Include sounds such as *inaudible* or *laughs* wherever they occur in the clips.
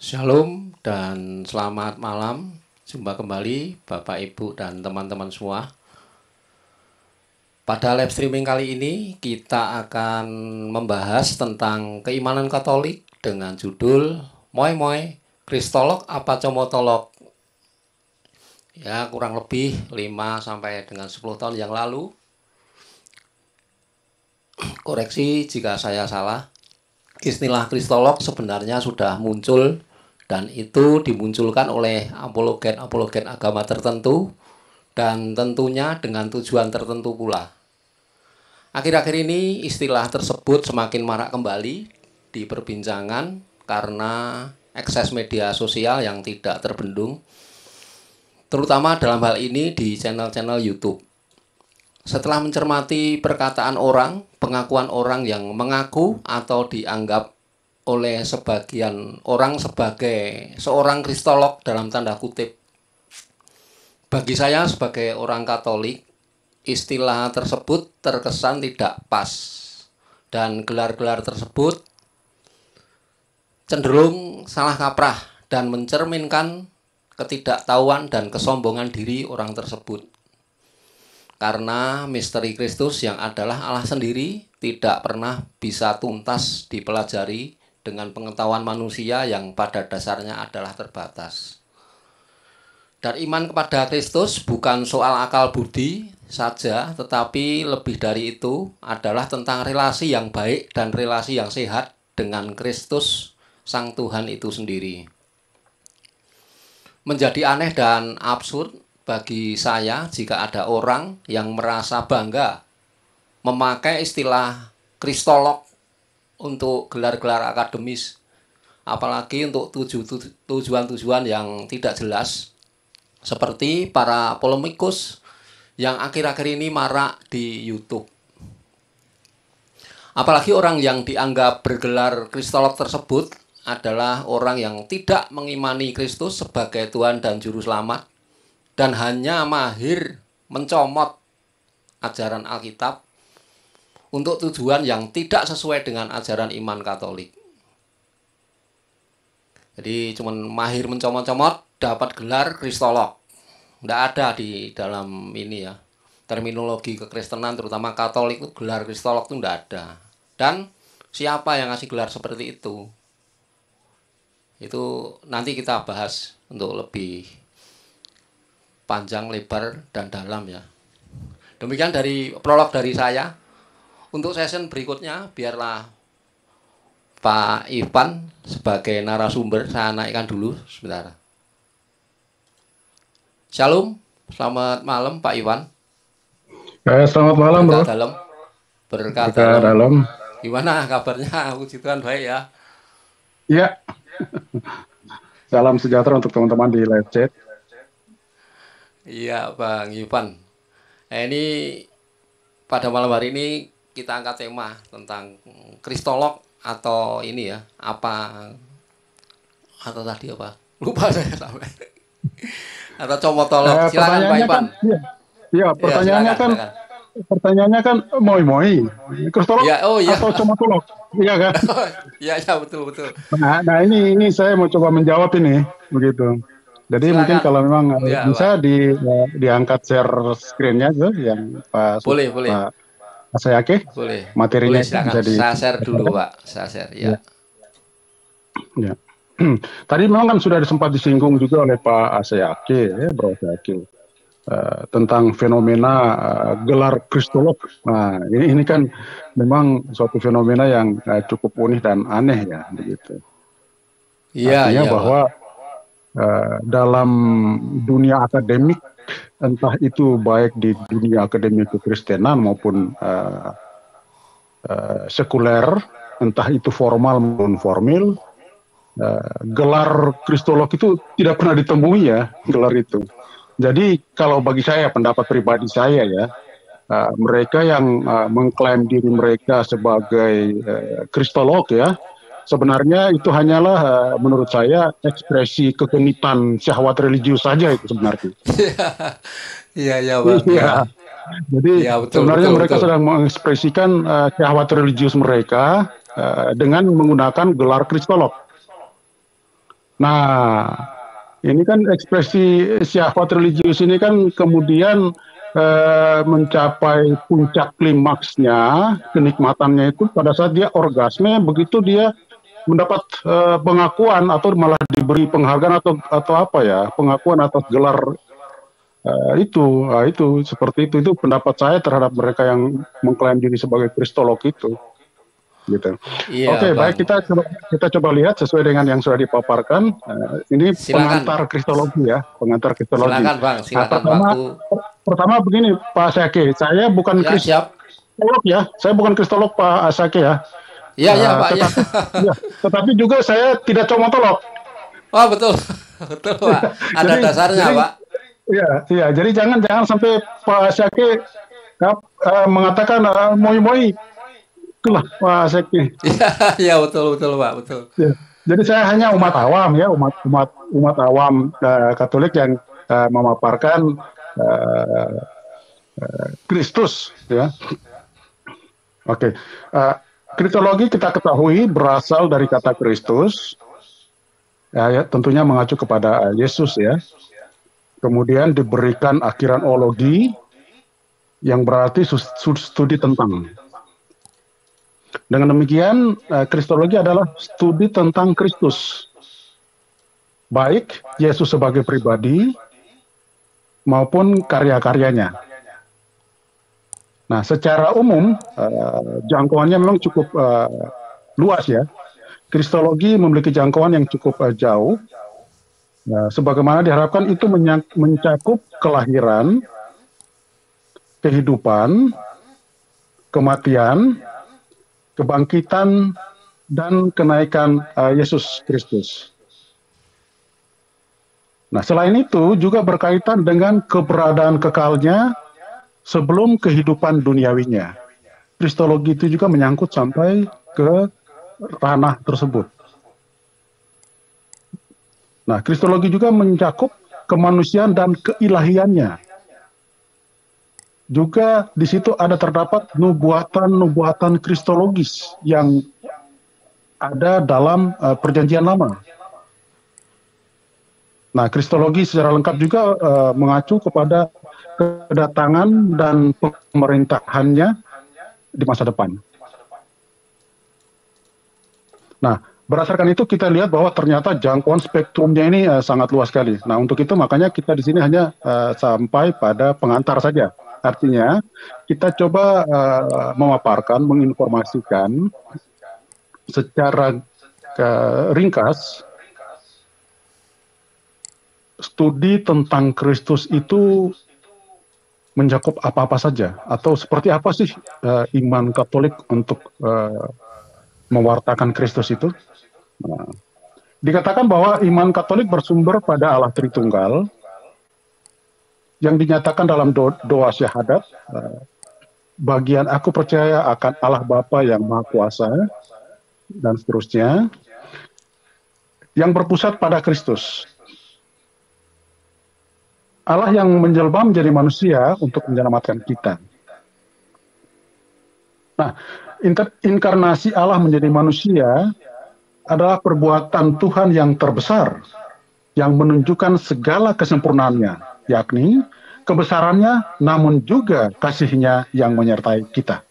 Shalom dan selamat malam. Jumpa kembali Bapak Ibu dan teman-teman semua. Pada live streaming kali ini kita akan membahas tentang keimanan Katolik dengan judul Moi Moi Kristolog apa Comotolog. Ya, kurang lebih 5 sampai dengan 10 tahun yang lalu. Koreksi jika saya salah. Istilah Kristolog sebenarnya sudah muncul dan itu dimunculkan oleh apologen-apologen agama tertentu dan tentunya dengan tujuan tertentu pula. Akhir-akhir ini istilah tersebut semakin marak kembali di perbincangan karena ekses media sosial yang tidak terbendung terutama dalam hal ini di channel-channel YouTube. Setelah mencermati perkataan orang, pengakuan orang yang mengaku atau dianggap oleh sebagian orang sebagai seorang kristolog dalam tanda kutip. Bagi saya sebagai orang Katolik, istilah tersebut terkesan tidak pas dan gelar-gelar tersebut cenderung salah kaprah dan mencerminkan ketidaktahuan dan kesombongan diri orang tersebut. Karena misteri Kristus yang adalah Allah sendiri tidak pernah bisa tuntas dipelajari dengan pengetahuan manusia yang pada dasarnya adalah terbatas. Dan iman kepada Kristus bukan soal akal budi saja, tetapi lebih dari itu adalah tentang relasi yang baik dan relasi yang sehat dengan Kristus, Sang Tuhan itu sendiri. Menjadi aneh dan absurd bagi saya jika ada orang yang merasa bangga memakai istilah kristolog untuk gelar-gelar akademis apalagi untuk tujuan-tujuan yang tidak jelas seperti para polemikus yang akhir-akhir ini marak di YouTube. Apalagi orang yang dianggap bergelar kristolog tersebut adalah orang yang tidak mengimani Kristus sebagai Tuhan dan Juru Selamat dan hanya mahir mencomot ajaran Alkitab untuk tujuan yang tidak sesuai dengan ajaran iman Katolik. Jadi cuman mahir mencomot-comot dapat gelar kristolog. Tidak ada di dalam ini ya. Terminologi kekristenan terutama Katolik itu gelar kristolog itu tidak ada. Dan siapa yang ngasih gelar seperti itu? Itu nanti kita bahas untuk lebih panjang, lebar, dan dalam ya. Demikian dari prolog dari saya. Untuk session berikutnya biarlah Pak Ivan sebagai narasumber saya naikkan dulu sebentar. Shalom, selamat malam Pak Ivan. Eh, selamat malam, Berkat Bro. Dalam. Berkat, Berkat dalam. dalam. Gimana kabarnya? Puji Tuhan baik ya. Iya. Salam sejahtera untuk teman-teman di live chat. Iya, Bang Ivan. Nah, ini pada malam hari ini kita angkat tema tentang kristolog atau ini ya apa atau tadi apa lupa saya sampai atau comotolog eh, silakan Pak Ipan kan, ya, ya pertanyaannya ya, silakan, kan silakan pertanyaannya kan moi moi kristolog ya, oh, ya. atau comotolog iya kan *laughs* oh, iya ya, betul betul nah, nah ini ini saya mau coba menjawab ini begitu jadi Silakan. mungkin kalau memang ya, bisa di ya, diangkat share screennya tuh yang Pak boleh Pak, boleh Mas Yake? Boleh. Materinya Boleh, silakan. bisa di... Saya share dulu, Pak. Saya share, ya. Ya. ya. *clears throat* Tadi memang kan sudah sempat disinggung juga oleh Pak Aseyake, ya, Bro Aseyake, uh, tentang fenomena uh, gelar kristolog. Nah, ini, ini kan memang suatu fenomena yang uh, cukup unik dan aneh ya, begitu. Iya, Artinya iya, bahwa uh, dalam dunia akademik entah itu baik di dunia akademik kekristenan maupun uh, uh, sekuler, entah itu formal maupun formal, uh, eh, gelar kristolog itu tidak pernah ditemui ya gelar itu. Jadi kalau bagi saya pendapat pribadi saya ya, uh, mereka yang uh, mengklaim diri mereka sebagai uh, kristolog ya, sebenarnya itu hanyalah eh, menurut saya ekspresi kegenitan syahwat religius saja itu sebenarnya. *laughs* Iya iya, iya Iya. Jadi ya, betul, sebenarnya betul, mereka betul. sedang mengekspresikan uh, syahwat religius mereka uh, dengan menggunakan gelar kristolog. Nah, ini kan ekspresi syahwat religius ini kan kemudian uh, mencapai puncak klimaksnya, kenikmatannya itu pada saat dia orgasme, begitu dia mendapat uh, pengakuan atau malah diberi penghargaan atau atau apa ya pengakuan atas gelar uh, itu uh, itu seperti itu itu pendapat saya terhadap mereka yang mengklaim diri sebagai kristolog itu gitu. Iya, Oke, okay, baik kita coba, kita coba lihat sesuai dengan yang sudah dipaparkan. Uh, ini silakan. pengantar kristologi ya, pengantar kristologi. Silakan bang, nah, silakan nah, pertama, waktu... pertama begini Pak Asake, saya bukan ya, kristolog ya, saya bukan kristolog Pak Asake ya. Iya, iya, nah, Pak. Iya. Tetapi, ya. tetapi juga saya tidak comotolog. Wah, oh, betul. *laughs* betul, Pak. Iya, Ada jadi, dasarnya, jadi, Pak. Iya, iya. Jadi jangan jangan sampai Pak Syaki ya, uh, mengatakan uh, moi-moi. Itulah Pak Syaki. Iya, *laughs* iya betul, betul, Pak, betul. Ya. Jadi saya hanya umat awam ya, umat umat umat awam uh, Katolik yang uh, memaparkan Kristus uh, uh, ya. Oke. Okay. Uh, Kristologi kita ketahui berasal dari kata Kristus, ya, ya, tentunya mengacu kepada eh, Yesus ya. Kemudian diberikan akhiran ologi yang berarti studi tentang. Dengan demikian, eh, Kristologi adalah studi tentang Kristus. Baik Yesus sebagai pribadi maupun karya-karyanya. Nah, secara umum uh, jangkauannya memang cukup uh, luas ya. Kristologi memiliki jangkauan yang cukup uh, jauh. Nah, sebagaimana diharapkan itu mencakup kelahiran, kehidupan, kematian, kebangkitan dan kenaikan uh, Yesus Kristus. Nah, selain itu juga berkaitan dengan keberadaan kekalnya sebelum kehidupan duniawinya. Kristologi itu juga menyangkut sampai ke ranah tersebut. Nah, Kristologi juga mencakup kemanusiaan dan keilahiannya. Juga di situ ada terdapat nubuatan-nubuatan kristologis yang ada dalam uh, perjanjian lama. Nah, kristologi secara lengkap juga uh, mengacu kepada kedatangan dan pemerintahannya di masa depan. Nah, berdasarkan itu kita lihat bahwa ternyata jangkauan spektrumnya ini uh, sangat luas sekali. Nah, untuk itu makanya kita di sini hanya uh, sampai pada pengantar saja. Artinya, kita coba uh, memaparkan, menginformasikan secara uh, ringkas studi tentang Kristus itu mencakup apa-apa saja atau seperti apa sih uh, iman Katolik untuk uh, mewartakan Kristus itu? Nah, dikatakan bahwa iman Katolik bersumber pada Allah Tritunggal yang dinyatakan dalam do doa syahadat uh, bagian aku percaya akan Allah Bapa yang Maha Kuasa dan seterusnya yang berpusat pada Kristus Allah yang menjelma menjadi manusia untuk menyelamatkan kita. Nah, inkarnasi Allah menjadi manusia adalah perbuatan Tuhan yang terbesar yang menunjukkan segala kesempurnaannya, yakni kebesarannya namun juga kasihnya yang menyertai kita.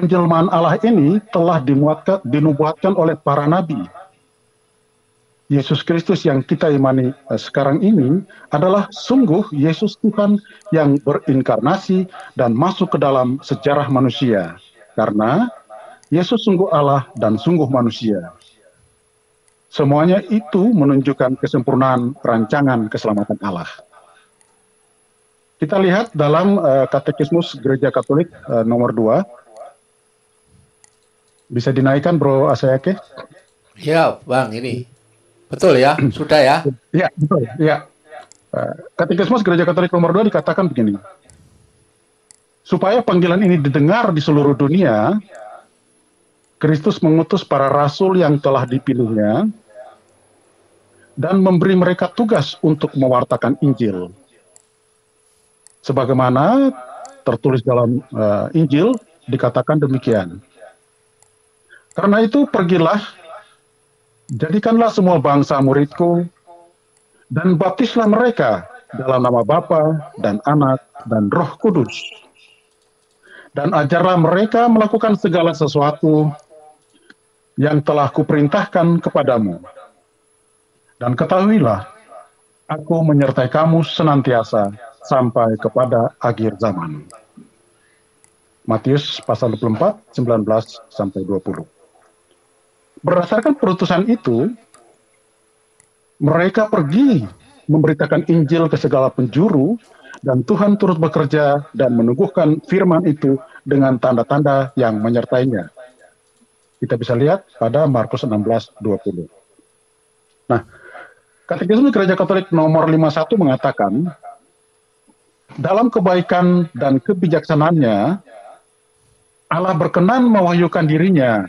Penjelmaan Allah ini telah dinubuatkan oleh para nabi Yesus Kristus yang kita imani eh, sekarang ini adalah sungguh Yesus Tuhan yang berinkarnasi dan masuk ke dalam sejarah manusia. Karena Yesus sungguh Allah dan sungguh manusia. Semuanya itu menunjukkan kesempurnaan rancangan keselamatan Allah. Kita lihat dalam uh, Katekismus Gereja Katolik uh, nomor 2. Bisa dinaikkan Bro Asayake? Ya, Bang, ini. Betul ya, sudah ya. Ya, betul. Ya. Eh, Katekismus Gereja Katolik nomor 2 dikatakan begini. Supaya panggilan ini didengar di seluruh dunia, Kristus mengutus para rasul yang telah dipilihnya dan memberi mereka tugas untuk mewartakan Injil. Sebagaimana tertulis dalam uh, Injil dikatakan demikian. Karena itu pergilah Jadikanlah semua bangsa muridku, dan baptislah mereka dalam nama Bapa dan Anak dan Roh Kudus. Dan ajarlah mereka melakukan segala sesuatu yang telah kuperintahkan kepadamu. Dan ketahuilah, aku menyertai kamu senantiasa sampai kepada akhir zaman. Matius pasal 24, 19 sampai 20 berdasarkan perutusan itu, mereka pergi memberitakan Injil ke segala penjuru, dan Tuhan turut bekerja dan meneguhkan firman itu dengan tanda-tanda yang menyertainya. Kita bisa lihat pada Markus 16:20. Nah, Katekisme Gereja Katolik nomor 51 mengatakan, dalam kebaikan dan kebijaksanaannya, Allah berkenan mewahyukan dirinya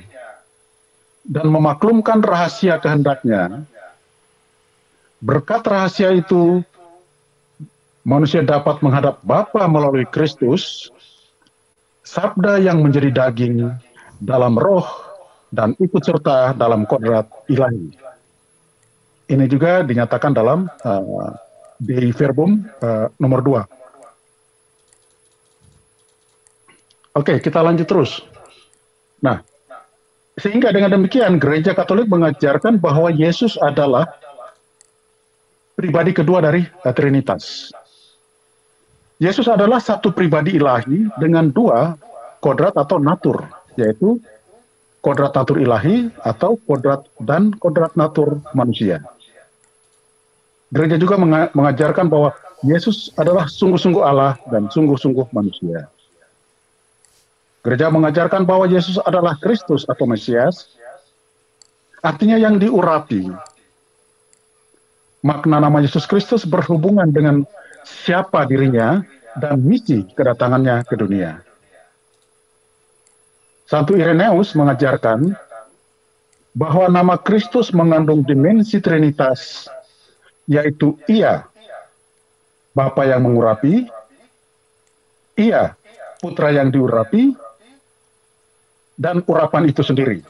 dan memaklumkan rahasia kehendaknya. Berkat rahasia itu, manusia dapat menghadap Bapa melalui Kristus, sabda yang menjadi daging dalam roh dan ikut serta dalam kodrat ilahi. Ini juga dinyatakan dalam uh, di Verbum uh, nomor 2. Oke, okay, kita lanjut terus. Nah, sehingga dengan demikian gereja Katolik mengajarkan bahwa Yesus adalah pribadi kedua dari Trinitas. Yesus adalah satu pribadi ilahi dengan dua kodrat atau natur, yaitu kodrat natur ilahi atau kodrat dan kodrat natur manusia. Gereja juga mengajarkan bahwa Yesus adalah sungguh-sungguh Allah dan sungguh-sungguh manusia. Gereja mengajarkan bahwa Yesus adalah Kristus atau Mesias. Artinya yang diurapi. Makna nama Yesus Kristus berhubungan dengan siapa dirinya dan misi kedatangannya ke dunia. Santo Ireneus mengajarkan bahwa nama Kristus mengandung dimensi Trinitas, yaitu Ia, Bapa yang mengurapi, Ia, Putra yang diurapi, dan urapan itu sendiri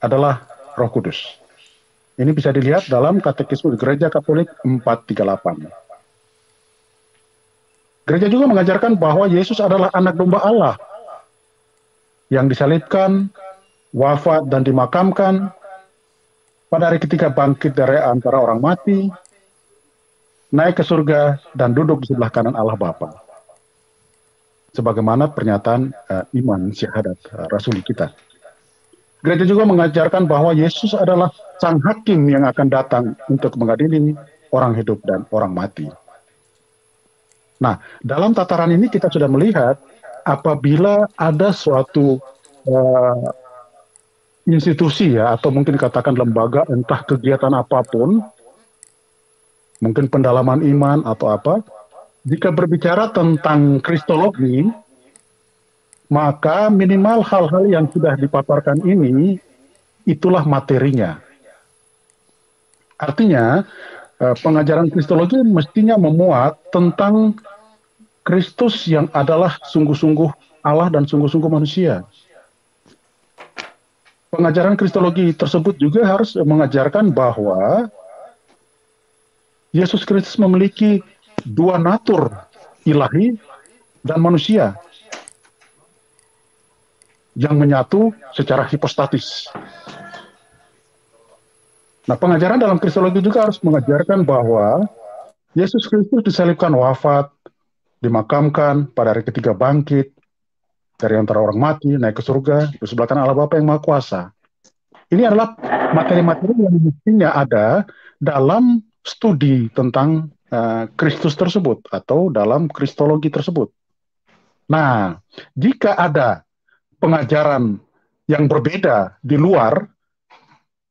adalah Roh Kudus. Ini bisa dilihat dalam Katekisme Gereja Katolik 438. Gereja juga mengajarkan bahwa Yesus adalah anak domba Allah yang disalibkan, wafat dan dimakamkan pada hari ketiga bangkit dari antara orang mati, naik ke surga dan duduk di sebelah kanan Allah Bapa sebagaimana pernyataan uh, iman syahadat uh, eh, rasuli kita. Gereja juga mengajarkan bahwa Yesus adalah sang hakim yang akan datang untuk mengadili orang hidup dan orang mati. Nah, dalam tataran ini kita sudah melihat apabila ada suatu uh, institusi ya atau mungkin katakan lembaga entah kegiatan apapun, mungkin pendalaman iman atau apa, jika berbicara tentang kristologi, maka minimal hal-hal yang sudah dipaparkan ini itulah materinya. Artinya, eh, pengajaran kristologi mestinya memuat tentang Kristus yang adalah sungguh-sungguh Allah dan sungguh-sungguh manusia. Pengajaran kristologi tersebut juga harus mengajarkan bahwa Yesus Kristus memiliki dua natur ilahi dan manusia yang menyatu secara hipostatis. Nah, pengajaran dalam kristologi juga harus mengajarkan bahwa Yesus Kristus disalibkan wafat, dimakamkan, pada hari ketiga bangkit, dari antara orang mati, naik ke surga, di sebelah kanan Allah Bapa yang Maha Kuasa. Ini adalah materi-materi yang mestinya ada dalam studi tentang Eh, Kristus uh, tersebut atau dalam kristologi tersebut. Nah, jika ada pengajaran yang berbeda di luar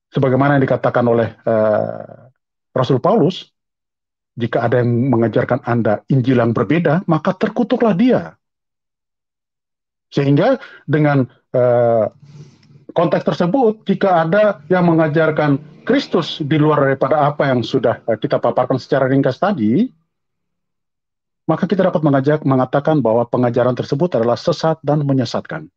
sebagaimana yang dikatakan oleh uh, Rasul Paulus, jika ada yang mengajarkan Anda Injil yang berbeda, maka terkutuklah dia. Sehingga dengan uh, konteks tersebut, jika ada yang mengajarkan Kristus di luar daripada apa yang sudah eh, kita paparkan secara ringkas tadi, maka kita dapat mengajak mengatakan bahwa pengajaran tersebut adalah sesat dan menyesatkan.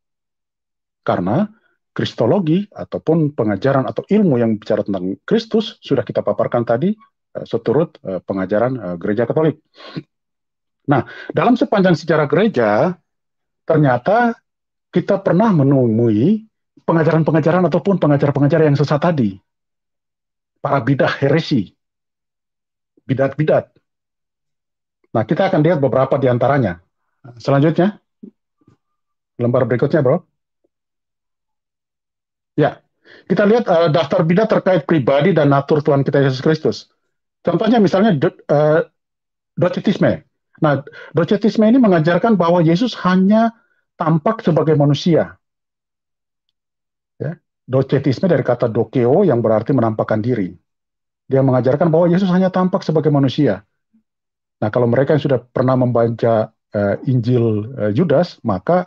Karena kristologi ataupun pengajaran atau ilmu yang bicara tentang Kristus sudah kita paparkan tadi eh, seturut eh, pengajaran gereja Katolik. Nah, dalam sepanjang sejarah gereja ternyata kita pernah menemui pengajaran-pengajaran ataupun pengajar-pengajar yang sesat tadi para bidah heresi, bidat-bidat. Nah, kita akan lihat beberapa di antaranya. Selanjutnya, lembar berikutnya, bro. Ya, kita lihat uh, daftar bidat terkait pribadi dan natur Tuhan kita Yesus Kristus. Contohnya misalnya uh, docetisme. Nah, docetisme ini mengajarkan bahwa Yesus hanya tampak sebagai manusia. Ya. Docetisme dari kata dokeo yang berarti menampakkan diri. Dia mengajarkan bahwa Yesus hanya tampak sebagai manusia. Nah, kalau mereka yang sudah pernah membaca uh, Injil uh, maka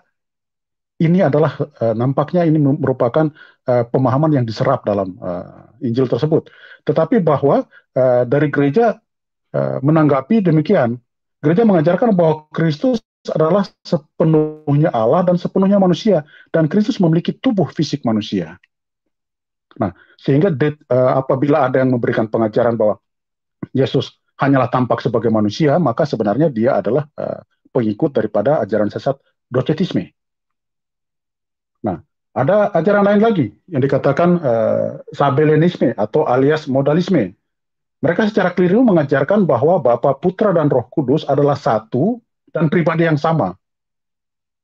ini adalah uh, nampaknya ini merupakan uh, pemahaman yang diserap dalam uh, Injil tersebut. Tetapi bahwa uh, dari gereja uh, menanggapi demikian, gereja mengajarkan bahwa Kristus adalah sepenuhnya Allah dan sepenuhnya manusia, dan Kristus memiliki tubuh fisik manusia. Nah, sehingga de, uh, eh, apabila ada yang memberikan pengajaran bahwa Yesus hanyalah tampak sebagai manusia, maka sebenarnya dia adalah uh, pengikut daripada ajaran sesat docetisme. Nah, ada ajaran lain lagi yang dikatakan uh, sabelenisme atau alias modalisme. Mereka secara keliru mengajarkan bahwa Bapa, Putra, dan Roh Kudus adalah satu dan pribadi yang sama.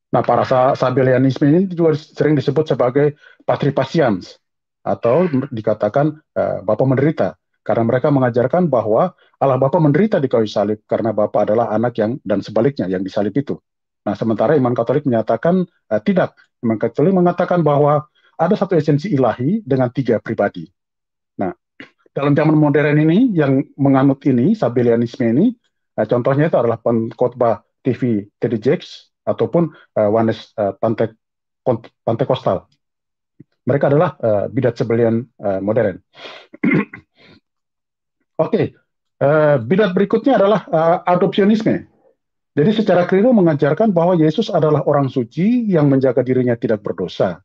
Nah, para sabelianisme ini juga sering disebut sebagai patripasians atau dikatakan uh, Bapak menderita karena mereka mengajarkan bahwa Allah Bapa menderita di kayu salib karena Bapa adalah anak yang dan sebaliknya yang disalib itu. Nah, sementara iman Katolik menyatakan uh, tidak. Iman Katolik mengatakan bahwa ada satu esensi ilahi dengan tiga pribadi. Nah, dalam zaman modern ini yang menganut ini Sabelianisme ini, uh, contohnya itu adalah pengkhotbah TV Teddy Jakes ataupun uh, Wanes uh, Pantek Pantekostal. Mereka adalah uh, bidat sebelian uh, modern. *clears throat* Oke, okay. uh, eh, bidat berikutnya adalah uh, adopsionisme. Jadi secara keliru mengajarkan bahwa Yesus adalah orang suci yang menjaga dirinya tidak berdosa.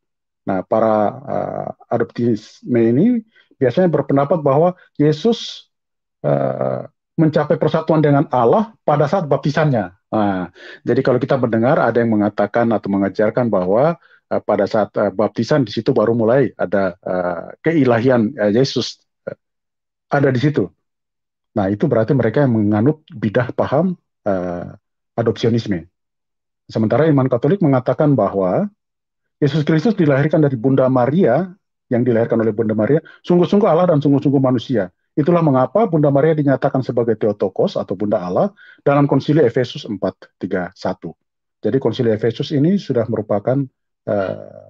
Nah, para uh, adoptisme ini biasanya berpendapat bahwa Yesus uh, mencapai persatuan dengan Allah pada saat baptisannya. Nah, jadi kalau kita mendengar ada yang mengatakan atau mengajarkan bahwa Eh, pada saat eh, baptisan di situ baru mulai ada eh, keilahian Yesus ada di situ. Nah itu berarti mereka yang menganut bidah paham adopsionisme. Sementara iman Katolik mengatakan bahwa Yesus Kristus dilahirkan dari Bunda Maria yang dilahirkan oleh Bunda Maria sungguh-sungguh Allah dan sungguh-sungguh manusia. Itulah mengapa Bunda Maria dinyatakan sebagai Theotokos atau Bunda Allah dalam konsili Efesus 4.31. Jadi konsili Efesus ini sudah merupakan uh,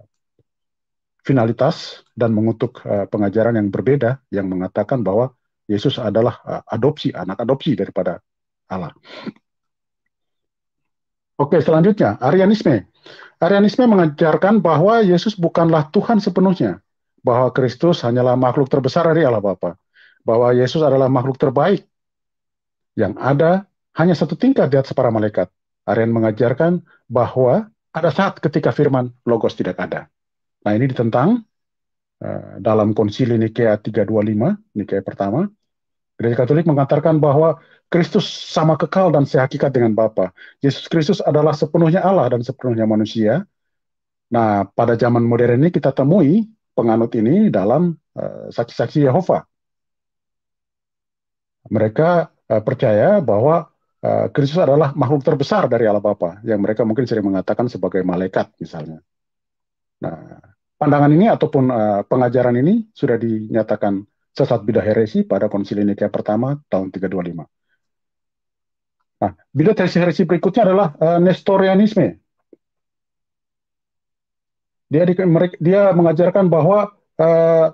finalitas dan mengutuk uh, pengajaran yang berbeda yang mengatakan bahwa Yesus adalah uh, adopsi, anak adopsi daripada Allah. Oke, selanjutnya Arianisme. Arianisme mengajarkan bahwa Yesus bukanlah Tuhan sepenuhnya, bahwa Kristus hanyalah makhluk terbesar dari Allah Bapa, bahwa Yesus adalah makhluk terbaik yang ada hanya satu tingkat di atas para malaikat. Arian mengajarkan bahwa ada saat ketika firman logos tidak ada. Nah ini ditentang uh, dalam konsili Nikea 325, Nikea pertama. Gereja Katolik mengatakan bahwa Kristus sama kekal dan sehakikat dengan Bapa. Yesus Kristus adalah sepenuhnya Allah dan sepenuhnya manusia. Nah, pada zaman modern ini kita temui penganut ini dalam eh, saksi-saksi Yehova. Mereka uh, percaya bahwa Eh, Kristus adalah makhluk terbesar dari Allah Bapa yang mereka mungkin sering mengatakan sebagai malaikat misalnya. Nah, pandangan ini ataupun uh, pengajaran ini sudah dinyatakan sesat bidah heresi pada konsili Nikea pertama tahun 325. Nah, bidah heresi berikutnya adalah uh, Nestorianisme. Dia di, mereka, dia mengajarkan bahwa uh,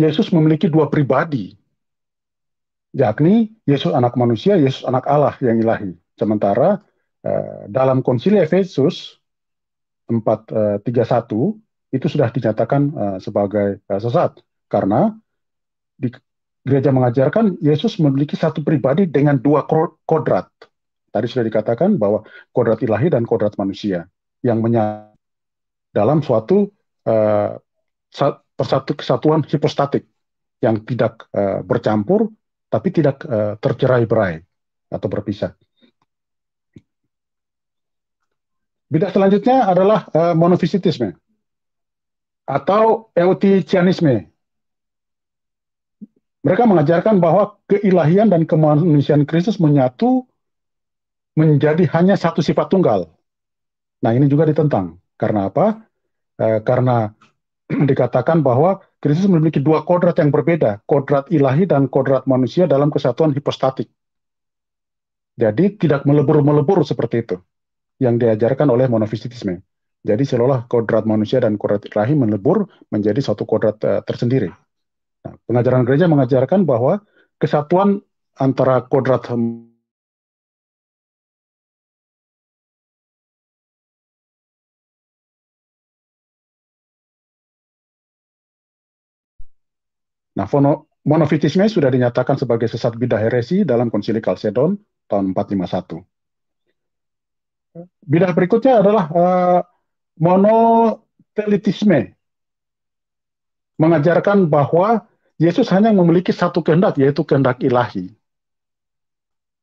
Yesus memiliki dua pribadi yakni Yesus anak manusia, Yesus anak Allah yang ilahi. Sementara eh, dalam konsili Efesus 431 eh, itu sudah dinyatakan eh, sebagai eh, sesat karena di gereja mengajarkan Yesus memiliki satu pribadi dengan dua kodrat. Tadi sudah dikatakan bahwa kodrat ilahi dan kodrat manusia yang menyatu dalam suatu eh, persatu kesatuan hipostatik yang tidak uh, bercampur tapi tidak uh, eh, tercerai-berai atau berpisah. Bidah selanjutnya adalah uh, monofisitisme atau euticianisme. Mereka mengajarkan bahwa keilahian dan kemanusiaan Kristus menyatu menjadi hanya satu sifat tunggal. Nah, ini juga ditentang. Karena apa? Eh, karena *clears throat* dikatakan bahwa Kristus memiliki dua kodrat yang berbeda, kodrat ilahi dan kodrat manusia dalam kesatuan hipostatik. Jadi tidak melebur-melebur seperti itu yang diajarkan oleh monofisitisme. Jadi seolah kodrat manusia dan kodrat ilahi melebur menjadi satu kodrat uh, tersendiri. Nah, pengajaran gereja mengajarkan bahwa kesatuan antara kodrat Nah, monofisisme sudah dinyatakan sebagai sesat bidah heresi dalam konsili Kalsedon tahun 451. Bidah berikutnya adalah uh, monotelitisme. Mengajarkan bahwa Yesus hanya memiliki satu kehendak, yaitu kehendak ilahi.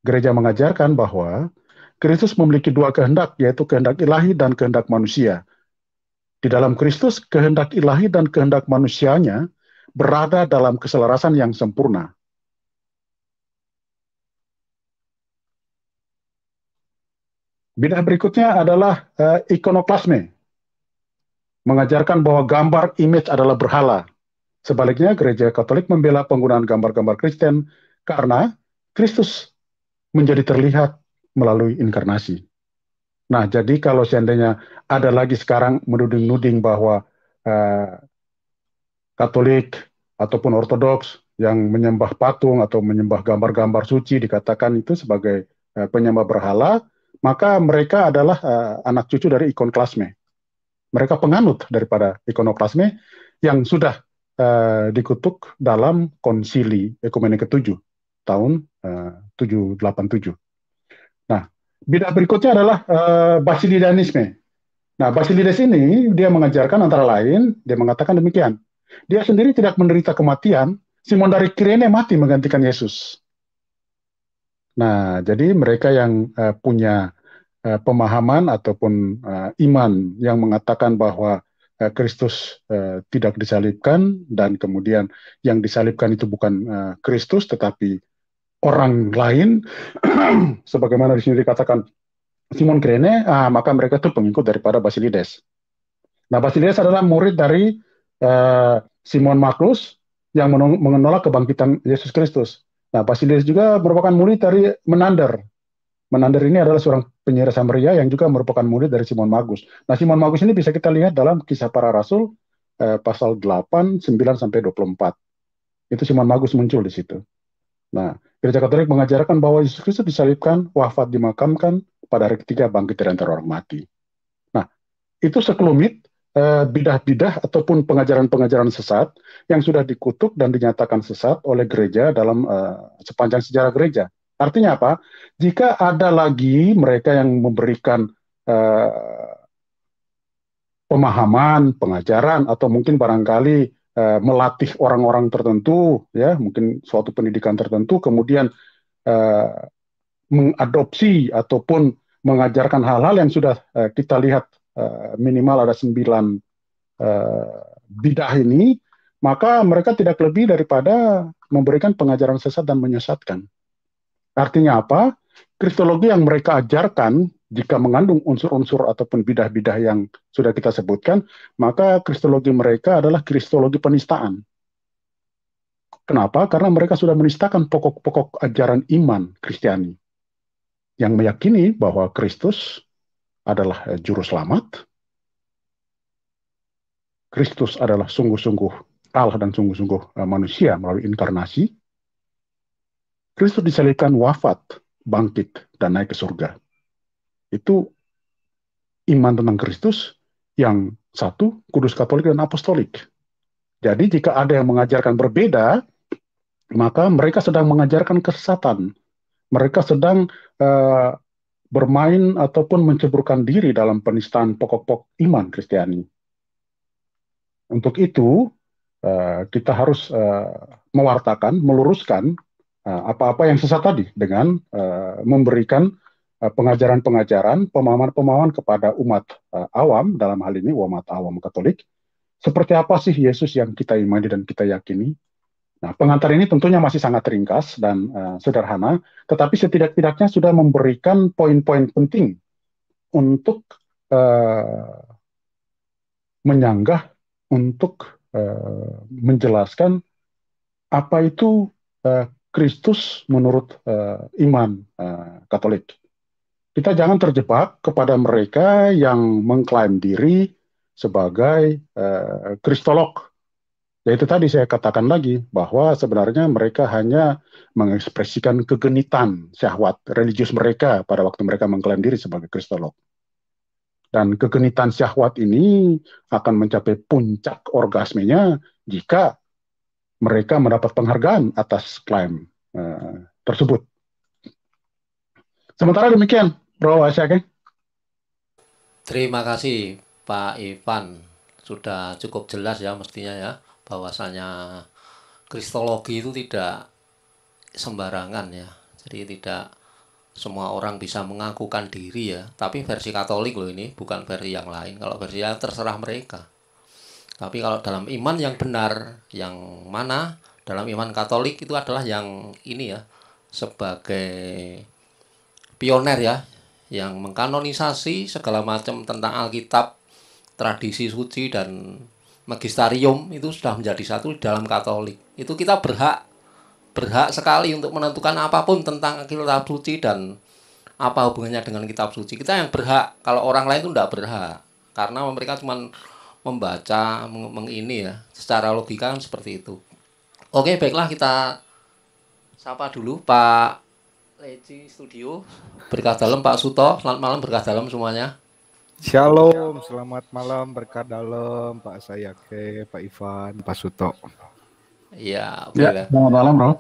Gereja mengajarkan bahwa Kristus memiliki dua kehendak, yaitu kehendak ilahi dan kehendak manusia. Di dalam Kristus, kehendak ilahi dan kehendak manusianya berada dalam keselarasan yang sempurna. Bid'ah berikutnya adalah uh, eh, ikonoklasme. Mengajarkan bahwa gambar image adalah berhala. Sebaliknya, gereja Katolik membela penggunaan gambar-gambar Kristen karena Kristus menjadi terlihat melalui inkarnasi. Nah, jadi kalau seandainya ada lagi sekarang menuding-nuding bahwa uh, Katolik ataupun Ortodoks yang menyembah patung atau menyembah gambar-gambar suci dikatakan itu sebagai uh, penyembah berhala, maka mereka adalah uh, anak cucu dari ikon Klasme. Mereka penganut daripada ikonoklasme yang sudah uh, dikutuk dalam konsili ekumene ketujuh tahun uh, 787. Nah, bidang berikutnya adalah uh, basilidanisme. Nah, Basilides ini dia mengajarkan antara lain, dia mengatakan demikian. Dia sendiri tidak menderita kematian, Simon dari Kirene mati menggantikan Yesus. Nah, jadi mereka yang uh, punya uh, pemahaman ataupun uh, iman yang mengatakan bahwa Kristus uh, tidak disalibkan dan kemudian yang disalibkan itu bukan Kristus uh, tetapi orang lain, *clears throat* sebagaimana di sini dikatakan Simon Kirene, ah, maka mereka itu pengikut daripada Basilides. Nah, Basilides adalah murid dari Eh, Simon Maklus yang menolak kebangkitan Yesus Kristus. Nah, Basilius juga merupakan murid dari Menander. Menander ini adalah seorang penyihir Samaria yang juga merupakan murid dari Simon Magus. Nah, Simon Magus ini bisa kita lihat dalam kisah para rasul eh, pasal 8, 9 sampai 24. Itu Simon Magus muncul di situ. Nah, Gereja Katolik mengajarkan bahwa Yesus Kristus disalibkan, wafat dimakamkan, pada hari ketiga bangkit dari antara orang mati. Nah, itu sekelumit Eh, bidah-bidah ataupun pengajaran-pengajaran sesat yang sudah dikutuk dan dinyatakan sesat oleh gereja dalam uh, sepanjang sejarah gereja. Artinya apa? Jika ada lagi mereka yang memberikan uh, pemahaman, pengajaran atau mungkin barangkali uh, melatih orang-orang tertentu ya, mungkin suatu pendidikan tertentu kemudian uh, mengadopsi ataupun mengajarkan hal-hal yang sudah uh, kita lihat Eh, minimal ada sembilan uh, bidah ini, maka mereka tidak lebih daripada memberikan pengajaran sesat dan menyesatkan. Artinya apa? Kristologi yang mereka ajarkan jika mengandung unsur-unsur ataupun bidah-bidah yang sudah kita sebutkan, maka kristologi mereka adalah kristologi penistaan. Kenapa? Karena mereka sudah menistakan pokok-pokok ajaran iman Kristiani yang meyakini bahwa Kristus adalah eh, juru selamat. Kristus adalah sungguh-sungguh Allah dan sungguh-sungguh eh, manusia melalui inkarnasi. Kristus disalibkan wafat, bangkit, dan naik ke surga. Itu iman tentang Kristus yang satu, kudus katolik dan apostolik. Jadi jika ada yang mengajarkan berbeda, maka mereka sedang mengajarkan kesesatan. Mereka sedang uh, bermain ataupun menceburkan diri dalam penistaan pokok-pokok iman Kristiani. Untuk itu, eh, kita harus eh, mewartakan, meluruskan eh, apa-apa yang sesat tadi dengan memberikan pengajaran-pengajaran, pemahaman-pemahaman kepada umat awam, dalam hal ini umat awam Katolik, seperti apa sih Yesus yang kita imani dan kita yakini, Nah, pengantar ini tentunya masih sangat ringkas dan uh, sederhana, tetapi setidak-tidaknya sudah memberikan poin-poin penting untuk uh, menyanggah, untuk uh, menjelaskan apa itu uh, Kristus menurut uh, iman uh, Katolik. Kita jangan terjebak kepada mereka yang mengklaim diri sebagai uh, Kristolog Ya itu tadi saya katakan lagi bahwa sebenarnya mereka hanya mengekspresikan kegenitan syahwat religius mereka pada waktu mereka mengklaim diri sebagai kristolog. Dan kegenitan syahwat ini akan mencapai puncak orgasmenya jika mereka mendapat penghargaan atas klaim uh, tersebut. Sementara demikian, Bro Asyake. Terima kasih Pak Ivan, sudah cukup jelas ya mestinya ya bahwasanya kristologi itu tidak sembarangan ya. Jadi tidak semua orang bisa mengakukan diri ya. Tapi versi Katolik loh ini, bukan versi yang lain. Kalau versi yang terserah mereka. Tapi kalau dalam iman yang benar, yang mana dalam iman Katolik itu adalah yang ini ya sebagai pioner ya yang mengkanonisasi segala macam tentang Alkitab, tradisi suci dan magisterium itu sudah menjadi satu dalam Katolik. Itu kita berhak berhak sekali untuk menentukan apapun tentang kitab suci dan apa hubungannya dengan kitab suci. Kita yang berhak. Kalau orang lain itu tidak berhak karena mereka cuma membaca mengini ya. Secara logika kan seperti itu. Oke, baiklah kita sapa dulu Pak Leci Studio. Berkah dalam Pak Suto. Selamat malam berkah dalam semuanya. Shalom, selamat malam, berkat dalam Pak Sayake, Pak Ivan, Pak Suto. Iya, ya, selamat malam, Bro.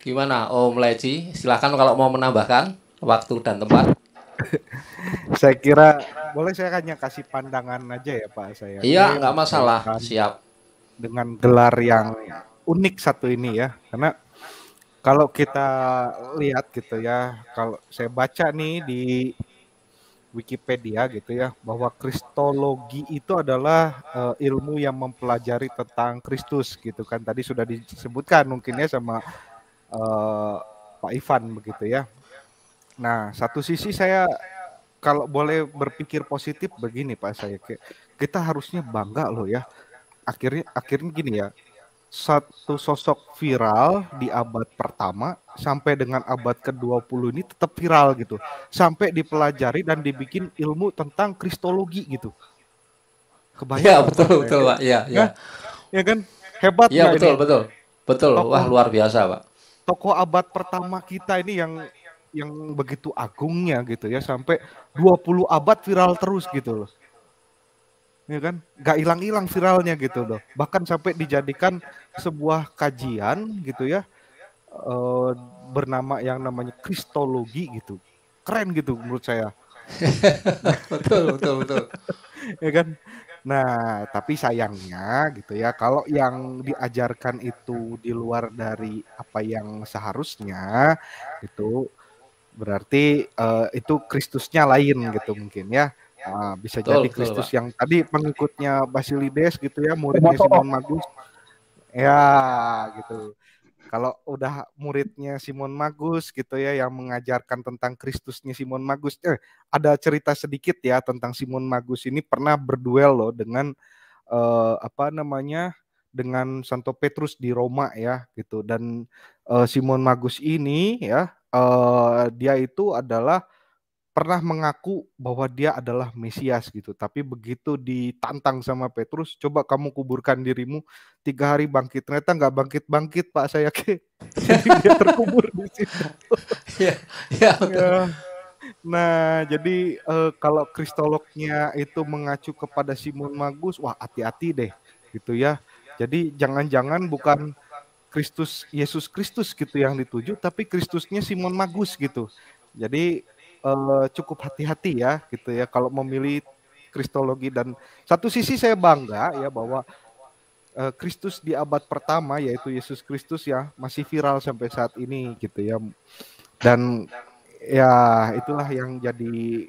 Gimana, Om Leci? Silahkan kalau mau menambahkan waktu dan tempat. *laughs* saya kira boleh saya hanya kasih pandangan aja ya Pak saya. Iya, nggak masalah. Siap. Dengan gelar yang unik satu ini ya, karena kalau kita lihat gitu ya, kalau saya baca nih di Wikipedia gitu ya bahwa kristologi itu adalah uh, ilmu yang mempelajari tentang Kristus gitu kan tadi sudah disebutkan mungkinnya sama uh, Pak Ivan begitu ya. Nah satu sisi saya kalau boleh berpikir positif begini Pak saya kita harusnya bangga loh ya akhirnya akhirnya gini ya satu sosok viral di abad pertama sampai dengan abad ke-20 ini tetap viral gitu. Sampai dipelajari dan dibikin ilmu tentang kristologi gitu. Kebayang. ya betul kan? betul, Pak. ya gitu. ya Ya kan? Hebat ya betul, ini? betul. Betul. Tokoh, Wah, luar biasa, Pak. Tokoh abad pertama kita ini yang yang begitu agungnya gitu ya sampai 20 abad viral terus gitu loh ya kan nggak hilang-hilang viralnya gitu loh bahkan sampai dijadikan sebuah kajian gitu ya e, bernama yang namanya kristologi gitu keren gitu menurut saya *laughs* betul betul betul ya kan nah tapi sayangnya gitu ya kalau yang diajarkan itu di luar dari apa yang seharusnya itu berarti uh, itu Kristusnya lain gitu mungkin ya Nah, bisa betul, jadi Kristus yang tadi pengikutnya Basilides gitu ya, muridnya Simon Magus. Ya, gitu. Kalau udah muridnya Simon Magus gitu ya yang mengajarkan tentang Kristusnya Simon Magus. Eh, ada cerita sedikit ya tentang Simon Magus ini pernah berduel loh dengan eh, apa namanya? dengan Santo Petrus di Roma ya gitu dan eh, Simon Magus ini ya uh, dia itu adalah pernah mengaku bahwa dia adalah Mesias gitu. Tapi begitu ditantang sama Petrus, coba kamu kuburkan dirimu tiga hari bangkit. Ternyata nggak bangkit-bangkit Pak saya ke. *laughs* dia terkubur di situ. *laughs* ya, ya, ya. Nah, jadi eh, kalau kristolognya itu mengacu kepada Simon Magus, wah hati-hati deh gitu ya. Jadi jangan-jangan bukan Kristus Yesus Kristus gitu yang dituju, tapi Kristusnya Simon Magus gitu. Jadi uh, cukup hati-hati ya gitu ya kalau memilih kristologi dan satu sisi saya bangga ya bahwa eh, Kristus di abad pertama yaitu Yesus Kristus ya masih viral sampai saat ini gitu ya dan ya itulah yang jadi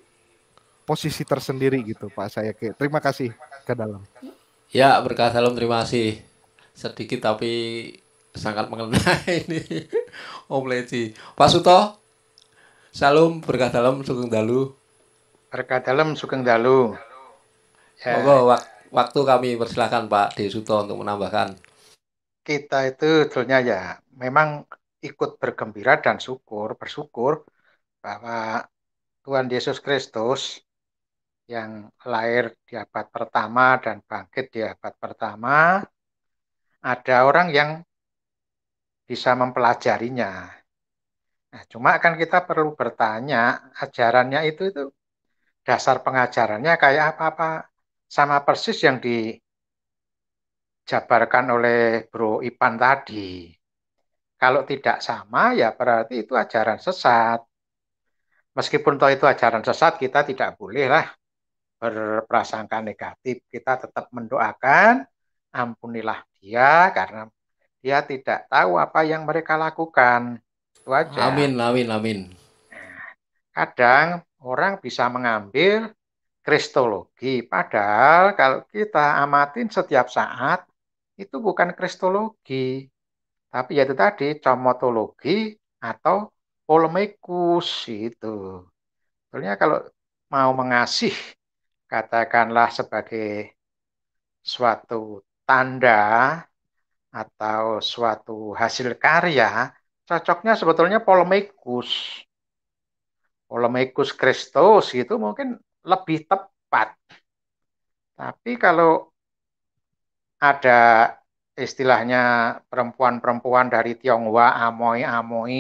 posisi tersendiri gitu Pak saya terima kasih ke dalam ya berkah salam terima kasih sedikit tapi sangat mengenai ini *laughs* Om Leci Pak Suto Salam berkat dalam sugeng dalu. Berkah dalam sugeng dalu. Ya. wak waktu kami persilakan Pak Desuto untuk menambahkan. Kita itu sebetulnya ya memang ikut bergembira dan syukur, bersyukur bahwa Tuhan Yesus Kristus yang lahir di abad pertama dan bangkit di abad pertama, ada orang yang bisa mempelajarinya. Nah, cuma akan kita perlu bertanya ajarannya itu itu dasar pengajarannya kayak apa-apa sama persis yang dijabarkan oleh Bro Ipan tadi. Kalau tidak sama ya berarti itu ajaran sesat. Meskipun toh itu ajaran sesat kita tidak bolehlah berprasangka negatif. Kita tetap mendoakan ampunilah dia karena dia tidak tahu apa yang mereka lakukan. Itu aja. Amin, amin, amin. Kadang orang bisa mengambil kristologi, padahal kalau kita amatin setiap saat itu bukan kristologi, tapi ya itu tadi comotologi atau polemikus itu. Sebenarnya kalau mau mengasih katakanlah sebagai suatu tanda atau suatu hasil karya cocoknya sebetulnya Polemikus. Polemikus Kristus itu mungkin lebih tepat. Tapi kalau ada istilahnya perempuan-perempuan dari Tionghoa, amoi-amoi,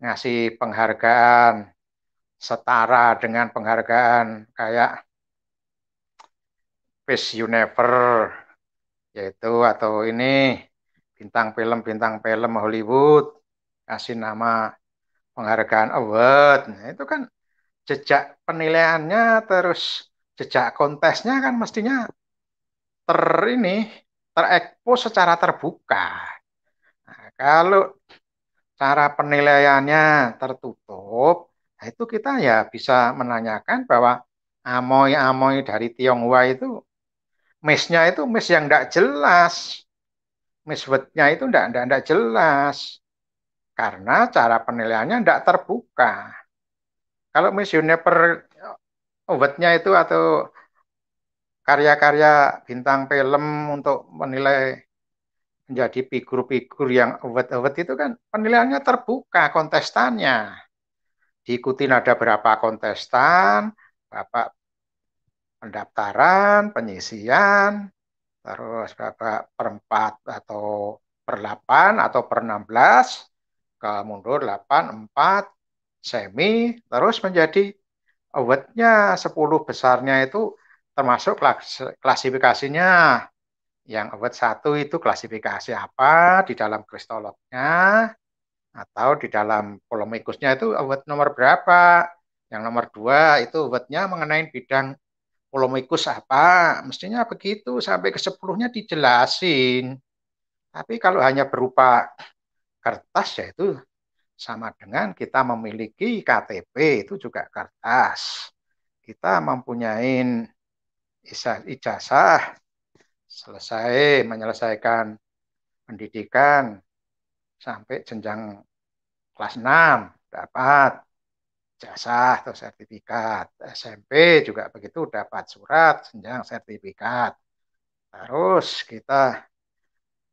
ngasih penghargaan setara dengan penghargaan kayak Miss Universe, yaitu atau ini bintang film bintang film Hollywood kasih nama penghargaan award nah, itu kan jejak penilaiannya terus jejak kontesnya kan mestinya ter ini terekspos secara terbuka nah, kalau cara penilaiannya tertutup nah itu kita ya bisa menanyakan bahwa amoy-amoy dari Tionghoa itu mesnya itu mes yang tidak jelas miswetnya itu tidak jelas karena cara penilaiannya tidak terbuka. Kalau Miss Universe obatnya eh, itu atau karya-karya bintang film untuk menilai menjadi figur-figur yang obat-obat itu kan penilaiannya terbuka kontestannya. Diikutin ada berapa kontestan, bapak pendaftaran, penyisian, terus berapa per atau per 8 atau per 16, ke mundur 8, 4, semi, terus menjadi awardnya 10 besarnya itu termasuk klasifikasinya. Yang award satu itu klasifikasi apa di dalam kristolognya, atau di dalam polemikusnya itu award nomor berapa. Yang nomor dua itu awardnya mengenai bidang mikus apa? Mestinya begitu sampai ke sepuluhnya dijelasin. Tapi kalau hanya berupa kertas ya itu sama dengan kita memiliki KTP itu juga kertas. Kita mempunyai ijazah selesai menyelesaikan pendidikan sampai jenjang kelas 6 dapat ijazah atau sertifikat. SMP juga begitu dapat surat senjang sertifikat. Terus kita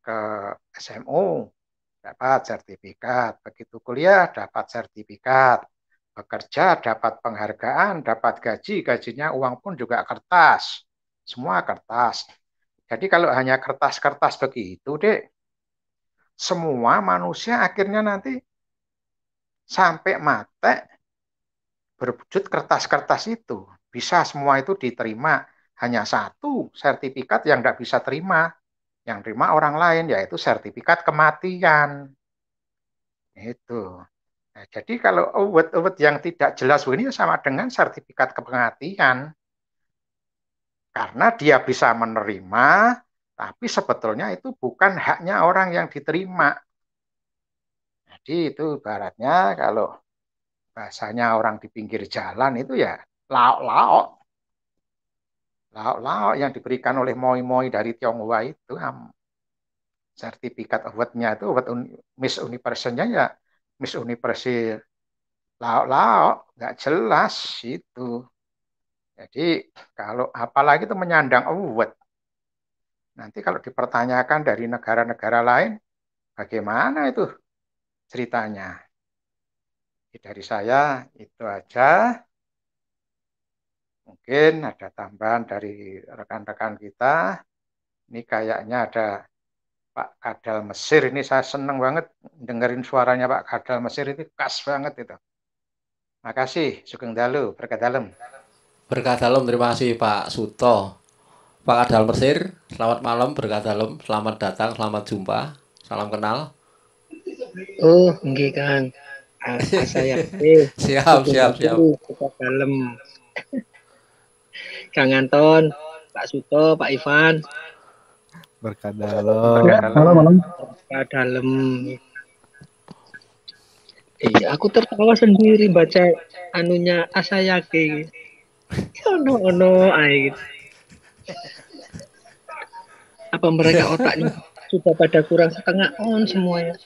ke SMU dapat sertifikat, begitu kuliah dapat sertifikat, bekerja dapat penghargaan, dapat gaji, gajinya uang pun juga kertas, semua kertas. Jadi kalau hanya kertas-kertas begitu, deh semua manusia akhirnya nanti sampai mati berwujud kertas-kertas itu. Bisa semua itu diterima. Hanya satu sertifikat yang tidak bisa terima. Yang terima orang lain, yaitu sertifikat kematian. Itu. Nah, jadi kalau obat-obat yang tidak jelas ini sama dengan sertifikat kematian. Karena dia bisa menerima, tapi sebetulnya itu bukan haknya orang yang diterima. Jadi itu baratnya kalau bahasanya orang di pinggir jalan itu ya lauk lauk, Laok-laok yang diberikan oleh moi-moi dari Tionghoa itu sertifikat awardnya itu award Miss Universe-nya ya Miss Universe laok-laok nggak jelas itu. Jadi kalau apalagi itu menyandang award. Nanti kalau dipertanyakan dari negara-negara lain bagaimana itu ceritanya? dari saya itu aja. Mungkin ada tambahan dari rekan-rekan kita. Ini kayaknya ada Pak Kadal Mesir. Ini saya seneng banget dengerin suaranya Pak Kadal Mesir. Itu khas banget itu. Makasih, Sugeng Dalu, berkat dalam. Berkat dalam, terima kasih Pak Suto. Pak Kadal Mesir, selamat malam, berkat dalam, selamat datang, selamat jumpa, salam kenal. Oh, nggih kan saya *laughs* siap, siap, siap. Kita dalam. Kang Anton, Pak Suto, Pak Ivan. Berkah dalam. Ya, malam, malam. Berkah dalam. Eh, iya, aku tertawa sendiri baca anunya Asayake. Ono ono air Apa mereka otaknya sudah pada kurang setengah on semuanya?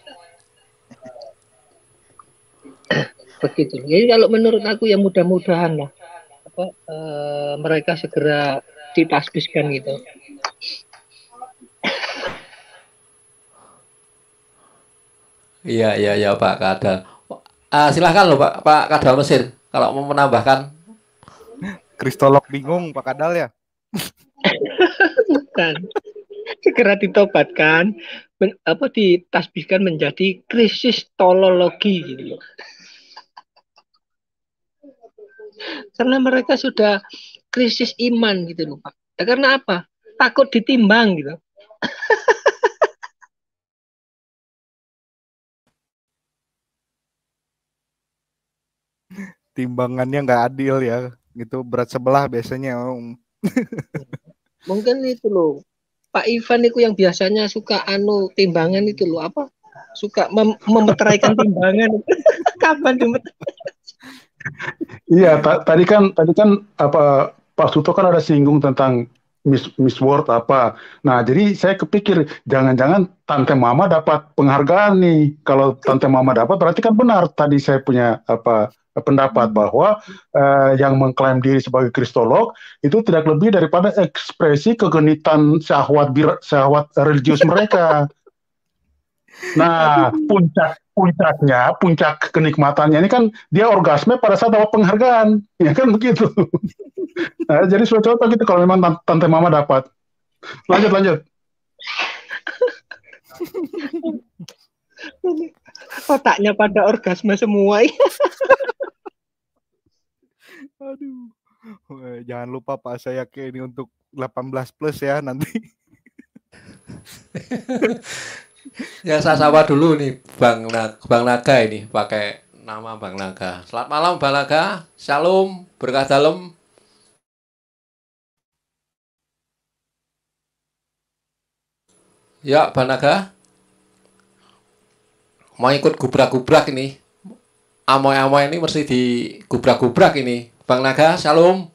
begitu jadi kalau menurut aku ya mudah-mudahan lah apa, uh, mereka segera ditasbiskan gitu Iya, iya, iya Pak Kadal. Uh, ah, silahkan loh Pak, Pak Kadal Mesir kalau mau menambahkan. Kristolog bingung Pak Kadal ya. Bukan. Segera ditobatkan, men, apa ditasbihkan menjadi krisis tolologi gitu karena mereka sudah krisis iman gitu loh Pak. Ya, karena apa? Takut ditimbang gitu. *laughs* Timbangannya nggak adil ya, gitu berat sebelah biasanya Om. *laughs* Mungkin itu loh. Pak Ivan itu yang biasanya suka anu timbangan itu loh apa? Suka mem memeteraikan timbangan. *laughs* Kapan dimeterai? Iya, tadi kan tadi kan apa Pak Suto kan ada singgung tentang Miss, Miss World apa. Nah, jadi saya kepikir jangan-jangan Tante Mama dapat penghargaan nih. Kalau Tante Mama dapat berarti kan benar tadi saya punya apa pendapat hmm. bahwa eh, yang mengklaim diri sebagai kristolog itu tidak lebih daripada ekspresi kegenitan syahwat syahwat religius mereka. *laughs* Nah, puncak puncaknya, puncak kenikmatannya ini kan dia orgasme pada saat dapat penghargaan, *laughs* ya kan begitu. nah, jadi sudah contoh gitu kalau memang tante mama dapat. Lanjut lanjut. *laughs* Otaknya pada orgasme semua. Iya. *laughs* Aduh. Eh, jangan lupa Pak saya ke ini untuk 18 plus ya nanti ya saya sapa dulu nih Bang Naga, Bang Naga ini pakai nama Bang Naga. Selamat malam Bang Naga. Shalom, berkah dalam. Ya, Bang Naga. Mau ikut gubrak-gubrak ini. Amoy-amoy ini mesti di gubrak ini. Bang Naga, shalom.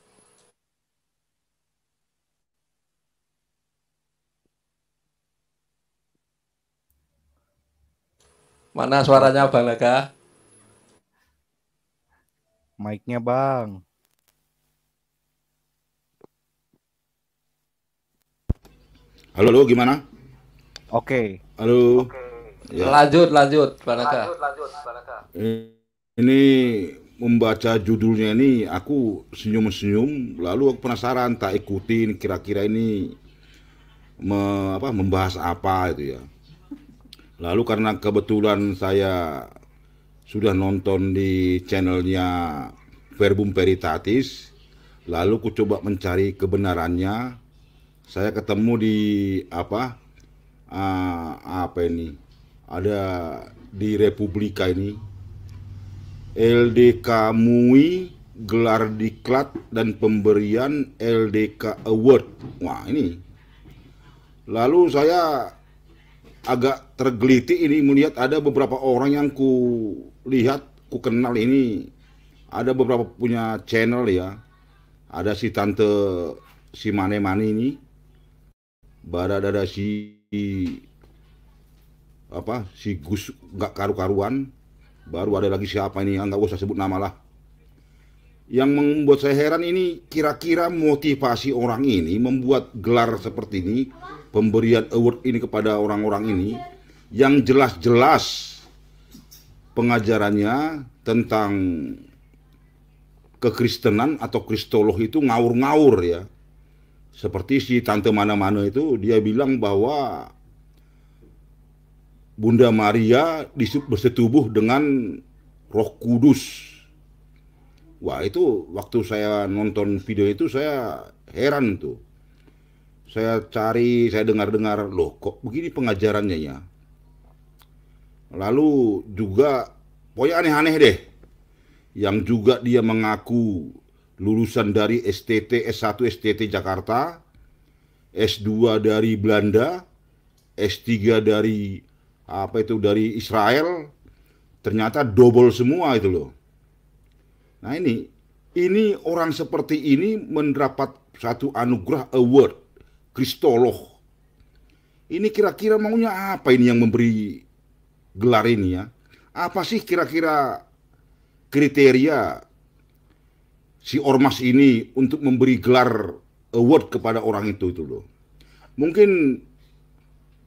Mana suaranya Bang Naga? Mic-nya Bang. Halo, halo gimana? Oke. Okay. Halo. Okay. Ya. Lanjut, lanjut, Bang Naga. Lanjut, lanjut, Bang Naga. Eh, ini membaca judulnya ini aku senyum-senyum lalu aku penasaran tak ikutin kira-kira ini me, apa membahas apa itu ya. Lalu karena kebetulan saya sudah nonton di channelnya Verbum Veritatis, lalu ku coba mencari kebenarannya. Saya ketemu di apa? Uh, apa ini? Ada di Republika ini. LDK MUI gelar diklat dan pemberian LDK Award. Wah, ini. Lalu saya agak tergelitik ini melihat ada beberapa orang yang ku lihat ku kenal ini ada beberapa punya channel ya ada si tante si mane mane ini barada ada si apa si Gus gak karu-karuan baru ada lagi siapa ini nggak usah sebut nama lah yang membuat saya heran ini kira-kira motivasi orang ini membuat gelar seperti ini pemberian award ini kepada orang-orang ini yang jelas-jelas pengajarannya tentang kekristenan atau kristolog itu ngawur-ngawur ya. Seperti si tante mana-mana itu dia bilang bahwa Bunda Maria bersetubuh dengan Roh Kudus. Wah itu waktu saya nonton video itu saya heran tuh saya cari, saya dengar-dengar, loh kok begini pengajarannya ya. Lalu juga, pokoknya aneh-aneh deh. Yang juga dia mengaku lulusan dari STT, S1 STT Jakarta, S2 dari Belanda, S3 dari apa itu dari Israel, ternyata double semua itu loh. Nah ini, ini orang seperti ini mendapat satu anugerah award Kristoloh, Ini kira-kira maunya apa ini yang memberi gelar ini ya? Apa sih kira-kira kriteria si ormas ini untuk memberi gelar award kepada orang itu itu loh? Mungkin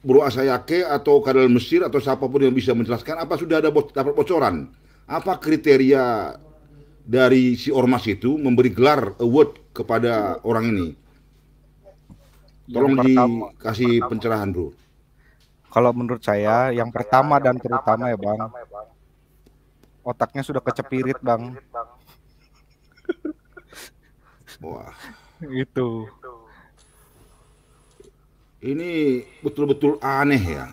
Bro Asayake atau Kadal Mesir atau siapapun yang bisa menjelaskan apa sudah ada dapat bocoran? Apa kriteria dari si ormas itu memberi gelar award kepada orang ini? Tolong yang pertama, dikasih pertama. pencerahan, Bro. Kalau menurut saya yang pertama dan ya, terutama ya, Bang. Otaknya sudah kecepirit, Bang. *laughs* Wah. Itu. Gitu. Ini betul-betul aneh ya.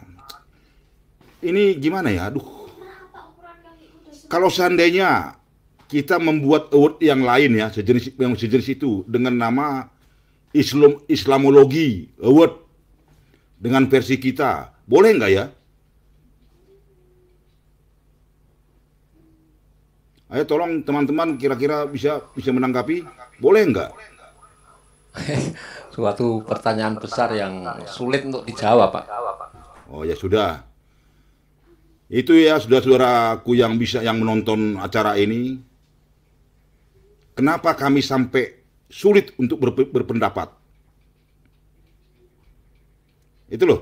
Ini gimana ya? Aduh. Kalau seandainya kita membuat award yang lain ya, sejenis yang sejenis itu dengan nama Islam Islamologi Award dengan versi kita. Boleh nggak ya? Ayo tolong teman-teman kira-kira bisa bisa menanggapi, boleh nggak? *laughs* Suatu pertanyaan besar yang sulit untuk dijawab, Pak. Oh ya sudah. Itu ya sudah saudaraku yang bisa yang menonton acara ini. Kenapa kami sampai sulit untuk berpendapat. Itu loh.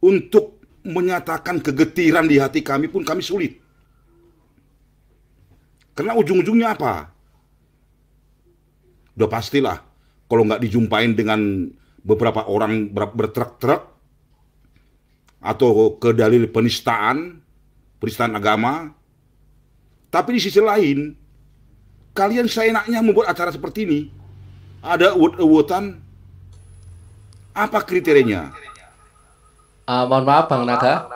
Untuk menyatakan kegetiran di hati kami pun kami sulit. Karena ujung-ujungnya apa? Udah pastilah kalau nggak dijumpain dengan beberapa orang ber bertrek-trek atau ke dalil penistaan, penistaan agama. Tapi di sisi lain, kalian seenaknya membuat acara seperti ini. Ada award-awardan. Apa kriterianya? Uh, mohon maaf Bang Naga.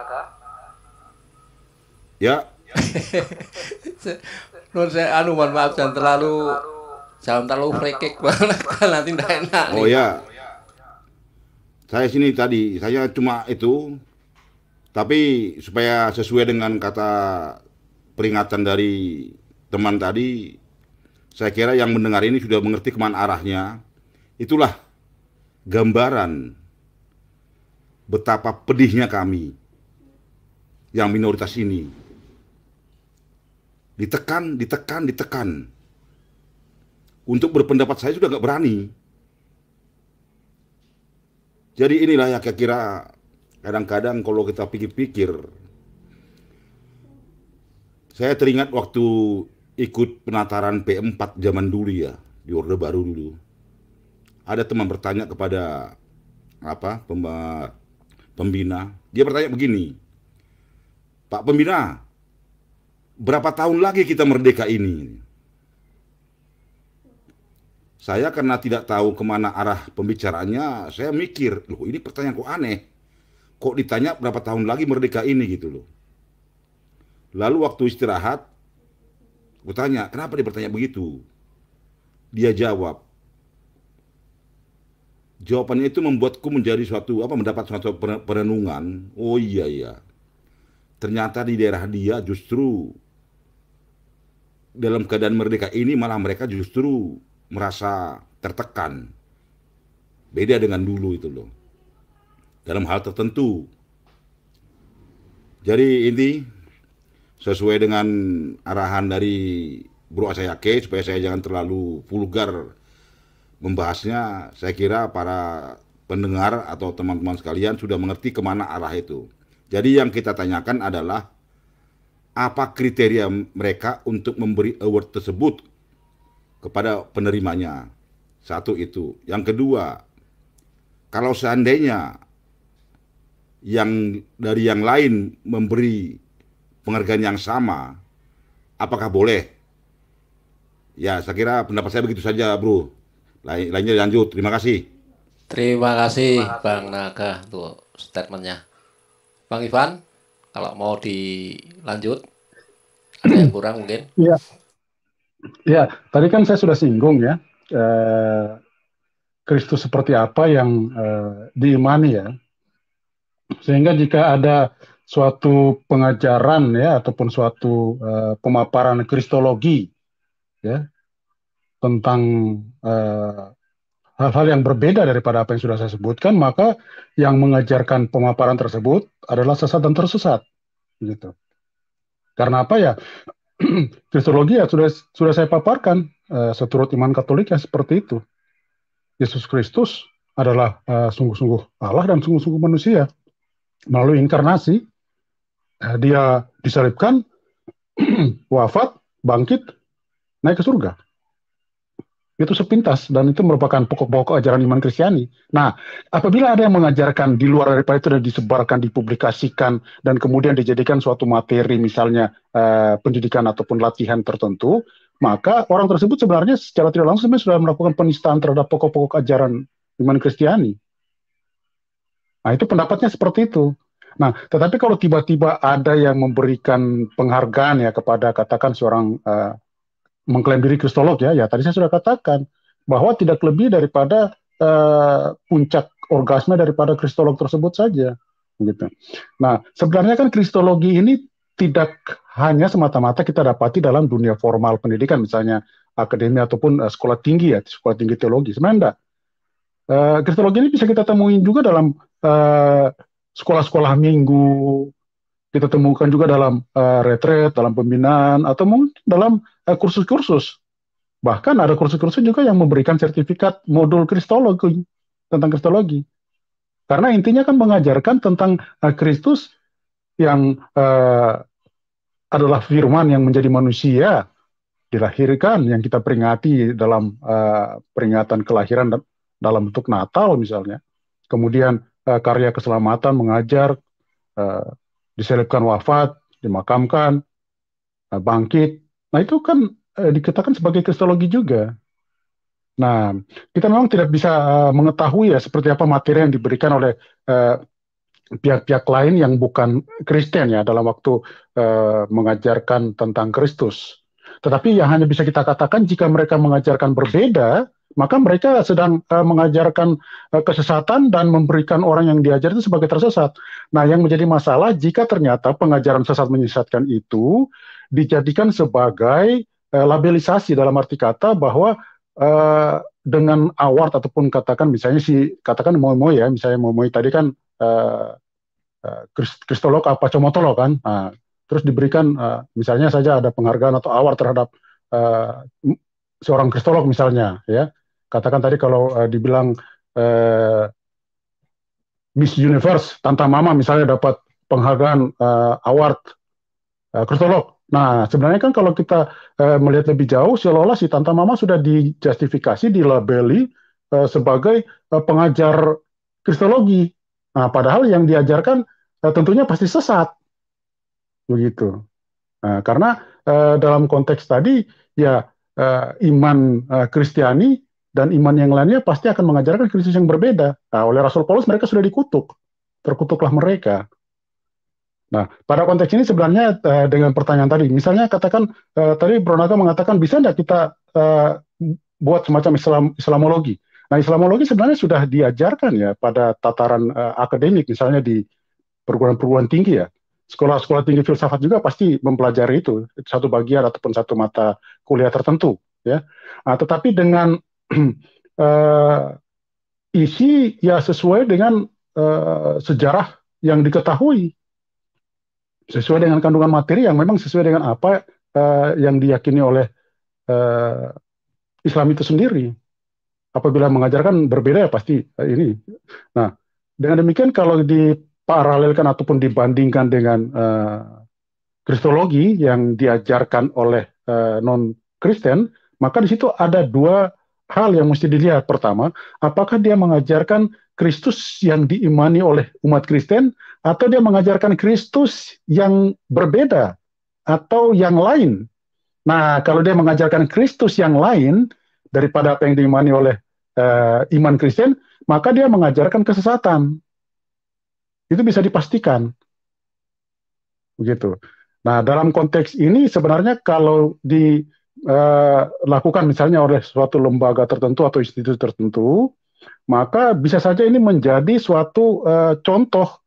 Ya. *laughs* Nur saya anu mohon maaf jangan terlalu jangan terlalu frekik banget Bang nanti tidak enak. Nih. Oh ya. Saya sini tadi saya cuma itu tapi supaya sesuai dengan kata peringatan dari teman tadi saya kira yang mendengar ini sudah mengerti kemana arahnya. Itulah gambaran betapa pedihnya kami yang minoritas ini. Ditekan, ditekan, ditekan. Untuk berpendapat saya sudah gak berani. Jadi inilah ya kira kira kadang-kadang kalau kita pikir-pikir saya teringat waktu ikut penataran P4 zaman dulu ya di Orde Baru dulu. Ada teman bertanya kepada apa pembina, dia bertanya begini, Pak pembina, berapa tahun lagi kita merdeka ini? Saya karena tidak tahu kemana arah pembicaranya, saya mikir, loh ini pertanyaan kok aneh. Kok ditanya berapa tahun lagi merdeka ini gitu loh. Lalu waktu istirahat, Gue tanya, kenapa dia bertanya begitu? Dia jawab, jawabannya itu membuatku menjadi suatu apa mendapat suatu perenungan. Oh iya iya. Ternyata di daerah dia justru dalam keadaan merdeka ini malah mereka justru merasa tertekan. Beda dengan dulu itu loh. Dalam hal tertentu. Jadi ini sesuai dengan arahan dari Bro saya ke supaya saya jangan terlalu vulgar membahasnya saya kira para pendengar atau teman-teman sekalian sudah mengerti kemana arah itu jadi yang kita tanyakan adalah apa kriteria mereka untuk memberi award tersebut kepada penerimanya satu itu yang kedua kalau seandainya yang dari yang lain memberi penghargaan yang sama, apakah boleh? Ya, saya kira pendapat saya begitu saja, Bro. Lain, lainnya lanjut. Terima kasih. Terima kasih, Terima kasih. Bang Naga tuh statementnya. Bang Ivan, kalau mau dilanjut, ada yang kurang mungkin? Iya. Ya, tadi kan saya sudah singgung ya, eh, Kristus eh, seperti apa yang eh, diimani ya. Sehingga jika ada suatu pengajaran ya ataupun suatu uh, pemaparan kristologi ya tentang hal eh, hal-hal yang berbeda daripada apa yang sudah saya sebutkan maka yang mengajarkan pemaparan tersebut adalah sesat dan tersesat gitu karena apa ya *clears throat* kristologi ya sudah sudah saya paparkan uh, seturut iman Katolik ya seperti itu Yesus Kristus adalah sungguh-sungguh Allah dan sungguh-sungguh manusia melalui inkarnasi Nah, dia disalibkan, *clears throat* wafat, bangkit, naik ke surga. Itu sepintas dan itu merupakan pokok-pokok ajaran iman Kristiani. Nah, apabila ada yang mengajarkan di luar daripada itu dan disebarkan, dipublikasikan dan kemudian dijadikan suatu materi misalnya eh, pendidikan ataupun latihan tertentu, maka orang tersebut sebenarnya secara tidak langsung sudah melakukan penistaan terhadap pokok-pokok ajaran iman Kristiani. Nah, itu pendapatnya seperti itu. Nah, tetapi kalau tiba-tiba ada yang memberikan penghargaan ya kepada katakan seorang uh, mengklaim diri kristolog ya, ya tadi saya sudah katakan bahwa tidak lebih daripada uh, puncak orgasme daripada kristolog tersebut saja, gitu. Nah, sebenarnya kan kristologi ini tidak hanya semata-mata kita dapati dalam dunia formal pendidikan misalnya akademi ataupun uh, sekolah tinggi ya, sekolah tinggi teologi. Sebenarnya enggak. Uh, kristologi ini bisa kita temuin juga dalam uh, sekolah-sekolah minggu kita temukan juga dalam uh, retret, dalam pembinaan, atau mungkin dalam kursus eh, kursus-kursus. Bahkan ada kursus-kursus juga yang memberikan sertifikat modul kristologi tentang kristologi. Karena intinya kan mengajarkan tentang uh, Kristus yang uh, adalah firman yang menjadi manusia, dilahirkan yang kita peringati dalam uh, peringatan kelahiran dalam bentuk Natal misalnya. Kemudian uh, karya keselamatan, mengajar, uh, eh, diselipkan wafat, dimakamkan, uh, bangkit. Nah itu kan uh, dikatakan sebagai kristologi juga. Nah kita memang tidak bisa uh, mengetahui ya seperti apa materi yang diberikan oleh uh, pihak-pihak lain yang bukan Kristen ya dalam waktu uh, mengajarkan tentang Kristus. Tetapi yang hanya bisa kita katakan jika mereka mengajarkan berbeda, maka mereka sedang uh, mengajarkan uh, kesesatan dan memberikan orang yang diajar itu sebagai tersesat. Nah, yang menjadi masalah jika ternyata pengajaran sesat menyesatkan itu dijadikan sebagai uh, eh, labelisasi dalam arti kata bahwa uh, dengan award ataupun katakan misalnya si katakan momo ya, misalnya momo tadi kan uh, kristolog apa comotolog kan. Nah, terus diberikan uh, misalnya saja ada penghargaan atau award terhadap uh, seorang kristolog misalnya ya katakan tadi kalau uh, dibilang uh, Miss Universe Tanta Mama misalnya dapat penghargaan uh, award uh, kristolog. Nah, sebenarnya kan kalau kita uh, melihat lebih jauh seolah-olah si Tanta Mama sudah dijustifikasi, dilabeli uh, sebagai uh, pengajar kristologi. Nah, padahal yang diajarkan uh, tentunya pasti sesat. Begitu. Nah, karena uh, dalam konteks tadi ya uh, iman uh, Kristiani dan iman yang lainnya pasti akan mengajarkan Kristus yang berbeda. Nah, oleh Rasul Paulus mereka sudah dikutuk, terkutuklah mereka. Nah, pada konteks ini sebenarnya uh, dengan pertanyaan tadi, misalnya katakan uh, tadi Bronaga mengatakan bisa tidak kita uh, buat semacam Islam, Islamologi. Nah, Islamologi sebenarnya sudah diajarkan ya pada tataran uh, akademik, misalnya di perguruan-perguruan tinggi ya. Sekolah-sekolah tinggi filsafat juga pasti mempelajari itu satu bagian ataupun satu mata kuliah tertentu ya. Nah, tetapi dengan uh, *clears throat* isi ya sesuai dengan uh, sejarah yang diketahui sesuai dengan kandungan materi yang memang sesuai dengan apa uh, yang diyakini oleh uh, Islam itu sendiri. Apabila mengajarkan berbeda ya pasti uh, ini. Nah, dengan demikian kalau diparalelkan ataupun dibandingkan dengan uh, kristologi yang diajarkan oleh uh, non Kristen, maka di situ ada dua hal yang mesti dilihat. Pertama, apakah dia mengajarkan Kristus yang diimani oleh umat Kristen atau dia mengajarkan Kristus yang berbeda atau yang lain. Nah, kalau dia mengajarkan Kristus yang lain daripada apa yang diimani oleh uh, iman Kristen, maka dia mengajarkan kesesatan. Itu bisa dipastikan. Begitu. Nah, dalam konteks ini sebenarnya kalau di dilakukan eh, lakukan misalnya oleh suatu lembaga tertentu atau institusi tertentu, maka bisa saja ini menjadi suatu eh, contoh,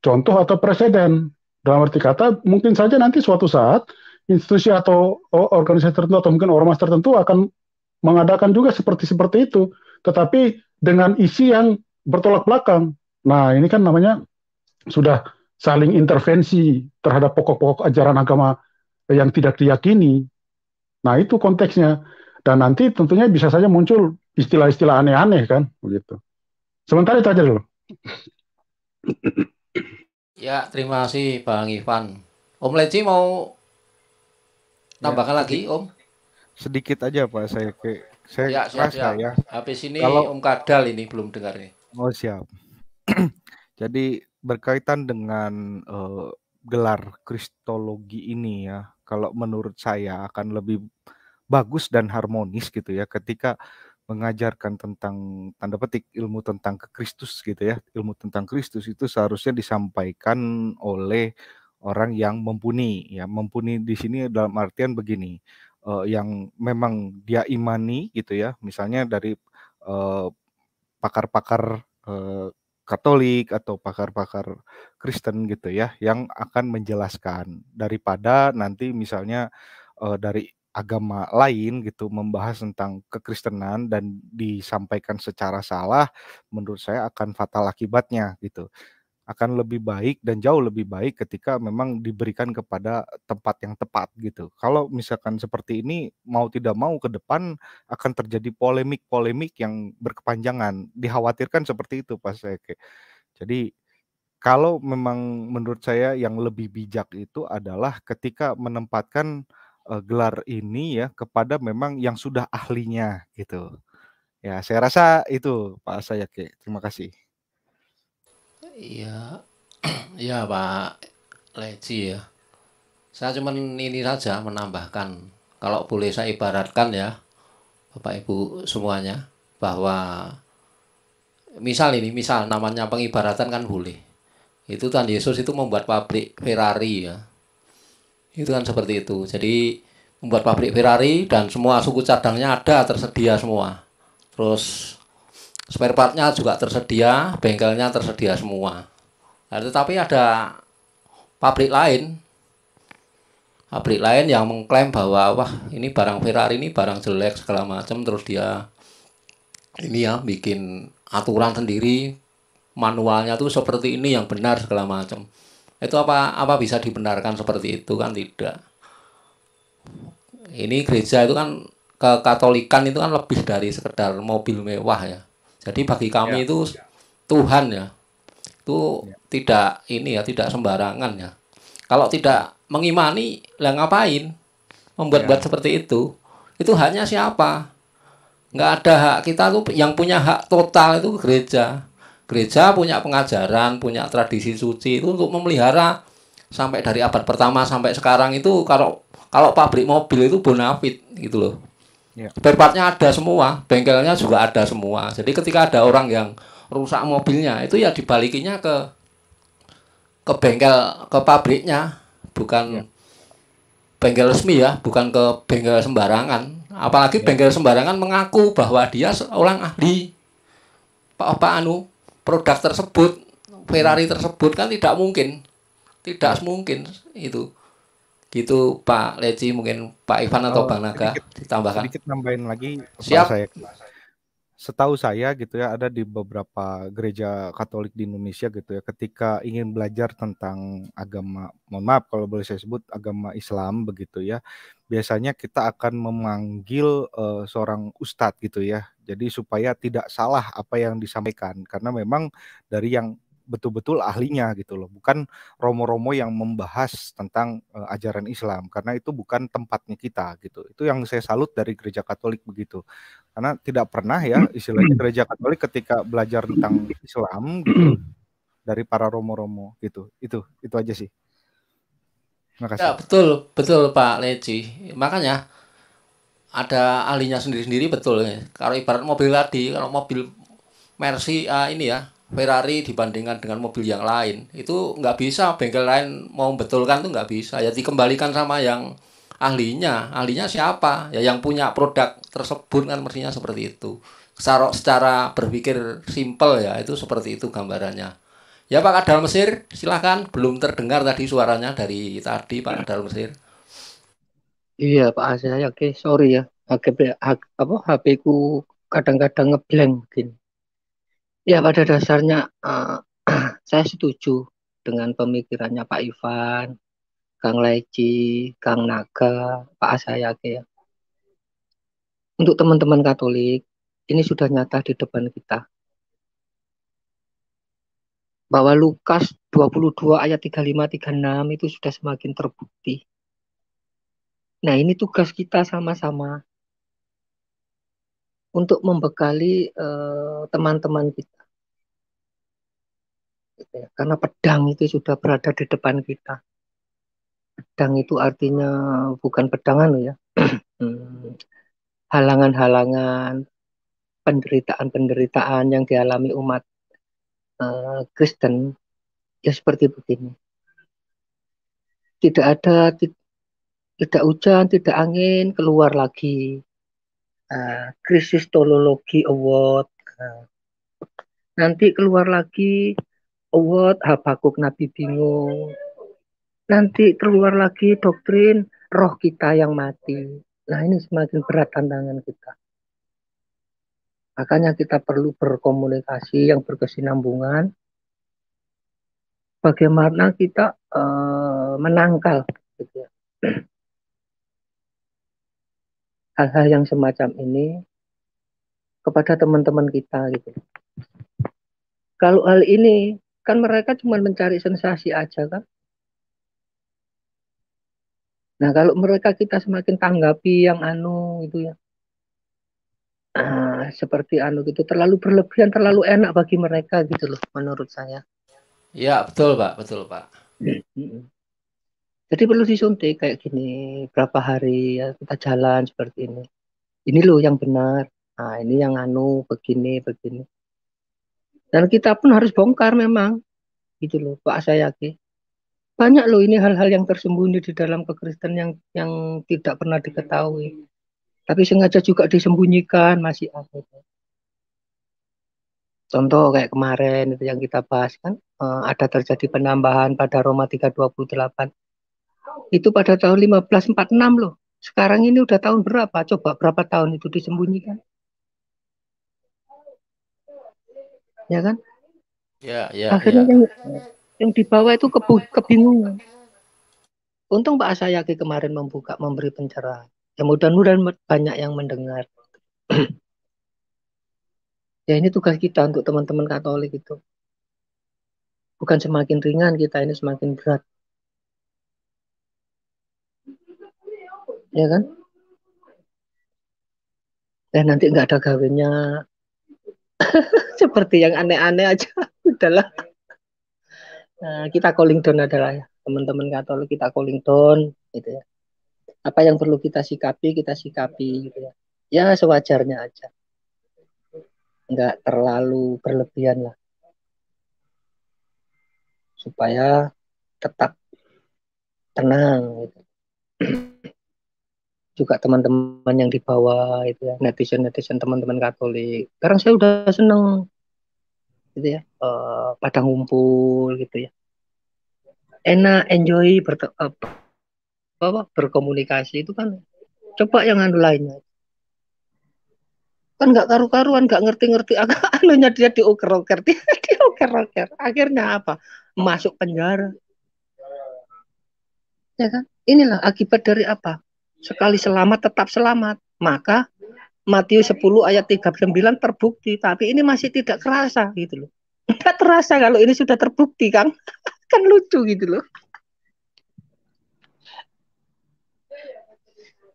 contoh atau presiden. Dalam arti kata, mungkin saja nanti suatu saat institusi atau organisasi tertentu atau mungkin ormas tertentu akan mengadakan juga seperti seperti itu, tetapi dengan isi yang bertolak belakang. Nah, ini kan namanya sudah saling intervensi terhadap pokok-pokok ajaran agama yang tidak diyakini. Nah itu konteksnya. Dan nanti tentunya bisa saja muncul istilah-istilah aneh-aneh kan, begitu. Sementara itu aja dulu. Ya, terima kasih Bang Ivan. Om Leci mau tambahkan ya, lagi, Om? Sedikit aja Pak, saya ke saya ya, siap, siap. ya. Habis ini Kalau... Om Kadal ini belum dengar nih. Oh, siap. *clears throat* Jadi berkaitan dengan uh, gelar kristologi ini ya kalau menurut saya akan lebih bagus dan harmonis gitu ya ketika mengajarkan tentang tanda petik ilmu tentang ke Kristus gitu ya. Ilmu tentang Kristus itu seharusnya disampaikan oleh orang yang mumpuni ya. Mumpuni di sini dalam artian begini, uh, yang memang dia imani gitu ya. Misalnya dari eh, pakar-pakar uh, uh, Katolik atau pakar-pakar Kristen gitu ya yang akan menjelaskan daripada nanti misalnya uh, dari agama lain gitu membahas tentang kekristenan dan disampaikan secara salah menurut saya akan fatal akibatnya gitu akan lebih baik dan jauh lebih baik ketika memang diberikan kepada tempat yang tepat gitu. Kalau misalkan seperti ini mau tidak mau ke depan akan terjadi polemik-polemik yang berkepanjangan. Dikhawatirkan seperti itu Pak Seke. Jadi kalau memang menurut saya yang lebih bijak itu adalah ketika menempatkan uh, gelar ini ya kepada memang yang sudah ahlinya gitu. Ya, saya rasa itu Pak Sayake. Terima kasih. Iya, *clears throat* iya Pak Leci ya. Saya cuma ini saja menambahkan, kalau boleh saya ibaratkan ya, Bapak Ibu semuanya, bahwa misal ini, misal namanya pengibaratan kan boleh. Itu Tuhan Yesus itu membuat pabrik Ferrari ya. Itu kan seperti itu. Jadi membuat pabrik Ferrari dan semua suku cadangnya ada tersedia semua. Terus spare partnya juga tersedia, bengkelnya tersedia semua. Nah, tetapi ada pabrik lain, pabrik lain yang mengklaim bahwa wah ini barang Ferrari ini barang jelek segala macam, terus dia ini ya bikin aturan sendiri, manualnya tuh seperti ini yang benar segala macam. Itu apa apa bisa dibenarkan seperti itu kan tidak. Ini gereja itu kan kekatolikan itu kan lebih dari sekedar mobil mewah ya jadi bagi kami ya. itu Tuhan ya itu ya. tidak ini ya tidak sembarangan ya. Kalau tidak mengimani, lah ngapain membuat-buat ya. seperti itu? Itu hanya siapa? Nggak ada hak kita tuh yang punya hak total itu gereja. Gereja punya pengajaran, punya tradisi suci itu untuk memelihara sampai dari abad pertama sampai sekarang itu kalau kalau pabrik mobil itu bonafit gitu loh. Ya. ada semua, bengkelnya juga ada semua. Jadi ketika ada orang yang rusak mobilnya, itu ya dibalikinya ke ke bengkel ke pabriknya, bukan ya. bengkel resmi ya, bukan ke bengkel sembarangan. Apalagi ya. bengkel sembarangan mengaku bahwa dia seorang ahli Pak apa anu produk tersebut Ferrari tersebut kan tidak mungkin, tidak mungkin itu. Gitu Pak Leci mungkin Pak Ivan atau oh, Bang Naga sedikit, ditambahkan. Sedikit nambahin lagi. Siap. Saya. Setahu saya gitu ya ada di beberapa gereja Katolik di Indonesia gitu ya ketika ingin belajar tentang agama mohon maaf kalau boleh saya sebut agama Islam begitu ya biasanya kita akan memanggil uh, seorang ustadz gitu ya jadi supaya tidak salah apa yang disampaikan karena memang dari yang betul-betul ahlinya gitu loh, bukan romo-romo yang membahas tentang uh, ajaran Islam karena itu bukan tempatnya kita gitu. Itu yang saya salut dari gereja Katolik begitu. Karena tidak pernah ya hmm. istilahnya gereja Katolik ketika belajar tentang Islam gitu hmm. dari para romo-romo gitu. Itu itu aja sih. kasih Ya, betul, betul Pak Leci. Makanya ada ahlinya sendiri-sendiri betul ya. Kalau ibarat mobil tadi, kalau mobil Mercy uh, ini ya, Ferrari dibandingkan dengan mobil yang lain itu nggak bisa bengkel lain mau betulkan tuh nggak bisa ya dikembalikan sama yang ahlinya ahlinya siapa ya yang punya produk tersebut kan mestinya seperti itu secara, secara berpikir simple ya itu seperti itu gambarannya ya Pak Kadal Mesir silahkan belum terdengar tadi suaranya dari tadi Pak Kadal Mesir iya Pak ya, oke sorry ya HP, apa HP ku kadang-kadang ngeblank gini Ya pada dasarnya uh, *clears throat* saya setuju dengan pemikirannya Pak Ivan, Kang Leci, Kang Naga, Pak Asayake ya. Untuk teman-teman Katolik, ini sudah nyata di depan kita. Bahwa Lukas 22 ayat 35 36 itu sudah semakin terbukti. Nah, ini tugas kita sama-sama untuk membekali eh, teman-teman uh, teman -teman kita Gitu ya. Karena pedang itu sudah berada di depan kita. Pedang itu artinya bukan pedangan ya. *clears throat* Hmm. Halangan-halangan, penderitaan-penderitaan yang dialami umat uh, Kristen ya seperti begini. Tidak ada tidak hujan, tidak angin, keluar lagi. Uh, ah, krisis tolologi award. Uh, nanti keluar lagi award Habakuk Nabi bingung. Nanti keluar lagi doktrin roh kita yang mati. Nah ini semakin berat tantangan kita. Makanya kita perlu berkomunikasi yang berkesinambungan. Bagaimana kita uh, menangkal gitu ya. *clears throat* hal-hal yang semacam ini kepada teman-teman kita gitu. Kalau hal ini Kan mereka cuma mencari sensasi aja kan. Nah kalau mereka kita semakin tanggapi yang anu itu ya. Ah, seperti anu gitu terlalu berlebihan terlalu enak bagi mereka gitu loh menurut saya. Ya betul pak betul pak. Jadi perlu disuntik kayak gini berapa hari ya kita jalan seperti ini. Ini loh yang benar. Nah ini yang anu begini begini. Dan kita pun harus bongkar memang. Gitu loh Pak Sayaki. Banyak loh ini hal-hal yang tersembunyi di dalam kekristen yang yang tidak pernah diketahui. Tapi sengaja juga disembunyikan masih ada. Contoh kayak kemarin itu yang kita bahas kan eh, ada terjadi penambahan pada Roma 328. Itu pada tahun 1546 loh. Sekarang ini udah tahun berapa? Coba berapa tahun itu disembunyikan? ya kan? Ya, ya. Akhirnya ya. yang yang dibawa itu kebu, kebingungan. Untung Pak Asayaki kemarin membuka memberi pencerahan. Ya mudah-mudahan banyak yang mendengar. *clears throat* ya ini tugas kita untuk teman-teman Katolik itu. Bukan semakin ringan kita ini semakin berat. Ya kan? Dan ya, nanti nggak ada gawennya. *laughs* seperti yang aneh-aneh aja adalah *laughs* nah, kita calling down adalah ya teman-teman Katolik kita calling down gitu ya apa yang perlu kita sikapi kita sikapi gitu ya ya sewajarnya aja nggak terlalu berlebihan lah supaya tetap tenang gitu. *clears throat* juga teman-teman yang dibawa itu ya netizen netizen teman-teman Katolik sekarang saya udah seneng gitu ya uh, eh, pada ngumpul gitu ya enak enjoy eh, ber apa, berkomunikasi itu kan coba yang anu lainnya kan nggak karu-karuan nggak ngerti-ngerti *laughs* anunya dia dioker-oker dia *laughs* dioker-oker akhirnya apa masuk penjara ya kan inilah akibat dari apa sekali selamat tetap selamat. Maka Matius 10 ayat 39 terbukti, tapi ini masih tidak kerasa gitu loh. Tidak *laughs* terasa kalau ini sudah terbukti, Kang. *laughs* kan lucu gitu loh.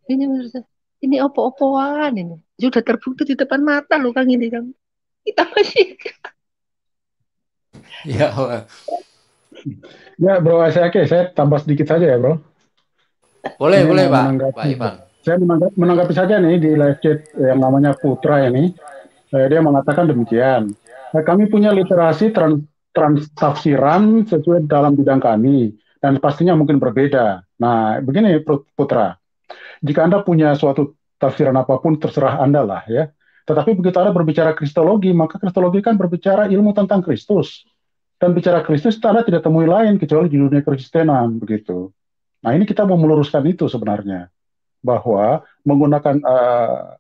Ini menurut saya, ini opo-opoan ini. Sudah terbukti di depan mata loh Kang ini, Kang. Kita masih Ya, Ya, Bro saya oke saya tambah sedikit saja ya, Bro. Boleh, boleh Pak. Pak Saya menanggapi, menanggapi saja nih di live chat yang namanya Putra ini. Eh, dia mengatakan demikian. Eh, kami punya literasi trans, trans sesuai dalam bidang kami dan pastinya mungkin berbeda. Nah, begini Putra. Jika Anda punya suatu tafsiran apapun terserah Anda lah ya. Tetapi begitu Anda berbicara kristologi, maka kristologi kan berbicara ilmu tentang Kristus. Dan bicara Kristus Anda tidak temui lain kecuali di dunia Kristenan begitu. Nah ini kita mau meluruskan itu sebenarnya bahwa menggunakan uh,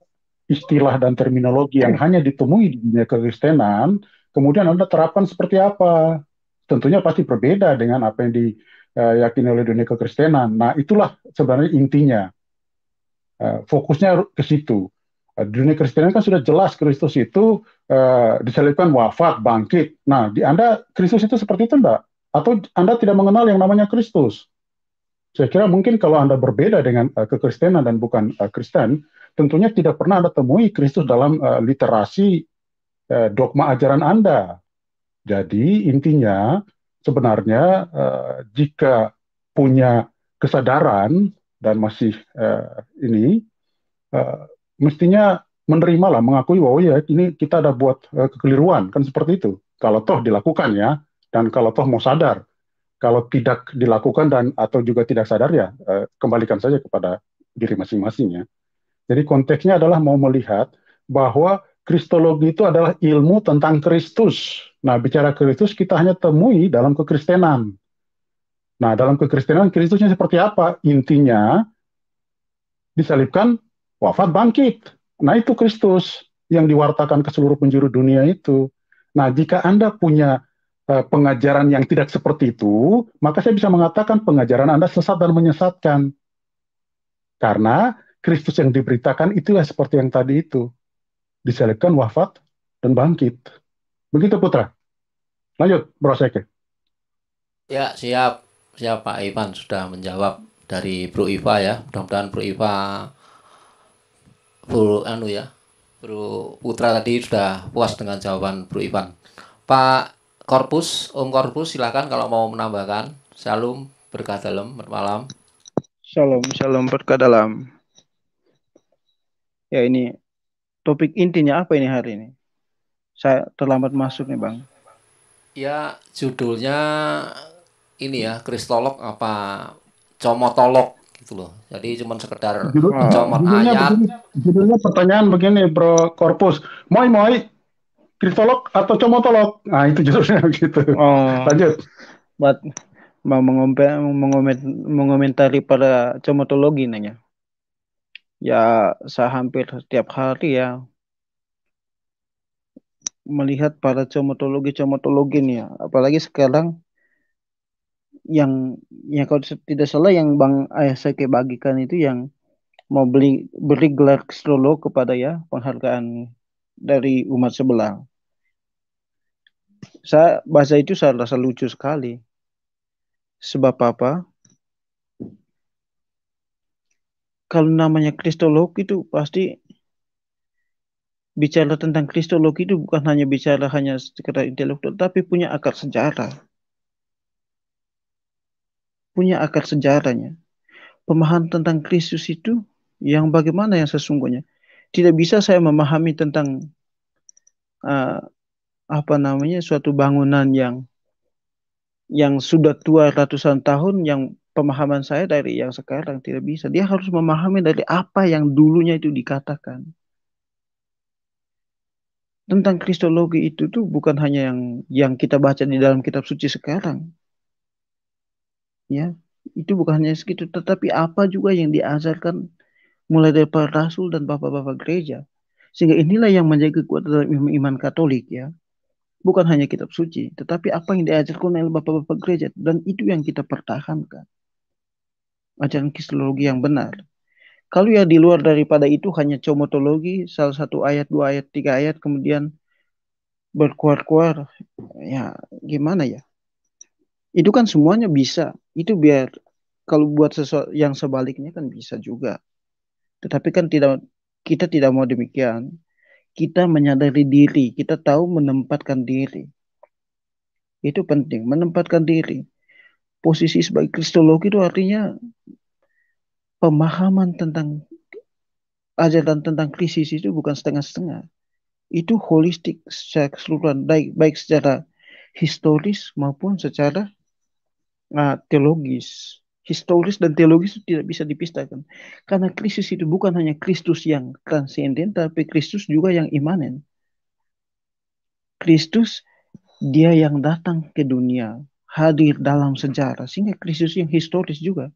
istilah dan terminologi yang hanya ditemui di dunia kekristenan, kemudian anda terapkan seperti apa? Tentunya pasti berbeda dengan apa yang diyakini oleh dunia kekristenan. Nah itulah sebenarnya intinya uh, fokusnya ke situ. Uh, dunia Kristen kan sudah jelas Kristus itu uh, disalibkan wafat bangkit. Nah di anda Kristus itu seperti itu enggak? Atau anda tidak mengenal yang namanya Kristus? Saya kira mungkin kalau Anda berbeda dengan uh, kekristenan dan bukan uh, Kristen, tentunya tidak pernah Anda temui Kristus dalam uh, literasi uh, dogma ajaran Anda. Jadi intinya sebenarnya uh, jika punya kesadaran dan masih uh, ini uh, mestinya lah, mengakui bahwa oh, ya ini kita ada buat uh, kekeliruan kan seperti itu kalau toh dilakukan ya dan kalau toh mau sadar kalau tidak dilakukan dan atau juga tidak sadar ya eh, kembalikan saja kepada diri masing-masing ya. Jadi konteksnya adalah mau melihat bahwa Kristologi itu adalah ilmu tentang Kristus. Nah, bicara Kristus kita hanya temui dalam kekristenan. Nah, dalam kekristenan Kristusnya seperti apa? Intinya disalibkan, wafat, bangkit. Nah, itu Kristus yang diwartakan ke seluruh penjuru dunia itu. Nah, jika Anda punya Eh, pengajaran yang tidak seperti itu, maka saya bisa mengatakan pengajaran Anda sesat dan menyesatkan. Karena Kristus yang diberitakan itulah seperti yang tadi itu. Diselipkan, wafat, dan bangkit. Begitu Putra. Lanjut, Bro Seke. Ya, siap. Siap Pak Ivan sudah menjawab dari Bro Iva ya. Mudah-mudahan Bro Iva Bro anu ya. Bro Putra tadi sudah puas dengan jawaban Bro Ivan. Pak Korpus, Om Korpus silakan kalau mau menambahkan. Salam, berkah dalam, malam. Shalom, shalom, berkah dalam. Ya ini topik intinya apa ini hari ini? Saya terlambat masuk nih Bang. Ya judulnya ini ya, Kristolog apa Comotolog gitu loh. Jadi cuma sekedar Judul, comot judulnya ayat. Begini, judulnya pertanyaan begini bro, korpus. Moi moi, kriptolog atau comotolog. Nah, itu jurusnya *laughs* gitu. Oh. Lanjut. Buat mau mengomen, mengomen, mengomentari para comotologi nanya. Ya, saya hampir setiap hari ya melihat para comotologi-comotologi nih ya. Apalagi sekarang yang ya kalau tidak salah yang Bang ayah saya bagikan itu yang mau beli beri gelar kepada ya penghargaan dari umat sebelah saya bahasa itu saya rasa lucu sekali. Sebab apa? Kalau namanya kristolog itu pasti bicara tentang Kristolog itu bukan hanya bicara hanya sekedar intelektual, tapi punya akar sejarah. Punya akar sejarahnya. Pemahaman tentang Kristus itu yang bagaimana yang sesungguhnya. Tidak bisa saya memahami tentang uh, apa namanya suatu bangunan yang yang sudah tua ratusan tahun yang pemahaman saya dari yang sekarang tidak bisa. Dia harus memahami dari apa yang dulunya itu dikatakan. Tentang kristologi itu tuh bukan hanya yang yang kita baca di dalam kitab suci sekarang. Ya, itu bukan hanya segitu, tetapi apa juga yang diajarkan mulai dari para rasul dan bapak-bapak gereja. Sehingga inilah yang menjadi kekuatan dalam iman Katolik ya bukan hanya kitab suci, tetapi apa yang diajarkan oleh bapak-bapak gereja dan itu yang kita pertahankan. Ajaran kristologi yang benar. Kalau ya di luar daripada itu hanya comotologi, salah satu ayat, dua ayat, tiga ayat, kemudian berkuar-kuar, ya gimana ya? Itu kan semuanya bisa. Itu biar kalau buat sesuatu yang sebaliknya kan bisa juga. Tetapi kan tidak kita tidak mau demikian kita menyadari diri, kita tahu menempatkan diri. Itu penting, menempatkan diri. Posisi sebagai kristologi itu artinya pemahaman tentang ajaran tentang krisis itu bukan setengah-setengah. Itu holistik secara keseluruhan, baik, baik secara historis maupun secara uh, teologis historis dan teologis itu tidak bisa dipisahkan. Karena Kristus itu bukan hanya Kristus yang transenden, tapi Kristus juga yang imanen. Kristus dia yang datang ke dunia, hadir dalam sejarah, sehingga Kristus yang historis juga.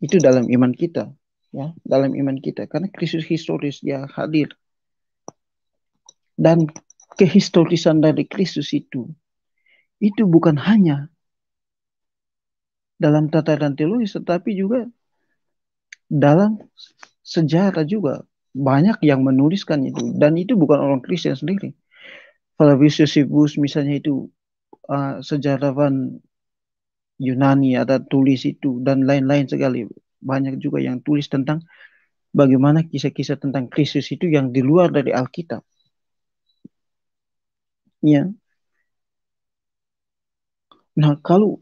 Itu dalam iman kita, ya, dalam iman kita. Karena Kristus historis dia hadir. Dan kehistorisan dari Kristus itu itu bukan hanya dalam tataran teologis tetapi juga dalam sejarah juga banyak yang menuliskan itu dan itu bukan orang Kristen sendiri. Flavius Josephus misalnya itu uh, sejarawan Yunani ada tulis itu dan lain-lain sekali banyak juga yang tulis tentang bagaimana kisah-kisah tentang Kristus itu yang di luar dari Alkitab. Ya. Nah, kalau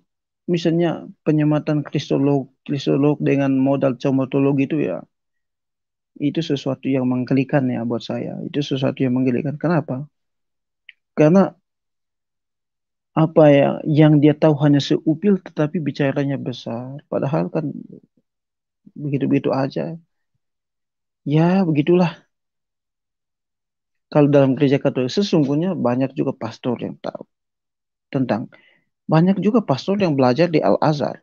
misalnya penyematan kristolog kristolog dengan modal comatologi itu ya itu sesuatu yang menggelikan ya buat saya itu sesuatu yang menggelikan kenapa karena apa ya yang dia tahu hanya seupil tetapi bicaranya besar padahal kan begitu-begitu aja ya begitulah kalau dalam gereja Katolik sesungguhnya banyak juga pastor yang tahu tentang banyak juga pastor yang belajar di Al-Azhar.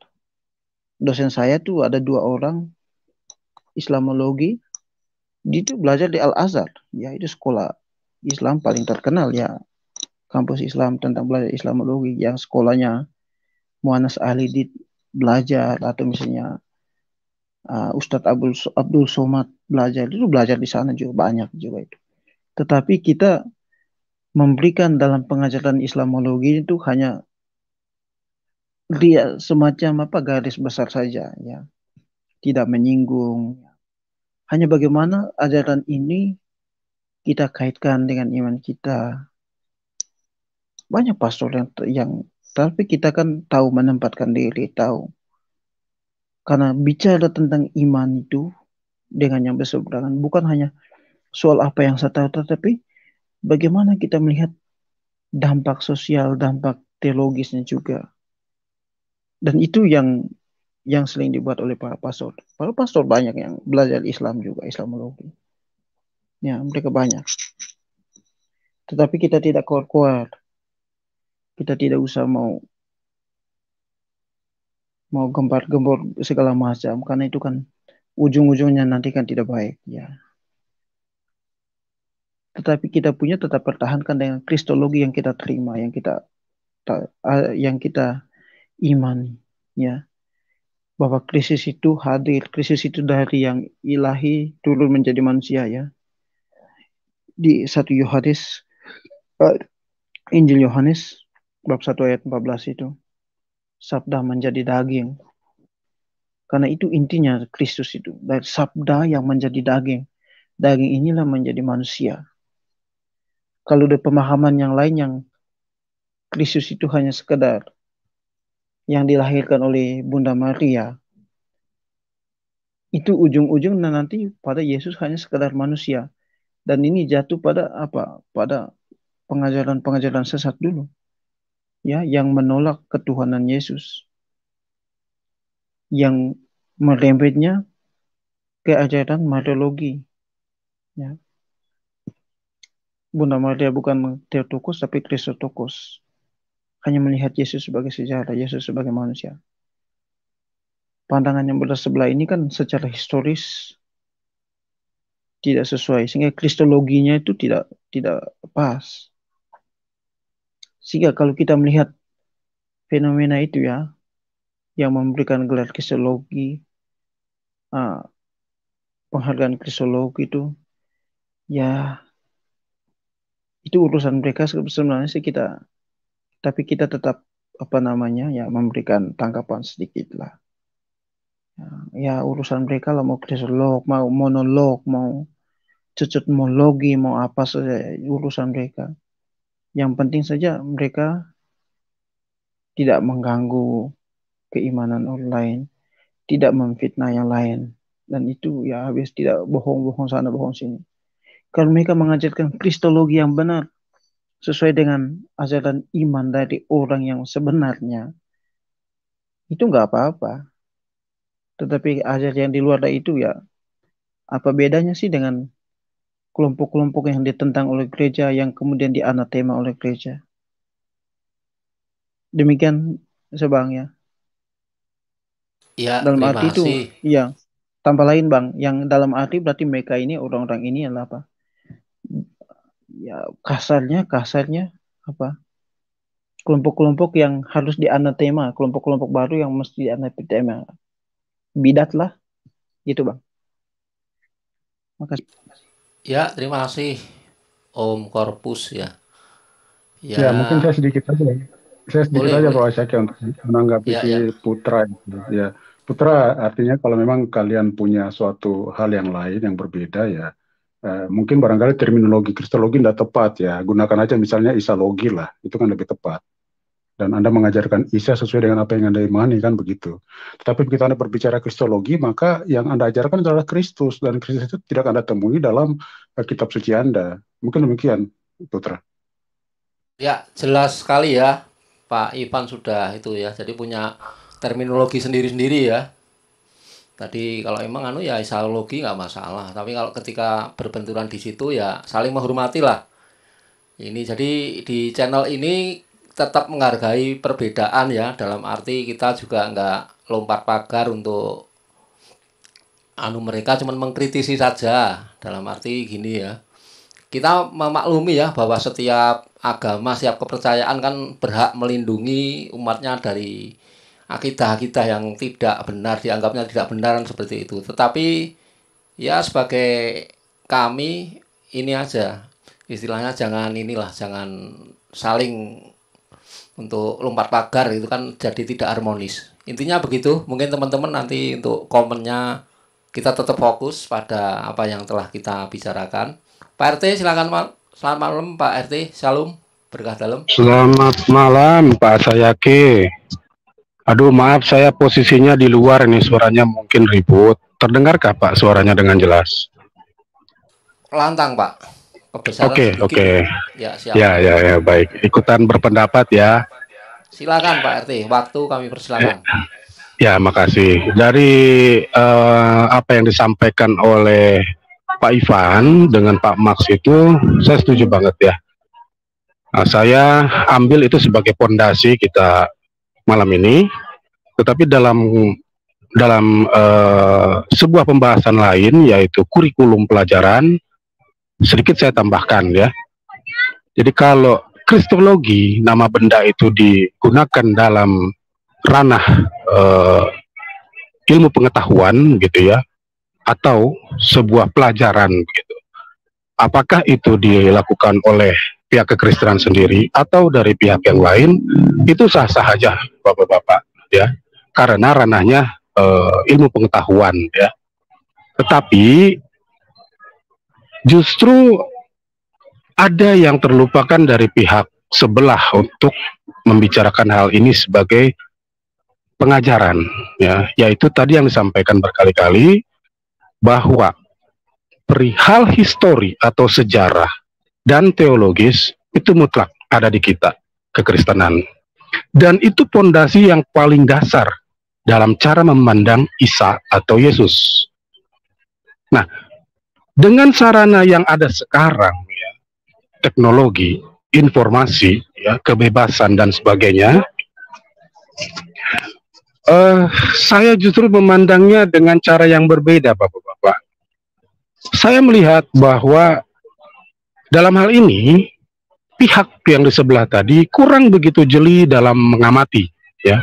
Dosen saya tuh ada dua orang Islamologi. Dia tuh belajar di Al-Azhar. Ya itu sekolah Islam paling terkenal ya. Kampus Islam tentang belajar Islamologi. Yang sekolahnya Muanas Ali di belajar. Atau misalnya uh, Ustadz Abdul, Abdul Somad belajar itu belajar di sana juga banyak juga itu. Tetapi kita memberikan dalam pengajaran Islamologi itu hanya dia semacam apa garis besar saja ya tidak menyinggung hanya bagaimana ajaran ini kita kaitkan dengan iman kita banyak pastor yang, yang tapi kita kan tahu menempatkan diri tahu karena bicara tentang iman itu dengan yang berseberangan bukan hanya soal apa yang saya tahu tetapi bagaimana kita melihat dampak sosial dampak teologisnya juga dan itu yang yang sering dibuat oleh para pastor. Para pastor banyak yang belajar Islam juga, Islamologi. Ya, mereka banyak. Tetapi kita tidak kuat-kuat. Kita tidak usah mau mau gempar-gempor segala macam karena itu kan ujung-ujungnya nanti kan tidak baik ya. Tetapi kita punya tetap pertahankan dengan kristologi yang kita terima, yang kita yang kita iman ya bahwa krisis itu hadir krisis itu dari yang ilahi turun menjadi manusia ya di satu Yohanes uh, Injil Yohanes bab 1 ayat 14 itu sabda menjadi daging karena itu intinya Kristus itu dari sabda yang menjadi daging daging inilah menjadi manusia kalau ada pemahaman yang lain yang Kristus itu hanya sekedar yang dilahirkan oleh Bunda Maria itu ujung-ujung nanti pada Yesus hanya sekedar manusia dan ini jatuh pada apa pada pengajaran-pengajaran sesat dulu ya yang menolak ketuhanan Yesus yang merembetnya ke ajaran Mariologi ya Bunda Maria bukan Theotokos tapi Kristotokos hanya melihat Yesus sebagai sejarah, Yesus sebagai manusia. Pandangan yang bersebelah ini kan secara historis tidak sesuai sehingga kristologinya itu tidak tidak pas. Sehingga kalau kita melihat fenomena itu ya yang memberikan gelar kristologi ah, penghargaan kristologi itu ya itu urusan mereka sebenarnya sih kita tapi kita tetap apa namanya ya memberikan tangkapan sedikit lah ya, ya urusan mereka lah mau krisolog mau monolog mau cucut monologi mau apa saja urusan mereka yang penting saja mereka tidak mengganggu keimanan orang lain tidak memfitnah yang lain dan itu ya habis tidak bohong-bohong sana bohong sini kalau mereka mengajarkan kristologi yang benar sesuai dengan ajaran iman dari orang yang sebenarnya itu nggak apa-apa tetapi ajaran yang di luar dari itu ya apa bedanya sih dengan kelompok-kelompok yang ditentang oleh gereja yang kemudian dianatema oleh gereja demikian sebang ya ya dalam arti itu ya tanpa lain bang yang dalam arti berarti mereka ini orang-orang ini adalah apa ya kasarnya kasarnya apa kelompok-kelompok yang harus dianatema, kelompok-kelompok baru yang mesti dianatema. Bidat lah, gitu bang. Makasih. Ya, terima kasih Om Korpus ya. Ya, ya mungkin saya sedikit aja. Ya. Saya sedikit boleh, aja boleh. kalau saya untuk menanggapi ya, si ya. Putra. Ya, Putra artinya kalau memang kalian punya suatu hal yang lain yang berbeda ya Eh, mungkin barangkali terminologi kristologi tidak tepat ya. Gunakan aja misalnya isalogi lah, itu kan lebih tepat. Dan Anda mengajarkan Isa sesuai dengan apa yang Anda imani kan begitu. Tetapi begitu Anda berbicara kristologi, maka yang Anda ajarkan adalah Kristus dan Kristus itu tidak Anda temui dalam eh, kitab suci Anda. Mungkin demikian, Putra. Ya, jelas sekali ya. Pak Ivan sudah itu ya. Jadi punya terminologi sendiri-sendiri ya tadi kalau emang anu ya isologi nggak masalah tapi kalau ketika berbenturan di situ ya saling menghormati lah ini jadi di channel ini tetap menghargai perbedaan ya dalam arti kita juga nggak lompat pagar untuk anu mereka cuman mengkritisi saja dalam arti gini ya kita memaklumi ya bahwa setiap agama setiap kepercayaan kan berhak melindungi umatnya dari akidah-akidah yang tidak benar dianggapnya tidak benar seperti itu. Tetapi ya sebagai kami ini aja istilahnya jangan inilah jangan saling untuk lompat pagar itu kan jadi tidak harmonis. Intinya begitu. Mungkin teman-teman nanti untuk komennya kita tetap fokus pada apa yang telah kita bicarakan. Pak RT silakan mal selamat malam Pak RT. Salam berkah dalam. Selamat malam Pak Sayaki. Aduh, maaf saya posisinya di luar ini suaranya mungkin ribut. Terdengarkah Pak suaranya dengan jelas? Lantang Pak. Oke, oke. Okay. Ya, ya, ya, ya, baik. Ikutan berpendapat ya. Silakan Pak RT, waktu kami persilakan. Ya, ya makasih. Dari uh, apa yang disampaikan oleh Pak Ivan dengan Pak Max itu, saya setuju banget ya. Nah, saya ambil itu sebagai pondasi kita malam ini, tetapi dalam dalam uh, sebuah pembahasan lain yaitu kurikulum pelajaran sedikit saya tambahkan ya. Jadi kalau kristologi nama benda itu digunakan dalam ranah uh, ilmu pengetahuan gitu ya atau sebuah pelajaran gitu. Apakah itu dilakukan oleh pihak kekristenan sendiri atau dari pihak yang lain itu sah-sah aja bapak-bapak ya karena ranahnya uh, ilmu pengetahuan ya tetapi justru ada yang terlupakan dari pihak sebelah untuk membicarakan hal ini sebagai pengajaran ya yaitu tadi yang disampaikan berkali-kali bahwa perihal histori atau sejarah dan teologis itu mutlak ada di kita kekristenan dan itu pondasi yang paling dasar dalam cara memandang Isa atau Yesus. Nah, dengan sarana yang ada sekarang, ya, teknologi, informasi, ya, kebebasan dan sebagainya, uh, saya justru memandangnya dengan cara yang berbeda, Bapak-bapak. Saya melihat bahwa dalam hal ini pihak yang di sebelah tadi kurang begitu jeli dalam mengamati ya.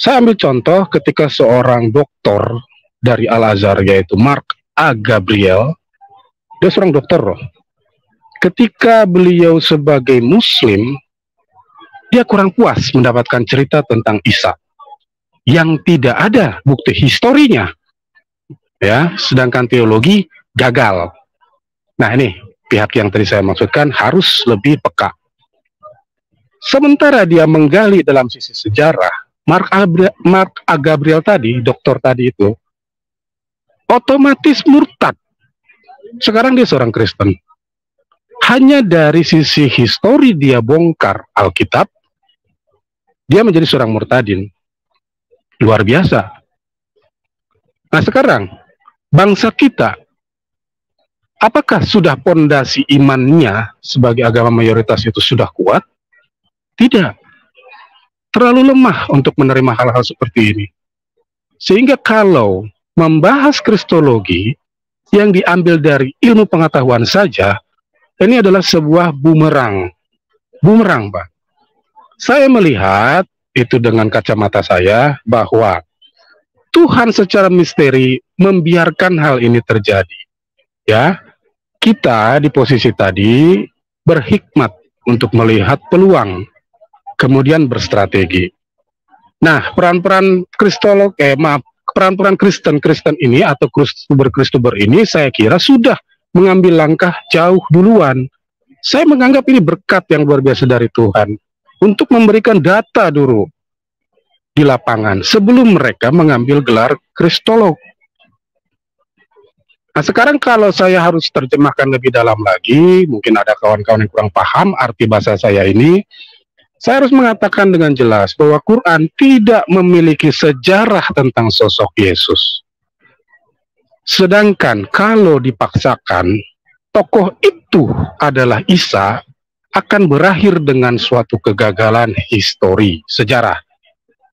Saya ambil contoh ketika seorang dokter dari Al-Azhar yaitu Mark A. Gabriel, dia seorang dokter loh. Ketika beliau sebagai muslim, dia kurang puas mendapatkan cerita tentang Isa yang tidak ada bukti historinya. Ya, sedangkan teologi gagal. Nah, ini pihak yang tadi saya maksudkan harus lebih peka. Sementara dia menggali dalam sisi sejarah, Mark, Agabriel Mark A. Gabriel tadi, dokter tadi itu, otomatis murtad. Sekarang dia seorang Kristen. Hanya dari sisi histori dia bongkar Alkitab, dia menjadi seorang murtadin. Luar biasa. Nah sekarang, bangsa kita apakah sudah pondasi imannya sebagai agama mayoritas itu sudah kuat? Tidak. Terlalu lemah untuk menerima hal-hal seperti ini. Sehingga kalau membahas kristologi yang diambil dari ilmu pengetahuan saja, ini adalah sebuah bumerang. Bumerang, Pak. Saya melihat itu dengan kacamata saya bahwa Tuhan secara misteri membiarkan hal ini terjadi. Ya, kita di posisi tadi berhikmat untuk melihat peluang, kemudian berstrategi. Nah, peran-peran kristolog, eh maaf, peran-peran Kristen-Kristen ini atau Kristuber-Kristuber ini saya kira sudah mengambil langkah jauh duluan. Saya menganggap ini berkat yang luar biasa dari Tuhan untuk memberikan data dulu di lapangan sebelum mereka mengambil gelar Kristolog. Nah sekarang kalau saya harus terjemahkan lebih dalam lagi, mungkin ada kawan-kawan yang kurang paham arti bahasa saya ini, saya harus mengatakan dengan jelas bahwa Quran tidak memiliki sejarah tentang sosok Yesus. Sedangkan kalau dipaksakan, tokoh itu adalah Isa, akan berakhir dengan suatu kegagalan histori, sejarah.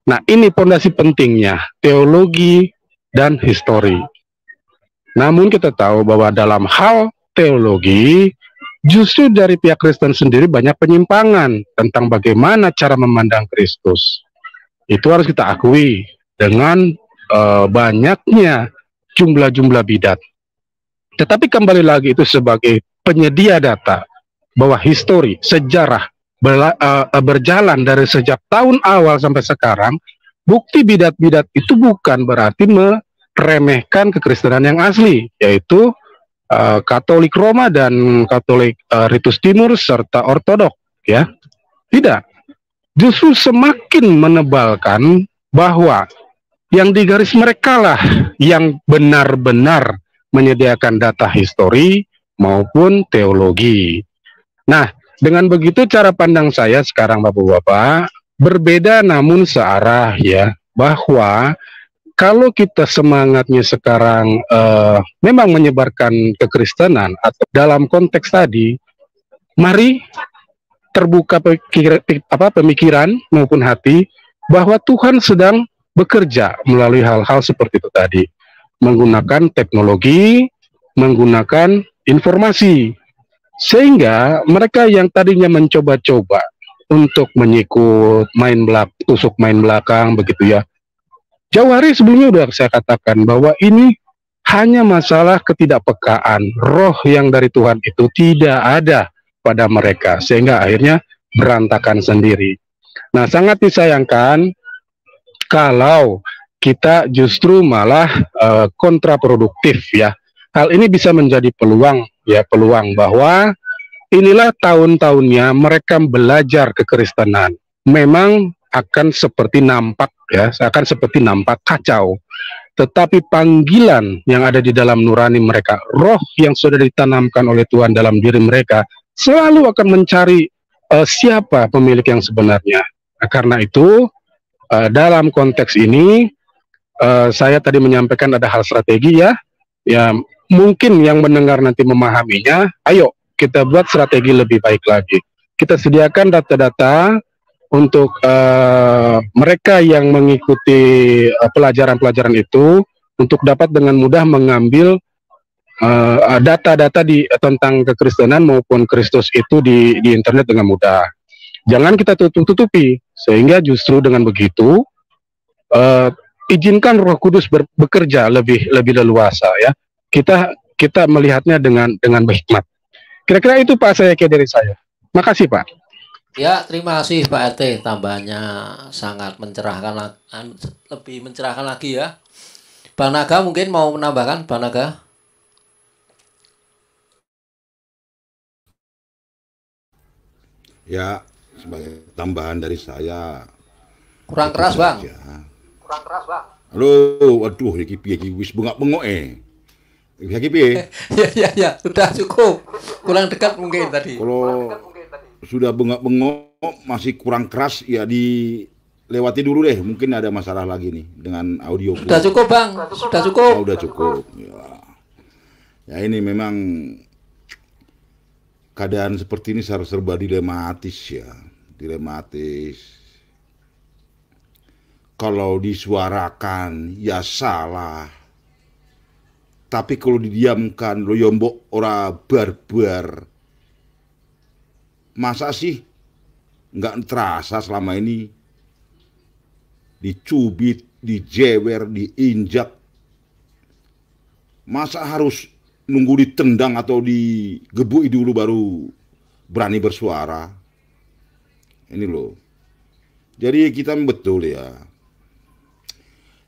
Nah ini pondasi pentingnya, teologi dan histori. Namun kita tahu bahwa dalam hal teologi justru dari pihak Kristen sendiri banyak penyimpangan tentang bagaimana cara memandang Kristus. Itu harus kita akui dengan e, banyaknya jumlah-jumlah bidat. Tetapi kembali lagi itu sebagai penyedia data bahwa histori, sejarah berla, e, berjalan dari sejak tahun awal sampai sekarang, bukti bidat-bidat itu bukan berarti meremehkan kekristenan yang asli, yaitu uh, Katolik Roma dan Katolik uh, Ritus Timur serta Ortodok, ya. Tidak. Justru semakin menebalkan bahwa yang di garis mereka lah yang benar-benar menyediakan data histori maupun teologi. Nah, dengan begitu cara pandang saya sekarang Bapak-bapak berbeda namun searah ya bahwa kalau kita semangatnya sekarang uh, memang menyebarkan kekristenan atau dalam konteks tadi, mari terbuka pikir, apa, pemikiran maupun hati bahwa Tuhan sedang bekerja melalui hal-hal seperti itu tadi, menggunakan teknologi, menggunakan informasi, sehingga mereka yang tadinya mencoba-coba untuk menyikut, main belak, tusuk main belakang begitu ya, Jauh hari sebelumnya sudah saya katakan bahwa ini hanya masalah ketidakpekaan. Roh yang dari Tuhan itu tidak ada pada mereka sehingga akhirnya berantakan sendiri. Nah, sangat disayangkan kalau kita justru malah e, kontraproduktif ya. Hal ini bisa menjadi peluang ya, peluang bahwa inilah tahun-tahunnya mereka belajar kekristenan. Memang akan seperti nampak ya, akan seperti nampak kacau. Tetapi panggilan yang ada di dalam nurani mereka, roh yang sudah ditanamkan oleh Tuhan dalam diri mereka, selalu akan mencari uh, siapa pemilik yang sebenarnya. Nah, karena itu uh, dalam konteks ini uh, saya tadi menyampaikan ada hal strategi ya, ya mungkin yang mendengar nanti memahaminya. Ayo kita buat strategi lebih baik lagi. Kita sediakan data-data untuk uh, mereka yang mengikuti eh, pelajaran-pelajaran uh, itu untuk dapat dengan mudah mengambil eh, data-data uh, di tentang kekristenan maupun Kristus itu di, di internet dengan mudah. Jangan kita tutup-tutupi sehingga justru dengan begitu uh, izinkan Roh Kudus ber, bekerja lebih lebih leluasa ya. Kita kita melihatnya dengan dengan berhikmat. Kira-kira itu Pak saya dari saya. Makasih Pak. Ya, terima kasih Pak RT tambahnya sangat mencerahkan lebih mencerahkan lagi ya. Bang Naga mungkin mau menambahkan Bang Naga? Ya, sebagai tambahan dari saya. Kurang keras, Bang. Bang. Kurang keras, Bang. Halo, waduh, iki piye iki wis bengok-bengok eh. Iki piye? *laughs* Ya ya ya, sudah cukup. Kurang dekat mungkin tadi. Kalau sudah bengok-bengok masih kurang keras ya di lewati dulu deh mungkin ada masalah lagi nih dengan audio sudah cukup bang sudah cukup oh, sudah cukup ya. ya ini memang keadaan seperti ini harus serba dilematis ya dilematis kalau disuarakan ya salah tapi kalau didiamkan loyombo ora barbar Masa sih nggak terasa selama ini dicubit, dijewer, diinjak. Masa harus nunggu ditendang atau digebui dulu baru berani bersuara? Ini loh. Jadi kita betul ya.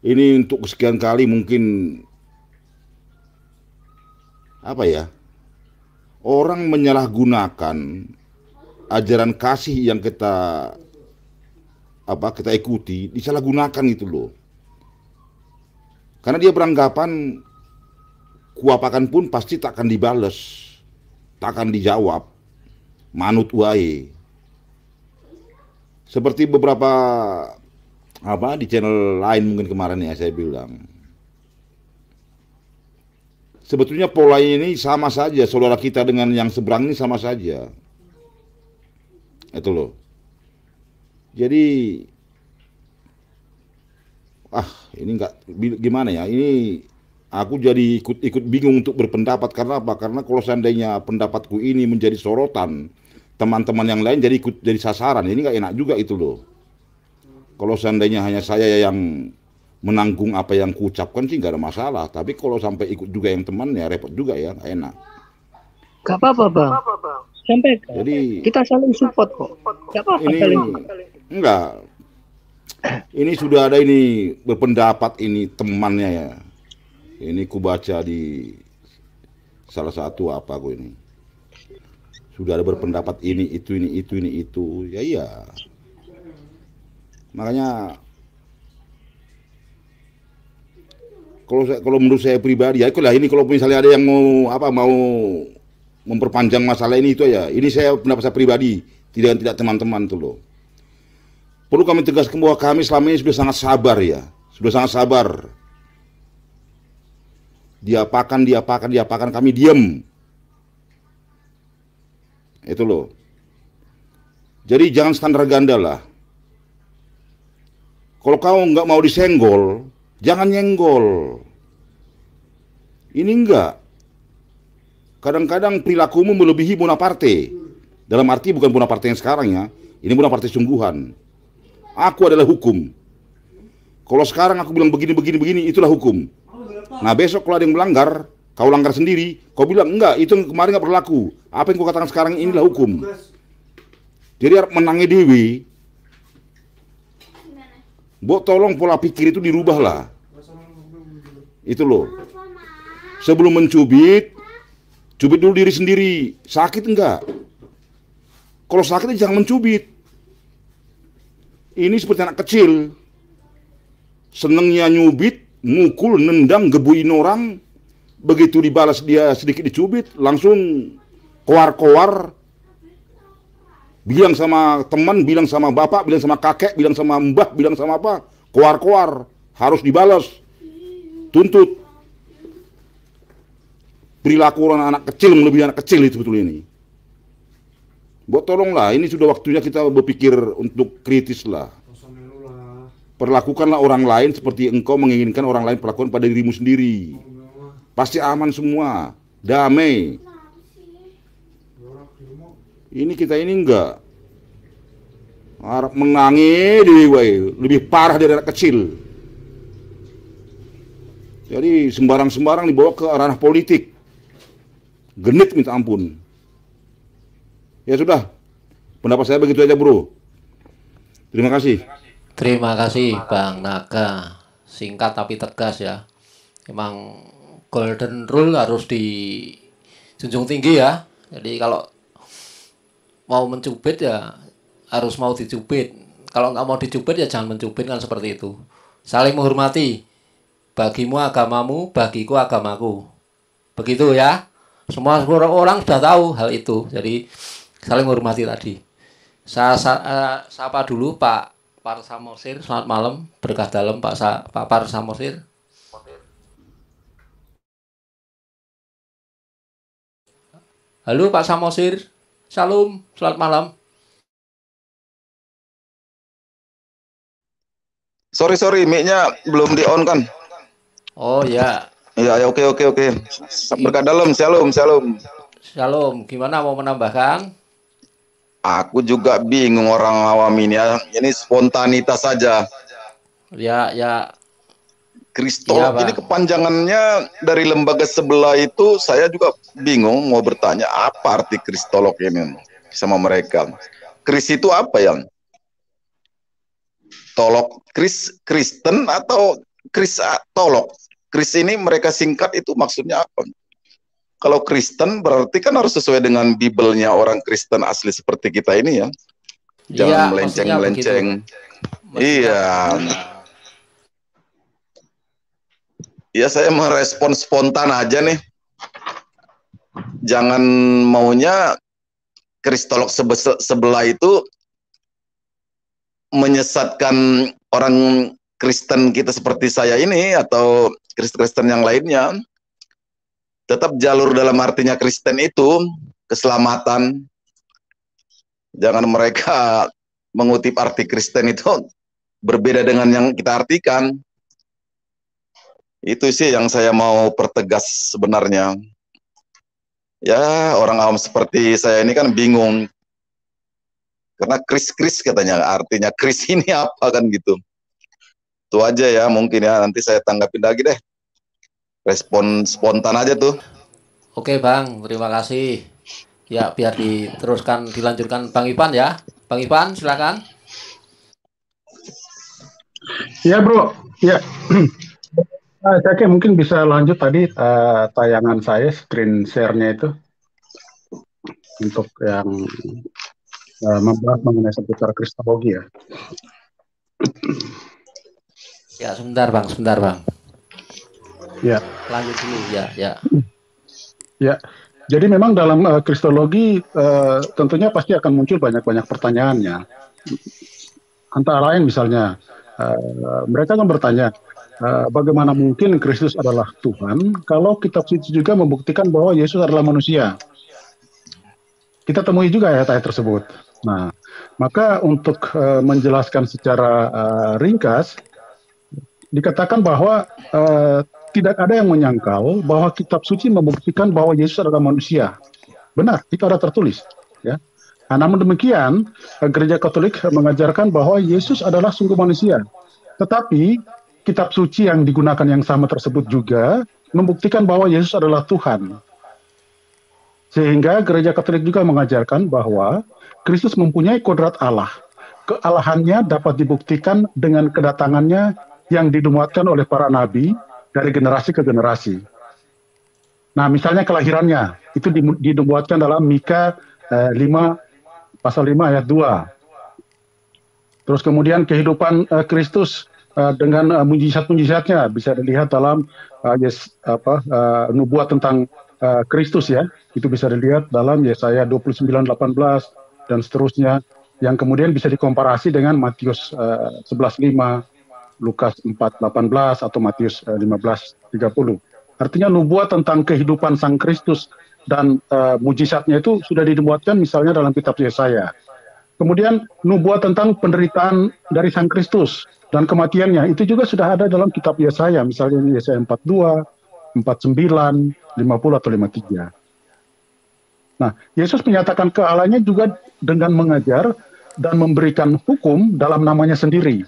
Ini untuk sekian kali mungkin apa ya? Orang menyalahgunakan ajaran kasih yang kita apa kita ikuti disalahgunakan gitu loh. Karena dia beranggapan kuapakan pun pasti tak akan dibales, tak akan dijawab, manut wae. Seperti beberapa apa di channel lain mungkin kemarin ya saya bilang. Sebetulnya pola ini sama saja saudara kita dengan yang seberang ini sama saja. Itu loh. Jadi ah ini nggak gimana ya ini aku jadi ikut-ikut bingung untuk berpendapat karena apa? Karena kalau seandainya pendapatku ini menjadi sorotan, teman-teman yang lain jadi ikut jadi sasaran. Ini nggak enak juga itu loh. Kalau seandainya hanya saya yang menanggung apa yang kuucapkan sih nggak ada masalah. Tapi kalau sampai ikut juga yang temannya repot juga ya, nggak enak. Gak apa-apa bang sampaikan. Jadi kita saling support kok. Siapa ini, Enggak. Ini sudah ada ini berpendapat ini temannya ya. Ini ku baca di salah satu apa aku ini. Sudah ada berpendapat ini itu ini itu ini itu. Ya iya. Makanya kalau saya, kalau menurut saya pribadi ya ikutlah ini kalau misalnya ada yang mau apa mau memperpanjang masalah ini itu ya. Ini saya pendapat saya pribadi, tidak tidak teman-teman tuh loh. Perlu kami tegas bahwa kami selama ini sudah sangat sabar ya, sudah sangat sabar. Diapakan, diapakan, diapakan kami diem Itu loh. Jadi jangan standar ganda lah. Kalau kamu nggak mau disenggol, jangan nyenggol. Ini enggak kadang-kadang perilakumu melebihi Bonaparte. Dalam arti bukan Bonaparte yang sekarang ya, ini Bonaparte sungguhan. Aku adalah hukum. Kalau sekarang aku bilang begini, begini, begini, itulah hukum. Nah besok kalau ada yang melanggar, kau langgar sendiri, kau bilang enggak, itu kemarin enggak berlaku. Apa yang kau katakan sekarang inilah hukum. Jadi menangnya Dewi, Bok tolong pola pikir itu dirubahlah. Itu loh. Sebelum mencubit, Cubit dulu diri sendiri. Sakit enggak? Kalau sakit ya jangan mencubit. Ini seperti anak kecil. Senengnya nyubit, mukul, nendang, gebuin orang. Begitu dibalas dia sedikit dicubit, langsung koar-koar. Bilang sama teman, bilang sama bapak, bilang sama kakek, bilang sama mbah, bilang sama apa. Koar-koar. Harus dibalas. Tuntut perilaku orang anak kecil melebihi anak kecil itu betul ini. Buat tolonglah, ini sudah waktunya kita berpikir untuk kritis lah. Perlakukanlah orang lain seperti engkau menginginkan orang lain perlakuan pada dirimu sendiri. Pasti aman semua, damai. Ini kita ini enggak. Harap menangis di lebih parah dari anak kecil. Jadi sembarang-sembarang dibawa ke ranah politik genit minta ampun. Ya sudah, pendapat saya begitu aja bro. Terima kasih. Terima kasih Bang Naga. Singkat tapi tegas ya. Emang golden rule harus dijunjung tinggi ya. Jadi kalau mau mencubit ya harus mau dicubit. Kalau nggak mau dicubit ya jangan mencubit kan seperti itu. Saling menghormati. Bagimu agamamu, bagiku agamaku. Begitu ya. Semua orang sudah tahu hal itu. Jadi saling menghormati tadi. Saya, saya uh, eh, sapa dulu Pak Parsamosir. selamat malam, berkah dalam Pak Sa, Pak Parsamosir. Halo Pak Samosir, salam, selamat malam. Sorry sorry, mic-nya belum di on kan? Oh ya, Iya, ya, oke, oke, oke. Iya. Berkat dalam, shalom, shalom. Shalom, gimana mau menambahkan? Aku juga bingung orang awam ini ya. Ini spontanitas saja. Ya, ya. Kristo, ya, ini kepanjangannya dari lembaga sebelah itu saya juga bingung mau bertanya apa arti kristolog ini sama mereka. Kris itu apa yang? Tolok Kris Kristen atau Kris tolok? Kris ini mereka singkat itu maksudnya apa? Kalau Kristen berarti kan harus sesuai dengan Bibelnya orang Kristen asli seperti kita ini ya. Iya, Jangan ya, melenceng-melenceng. Iya. Iya saya merespon spontan aja nih. Jangan maunya kristolog sebelah itu menyesatkan orang Kristen kita seperti saya ini atau Kristen kristen yang lainnya, tetap jalur dalam artinya Kristen itu keselamatan. Jangan mereka *laughs* mengutip arti Kristen itu berbeda dengan yang kita artikan. Itu sih yang saya mau pertegas sebenarnya. Ya, orang awam seperti saya ini kan bingung. Karena Kris-Kris katanya, artinya Kris ini *laughs* apa kan gitu itu aja ya mungkin ya nanti saya tanggapi lagi deh respon spontan aja tuh oke bang terima kasih ya biar diteruskan dilanjutkan bang Ipan ya bang Ipan silakan ya bro ya Nah, *clears throat* kira mungkin bisa lanjut tadi uh, tayangan saya screen share-nya itu untuk yang uh, membahas mengenai seputar kristologi ya. *clears throat* Ya, sebentar Bang, sebentar Bang. Ya. Lanjut dulu, ya, ya. Ya. Jadi memang dalam uh, kristologi uh, tentunya pasti akan muncul banyak-banyak pertanyaannya. Antara lain misalnya uh, mereka akan bertanya uh, bagaimana mungkin Kristus adalah Tuhan kalau kitab suci juga membuktikan bahwa Yesus adalah manusia. Kita temui juga ayat-ayat tersebut. Nah, maka untuk uh, menjelaskan secara uh, ringkas dikatakan bahwa uh, tidak ada yang menyangkal bahwa kitab suci membuktikan bahwa Yesus adalah manusia. Benar, itu ada tertulis. Ya. Nah, namun demikian, eh, gereja Katolik mengajarkan bahwa Yesus adalah sungguh manusia. Tetapi kitab suci yang digunakan yang sama tersebut juga membuktikan bahwa Yesus adalah Tuhan. Sehingga gereja Katolik juga mengajarkan bahwa Kristus mempunyai kodrat Allah. Kealahannya dapat dibuktikan dengan kedatangannya yang dinubuatkan oleh para nabi dari generasi ke generasi. Nah, misalnya kelahirannya itu dinubuatkan dalam Mika eh, 5 pasal 5 ayat 2. Terus kemudian kehidupan eh, Kristus eh, dengan eh, mujizat-mujizatnya bisa dilihat dalam eh, yes, apa eh, nubuat tentang eh, Kristus ya. Itu bisa dilihat dalam Yesaya 29:18 dan seterusnya yang kemudian bisa dikomparasi dengan Matius eh, Lukas 4:18 atau Matius 15:30. Eh, Artinya nubuat tentang kehidupan Sang Kristus dan uh, mujizatnya itu sudah dibuatkan misalnya dalam kitab Yesaya. Kemudian nubuat tentang penderitaan dari Sang Kristus dan kematiannya itu juga sudah ada dalam kitab Yesaya, misalnya Yesaya 42, 49, 50 atau 53. Nah, Yesus menyatakan kealahannya juga dengan mengajar dan memberikan hukum dalam namanya sendiri.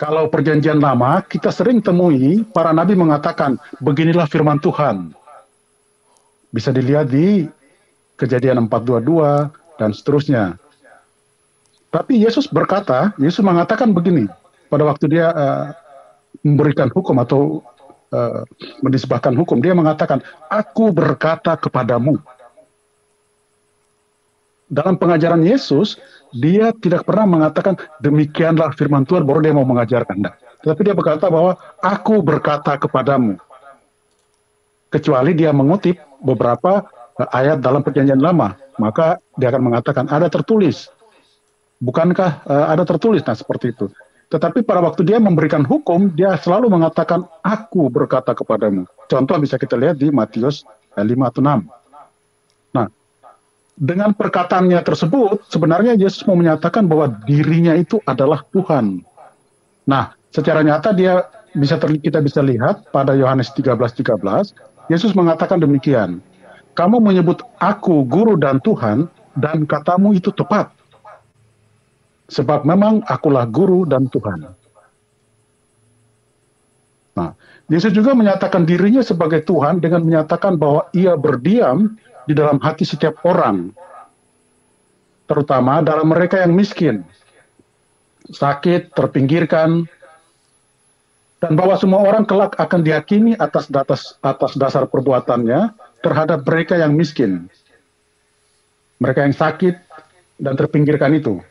Kalau perjanjian lama, kita sering temui para nabi mengatakan, beginilah firman Tuhan. Bisa dilihat di kejadian 422 dan seterusnya. Tapi Yesus berkata, Yesus mengatakan begini, pada waktu dia uh, memberikan hukum atau uh, menisbahkan hukum, dia mengatakan, aku berkata kepadamu. Dalam pengajaran Yesus, dia tidak pernah mengatakan demikianlah firman Tuhan baru dia mau mengajarkan. Nah, tapi dia berkata bahwa aku berkata kepadamu. Kecuali dia mengutip beberapa eh, ayat dalam perjanjian lama, maka dia akan mengatakan ada tertulis. Bukankah uh, ada tertulis? Nah, seperti itu. Tetapi pada waktu dia memberikan hukum, dia selalu mengatakan aku berkata kepadamu. Contoh bisa kita lihat di Matius 5 eh, atau 6 dengan perkataannya tersebut, sebenarnya Yesus mau menyatakan bahwa dirinya itu adalah Tuhan. Nah, secara nyata dia bisa ter, kita bisa lihat pada Yohanes 13:13, 13, Yesus mengatakan demikian. Kamu menyebut aku guru dan Tuhan dan katamu itu tepat. Sebab memang akulah guru dan Tuhan. Nah, Yesus juga menyatakan dirinya sebagai Tuhan dengan menyatakan bahwa ia berdiam di dalam hati setiap orang, terutama dalam mereka yang miskin, sakit, terpinggirkan, dan bahwa semua orang kelak akan dihakimi atas datas, atas dasar perbuatannya terhadap mereka yang miskin, mereka yang sakit dan terpinggirkan itu.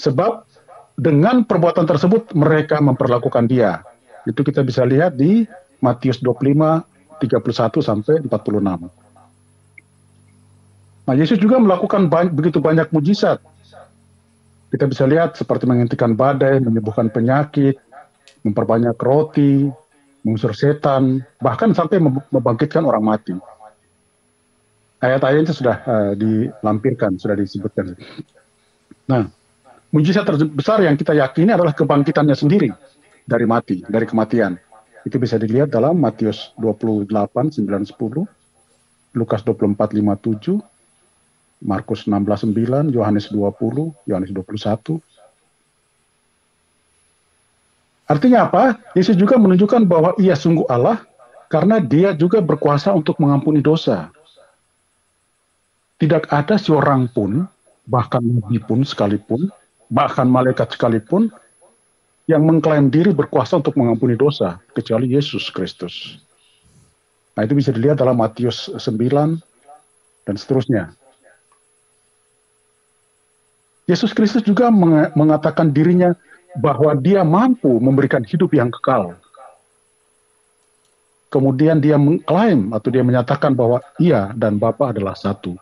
Sebab dengan perbuatan tersebut mereka memperlakukan dia. Itu kita bisa lihat di Matius 25 31 sampai 46. Nah, Yesus juga melakukan banyak, begitu banyak mujizat. Kita bisa lihat seperti menghentikan badai, menyembuhkan penyakit, memperbanyak roti, mengusir setan, bahkan sampai membangkitkan orang mati. Ayat-ayatnya sudah uh, dilampirkan, sudah disebutkan. Nah, mujizat terbesar yang kita yakini adalah kebangkitannya sendiri dari mati, dari kematian. Itu bisa dilihat dalam Matius 28, 9, 10, Lukas 24, 57, Markus 16:9, Yohanes 20, Yohanes 21. Artinya apa? Yesus juga menunjukkan bahwa ia sungguh Allah karena dia juga berkuasa untuk mengampuni dosa. Tidak ada seorang pun, bahkan nabi pun sekalipun, bahkan malaikat sekalipun yang mengklaim diri berkuasa untuk mengampuni dosa kecuali Yesus Kristus. Nah, itu bisa dilihat dalam Matius 9 dan seterusnya. Yesus Kristus juga mengatakan dirinya bahwa dia mampu memberikan hidup yang kekal. Kemudian dia mengklaim atau dia menyatakan bahwa ia dan Bapa adalah satu.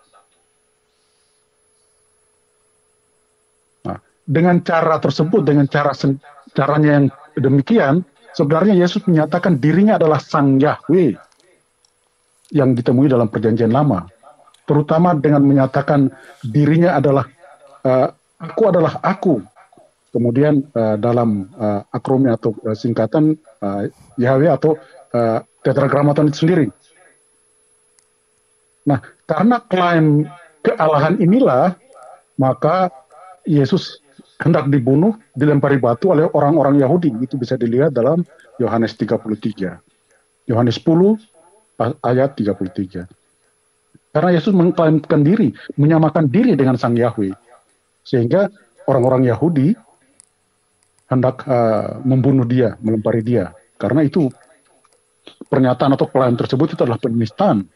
Nah, dengan cara tersebut, dengan cara caranya yang demikian, sebenarnya Yesus menyatakan dirinya adalah Sang Yahweh yang ditemui dalam Perjanjian Lama, terutama dengan menyatakan dirinya adalah uh, aku adalah aku. Kemudian uh, dalam uh, atau uh, singkatan uh, Yahweh atau uh, tetragrammaton itu sendiri. Nah, karena klaim kealahan inilah, maka Yesus hendak dibunuh, dilempari batu oleh orang-orang Yahudi. Itu bisa dilihat dalam Yohanes 33. Yohanes 10 ayat 33. Karena Yesus mengklaimkan diri, menyamakan diri dengan Sang Yahweh sehingga orang-orang Yahudi hendak uh, membunuh dia, melempari dia. Karena itu pernyataan atau klaim tersebut itu adalah penistaan.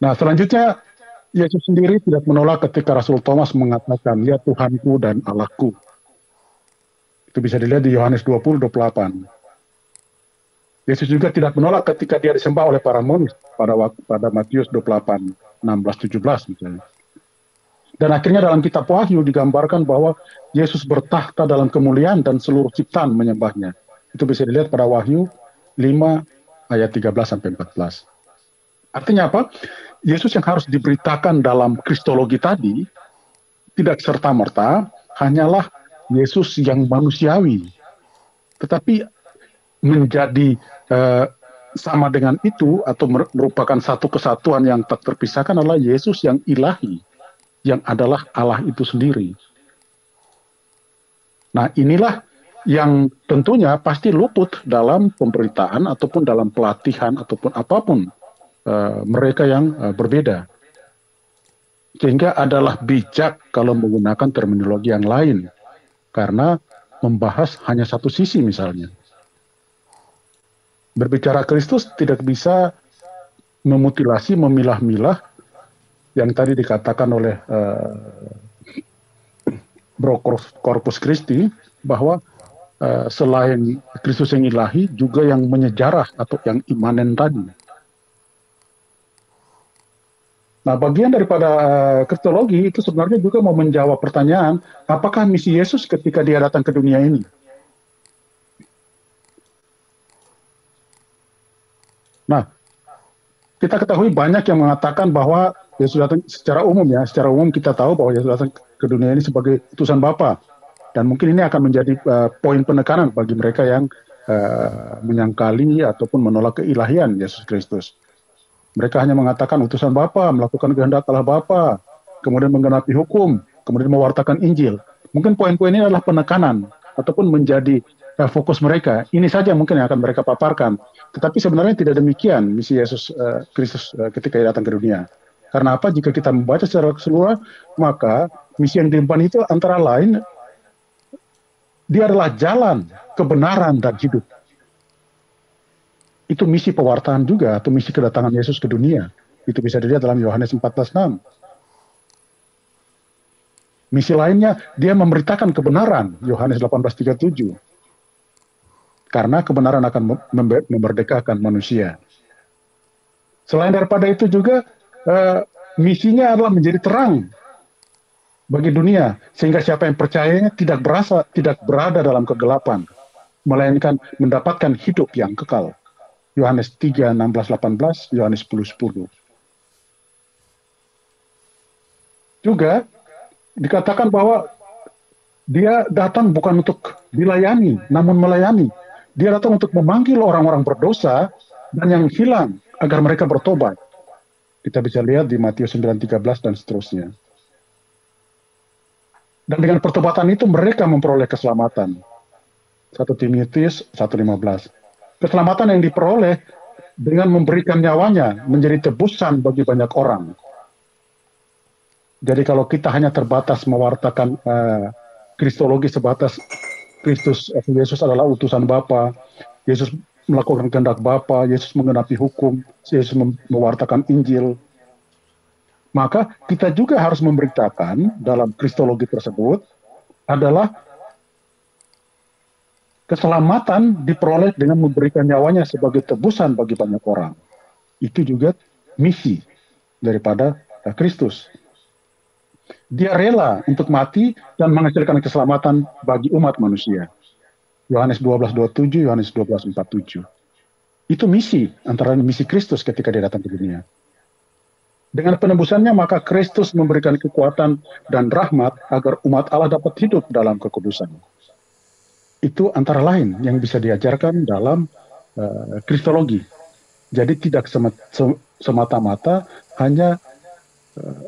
Nah, selanjutnya Yesus sendiri tidak menolak ketika Rasul Thomas mengatakan, "Ya Tuhanku dan Allahku." Itu bisa dilihat di Yohanes 20 28. Yesus juga tidak menolak ketika dia disembah oleh para monis pada pada Matius 28 16 17 misalnya. Dan akhirnya dalam kitab Wahyu digambarkan bahwa Yesus bertahta dalam kemuliaan dan seluruh ciptaan menyembahnya. Itu bisa dilihat pada Wahyu 5 ayat 13 sampai 14. Artinya apa? Yesus yang harus diberitakan dalam kristologi tadi tidak serta-merta hanyalah Yesus yang manusiawi. Tetapi menjadi eh, sama dengan itu atau merupakan satu kesatuan yang tak terpisahkan adalah Yesus yang ilahi yang adalah Allah itu sendiri. Nah, inilah yang tentunya pasti luput dalam pemberitaan ataupun dalam pelatihan ataupun apapun uh, mereka yang uh, berbeda. Sehingga adalah bijak kalau menggunakan terminologi yang lain karena membahas hanya satu sisi misalnya. Berbicara Kristus tidak bisa memutilasi, memilah-milah yang tadi dikatakan oleh uh, Bro Corpus Christi bahwa uh, selain Kristus yang ilahi juga yang menyejarah atau yang imanen tadi. Nah, bagian daripada uh, eh, kristologi itu sebenarnya juga mau menjawab pertanyaan, apakah misi Yesus ketika dia datang ke dunia ini? Nah, kita ketahui banyak yang mengatakan bahwa Yesus ya, datang secara umum ya, secara umum kita tahu bahwa Yesus datang ke dunia ini sebagai utusan Bapa. Dan mungkin ini akan menjadi uh, poin penekanan bagi mereka yang uh, menyangkali ataupun menolak keilahian Yesus Kristus. Mereka hanya mengatakan utusan Bapa, melakukan kehendak Allah Bapa, kemudian menggenapi hukum, kemudian mewartakan Injil. Mungkin poin-poin ini adalah penekanan ataupun menjadi uh, fokus mereka. Ini saja mungkin yang akan mereka paparkan. Tetapi sebenarnya tidak demikian misi Yesus Kristus uh, uh, ketika ia datang ke dunia. Karena apa? Jika kita membaca secara keseluruhan, maka misi yang diemban itu antara lain dia adalah jalan kebenaran dan hidup. Itu misi pewartaan juga atau misi kedatangan Yesus ke dunia. Itu bisa dilihat dalam Yohanes 14:6. Misi lainnya dia memberitakan kebenaran Yohanes 18:37. Karena kebenaran akan memerdekakan manusia. Selain daripada itu juga uh, misinya adalah menjadi terang bagi dunia sehingga siapa yang percayanya tidak berasa tidak berada dalam kegelapan melainkan mendapatkan hidup yang kekal. Yohanes 3, 16, 18, Yohanes 10, 10. Juga dikatakan bahwa dia datang bukan untuk dilayani, namun melayani. Dia datang untuk memanggil orang-orang berdosa dan yang hilang agar mereka bertobat. Kita bisa lihat di Matius 9:13 dan seterusnya. Dan dengan pertobatan itu mereka memperoleh keselamatan. 1 Timotius 1:15. Keselamatan yang diperoleh dengan memberikan nyawanya menjadi tebusan bagi banyak orang. Jadi kalau kita hanya terbatas mewartakan uh, kristologi sebatas Kristus eh, Yesus adalah utusan Bapa, Yesus melakukan kehendak Bapa, Yesus mengenapi hukum, Yesus mewartakan Injil. Maka kita juga harus memberitakan dalam kristologi tersebut adalah keselamatan diperoleh dengan memberikan nyawanya sebagai tebusan bagi banyak orang. Itu juga misi daripada Kristus. Dia rela untuk mati dan menghasilkan keselamatan bagi umat manusia. Yohanes 12:27, Yohanes 12:47. Itu misi antara misi Kristus ketika dia datang ke dunia. Dengan penebusannya maka Kristus memberikan kekuatan dan rahmat agar umat Allah dapat hidup dalam kekudusan. Itu antara lain yang bisa diajarkan dalam uh, kristologi. Jadi tidak semata-mata hanya uh,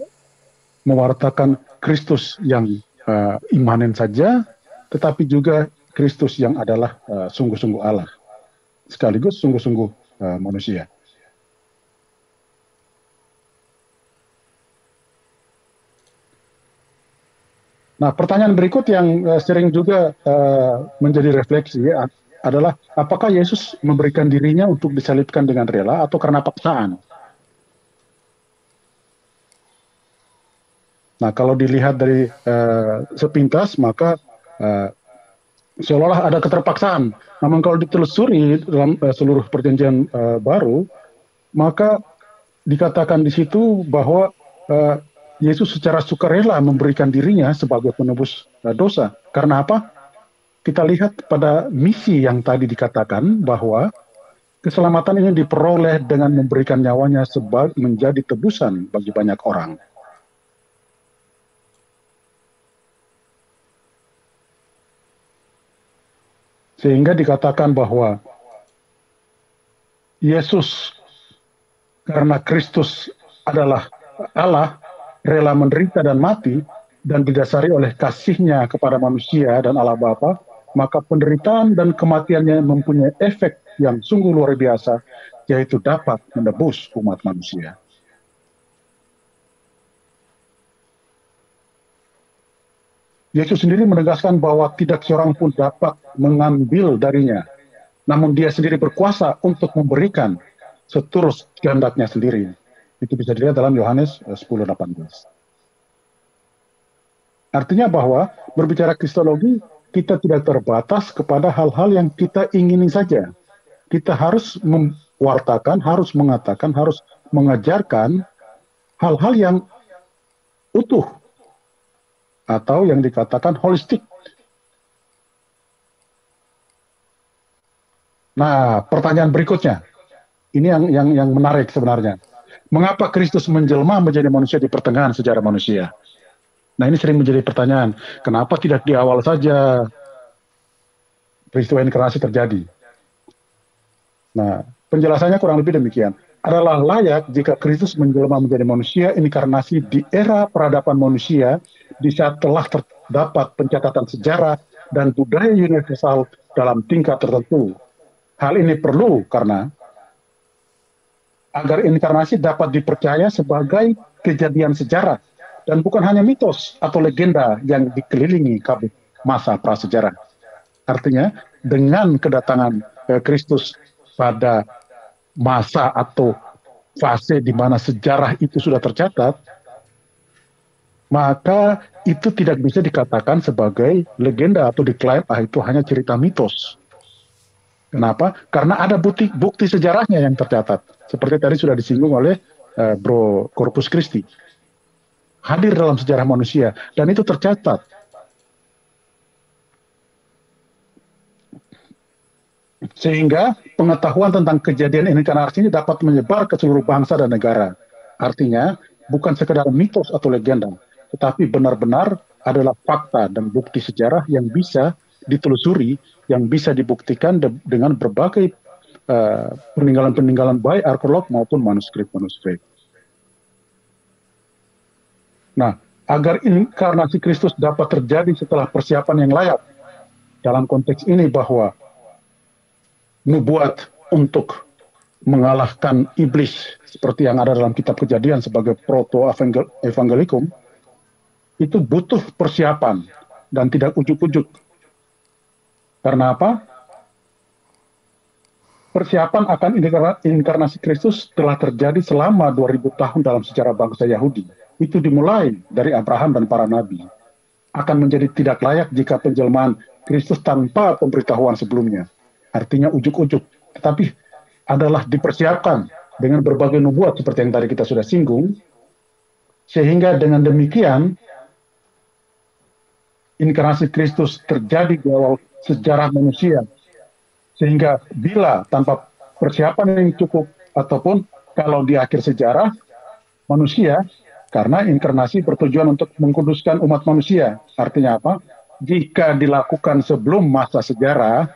mewartakan Kristus yang uh, imanen saja, tetapi juga Kristus yang adalah eh, sungguh-sungguh Allah, sekaligus sungguh-sungguh eh, manusia. Nah, pertanyaan berikut yang eh, sering juga menjadi refleksi ya, adalah apakah Yesus memberikan dirinya untuk disalibkan dengan rela atau karena paksaan? Nah, kalau dilihat dari uh, sepintas maka uh, seolah-olah ada keterpaksaan. Namun kalau ditelusuri dalam uh, seluruh perjanjian uh, baru, maka dikatakan di situ bahwa uh, Yesus secara sukarela memberikan dirinya sebagai penebus uh, dosa. Karena apa? Kita lihat pada misi yang tadi dikatakan bahwa keselamatan ini diperoleh dengan memberikan nyawanya sebagai menjadi tebusan bagi banyak orang. Sehingga dikatakan bahwa Yesus karena Kristus adalah Allah rela menderita dan mati dan didasari oleh kasihnya kepada manusia dan Allah Bapa, maka penderitaan dan kematiannya mempunyai efek yang sungguh luar biasa, yaitu dapat menebus umat manusia. Yesus sendiri menegaskan bahwa tidak seorang pun dapat mengambil darinya, namun dia sendiri berkuasa untuk memberikan seturus kehendaknya sendiri. Itu bisa dilihat dalam Yohanes 10:18. Eh, Artinya bahwa berbicara kristologi kita tidak terbatas kepada hal-hal yang kita ingini saja. Kita harus mewartakan, harus mengatakan, harus mengajarkan hal-hal yang utuh atau yang dikatakan holistik. Nah, pertanyaan berikutnya. Ini yang yang yang menarik sebenarnya. Mengapa Kristus menjelma menjadi manusia di pertengahan sejarah manusia? Nah, ini sering menjadi pertanyaan. Kenapa tidak di awal saja peristiwa inkarnasi terjadi? Nah, penjelasannya kurang lebih demikian adalah layak jika Kristus menjelma menjadi manusia inkarnasi di era peradaban manusia di saat telah terdapat pencatatan sejarah dan budaya universal dalam tingkat tertentu. Hal ini perlu karena agar inkarnasi dapat dipercaya sebagai kejadian sejarah dan bukan hanya mitos atau legenda yang dikelilingi kabut masa prasejarah. Artinya, dengan kedatangan eh, Kristus pada masa atau fase di mana sejarah itu sudah tercatat, maka itu tidak bisa dikatakan sebagai legenda atau diklaim ah itu hanya cerita mitos. Kenapa? Karena ada bukti, bukti sejarahnya yang tercatat. Seperti tadi sudah disinggung oleh eh, Bro Corpus Christi. Hadir dalam sejarah manusia dan itu tercatat. Sehingga pengetahuan tentang kejadian ini karena artinya dapat menyebar ke seluruh bangsa dan negara. Artinya, bukan sekedar mitos atau legenda, tetapi benar-benar adalah fakta dan bukti sejarah yang bisa ditelusuri, yang bisa dibuktikan de dengan berbagai eh, peninggalan-peninggalan uh, baik arkeolog maupun manuskrip-manuskrip. Nah, agar inkarnasi Kristus dapat terjadi setelah persiapan yang layak, dalam konteks ini bahwa nubuat untuk mengalahkan iblis seperti yang ada dalam kitab kejadian sebagai proto evangelikum itu butuh persiapan dan tidak ujuk-ujuk. Karena apa? Persiapan akan inkarnasi Kristus telah terjadi selama 2000 tahun dalam sejarah bangsa Yahudi. Itu dimulai dari Abraham dan para nabi. Akan menjadi tidak layak jika penjelmaan Kristus tanpa pemberitahuan sebelumnya. Artinya ujuk-ujuk. Tetapi adalah dipersiapkan dengan berbagai nubuat seperti yang tadi kita sudah singgung. Sehingga dengan demikian inkarnasi Kristus terjadi di awal sejarah manusia. Sehingga bila tanpa persiapan yang cukup ataupun kalau di akhir sejarah manusia karena inkarnasi bertujuan untuk mengkuduskan umat manusia. Artinya apa? Jika dilakukan sebelum masa sejarah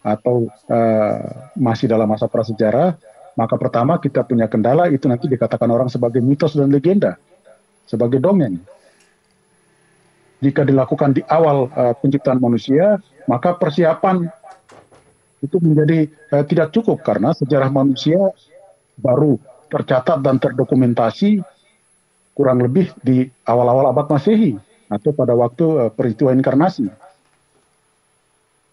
atau uh, masih dalam masa prasejarah, maka pertama kita punya kendala itu nanti dikatakan orang sebagai mitos dan legenda, sebagai dongeng jika dilakukan di awal uh, penciptaan manusia, maka persiapan itu menjadi uh, tidak cukup karena sejarah manusia baru tercatat dan terdokumentasi kurang lebih di awal-awal abad Masehi atau pada waktu uh, peristiwa inkarnasi.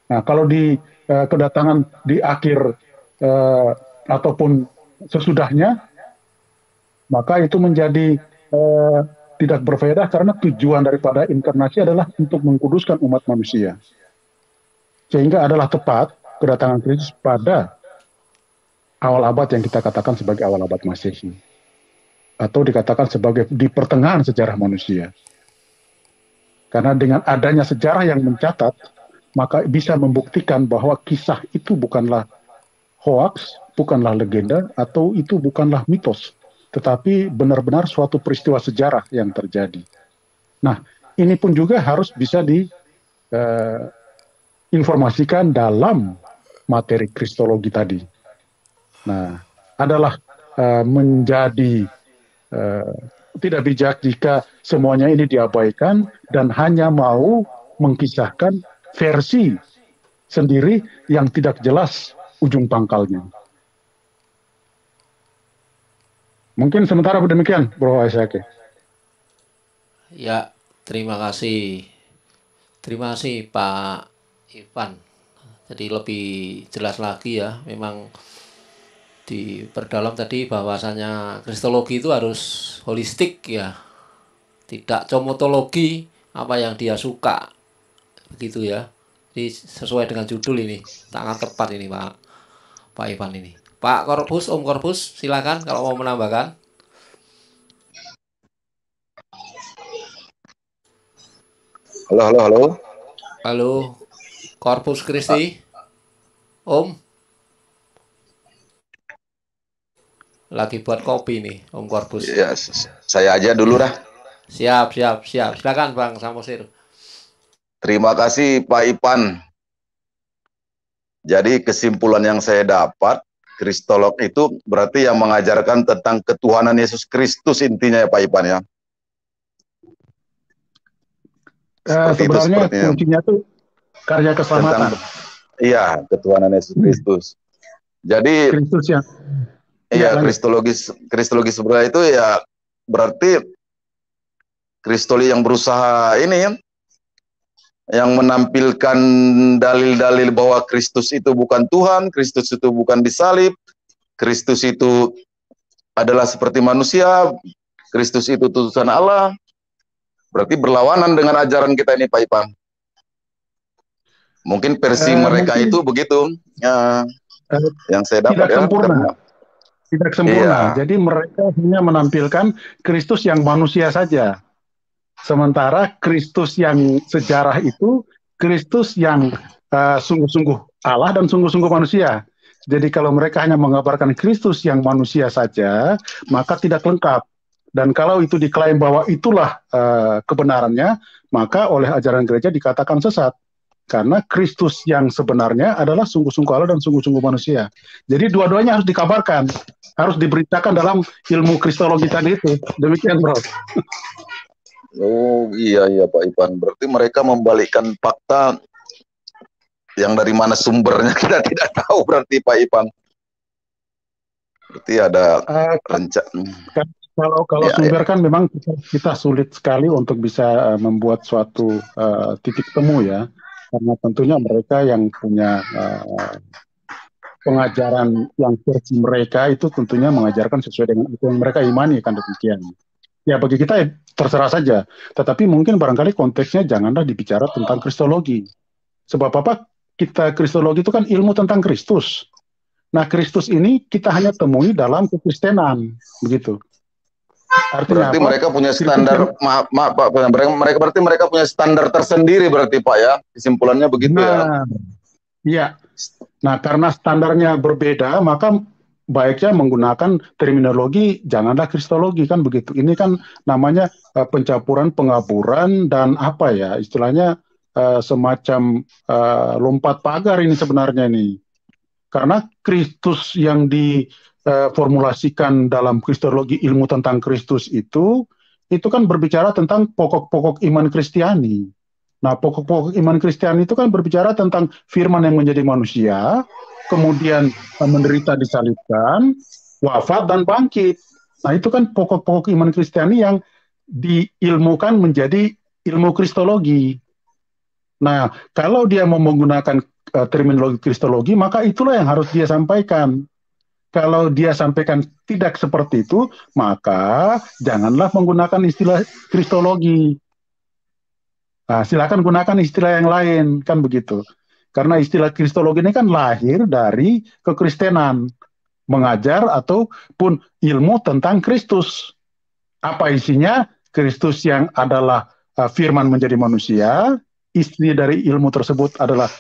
Nah, kalau di uh, kedatangan di akhir uh, ataupun sesudahnya, maka itu menjadi uh, tidak berfaedah karena tujuan daripada inkarnasi adalah untuk mengkuduskan umat manusia. Sehingga adalah tepat kedatangan Kristus pada awal abad yang kita katakan sebagai awal abad Masehi. Atau dikatakan sebagai di pertengahan sejarah manusia. Karena dengan adanya sejarah yang mencatat, maka bisa membuktikan bahwa kisah itu bukanlah hoaks, bukanlah legenda, atau itu bukanlah mitos tetapi benar-benar suatu peristiwa sejarah yang terjadi. Nah, ini pun juga harus bisa diinformasikan eh, dalam materi kristologi tadi. Nah, adalah eh, menjadi eh, tidak bijak jika semuanya ini diabaikan dan hanya mau mengkisahkan versi sendiri yang tidak jelas ujung pangkalnya. Mungkin sementara demikian, Bro Isaac. Ya, terima kasih. Terima kasih Pak Ivan. Jadi lebih jelas lagi ya, memang diperdalam tadi bahwasannya kristologi itu harus holistik ya. Tidak comotologi apa yang dia suka. Begitu ya. Jadi sesuai dengan judul ini, tangan tepat ini Pak Pak Ivan ini. Pak Korpus, Om Korpus, silakan kalau mau menambahkan. Halo, halo, halo. Halo, Korpus Kristi. Om. Lagi buat kopi nih, Om Korpus. Ya, saya aja dulu dah. Siap, siap, siap. Silakan Bang Samosir. Terima kasih Pak Ipan. Jadi kesimpulan yang saya dapat Kristolog itu berarti yang mengajarkan tentang ketuhanan Yesus Kristus intinya ya Pak Ipan ya. eh, sebenarnya kuncinya itu karya keselamatan. Tentang, iya, ketuhanan Yesus Kristus. Jadi Kristus ya. Iya, iya kristologis kristologis sebenarnya itu ya berarti Kristoli yang berusaha ini yang menampilkan dalil-dalil bahwa Kristus itu bukan Tuhan, Kristus itu bukan disalib, Kristus itu adalah seperti manusia, Kristus itu tutusan Allah. Berarti berlawanan dengan ajaran kita ini, Pak Ipan. Mungkin versi uh, mereka mungkin, itu begitu. ya. uh, yang saya dapat tidak ya, sempurna. Ya, Tidak sempurna. Iya. Jadi mereka hanya menampilkan Kristus yang manusia saja Sementara Kristus yang sejarah itu Kristus yang eh, sungguh-sungguh Allah dan sungguh-sungguh manusia. Jadi kalau mereka hanya mengabarkan Kristus yang manusia saja, maka tidak lengkap. Dan kalau itu diklaim bahwa itulah uh, kebenarannya, maka oleh ajaran gereja dikatakan sesat. Karena Kristus yang sebenarnya adalah sungguh-sungguh Allah dan sungguh-sungguh manusia. Jadi dua-duanya harus dikabarkan, harus diberitakan dalam ilmu kristologi tadi itu. Demikian, Bro. *laughs* Oh iya iya Pak Ipan. Berarti mereka membalikkan fakta yang dari mana sumbernya *laughs* kita tidak tahu berarti Pak Ipan. Berarti ada uh, rencana. Kan kalau kalau ya, ya. sumber ya. kan memang kita, kita sulit sekali untuk bisa eh, membuat suatu uh, titik temu ya, karena tentunya mereka yang punya uh, pengajaran yang versi mereka itu tentunya mengajarkan sesuai dengan itu yang mereka imani kan demikian. Ya bagi kita terserah saja. Tetapi mungkin barangkali konteksnya janganlah dibicara tentang kristologi. Sebab apa? Kita kristologi itu kan ilmu tentang Kristus. Nah, Kristus ini kita hanya temui dalam kekristenan, begitu. Artinya berarti apa? mereka punya standar maaf, maaf Pak, mereka berarti mereka punya standar tersendiri berarti Pak ya. Kesimpulannya begitu ya? nah, ya. Iya. Nah, karena standarnya berbeda, maka baiknya menggunakan terminologi janganlah kristologi kan begitu. Ini kan namanya uh, pencampuran pengaburan dan apa ya istilahnya uh, semacam uh, lompat pagar ini sebenarnya ini. Karena Kristus yang diformulasikan uh, dalam kristologi ilmu tentang Kristus itu itu kan berbicara tentang pokok-pokok iman Kristiani. Nah, pokok-pokok iman Kristiani itu kan berbicara tentang firman yang menjadi manusia, kemudian eh, menderita disalibkan, wafat dan bangkit. Nah, itu kan pokok-pokok iman Kristiani yang diilmukan menjadi ilmu kristologi. Nah, kalau dia mau menggunakan uh, terminologi kristologi, maka itulah yang harus dia sampaikan. Kalau dia sampaikan tidak seperti itu, maka janganlah menggunakan istilah kristologi. Nah, silakan gunakan istilah yang lain, kan begitu. Karena istilah kristologi ini kan lahir dari kekristenan, mengajar ataupun ilmu tentang Kristus. Apa isinya? Kristus yang adalah e, firman menjadi manusia, istri dari ilmu tersebut adalah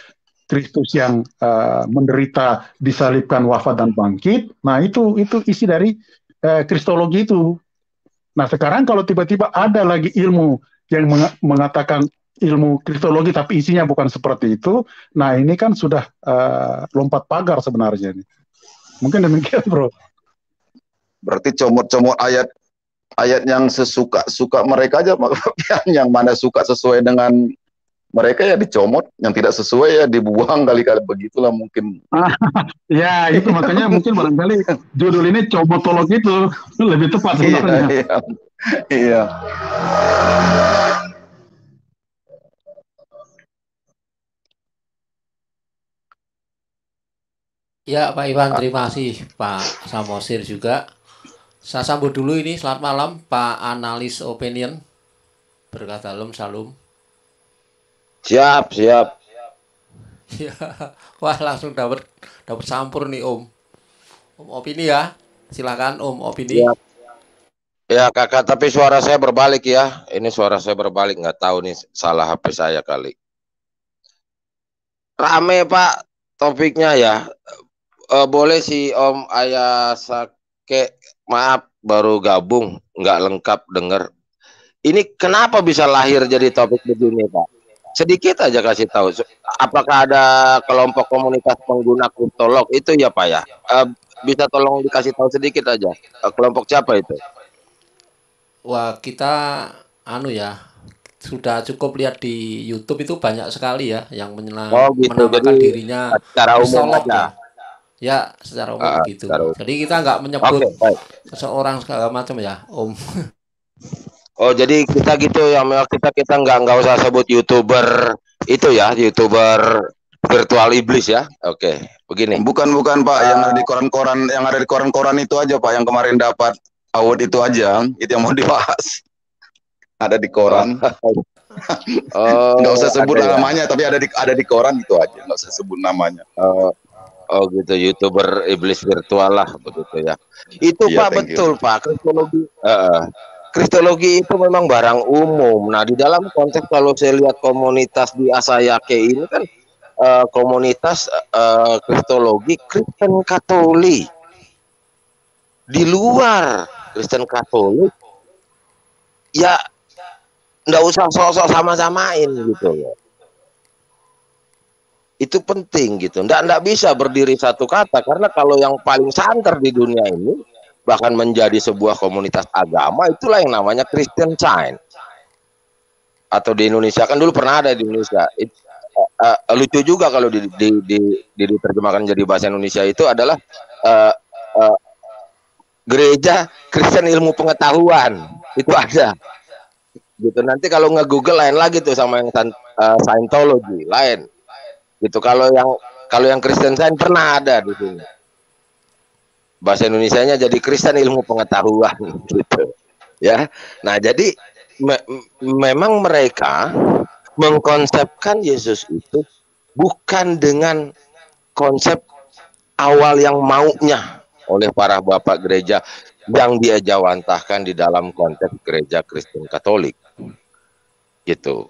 Kristus yang uh, menderita, disalibkan, wafat dan bangkit. Nah, itu itu isi dari uh, kristologi itu. Nah, sekarang kalau tiba-tiba ada lagi ilmu yang mengatakan ilmu kriptologi tapi isinya bukan seperti itu. Nah ini kan sudah uh, lompat pagar sebenarnya ini. Mungkin demikian bro. Berarti comot-comot ayat ayat yang sesuka-suka mereka aja, *laughs* yang mana suka sesuai dengan mereka ya dicomot, yang tidak sesuai ya dibuang kali-kali begitulah mungkin. *laughs* ya itu makanya mungkin barangkali judul ini comotologi itu *laughs* lebih tepat iya, sebenarnya. iya. iya. Ya Pak Iwan, terima kasih Pak Samosir juga. Saya sambut dulu ini, selamat malam Pak Analis Opinion. Berkat dalam, salam. Siap, siap. *laughs* Ya, wah langsung dapat dapat campur nih Om. Om Opini ya, silakan Om Opini. Siap. Ya kakak, tapi suara saya berbalik ya. Ini suara saya berbalik, nggak tahu nih salah HP saya kali. Rame pak topiknya ya uh, boleh sih Om Ayah Ayasake. Maaf baru gabung, nggak lengkap dengar. Ini kenapa bisa lahir jadi topik begini, Pak? Sedikit aja kasih tahu. Apakah ada kelompok komunitas pengguna kriptolog itu ya, Pak ya? Uh, bisa tolong dikasih tahu sedikit aja. Uh, kelompok siapa itu? Wah, kita anu ya, sudah cukup lihat di YouTube itu banyak sekali ya yang menyelam oh, gitu. menamakan Jadi, dirinya secara umum aja. Ya. Ya, secara umum uh, gitu. Secara umum. Jadi kita nggak menyebut okay, baik. seseorang segala macam ya, Om. Oh, jadi kita gitu ya, kita kita nggak nggak usah sebut youtuber itu ya, youtuber virtual iblis ya. Oke, okay. begini. Bukan bukan Pak, yang ada di ah. koran-koran yang ada di koran-koran itu aja Pak, yang kemarin dapat award itu aja, itu yang mau dibahas. Ada di koran. Oh. *laughs* nggak usah oh, sebut ya. namanya, ya? tapi ada di ada di koran itu aja, nggak usah sebut namanya. Uh, Oh gitu, youtuber iblis virtual lah begitu ya. Itu yeah, Pak betul you. Pak. Kristologi, uh, Kristologi itu memang barang umum. Nah di dalam konteks kalau saya lihat komunitas di Asayake ini kan uh, komunitas uh, Kristologi Kristen Katolik di luar Kristen Katolik ya nggak usah sosok sama-samain gitu ya itu penting gitu. Nggak, nggak bisa berdiri satu kata karena kalau yang paling santer di dunia ini bahkan menjadi sebuah komunitas agama itulah yang namanya Christian Science atau di Indonesia kan dulu pernah ada di Indonesia It, uh, uh, lucu juga kalau di, di, di, di diterjemahkan jadi bahasa Indonesia itu adalah uh, uh, gereja Kristen ilmu pengetahuan itu ada gitu nanti kalau nge-google lain lagi tuh sama yang uh, Scientology lain gitu kalau yang kalau yang Kristen saya pernah ada di sini bahasa Indonesia-nya jadi Kristen ilmu pengetahuan *laughs* gitu ya nah jadi me memang mereka mengkonsepkan Yesus itu bukan dengan konsep awal yang maunya oleh para bapak gereja yang dia jawantahkan di dalam konteks gereja Kristen Katolik. Gitu.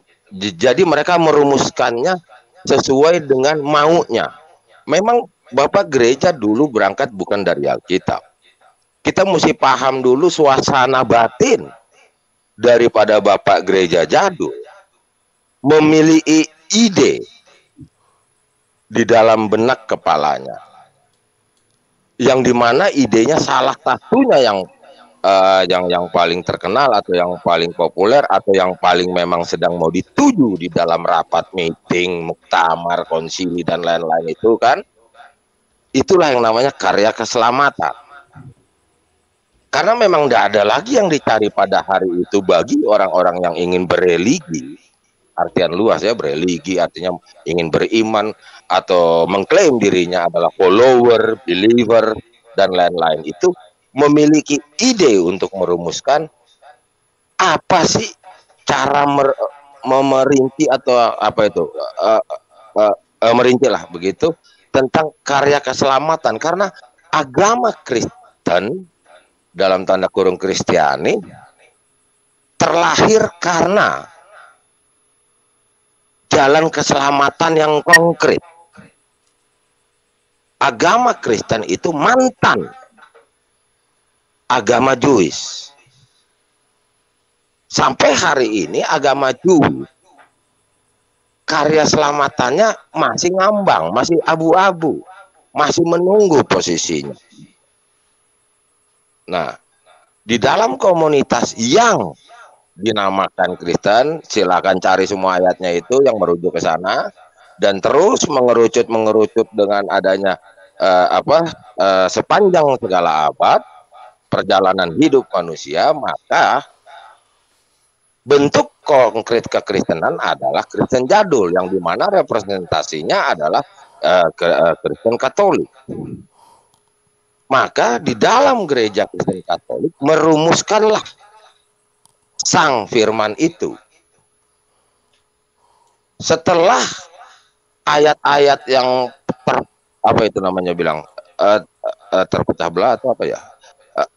Jadi mereka merumuskannya sesuai dengan maunya. Memang Bapak gereja dulu berangkat bukan dari Alkitab. Kita mesti paham dulu suasana batin daripada Bapak gereja jadul. Memiliki ide di dalam benak kepalanya. Yang dimana idenya salah satunya yang uh, yang yang paling terkenal atau yang paling populer atau yang paling memang sedang mau dituju di dalam rapat meeting, muktamar, konsili dan lain-lain itu kan itulah yang namanya karya keselamatan. Karena memang tidak ada lagi yang dicari pada hari itu bagi orang-orang yang ingin bereligi. Artian luas ya bereligi artinya ingin beriman atau mengklaim dirinya adalah follower, believer dan lain-lain itu memiliki ide untuk merumuskan apa sih cara mer memerinci atau apa itu uh, uh, uh, merinci lah begitu tentang karya keselamatan karena agama Kristen dalam tanda kurung Kristiani terlahir karena jalan keselamatan yang konkret. Agama Kristen itu mantan agama Jewish. Sampai hari ini agama Jew karya selamatannya masih ngambang, masih abu-abu, masih menunggu posisinya. Nah, di dalam komunitas yang dinamakan Kristen, silakan cari semua ayatnya itu yang merujuk ke sana dan terus mengerucut mengerucut dengan adanya uh, apa uh, sepanjang segala abad perjalanan hidup manusia, maka bentuk konkret kekristenan adalah Kristen jadul yang dimana representasinya adalah eh, eh, Kristen Katolik. Maka di dalam gereja Kristen Katolik merumuskanlah sang firman itu. Setelah ayat-ayat yang ter, apa itu namanya bilang eh, terpecah belah atau apa ya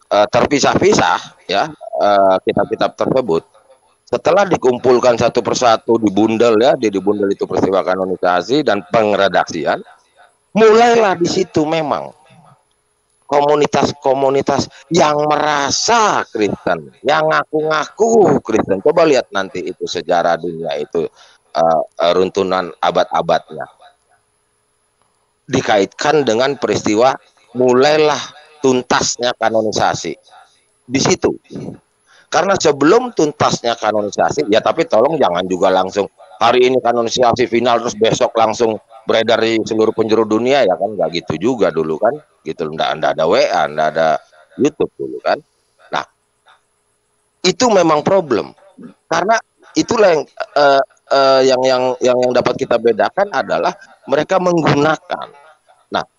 Eh, terpisah-pisah ya eh, kitab-kitab uh, tersebut setelah dikumpulkan satu persatu di bundel ya di bundel itu peristiwa kanonisasi dan pengredaksian mulailah di situ memang komunitas-komunitas yang merasa Kristen yang ngaku-ngaku Kristen coba lihat nanti itu sejarah dunia itu uh, runtunan abad-abadnya dikaitkan dengan peristiwa mulailah tuntasnya kanonisasi. Di situ. Karena sebelum tuntasnya kanonisasi, ya tapi tolong jangan juga langsung hari ini kanonisasi final terus besok langsung beredar di seluruh penjuru dunia ya kan nggak gitu juga dulu kan gitu enggak anda ada WA anda ada YouTube dulu kan nah itu memang problem karena itulah yang uh, uh, yang yang yang yang dapat kita bedakan adalah mereka menggunakan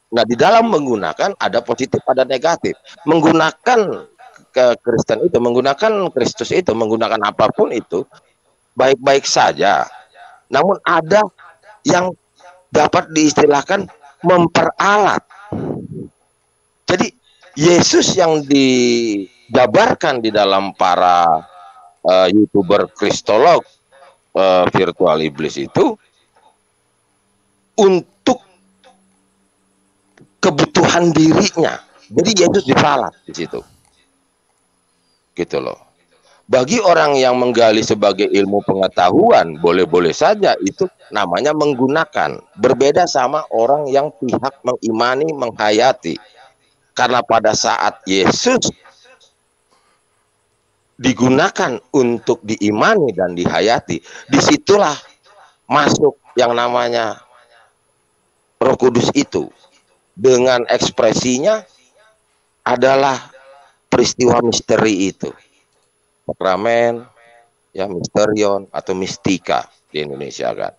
Nah, di dalam menggunakan ada positif, ada negatif. Menggunakan ke Kristen itu, menggunakan Kristus itu, menggunakan apapun itu baik-baik saja. Namun ada yang dapat diistilahkan memperalat. Jadi Yesus yang dijabarkan di dalam para uh, YouTuber Kristolog uh, virtual iblis itu untuk kebutuhan dirinya. Jadi Yesus disalat di situ. Gitu loh. Bagi orang yang menggali sebagai ilmu pengetahuan, boleh-boleh saja itu namanya menggunakan. Berbeda sama orang yang pihak mengimani, menghayati. Karena pada saat Yesus digunakan untuk diimani dan dihayati, disitulah masuk yang namanya Roh Kudus itu dengan ekspresinya adalah peristiwa misteri itu. ramen, ya misterion atau mistika di Indonesia kan.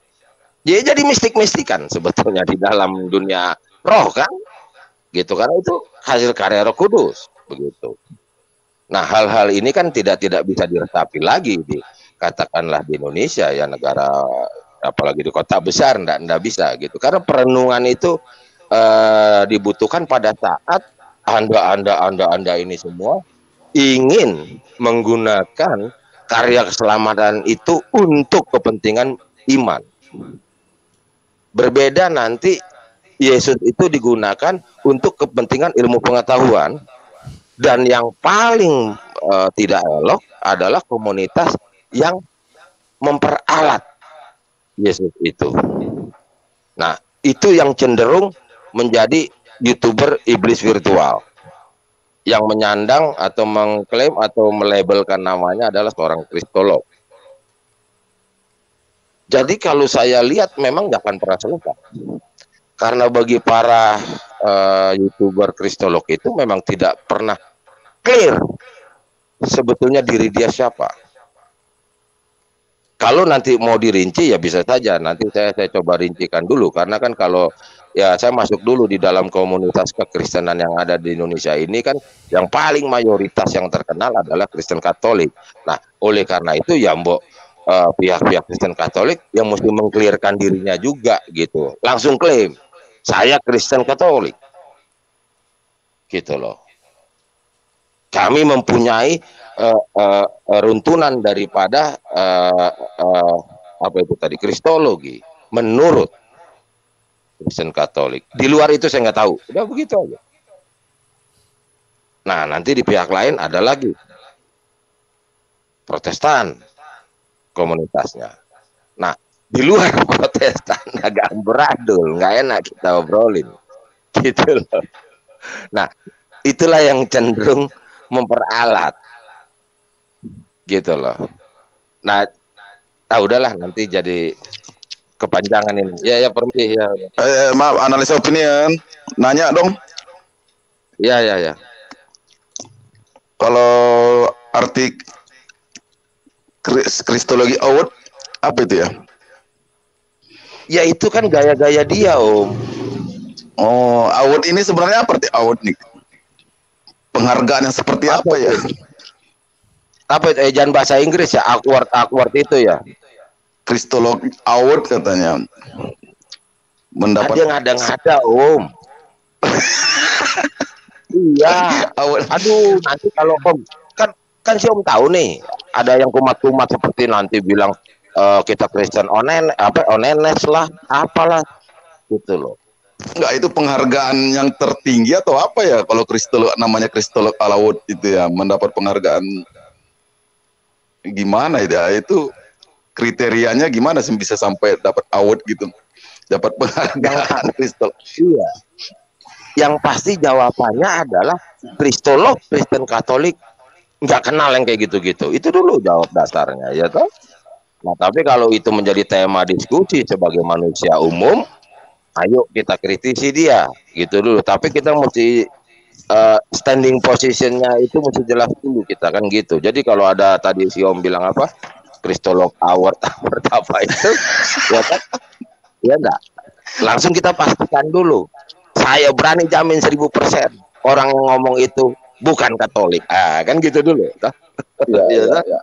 Dia jadi mistik-mistikan sebetulnya di dalam dunia roh kan. Gitu karena itu hasil karya Roh Kudus begitu. Nah, hal-hal ini kan tidak tidak bisa diresapi lagi di katakanlah di Indonesia ya negara apalagi di kota besar ndak ndak bisa gitu. Karena perenungan itu uh, dibutuhkan pada saat anda anda anda anda ini semua ingin menggunakan karya keselamatan itu untuk kepentingan iman. Berbeda nanti Yesus itu digunakan untuk kepentingan ilmu pengetahuan dan yang paling uh, tidak elok adalah komunitas yang memperalat Yesus itu. Nah, itu yang cenderung menjadi youtuber iblis virtual yang menyandang atau mengklaim atau melabelkan namanya adalah seorang kristolog. Jadi kalau saya lihat memang nggak akan pernah selesai. Karena bagi para uh, youtuber kristolog itu memang tidak pernah clear sebetulnya diri dia siapa. Kalau nanti mau dirinci ya bisa saja. Nanti saya saya coba rincikan dulu karena kan kalau ya saya masuk dulu di dalam komunitas kekristenan yang ada di Indonesia ini kan yang paling mayoritas yang terkenal adalah Kristen Katolik. Nah, oleh karena itu ya Mbok uh, pihak-pihak Kristen Katolik yang mesti mengklirkan dirinya juga gitu. Langsung klaim, saya Kristen Katolik. Gitu loh. Kami mempunyai uh, uh, runtunan daripada uh, uh, apa itu tadi Kristologi menurut Kristen Katolik. Di luar itu saya nggak tahu. Udah begitu aja. Nah nanti di pihak lain ada lagi Protestan komunitasnya. Nah di luar *laughs* Protestan agak beradul, nggak enak kita obrolin, gitu loh. Nah itulah yang cenderung memperalat, gitu loh. Nah, ah udahlah nanti jadi kepanjangan ini. Ya ya permisi ya. ya. Eh, maaf analisa opinion. Nanya dong. Ya ya ya. Kalau arti kristologi out apa itu ya? Ya itu kan gaya-gaya dia om. Oh, out ini sebenarnya apa arti out nih? Penghargaan yang seperti apa, apa ya? Apa itu? Eh, jangan bahasa Inggris ya, awkward awkward itu ya. Kristolog Award katanya. Mendapat Ada nggak ada Om. *laughs* iya. Award. Aduh, nanti kalau Om kan kan si Om tahu nih, ada yang kumat-kumat seperti nanti bilang e, kita Kristen onen apa onenes lah, apalah gitu loh. Enggak itu penghargaan yang tertinggi atau apa ya kalau kristolog namanya kristolog Alawud itu ya mendapat penghargaan gimana ya itu kriterianya gimana sih bisa sampai dapat award gitu dapat penghargaan kristal? *laughs* iya yang pasti jawabannya adalah Kristolog Kristen Katolik nggak kenal yang kayak gitu-gitu itu dulu jawab dasarnya ya toh nah tapi kalau itu menjadi tema diskusi sebagai manusia umum ayo kita kritisi dia gitu dulu tapi kita mesti uh, standing positionnya itu mesti jelas dulu kita kan gitu jadi kalau ada tadi si Om bilang apa Kristolog Award Award apa itu ya kan ya enggak langsung kita pastikan dulu saya berani jamin seribu persen orang yang ngomong itu bukan Katolik ah kan gitu dulu ya, ya, ya, ya.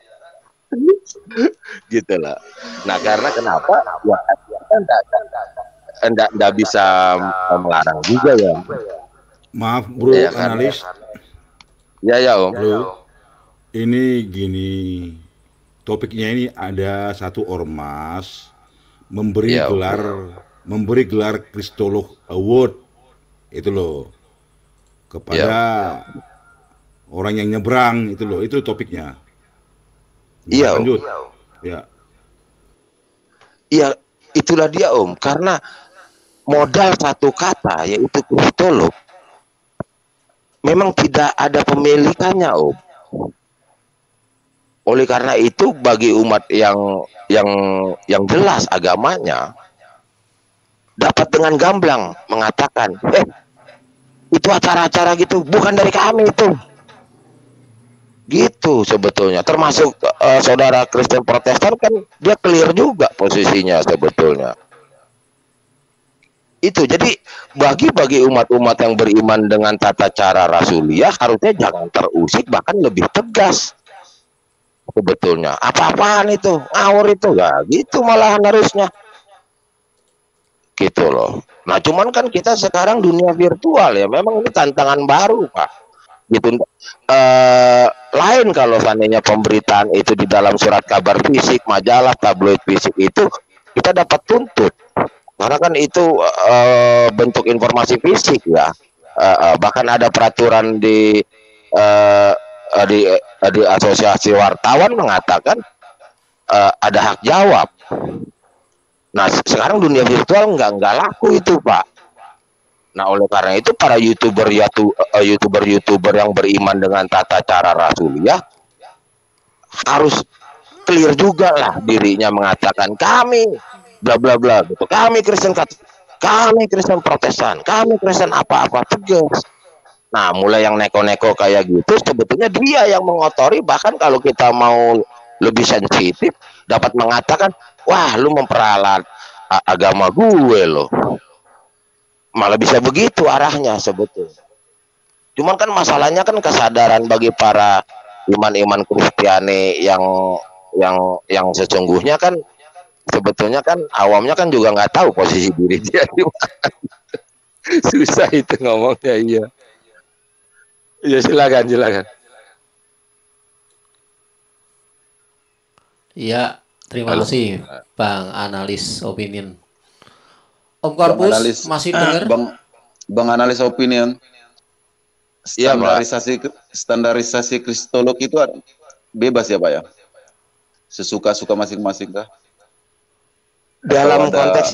gitu lah nah karena kenapa ya kan enggak enggak bisa melarang juga ya maaf bro ya, analis kan, ya ya om bro ini gini topiknya ini ada satu ormas memberi ya, gelar okay. memberi gelar Kristolog Award itu loh kepada ya. orang yang nyebrang itu loh itu topiknya. Iya. Lanjut. Iya. ya iya, itulah dia Om karena modal satu kata yaitu Kristolog memang tidak ada pemilikannya Om oleh karena itu bagi umat yang yang yang jelas agamanya dapat dengan gamblang mengatakan, "Eh, itu acara-acara gitu bukan dari kami itu." Gitu sebetulnya. Termasuk uh, saudara Kristen Protestan kan dia clear juga posisinya sebetulnya itu jadi bagi bagi umat-umat yang beriman dengan tata cara Rasuliah harusnya jangan terusik bahkan lebih tegas sebetulnya apa-apaan itu ngawur itu gak gitu malahan harusnya gitu loh nah cuman kan kita sekarang dunia virtual ya memang ini tantangan baru pak gitu e, lain kalau seandainya pemberitaan itu di dalam surat kabar fisik majalah tabloid fisik itu kita dapat tuntut karena kan itu e, bentuk informasi fisik ya eh, bahkan ada peraturan di e, di di asosiasi wartawan mengatakan uh, ada hak jawab. Nah sekarang dunia virtual nggak nggak laku itu pak. Nah oleh karena itu para youtuber yaitu uh, eh, youtuber youtuber yang beriman dengan tata cara ya harus clear juga lah dirinya mengatakan kami bla bla bla gitu kami Kristen kami Kristen Protestan kami Kristen apa apa tegas Nah, mulai yang neko-neko kayak gitu sebetulnya dia yang mengotori bahkan kalau kita mau lebih sensitif dapat mengatakan, "Wah, lu memperalat agama gue loh." Malah bisa begitu arahnya sebetulnya. Cuman kan masalahnya kan kesadaran bagi para iman-iman Kristiani yang yang yang sesungguhnya kan sebetulnya kan awamnya kan juga nggak tahu posisi diri dia *laughs* Susah itu ngomongnya iya. Ya silakan, silakan. Ya, terima Halo. kasih Bang Analis Opinion. Om Korpus Bang analis, masih ah, dengar? Bang Bang Analis Opinion. Iya, standarisasi standarisasi kristolog itu bebas ya, Pak ya? Sesuka-suka masing-masing kah? Dalam ada... konteks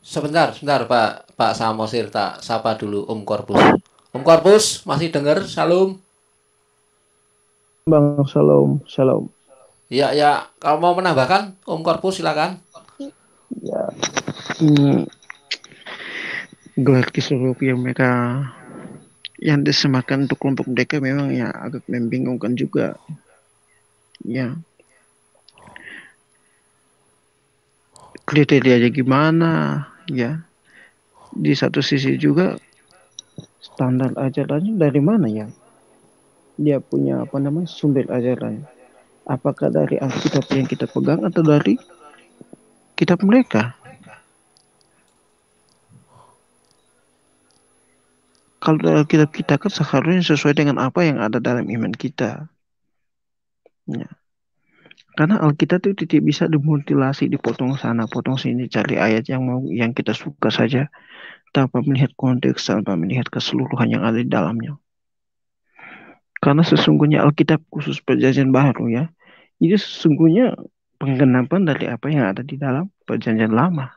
Sebentar, sebentar Pak Pak Samosir tak sapa dulu Om Korpus. Om Korpus masih dengar? Salam. Bang Salam, salam. Ya, ya. Kalau mau menambahkan, Om Korpus silakan. Ya. Hmm. Gelar kisruh yang mereka yang disematkan untuk kelompok mereka memang ya agak membingungkan juga. Ya. aja gimana? Ya. Di satu sisi juga standar ajarannya dari mana ya? Dia punya apa namanya sumber ajaran? Apakah dari Alkitab yang kita pegang atau dari kitab mereka? Kalau dari kitab kita kan seharusnya sesuai dengan apa yang ada dalam iman kita. Ya. Karena Alkitab itu tidak bisa dimutilasi, dipotong sana, potong sini, cari ayat yang mau yang kita suka saja tanpa melihat konteks, tanpa melihat keseluruhan yang ada di dalamnya. Karena sesungguhnya Alkitab khusus perjanjian baru ya, itu sesungguhnya penggenapan dari apa yang ada di dalam perjanjian lama.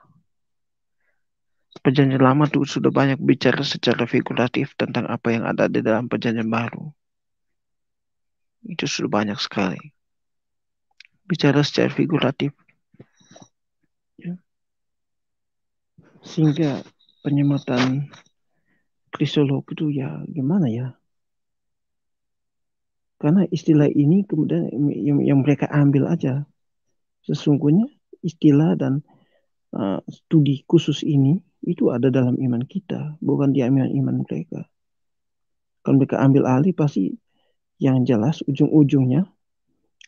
Perjanjian lama itu sudah banyak bicara secara figuratif tentang apa yang ada di dalam perjanjian baru. Itu sudah banyak sekali. Bicara secara figuratif. Ya. Sehingga penyematan kristolog itu ya gimana ya? Karena istilah ini kemudian yang, mereka ambil aja. Sesungguhnya istilah dan uh, studi khusus ini itu ada dalam iman kita, bukan di iman iman mereka. Kalau mereka ambil alih pasti yang jelas ujung-ujungnya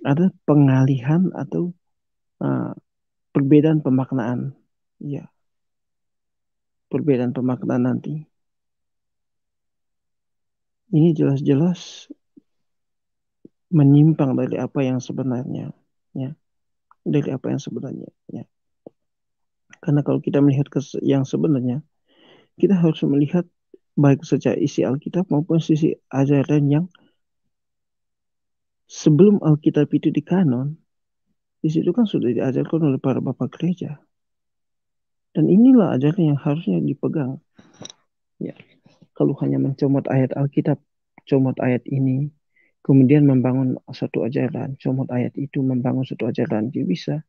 ada pengalihan atau uh, perbedaan pemaknaan. Ya perbedaan pemaknaan nanti. Ini jelas-jelas menyimpang dari apa yang sebenarnya, ya. Dari apa yang sebenarnya, ya. Karena kalau kita melihat yang sebenarnya, kita harus melihat baik sejak isi Alkitab maupun sisi ajaran yang sebelum Alkitab itu dikanon, di situ kan sudah diajarkan oleh para bapak gereja. Dan inilah ajaran yang harusnya dipegang. Ya, kalau hanya mencomot ayat Alkitab, comot ayat ini, kemudian membangun satu ajaran, comot ayat itu membangun satu ajaran, dia bisa.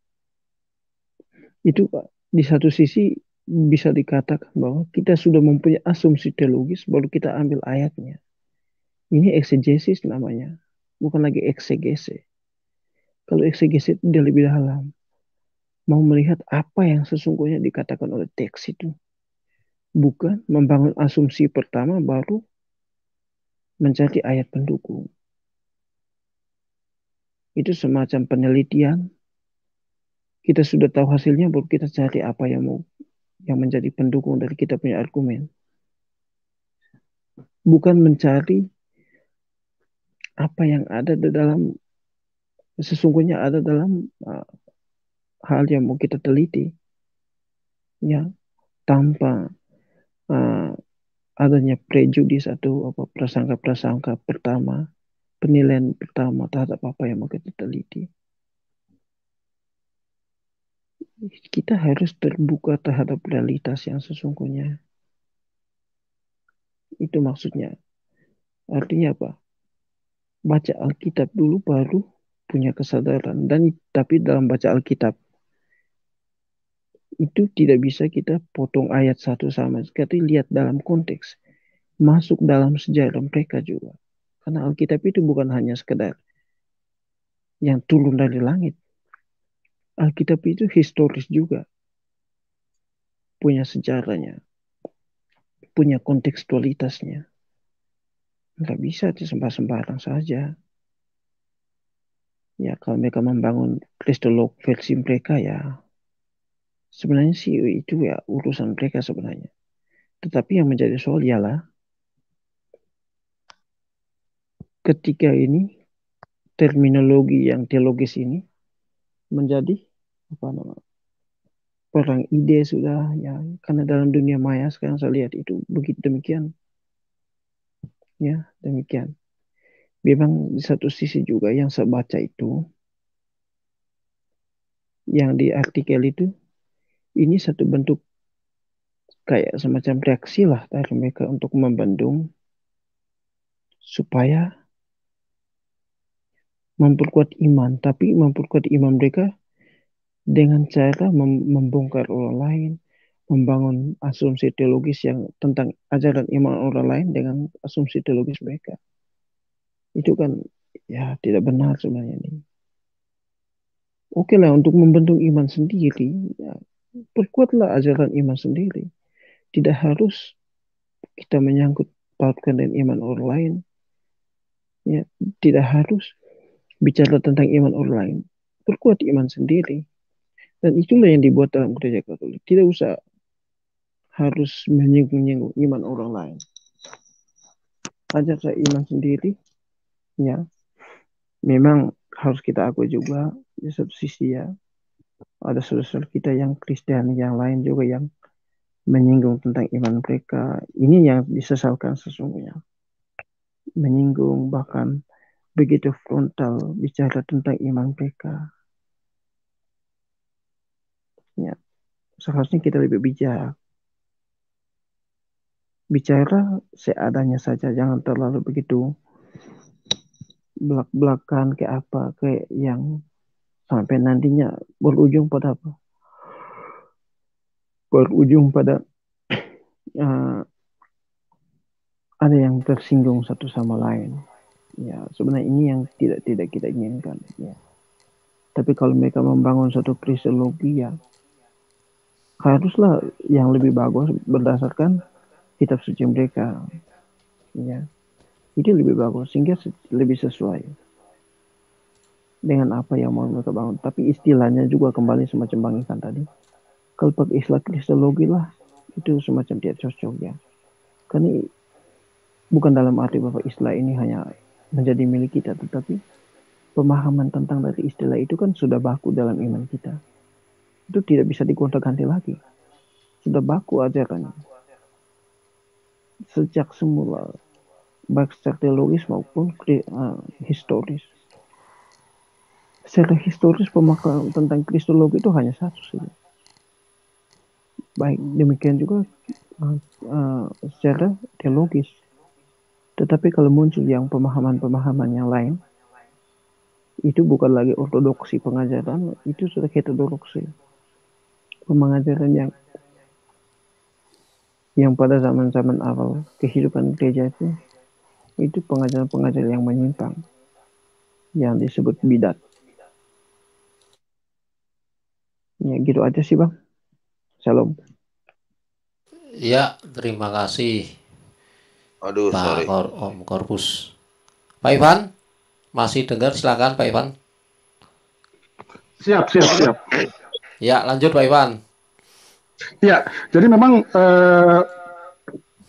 Itu di satu sisi bisa dikatakan bahwa kita sudah mempunyai asumsi teologis, baru kita ambil ayatnya. Ini eksegesis namanya, bukan lagi eksegese. Kalau eksegese itu dia lebih dalam mau melihat apa yang sesungguhnya dikatakan oleh teks itu. Bukan membangun asumsi pertama baru menjadi ayat pendukung. Itu semacam penelitian. Kita sudah tahu hasilnya baru kita cari apa yang mau yang menjadi pendukung dari kita punya argumen. Bukan mencari apa yang ada di dalam sesungguhnya ada dalam uh, hal yang mau kita teliti ya tanpa uh, adanya prejudis atau apa prasangka-prasangka pertama penilaian pertama terhadap apa yang mau kita teliti kita harus terbuka terhadap realitas yang sesungguhnya itu maksudnya artinya apa baca Alkitab dulu baru punya kesadaran dan tapi dalam baca Alkitab itu tidak bisa kita potong ayat satu sama. sekali lihat dalam konteks. Masuk dalam sejarah mereka juga. Karena Alkitab itu bukan hanya sekedar yang turun dari langit. Alkitab itu historis juga. Punya sejarahnya. Punya kontekstualitasnya. Nggak bisa disembah sembarang saja. Ya kalau mereka membangun kristolog versi mereka ya Sebenarnya sih itu ya urusan mereka sebenarnya. Tetapi yang menjadi soal ialah ketika ini terminologi yang teologis ini menjadi apa namanya perang ide sudah ya karena dalam dunia maya sekarang saya lihat itu begitu demikian ya demikian memang di satu sisi juga yang saya baca itu yang di artikel itu ini satu bentuk kayak semacam reaksi lah dari mereka untuk membendung supaya memperkuat iman tapi memperkuat iman mereka dengan cara mem membongkar orang lain membangun asumsi teologis yang tentang ajaran iman orang lain dengan asumsi teologis mereka itu kan ya tidak benar sebenarnya ini oke okay lah untuk membentuk iman sendiri ya, perkuatlah ajaran iman sendiri. Tidak harus kita menyangkut pautkan dengan iman orang lain. Ya, tidak harus bicara tentang iman orang lain. Perkuat iman sendiri. Dan itulah yang dibuat dalam gereja Katolik. Tidak usah harus menyinggung-nyinggung iman orang lain. Ajarlah iman sendiri. Ya, memang harus kita akui juga di satu sisi ya ada saudara kita yang Kristen yang lain juga yang menyinggung tentang iman mereka. Ini yang disesalkan sesungguhnya. Menyinggung bahkan begitu frontal bicara tentang iman mereka. Ya, seharusnya kita lebih bijak. Bicara seadanya saja, jangan terlalu begitu belak-belakan ke apa ke yang sampai nantinya berujung pada apa? Berujung pada uh, *clears throat* ada yang tersinggung satu sama lain. Ya, sebenarnya ini yang tidak tidak kita inginkan. Ya. Tapi kalau mereka membangun satu kristologi ya haruslah yang lebih bagus berdasarkan kitab suci mereka. Ya. Itu lebih bagus sehingga lebih sesuai dengan apa yang mau mereka bangun. Tapi istilahnya juga kembali semacam Bang Ikan tadi. Kelompok istilah kristologi lah itu semacam tidak cocok ya. Karena bukan dalam arti bahwa istilah ini hanya menjadi milik kita, tetapi pemahaman tentang dari istilah itu kan sudah baku dalam iman kita. Itu tidak bisa digonta-ganti lagi. Sudah baku aja kan. Sejak semula, baik secara teologis maupun uh, historis secara historis pemahaman tentang kristologi itu hanya satu saja. Baik, demikian juga uh, secara teologis. Tetapi kalau muncul yang pemahaman-pemahaman yang lain, itu bukan lagi ortodoksi pengajaran, itu sudah heterodoksi. Pengajaran yang yang pada zaman-zaman awal kehidupan gereja itu, itu pengajaran-pengajaran yang menyimpang, yang disebut bidat. Ya gitu aja sih Bang. Salam. Ya, terima kasih. Aduh, Pak sorry. Kor Om Korpus. Pak Ivan, masih dengar? Silakan Pak Ivan. Siap, siap, siap. Ya, lanjut Pak Ivan. Ya, jadi memang eh,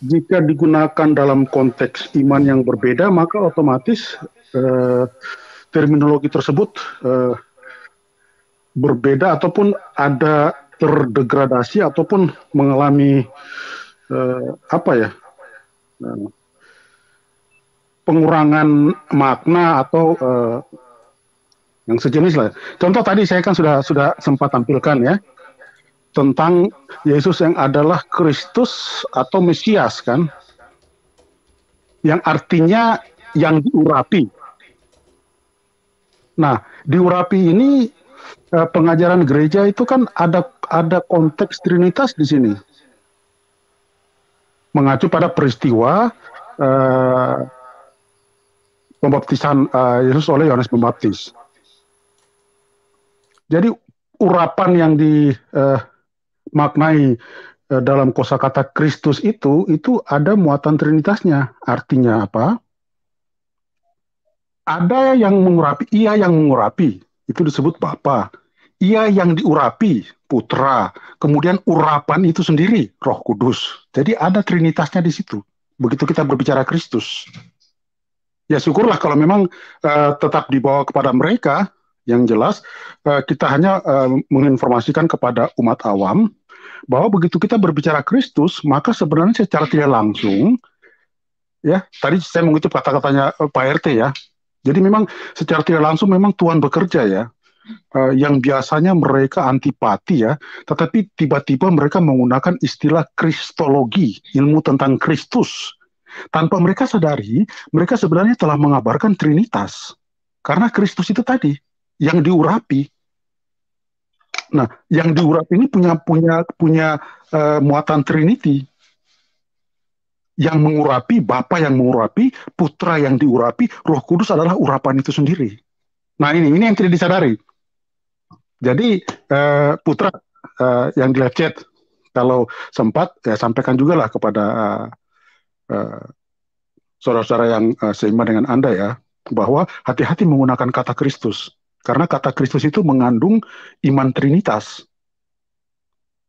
jika digunakan dalam konteks iman yang berbeda, maka otomatis eh, terminologi tersebut eh, berbeda ataupun ada terdegradasi ataupun mengalami eh, apa ya eh, pengurangan makna atau eh, yang sejenis lah. Contoh tadi saya kan sudah sudah sempat tampilkan ya tentang Yesus yang adalah Kristus atau Mesias kan, yang artinya yang diurapi. Nah, diurapi ini Eh, pengajaran gereja itu kan ada ada konteks trinitas di sini. Mengacu pada peristiwa uh, pembaptisan uh, Yesus oleh Yohanes Pembaptis. Jadi urapan yang dimaknai dalam kosa dalam kosakata Kristus itu itu ada muatan trinitasnya. Artinya apa? Ada yang mengurapi, ia yang mengurapi itu disebut Bapa. Ia yang diurapi, Putra. Kemudian urapan itu sendiri, Roh Kudus. Jadi ada trinitasnya di situ. Begitu kita berbicara Kristus. Ya syukurlah kalau memang uh, tetap dibawa kepada mereka, yang jelas uh, kita hanya uh, menginformasikan kepada umat awam bahwa begitu kita berbicara Kristus, maka sebenarnya secara tidak langsung ya tadi saya mengutip kata-katanya Pak RT ya jadi memang secara tidak langsung memang Tuhan bekerja ya. Uh, yang biasanya mereka antipati ya, tetapi tiba-tiba mereka menggunakan istilah kristologi, ilmu tentang Kristus. Tanpa mereka sadari, mereka sebenarnya telah mengabarkan Trinitas. Karena Kristus itu tadi yang diurapi. Nah, yang diurapi ini punya punya punya uh, muatan Trinity yang mengurapi, Bapa yang mengurapi, Putra yang diurapi, Roh Kudus adalah urapan itu sendiri. Nah ini ini yang tidak disadari. Jadi eh, Putra eh, yang di live chat kalau sempat ya sampaikan juga lah kepada saudara eh, eh, saudara-saudara yang eh, seiman dengan anda ya bahwa hati-hati menggunakan kata Kristus karena kata Kristus itu mengandung iman Trinitas.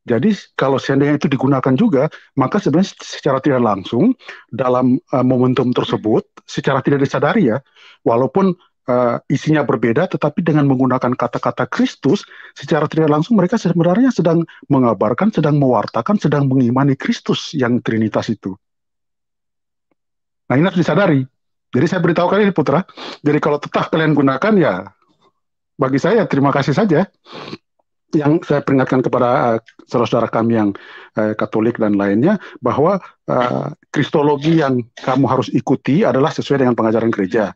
Jadi kalau seandainya itu digunakan juga, maka sebenarnya secara tidak langsung dalam uh, momentum tersebut, secara tidak disadari ya, walaupun uh, isinya berbeda, tetapi dengan menggunakan kata-kata Kristus, secara tidak langsung mereka sebenarnya sedang mengabarkan, sedang mewartakan, sedang mengimani Kristus yang Trinitas itu. Nah ini harus disadari. Jadi saya beritahu kalian Putra, jadi kalau tetap kalian gunakan ya bagi saya terima kasih saja yang saya peringatkan kepada eh, saudara-saudara kami yang uh, Katolik dan lainnya bahwa uh, kristologi yang kamu harus ikuti adalah sesuai dengan pengajaran gereja.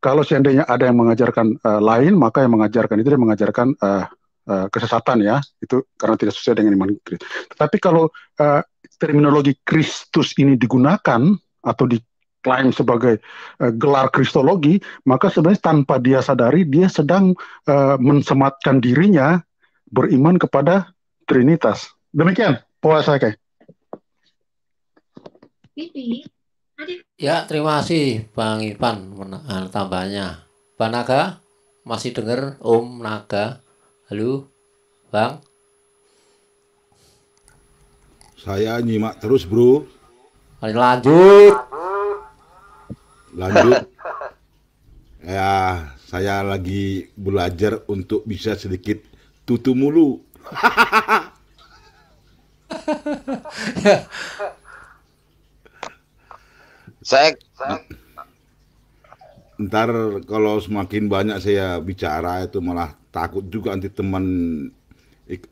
Kalau seandainya ada yang mengajarkan uh, lain, maka yang mengajarkan itu dia mengajarkan uh, uh, kesesatan ya, itu karena tidak sesuai dengan iman Kristus. Tetapi kalau uh, terminologi Kristus ini digunakan atau diklaim sebagai uh, gelar kristologi, maka sebenarnya tanpa dia sadari dia sedang uh, mensematkan dirinya beriman kepada Trinitas. Demikian saya. kayak. Ya, terima kasih Bang Ipan ah, tambahnya. Bang Naga, masih dengar Om Naga? Halo, Bang? Saya nyimak terus, bro. Lanjut. Lanjut. ya, saya lagi belajar untuk bisa sedikit tutu mulu. saya ntar kalau semakin banyak saya bicara itu malah takut juga nanti teman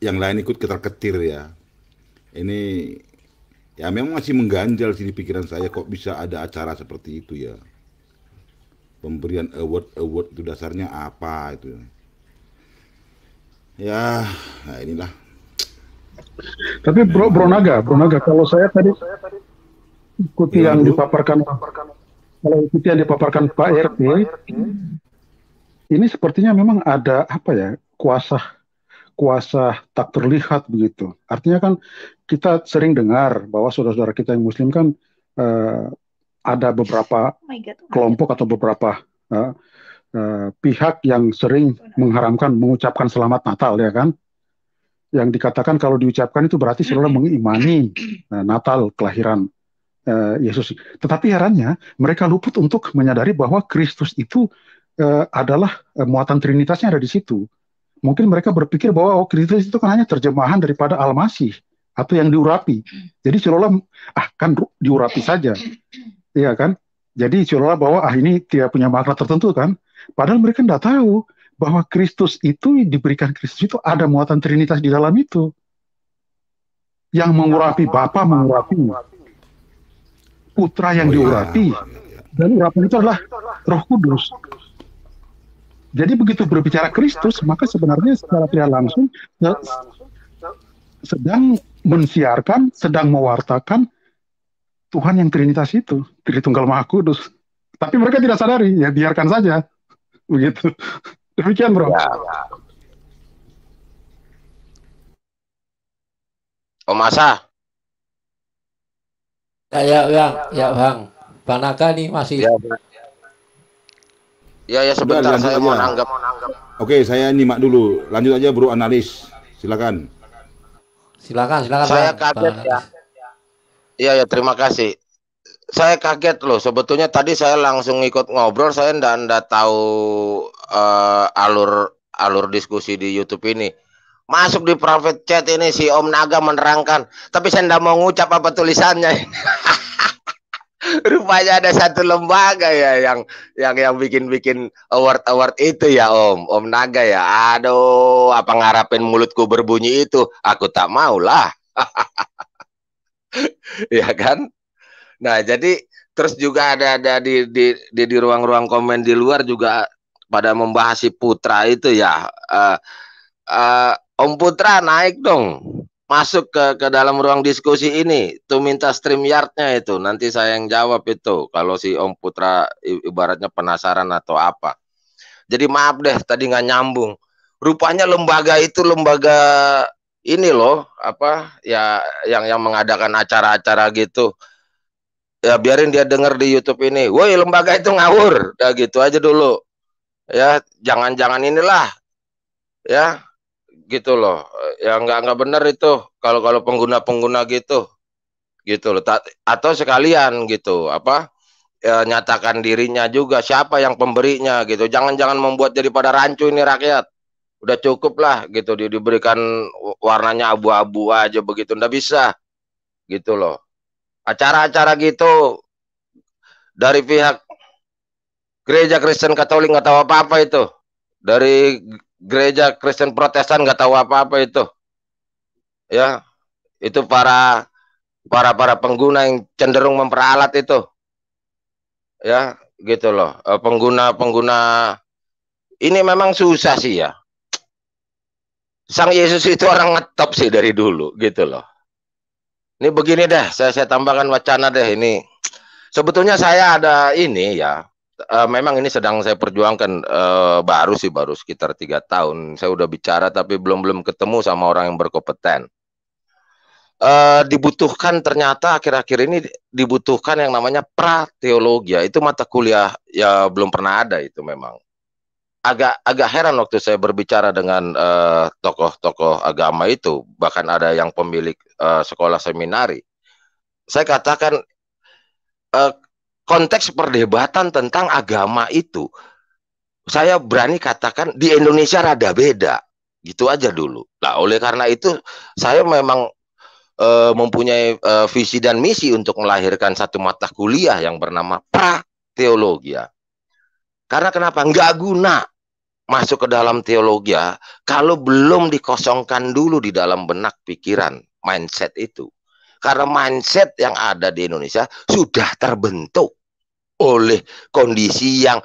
yang lain ikut ketar ya. Ini ya memang masih mengganjal sih di pikiran saya kok bisa ada acara seperti itu ya. Pemberian award award itu dasarnya apa itu ya ya nah inilah tapi Bro Bro Naga, Bro Naga, kalau saya tadi ikuti iya, yang dipaparkan kalau ikuti yang dipaparkan Pak RT ini sepertinya memang ada apa ya kuasa kuasa tak terlihat begitu artinya kan kita sering dengar bahwa saudara-saudara kita yang muslim kan uh, ada beberapa oh, oh kelompok atau beberapa uh, Eh, pihak yang sering mengharamkan mengucapkan selamat Natal ya kan yang dikatakan kalau diucapkan itu berarti saudara mengimani uh, Natal kelahiran uh, Yesus tetapi herannya mereka luput untuk menyadari bahwa Kristus itu uh, adalah uh, muatan Trinitasnya ada di situ mungkin mereka berpikir bahwa oh, Kristus itu kan hanya terjemahan daripada Almasih atau yang diurapi. Jadi seolah ah kan diurapi saja. Iya kan? Jadi seolah bahwa ah ini tidak punya makna tertentu kan? Padahal mereka tidak tahu bahwa Kristus itu diberikan Kristus itu ada muatan Trinitas di dalam itu. Yang mengurapi Bapa mengurapi Putra yang oh, iya. diurapi ya. dan urapan itu adalah Roh Kudus. Jadi begitu berbicara Kristus, maka sebenarnya secara tidak langsung sedang mensiarkan, sedang mewartakan Tuhan yang Trinitas itu, Tritunggal Maha Kudus. Tapi mereka tidak sadari, ya biarkan saja begitu. *laughs* Demikian, Bro. Ya. ya. Om Asa. Ya, ya, ya, ya, Bang. Bang Naga nih masih. Ya, ya, ya sebentar Udah, saya mau nanggap. Oke, saya nyimak dulu. Lanjut aja, Bro analis. Silakan. Silakan, silakan. Saya kaget ya. Iya, ya, terima kasih saya kaget loh sebetulnya tadi saya langsung ikut ngobrol saya ndak ndak tahu uh, alur alur diskusi di YouTube ini masuk di private chat ini si Om Naga menerangkan tapi saya ndak mau ngucap apa tulisannya *laughs* rupanya ada satu lembaga ya yang yang yang bikin bikin award award itu ya Om Om Naga ya aduh apa ngarapin mulutku berbunyi itu aku tak mau lah *laughs* ya kan Nah, jadi terus juga ada ada di di di, di ruang-ruang komen di luar juga pada membahas si Putra itu ya. Uh, uh, Om Putra naik dong masuk ke ke dalam ruang diskusi ini tuh minta stream yardnya itu nanti saya yang jawab itu kalau si Om Putra ibaratnya penasaran atau apa jadi maaf deh tadi nggak nyambung rupanya lembaga itu lembaga ini loh apa ya yang yang mengadakan acara-acara gitu ya biarin dia denger di YouTube ini woi lembaga itu ngawur udah ya, gitu aja dulu ya jangan-jangan inilah ya gitu loh ya nggak nggak benar itu kalau kalau pengguna-pengguna gitu gitu loh atau sekalian gitu apa ya, nyatakan dirinya juga siapa yang pemberinya gitu jangan-jangan membuat jadi pada rancu ini rakyat udah cukup lah gitu diberikan warnanya abu-abu aja begitu Nda bisa gitu loh acara-acara gitu dari pihak gereja Kristen Katolik nggak tahu apa-apa itu. Dari gereja Kristen Protestan nggak tahu apa-apa itu. Ya, itu para para para pengguna yang cenderung memperalat itu. Ya, gitu loh. Pengguna-pengguna eh, ini memang susah sih ya. Sang Yesus itu orang ngetop sih dari dulu gitu loh. Ini begini deh, saya saya tambahkan wacana deh ini. Sebetulnya saya ada ini ya. E, memang ini sedang saya perjuangkan e, baru sih baru sekitar tiga tahun. Saya udah bicara tapi belum belum ketemu sama orang yang berkompeten. E, dibutuhkan ternyata akhir-akhir ini dibutuhkan yang namanya pra teologi itu mata kuliah ya belum pernah ada itu memang agak agak heran waktu saya berbicara dengan eh, tokoh-tokoh uh, agama itu, bahkan ada yang pemilik uh, sekolah seminari. Saya katakan uh, konteks perdebatan tentang agama itu, saya berani katakan di Indonesia rada beda, gitu aja dulu. Nah, oleh karena itu saya memang uh, mempunyai uh, visi dan misi untuk melahirkan satu mata kuliah yang bernama pra teologia. Karena kenapa? Nggak guna masuk ke dalam teologi ya, kalau belum dikosongkan dulu di dalam benak pikiran, mindset itu. Karena mindset yang ada di Indonesia sudah terbentuk oleh kondisi yang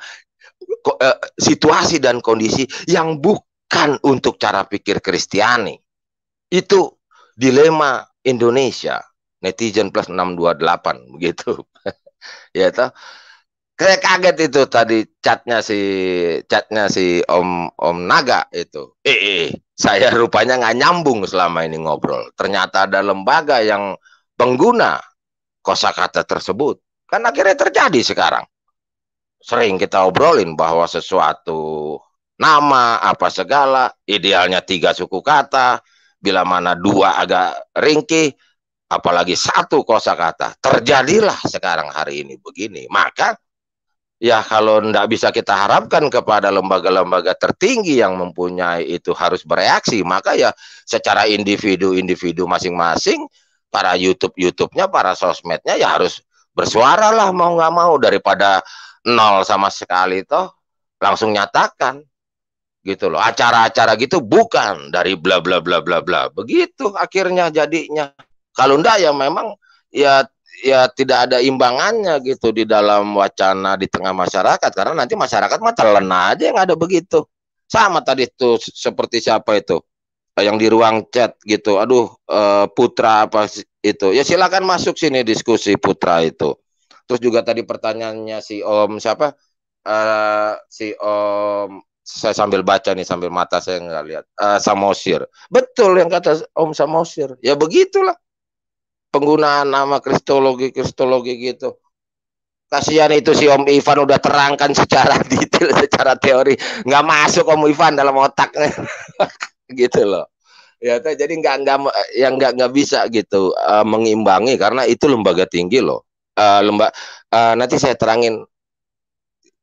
eh, situasi dan kondisi yang bukan untuk cara pikir Kristiani. Itu dilema Indonesia netizen plus 628 begitu. *laughs* ya toh saya kaget itu tadi catnya si catnya si Om Om Naga itu. Eh, eh, eh saya rupanya nggak nyambung selama ini ngobrol. Ternyata ada lembaga yang pengguna kosakata tersebut. Kan akhirnya terjadi sekarang. Sering kita obrolin bahwa sesuatu nama apa segala idealnya tiga suku kata bila mana dua agak ringkih apalagi satu kosakata terjadilah sekarang hari ini begini maka ya kalau tidak bisa kita harapkan kepada lembaga-lembaga tertinggi yang mempunyai itu harus bereaksi maka ya secara individu-individu masing-masing para youtube youtube para sosmednya ya harus bersuara lah mau nggak mau daripada nol sama sekali toh langsung nyatakan gitu loh acara-acara gitu bukan dari bla bla bla bla bla begitu akhirnya jadinya kalau ndak ya memang ya ya tidak ada imbangannya gitu di dalam wacana di tengah masyarakat karena nanti masyarakat mah terlena aja yang ada begitu sama tadi itu seperti siapa itu yang di ruang chat gitu aduh eh, putra apa itu ya silakan masuk sini diskusi putra itu terus juga tadi pertanyaannya si om siapa uh, si om saya sambil baca nih sambil mata saya nggak lihat uh, Samosir betul yang kata om Samosir ya begitulah penggunaan nama kristologi kristologi gitu kasihan itu si Om Ivan udah terangkan secara *laughs* detail secara teori nggak masuk Om Ivan dalam otaknya *laughs* gitu loh ya jadi nggak nggak yang nggak nggak bisa gitu uh, mengimbangi karena itu lembaga tinggi loh uh, eh, lembak uh, eh, nanti saya terangin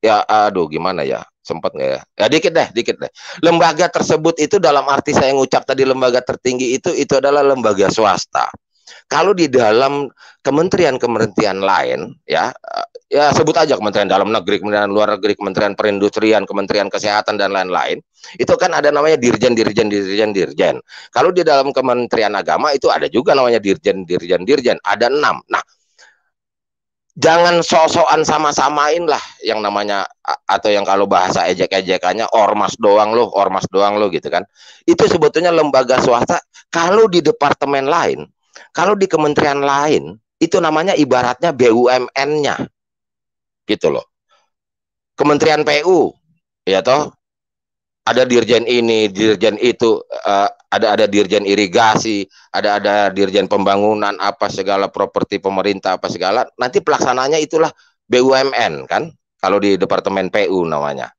ya aduh gimana ya sempat nggak ya ya dikit deh dikit deh lembaga tersebut itu dalam arti saya ngucap tadi lembaga tertinggi itu itu adalah lembaga swasta kalau di dalam kementerian-kementerian lain, ya, ya sebut aja kementerian dalam negeri, kementerian luar negeri, kementerian perindustrian, kementerian kesehatan dan lain-lain, itu kan ada namanya dirjen, dirjen, dirjen, dirjen. Kalau di dalam kementerian agama itu ada juga namanya dirjen, dirjen, dirjen. Ada enam. Nah, jangan sosokan sama-samain lah yang namanya atau yang kalau bahasa ejek-ejekannya ormas doang loh, ormas doang loh gitu kan. Itu sebetulnya lembaga swasta kalau di departemen lain kalau di kementerian lain itu namanya ibaratnya BUMN-nya. Gitu loh. Kementerian PU, ya toh ada dirjen ini, dirjen itu, eh, ada ada dirjen irigasi, ada ada dirjen pembangunan apa segala properti pemerintah apa segala. Nanti pelaksananya itulah BUMN kan, kalau di departemen PU namanya,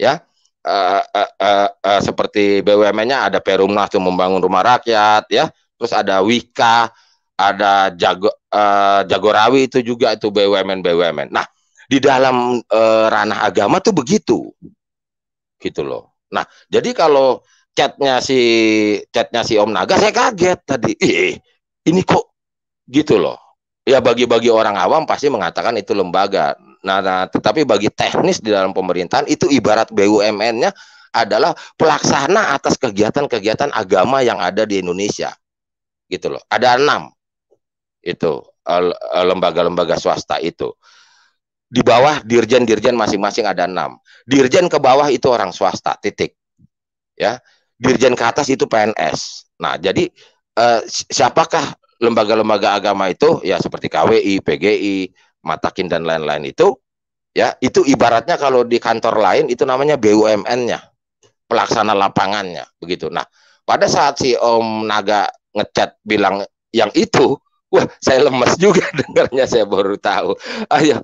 ya. Uh, uh, uh, uh, seperti BUMN-nya ada Perumnas tuh membangun rumah rakyat, ya terus ada Wika, ada Jago uh, Jagorawi itu juga itu BUMN BUMN. Nah, di dalam uh, ranah agama tuh begitu. Gitu loh. Nah, jadi kalau chatnya si chatnya si Om Naga saya kaget tadi. Ih, ini kok gitu loh. Ya bagi-bagi orang awam pasti mengatakan itu lembaga. Nah, nah, tetapi bagi teknis di dalam pemerintahan itu ibarat BUMN-nya adalah pelaksana atas kegiatan-kegiatan agama yang ada di Indonesia gitu loh. Ada enam itu eh, eh, lembaga-lembaga swasta itu. Di bawah dirjen-dirjen masing-masing ada enam. Dirjen ke bawah itu orang swasta, titik. Ya, dirjen ke atas itu PNS. Nah, jadi eh, siapakah lembaga-lembaga agama itu? Ya seperti KWI, PGI, Matakin dan lain-lain itu. Ya, itu ibaratnya kalau di kantor lain itu namanya BUMN-nya, pelaksana lapangannya, begitu. Nah, pada saat si Om Naga ngecat bilang yang itu, wah saya lemes juga *laughs* dengarnya saya baru tahu. Ayo,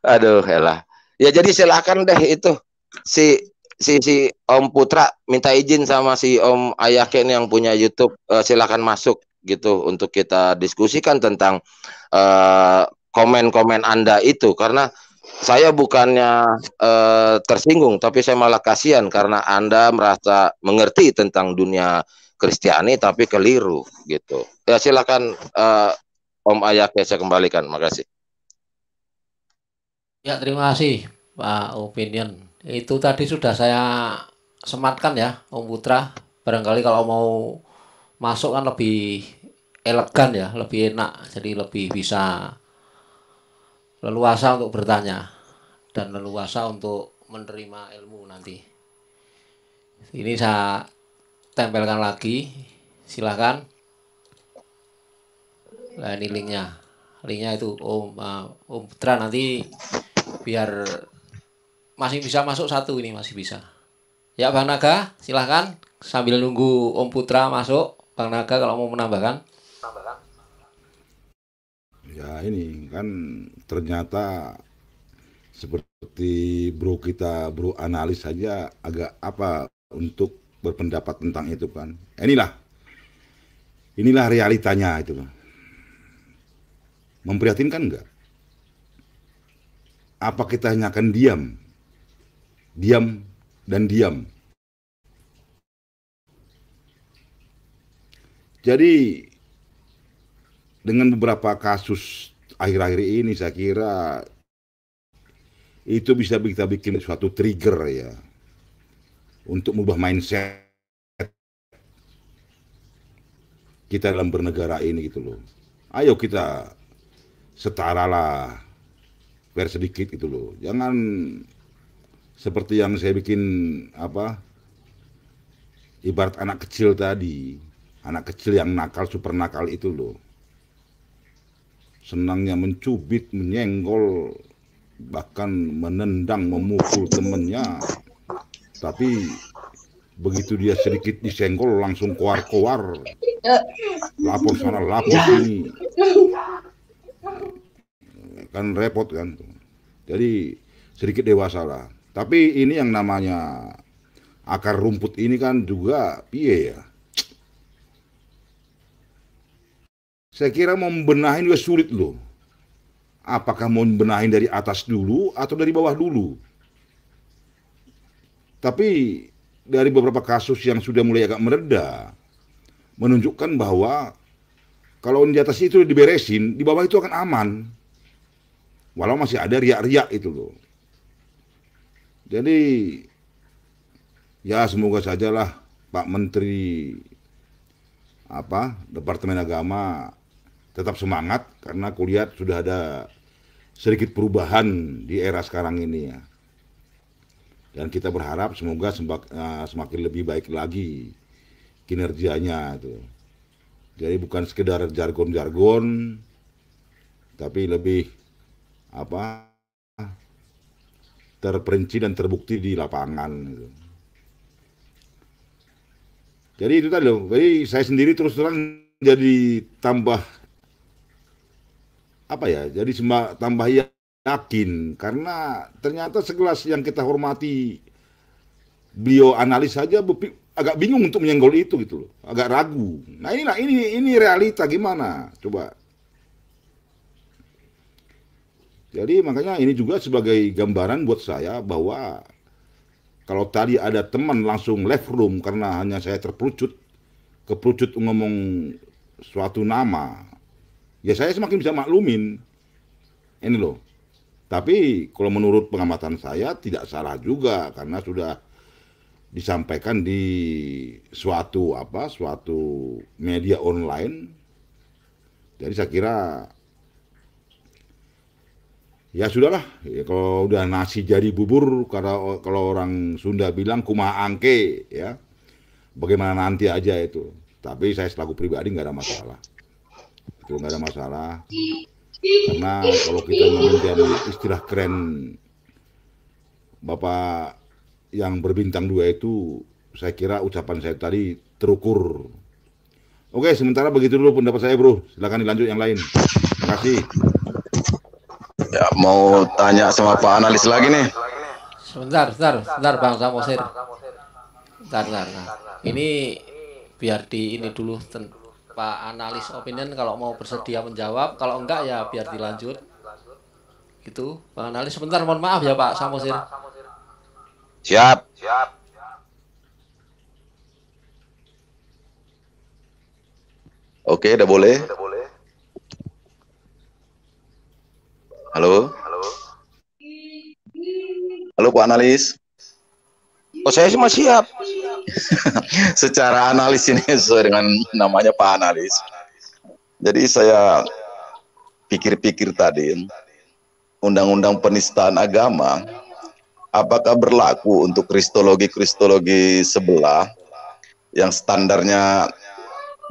*laughs* aduh elah. Ya jadi silakan deh itu si si si Om Putra minta izin sama si Om Ayaken yang punya YouTube uh, eh, silakan masuk gitu untuk kita diskusikan tentang eh, komen-komen uh, Anda itu karena saya bukannya uh, tersinggung tapi saya malah kasihan karena Anda merasa mengerti tentang dunia Kristiani tapi keliru gitu. Ya silakan uh, Om Ayak saya kembalikan. Makasih. Ya terima kasih Pak Opinion. Itu tadi sudah saya sematkan ya Om Putra. Barangkali kalau mau masuk kan lebih elegan ya, lebih enak. Jadi lebih bisa leluasa untuk bertanya dan leluasa untuk menerima ilmu nanti. Ini saya tempelkan lagi silahkan nah ini linknya linknya itu om uh, om putra nanti biar masih bisa masuk satu ini masih bisa ya bang naga silahkan sambil nunggu om putra masuk bang naga kalau mau menambahkan ya ini kan ternyata seperti bro kita bro analis saja agak apa untuk berpendapat tentang itu kan. Inilah inilah realitanya itu. Memprihatinkan enggak? Apa kita hanya akan diam? Diam dan diam. Jadi dengan beberapa kasus akhir-akhir ini saya kira itu bisa kita bikin suatu trigger ya untuk mengubah mindset kita dalam bernegara ini gitu loh. Ayo kita setara lah, biar sedikit gitu loh. Jangan seperti yang saya bikin apa ibarat anak kecil tadi, anak kecil yang nakal super nakal itu loh. Senangnya mencubit, menyenggol, bahkan menendang, memukul temennya tapi begitu dia sedikit disenggol langsung keluar koar Lapor sana, lapor sini. Kan repot kan. Jadi sedikit dewasa lah. Tapi ini yang namanya akar rumput ini kan juga pie ya. Saya kira mau membenahin juga sulit loh. Apakah mau membenahin dari atas dulu atau dari bawah dulu? Tapi dari beberapa kasus yang sudah mulai agak mereda, menunjukkan bahwa kalau di atas itu diberesin, di bawah itu akan aman. Walau masih ada riak-riak itu loh. Jadi ya semoga sajalah Pak Menteri apa Departemen Agama tetap semangat karena kulihat sudah ada sedikit perubahan di era sekarang ini ya dan kita berharap semoga eh, semakin lebih baik lagi kinerjanya itu. Jadi bukan sekedar jargon-jargon tapi lebih apa terperinci dan terbukti di lapangan gitu. Jadi itu tadi loh. Jadi saya sendiri terus terang jadi tambah apa ya? Jadi tambah yang yakin karena ternyata segelas yang kita hormati beliau analis saja agak bingung untuk menyenggol itu gitu loh agak ragu nah inilah ini ini realita gimana coba jadi makanya ini juga sebagai gambaran buat saya bahwa kalau tadi ada teman langsung left room karena hanya saya terperucut keperucut ngomong suatu nama ya saya semakin bisa maklumin ini loh tapi kalau menurut pengamatan saya tidak salah juga karena sudah disampaikan di suatu apa suatu media online. Jadi saya kira ya sudahlah ya, kalau udah nasi jadi bubur karena kalau orang Sunda bilang kuma angke ya bagaimana nanti aja itu tapi saya selaku pribadi nggak ada masalah itu nggak ada masalah karena kalau kita menggunakan istilah keren Bapak yang berbintang dua itu saya kira ucapan saya tadi terukur. Oke, sementara begitu dulu pendapat saya, Bro. Silakan dilanjut yang lain. Terima kasih. Ya, mau tanya sama Pak Analis lagi nih. Sebentar, sebentar, sebentar Bang Samosir. Sebentar, sebentar. Nah, ini biar di ini dulu Pak analis opinion kalau mau bersedia menjawab, kalau enggak ya biar dilanjut. Gitu, Pak analis sebentar mohon maaf ya Pak Samosir. Siap. Siap. Oke, udah boleh. Halo. Halo. Halo Pak analis. Oh saya masih siap. *laughs* Secara analis ini sesuai dengan namanya Pak Analis. Jadi saya pikir-pikir tadi undang-undang penistaan agama apakah berlaku untuk kristologi-kristologi sebelah yang standarnya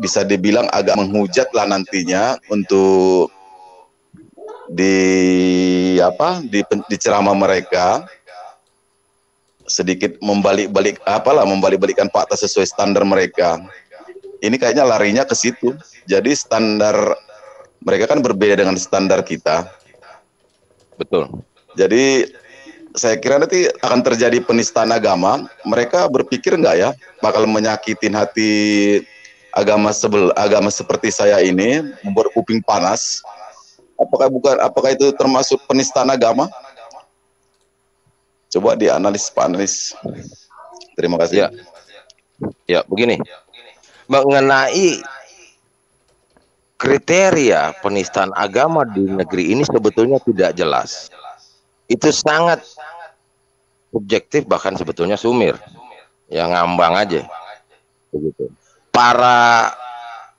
bisa dibilang agak menghujat lah nantinya untuk di apa di, di ceramah mereka sedikit membalik-balik apalah membalik-balikan fakta sesuai standar mereka. Ini kayaknya larinya ke situ. Jadi standar mereka kan berbeda dengan standar kita. Betul. Jadi saya kira nanti akan terjadi penistaan agama. Mereka berpikir enggak ya bakal menyakitin hati agama sebel agama seperti saya ini membuat kuping panas. Apakah bukan apakah itu termasuk penistaan agama? Coba dianalis Pak Analis. Terima kasih. Ya, ya begini. Mengenai kriteria penistaan agama di negeri ini sebetulnya tidak jelas. Itu sangat objektif bahkan sebetulnya sumir. Ya ngambang aja. Begitu. Para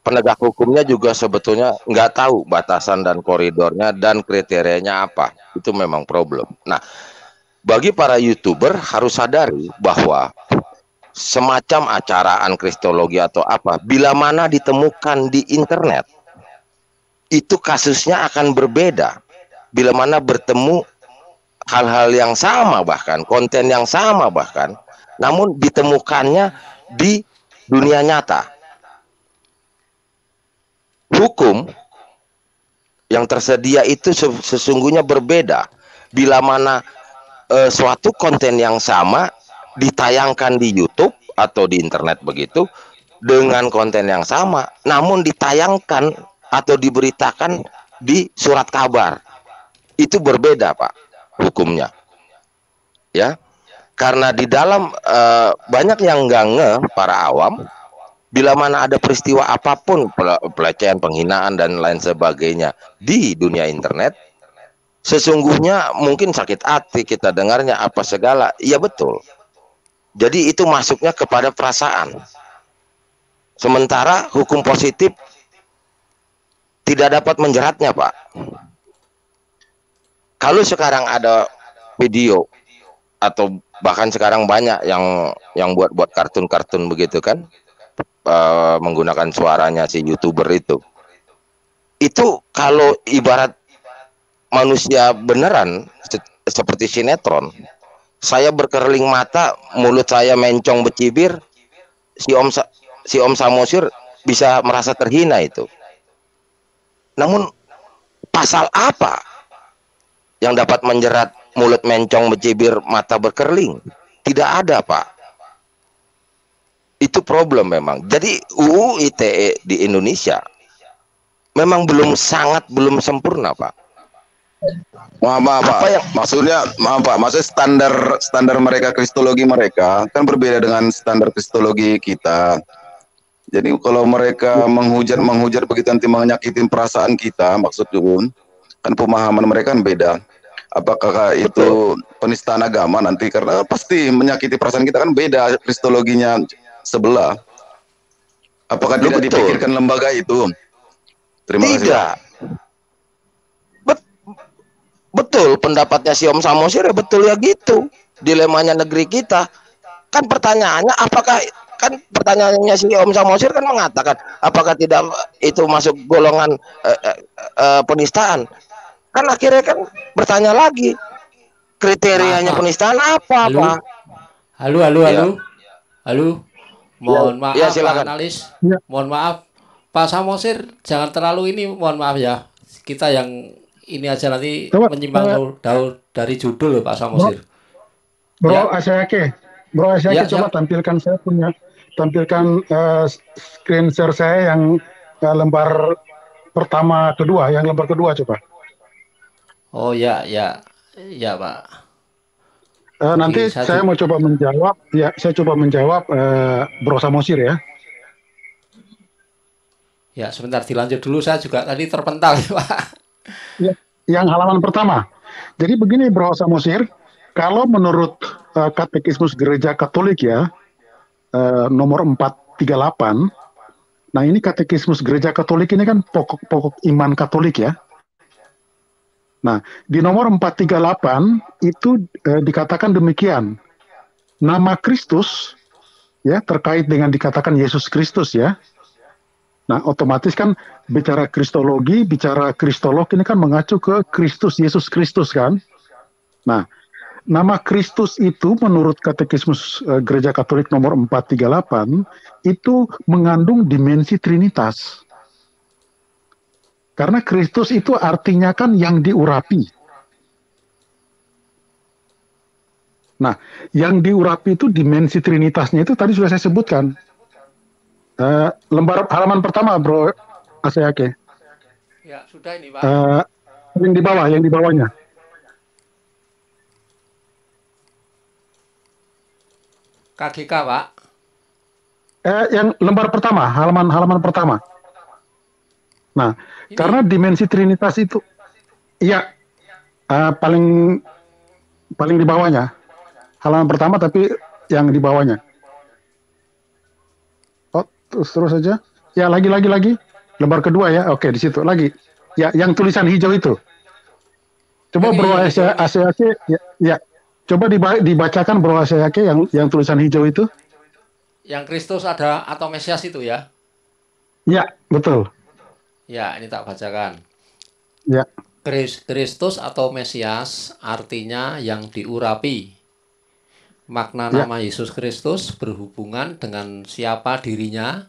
penegak hukumnya juga sebetulnya nggak tahu batasan dan koridornya dan kriterianya apa. Itu memang problem. Nah, bagi para youtuber harus sadari bahwa semacam acara ankristologi atau apa bila mana ditemukan di internet itu kasusnya akan berbeda bila mana bertemu hal-hal yang sama bahkan konten yang sama bahkan namun ditemukannya di dunia nyata hukum yang tersedia itu sesungguhnya berbeda bila mana uh, suatu konten yang sama ditayangkan di YouTube atau di internet begitu dengan konten yang sama namun ditayangkan atau diberitakan di surat kabar itu berbeda Pak hukumnya ya karena di dalam eh, banyak yang ganggu para awam bila mana ada peristiwa apapun pelecehan penghinaan dan lain sebagainya di dunia internet Sesungguhnya mungkin sakit hati kita dengarnya apa segala. Iya betul. Jadi itu masuknya kepada perasaan. Sementara hukum positif tidak dapat menjeratnya, Pak. Kalau sekarang ada video atau bahkan sekarang banyak yang yang buat-buat kartun-kartun begitu kan e, menggunakan suaranya si youtuber itu itu kalau ibarat manusia beneran se seperti sinetron. Saya berkerling mata, mulut saya mencong becibir, si Om sa si Om Samosir bisa merasa terhina itu. Namun pasal apa yang dapat menjerat mulut mencong becibir mata berkerling? Tidak ada, Pak. Itu problem memang. Jadi UU ITE di Indonesia memang belum sangat belum sempurna, Pak. Maaf, maaf Pak. yang... Maksudnya maaf Pak, maksudnya standar standar mereka kristologi mereka kan berbeda dengan standar kristologi kita. Jadi kalau mereka menghujat menghujat begitu nanti menyakitin perasaan kita, maksudnya Jun, kan pemahaman mereka kan beda. Apakah itu penistaan agama nanti karena pasti menyakiti perasaan kita kan beda kristologinya sebelah. Apakah tidak dipikirkan lembaga itu? Terima tidak. kasih. Tidak. Betul pendapatnya si Om Samosir ya betul ya gitu. Dilemanya negeri kita. Kan pertanyaannya apakah kan pertanyaannya si Om Samosir kan mengatakan apakah tidak itu masuk golongan eh, eh, eh, penistaan? Kan akhirnya kan bertanya lagi kriterianya penistaan apa, halo? Pak? Halo, halo, iya. halo. Ya. Halo. Mohon ya, maaf ya, silakan. Pak analis. Ya. Mohon maaf Pak Samosir jangan terlalu ini mohon maaf ya. Kita yang ini aja nanti Coba, menyimpang uh, daul, dari judul loh Pak Samosir. Bro, ya. Asyake, Bro Asyake ya, coba ya. tampilkan saya punya tampilkan uh, screen share saya yang uh, lembar pertama kedua, yang lembar kedua coba. Oh ya, ya. Ya, Pak. Uh, nanti satu. saya mau coba menjawab, ya saya coba menjawab uh, Bro Samosir ya. Ya sebentar dilanjut dulu saya juga tadi terpental *laughs* Pak. Ya, yang halaman pertama. Jadi begini Bro Samusir, Musir, kalau menurut uh, Katekismus Gereja Katolik ya, uh, nomor 438, nah ini Katekismus Gereja Katolik ini kan pokok-pokok iman Katolik ya. Nah, di nomor 438 itu uh, dikatakan demikian. Nama Kristus ya terkait dengan dikatakan Yesus Kristus ya. Nah, otomatis kan bicara kristologi, bicara kristolog ini kan mengacu ke Kristus Yesus Kristus kan. Nah, nama Kristus itu menurut Katekismus eh, Gereja Katolik nomor 438 itu mengandung dimensi trinitas. Karena Kristus itu artinya kan yang diurapi. Nah, yang diurapi itu dimensi trinitasnya itu tadi sudah saya sebutkan Uh, lembar halaman pertama, Bro Asayake. Ya, sudah ini, Pak. Uh, yang di bawah, yang di bawahnya. KGK, Pak. Eh, yang lembar pertama, halaman halaman pertama. Nah, ini. karena dimensi trinitas itu, iya, uh, paling paling di bawahnya, halaman pertama, tapi yang di bawahnya terus terus saja ya lagi lagi lagi lembar kedua ya oke di situ lagi ya yang tulisan hijau itu coba bro ACAC ya, ya coba dibacakan bro yang yang tulisan hijau itu yang Kristus ada atau Mesias itu ya ya betul ya ini tak bacakan ya Kristus atau Mesias artinya yang diurapi makna ya. nama Yesus Kristus berhubungan dengan siapa dirinya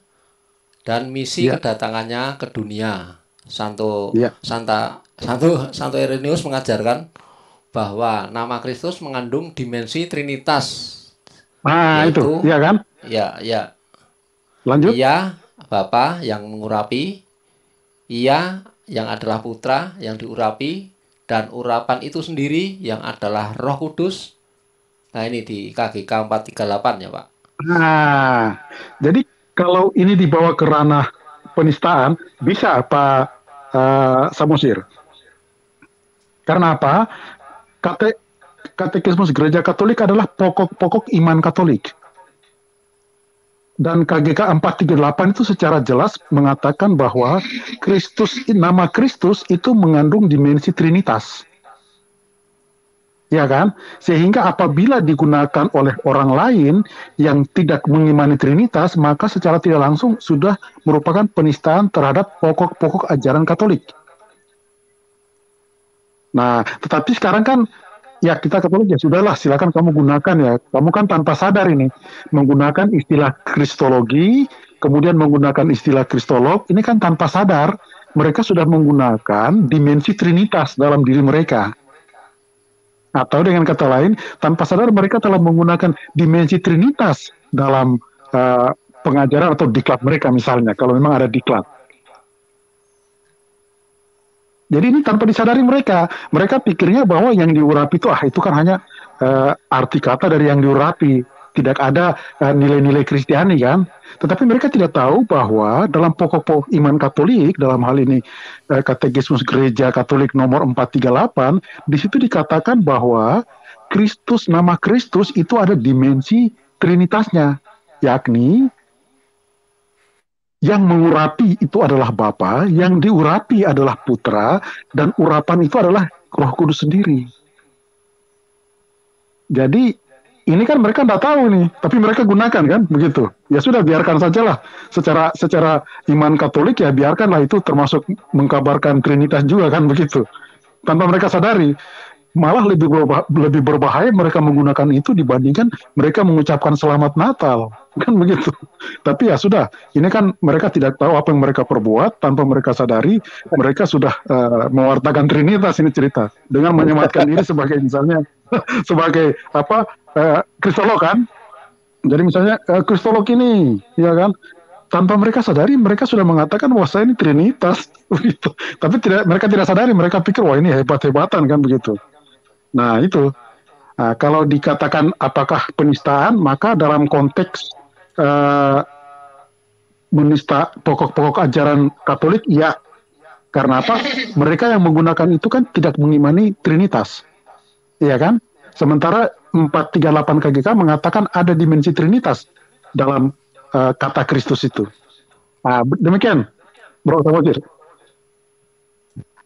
dan misi ya. kedatangannya ke dunia. Santo ya. Santa Santo Santo Irenaeus mengajarkan bahwa nama Kristus mengandung dimensi Trinitas. Nah, yaitu, itu, ya kan? Ya, ya. Lanjut. iya Bapa yang mengurapi, iya yang adalah Putra yang diurapi dan urapan itu sendiri yang adalah Roh Kudus Nah ini di KGK 438 ya Pak. Nah, jadi kalau ini dibawa ke ranah penistaan, bisa Pak uh, Samosir. Karena apa? Kate, katekismus gereja Katolik adalah pokok-pokok iman Katolik. Dan KGK 438 itu secara jelas mengatakan bahwa Kristus nama Kristus itu mengandung dimensi Trinitas ya kan? Sehingga apabila digunakan oleh orang lain yang tidak mengimani Trinitas, maka secara tidak langsung sudah merupakan penistaan terhadap pokok-pokok ajaran Katolik. Nah, tetapi sekarang kan ya kita Katolik ya sudahlah silakan kamu gunakan ya. Kamu kan tanpa sadar ini menggunakan istilah kristologi, kemudian menggunakan istilah kristolog, ini kan tanpa sadar mereka sudah menggunakan dimensi trinitas dalam diri mereka. Atau dengan kata lain, tanpa sadar mereka telah menggunakan dimensi trinitas dalam uh, pengajaran atau diklat mereka misalnya, kalau memang ada diklat. Jadi ini tanpa disadari mereka, mereka pikirnya bahwa yang diurapi itu ah itu kan hanya uh, arti kata dari yang diurapi tidak ada eh, nilai-nilai uh, Kristiani kan. Tetapi mereka tidak tahu bahwa dalam pokok-pokok iman Katolik dalam hal ini uh, Katekismus Gereja Katolik nomor 438 di situ dikatakan bahwa Kristus nama Kristus itu ada dimensi trinitasnya yakni yang mengurapi itu adalah Bapa, yang diurapi adalah Putra, dan urapan itu adalah Roh Kudus sendiri. Jadi ini kan mereka nggak tahu nih, tapi mereka gunakan kan begitu. Ya sudah biarkan sajalah. Secara secara iman Katolik ya biarkanlah itu termasuk mengkabarkan Trinitas juga kan begitu. Tanpa mereka sadari, malah lebih berbahaya, lebih berbahaya mereka menggunakan itu dibandingkan mereka mengucapkan selamat Natal kan begitu. Tapi ya sudah, ini kan mereka tidak tahu apa yang mereka perbuat tanpa mereka sadari mereka sudah uh, mewartakan Trinitas ini cerita dengan menyematkan ini sebagai misalnya *laughs* sebagai apa Eh, kristolog kan. Jadi misalnya uh, Kristolog ini, ya kan, tanpa mereka sadari mereka sudah mengatakan wah saya ini trinitas begitu. *laughs* Tapi tidak mereka tidak sadari mereka pikir wah ini hebat hebatan kan begitu. Nah itu nah, kalau dikatakan apakah penistaan maka dalam konteks uh, menista pokok-pokok ajaran Katolik ya karena apa mereka yang menggunakan itu kan tidak mengimani trinitas, iya kan? Sementara 438 KGK mengatakan ada dimensi trinitas dalam uh, kata Kristus itu. Nah, demikian, Bro Samosir.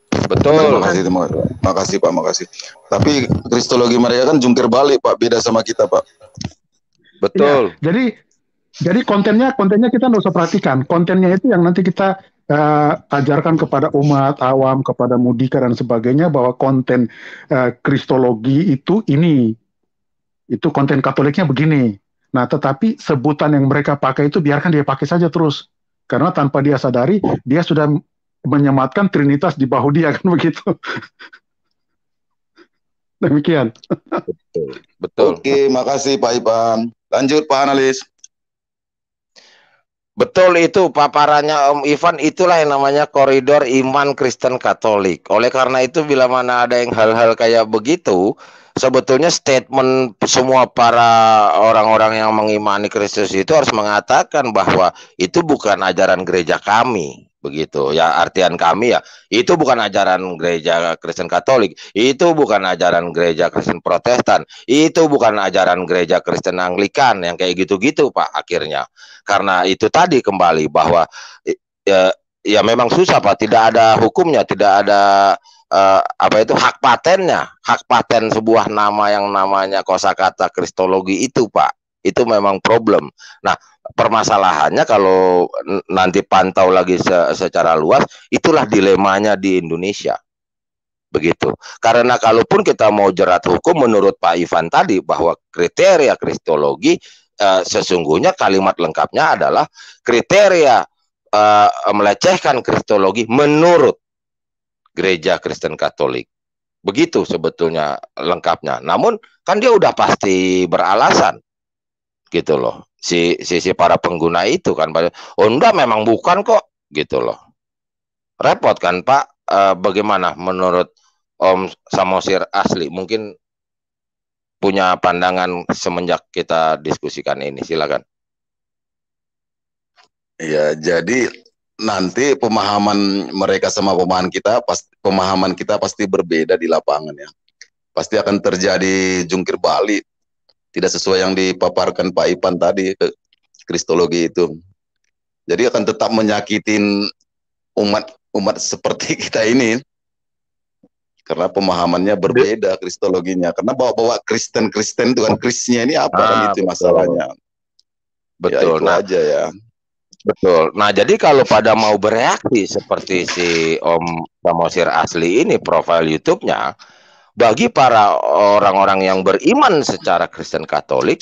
Betul. Terima kasih, terima kasih. Makasih Pak, makasih. Tapi kristologi mereka kan jungkir balik Pak, beda sama kita Pak. Betul. Ya, jadi jadi kontennya kontennya kita nggak usah perhatikan. Kontennya itu yang nanti kita uh, ajarkan kepada umat awam, kepada mudika dan sebagainya bahwa konten uh, kristologi itu ini itu konten Katoliknya begini. Nah, tetapi sebutan yang mereka pakai itu biarkan dia pakai saja terus. Karena tanpa dia sadari, dia sudah menyematkan Trinitas di bahu dia, *laughs* kan begitu. Demikian. Betul. Betul. Oke, makasih Pak Ipan. Lanjut Pak Analis. Betul itu paparannya Om Ivan itulah yang namanya koridor iman Kristen Katolik. Oleh karena itu bila mana ada yang hal-hal kayak begitu, sebetulnya statement semua para orang-orang yang mengimani Kristus itu harus mengatakan bahwa itu bukan ajaran gereja kami begitu ya artian kami ya itu bukan ajaran gereja Kristen Katolik itu bukan ajaran gereja Kristen Protestan itu bukan ajaran gereja Kristen Anglikan yang kayak gitu-gitu Pak akhirnya karena itu tadi kembali bahwa eh, ya, ya memang susah Pak tidak ada hukumnya tidak ada uh, apa itu hak patennya, hak paten sebuah nama yang namanya kosakata kristologi itu, Pak. Itu memang problem. Nah, permasalahannya kalau nanti pantau lagi se secara luas, itulah dilemanya di Indonesia. Begitu. Karena kalaupun kita mau jerat hukum menurut Pak Ivan tadi bahwa kriteria kristologi eh, sesungguhnya kalimat lengkapnya adalah kriteria eh, melecehkan kristologi menurut gereja Kristen Katolik. Begitu sebetulnya lengkapnya. Namun kan dia udah pasti beralasan. Gitu loh. Si si, si para pengguna itu kan pada oh enggak memang bukan kok gitu loh. Repot kan Pak e, bagaimana menurut Om Samosir asli mungkin punya pandangan semenjak kita diskusikan ini silakan. Ya, jadi nanti pemahaman mereka sama pemahaman kita pasti pemahaman kita pasti berbeda di lapangan ya pasti akan terjadi jungkir balik tidak sesuai yang dipaparkan Pak Ipan tadi ke kristologi itu jadi akan tetap menyakitin umat umat seperti *laughs* kita ini karena pemahamannya berbeda kristologinya karena bawa-bawa Kristen Kristen itu kan Krisnya oh. ini apa kan ah, itu masalahnya ya, betul ya, itu nah, aja ya Betul. Nah, jadi kalau pada mau bereaksi seperti si Om Samosir Asli ini profil YouTube-nya, bagi para orang-orang yang beriman secara Kristen Katolik,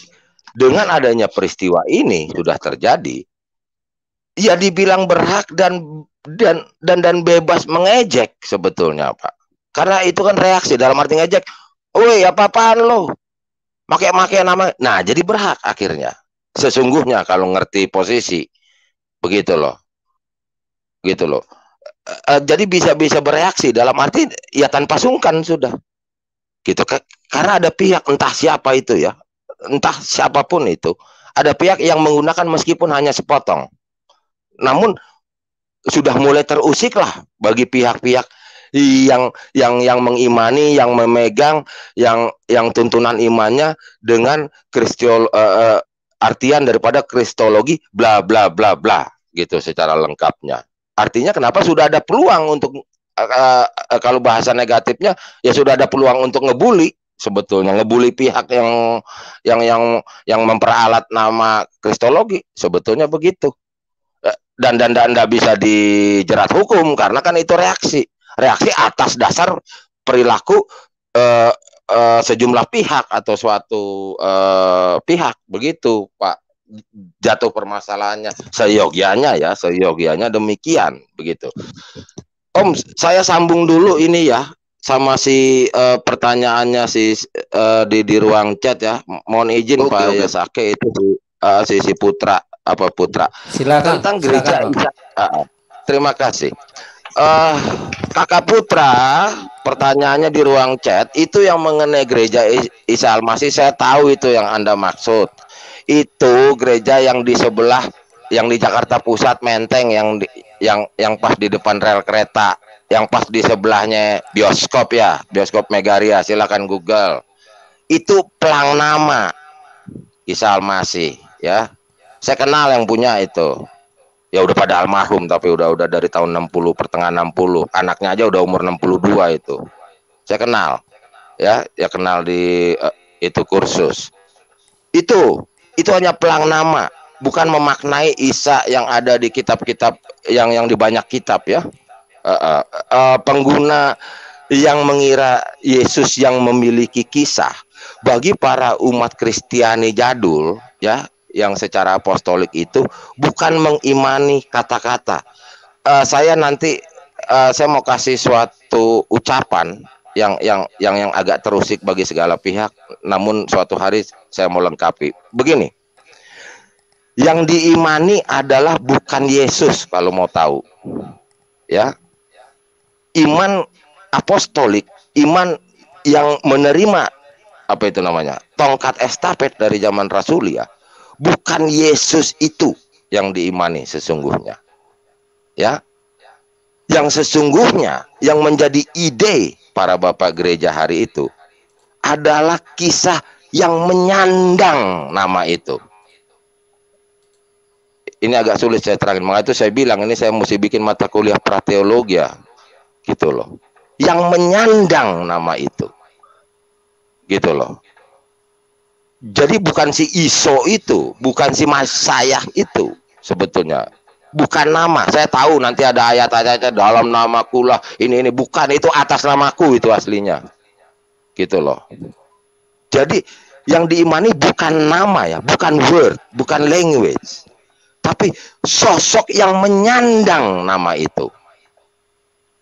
dengan adanya peristiwa ini sudah terjadi, ya dibilang berhak dan dan dan dan bebas mengejek sebetulnya, Pak. Karena itu kan reaksi dalam arti ngejek, "Woi, apa-apaan lo? Make-make nama." Nah, jadi berhak akhirnya. Sesungguhnya kalau ngerti posisi begitu loh gitu loh e, jadi bisa bisa bereaksi dalam arti ya tanpa sungkan sudah gitu karena ada pihak entah siapa itu ya entah siapapun itu ada pihak yang menggunakan meskipun hanya sepotong namun sudah mulai terusik lah bagi pihak-pihak yang yang yang mengimani, yang memegang, yang yang tuntunan imannya dengan kristiol uh, eh, artian daripada kristologi bla bla bla bla gitu secara lengkapnya. Artinya kenapa sudah ada peluang untuk uh, uh, kalau bahasa negatifnya ya sudah ada peluang untuk ngebully sebetulnya ngebully pihak yang yang yang yang memperalat nama kristologi sebetulnya begitu. Eh, dan dan tidak bisa dijerat hukum karena kan itu reaksi reaksi atas dasar perilaku uh, uh, sejumlah pihak atau suatu uh, pihak begitu Pak jatuh permasalahannya seyogianya ya seyogianya demikian begitu Om saya sambung dulu ini ya sama si uh, pertanyaannya si uh, di di ruang chat ya mohon izin oke, Pak Yasake itu uh, si si Putra apa Putra silakan tentang gereja silakan, uh, ah, ah. terima kasih uh, Kakak Putra, pertanyaannya di ruang chat itu yang mengenai gereja Isa Almasih saya tahu itu yang Anda maksud itu gereja yang di sebelah yang di Jakarta Pusat Menteng yang di, yang yang pas di depan rel kereta yang pas di sebelahnya bioskop ya bioskop Megaria silakan Google itu pelang nama Isa Almasih ya saya kenal yang punya itu ya udah pada almarhum tapi udah udah dari tahun 60 pertengahan 60 anaknya aja udah umur 62 itu saya kenal ya ya kenal di uh, itu kursus itu itu hanya pelang nama, bukan memaknai Isa yang ada di kitab-kitab yang yang di banyak kitab ya. Uh, uh, uh, pengguna yang mengira Yesus yang memiliki kisah bagi para umat Kristiani jadul ya yang secara apostolik itu bukan mengimani kata-kata. Uh, saya nanti uh, saya mau kasih suatu ucapan yang yang yang yang agak terusik bagi segala pihak namun suatu hari saya mau lengkapi begini yang diimani adalah bukan Yesus kalau mau tahu ya iman apostolik iman yang menerima apa itu namanya tongkat estafet dari zaman Rasul ya bukan Yesus itu yang diimani sesungguhnya ya yang sesungguhnya yang menjadi ide para bapak gereja hari itu adalah kisah yang menyandang nama itu. Ini agak sulit saya terangin. Maka itu saya bilang ini saya mesti bikin mata kuliah prateologi ya, Gitu loh. Yang menyandang nama itu. Gitu loh. Jadi bukan si Iso itu, bukan si Mas Sayah itu sebetulnya bukan nama. Saya tahu nanti ada ayat-ayatnya dalam namaku lah ini ini bukan itu atas namaku itu aslinya. Gitu loh. Jadi yang diimani bukan nama ya, bukan word, bukan language. Tapi sosok yang menyandang nama itu.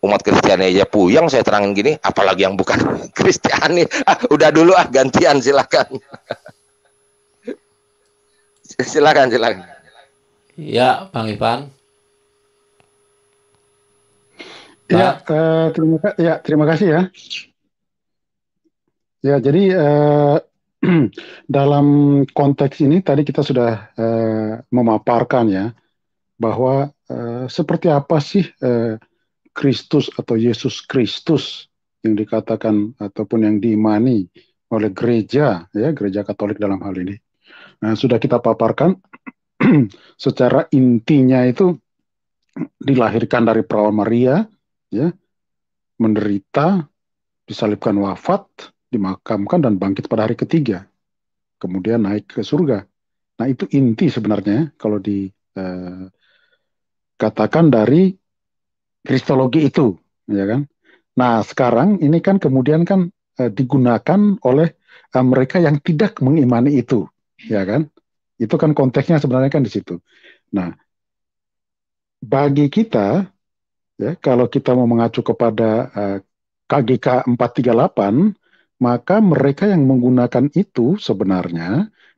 Umat Kristiani aja yang saya terangin gini, apalagi yang bukan *laughs* Kristiani. Ah, udah dulu ah gantian silakan. *laughs* silakan silakan. Ya, Bang Ivan. Ya, eh, terima terima ya, terima kasih ya. Ya, jadi eh, *clears throat* dalam konteks ini tadi kita sudah eh, memaparkan ya bahwa eh, seperti apa sih eh, Kristus eh, atau Yesus Kristus yang dikatakan ataupun yang diimani oleh gereja ya gereja Katolik dalam hal ini. Nah, sudah kita paparkan *clears throat* secara intinya itu dilahirkan dari perawan Maria, ya, menderita, disalibkan wafat, dimakamkan dan bangkit pada hari ketiga. Kemudian naik ke surga. Nah, itu inti sebenarnya kalau dikatakan eh, dari kristologi itu, ya kan? Nah, sekarang ini kan kemudian kan eh, digunakan oleh eh, mereka yang tidak mengimani itu, ya kan? Itu kan konteksnya sebenarnya kan di situ. Nah, bagi kita, ya, kalau kita mau mengacu kepada uh, KGK 438, maka mereka yang menggunakan itu sebenarnya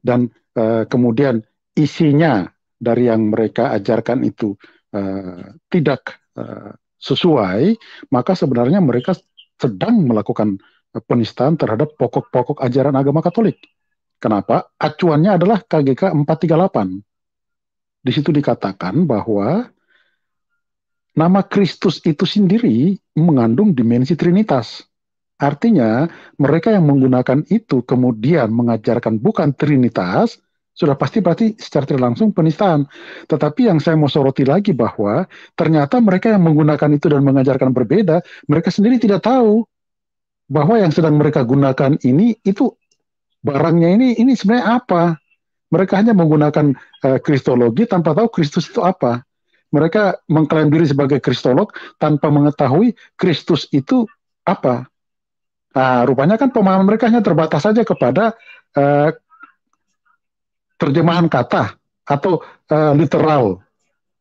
dan uh, kemudian isinya dari yang mereka ajarkan itu uh, tidak uh, sesuai, maka sebenarnya mereka sedang melakukan penistaan terhadap pokok-pokok ajaran agama Katolik. Kenapa? Acuannya adalah KGK 438. Di situ dikatakan bahwa nama Kristus itu sendiri mengandung dimensi Trinitas. Artinya, mereka yang menggunakan itu kemudian mengajarkan bukan Trinitas, sudah pasti berarti secara tidak langsung penistaan. Tetapi yang saya mau soroti lagi bahwa ternyata mereka yang menggunakan itu dan mengajarkan berbeda, mereka sendiri tidak tahu bahwa yang sedang mereka gunakan ini itu barangnya ini ini sebenarnya apa? Mereka hanya menggunakan uh, kristologi tanpa tahu Kristus itu apa. Mereka mengklaim diri sebagai kristolog tanpa mengetahui Kristus itu apa. Nah, rupanya kan pemahaman mereka hanya terbatas saja kepada uh, terjemahan kata atau uh, literal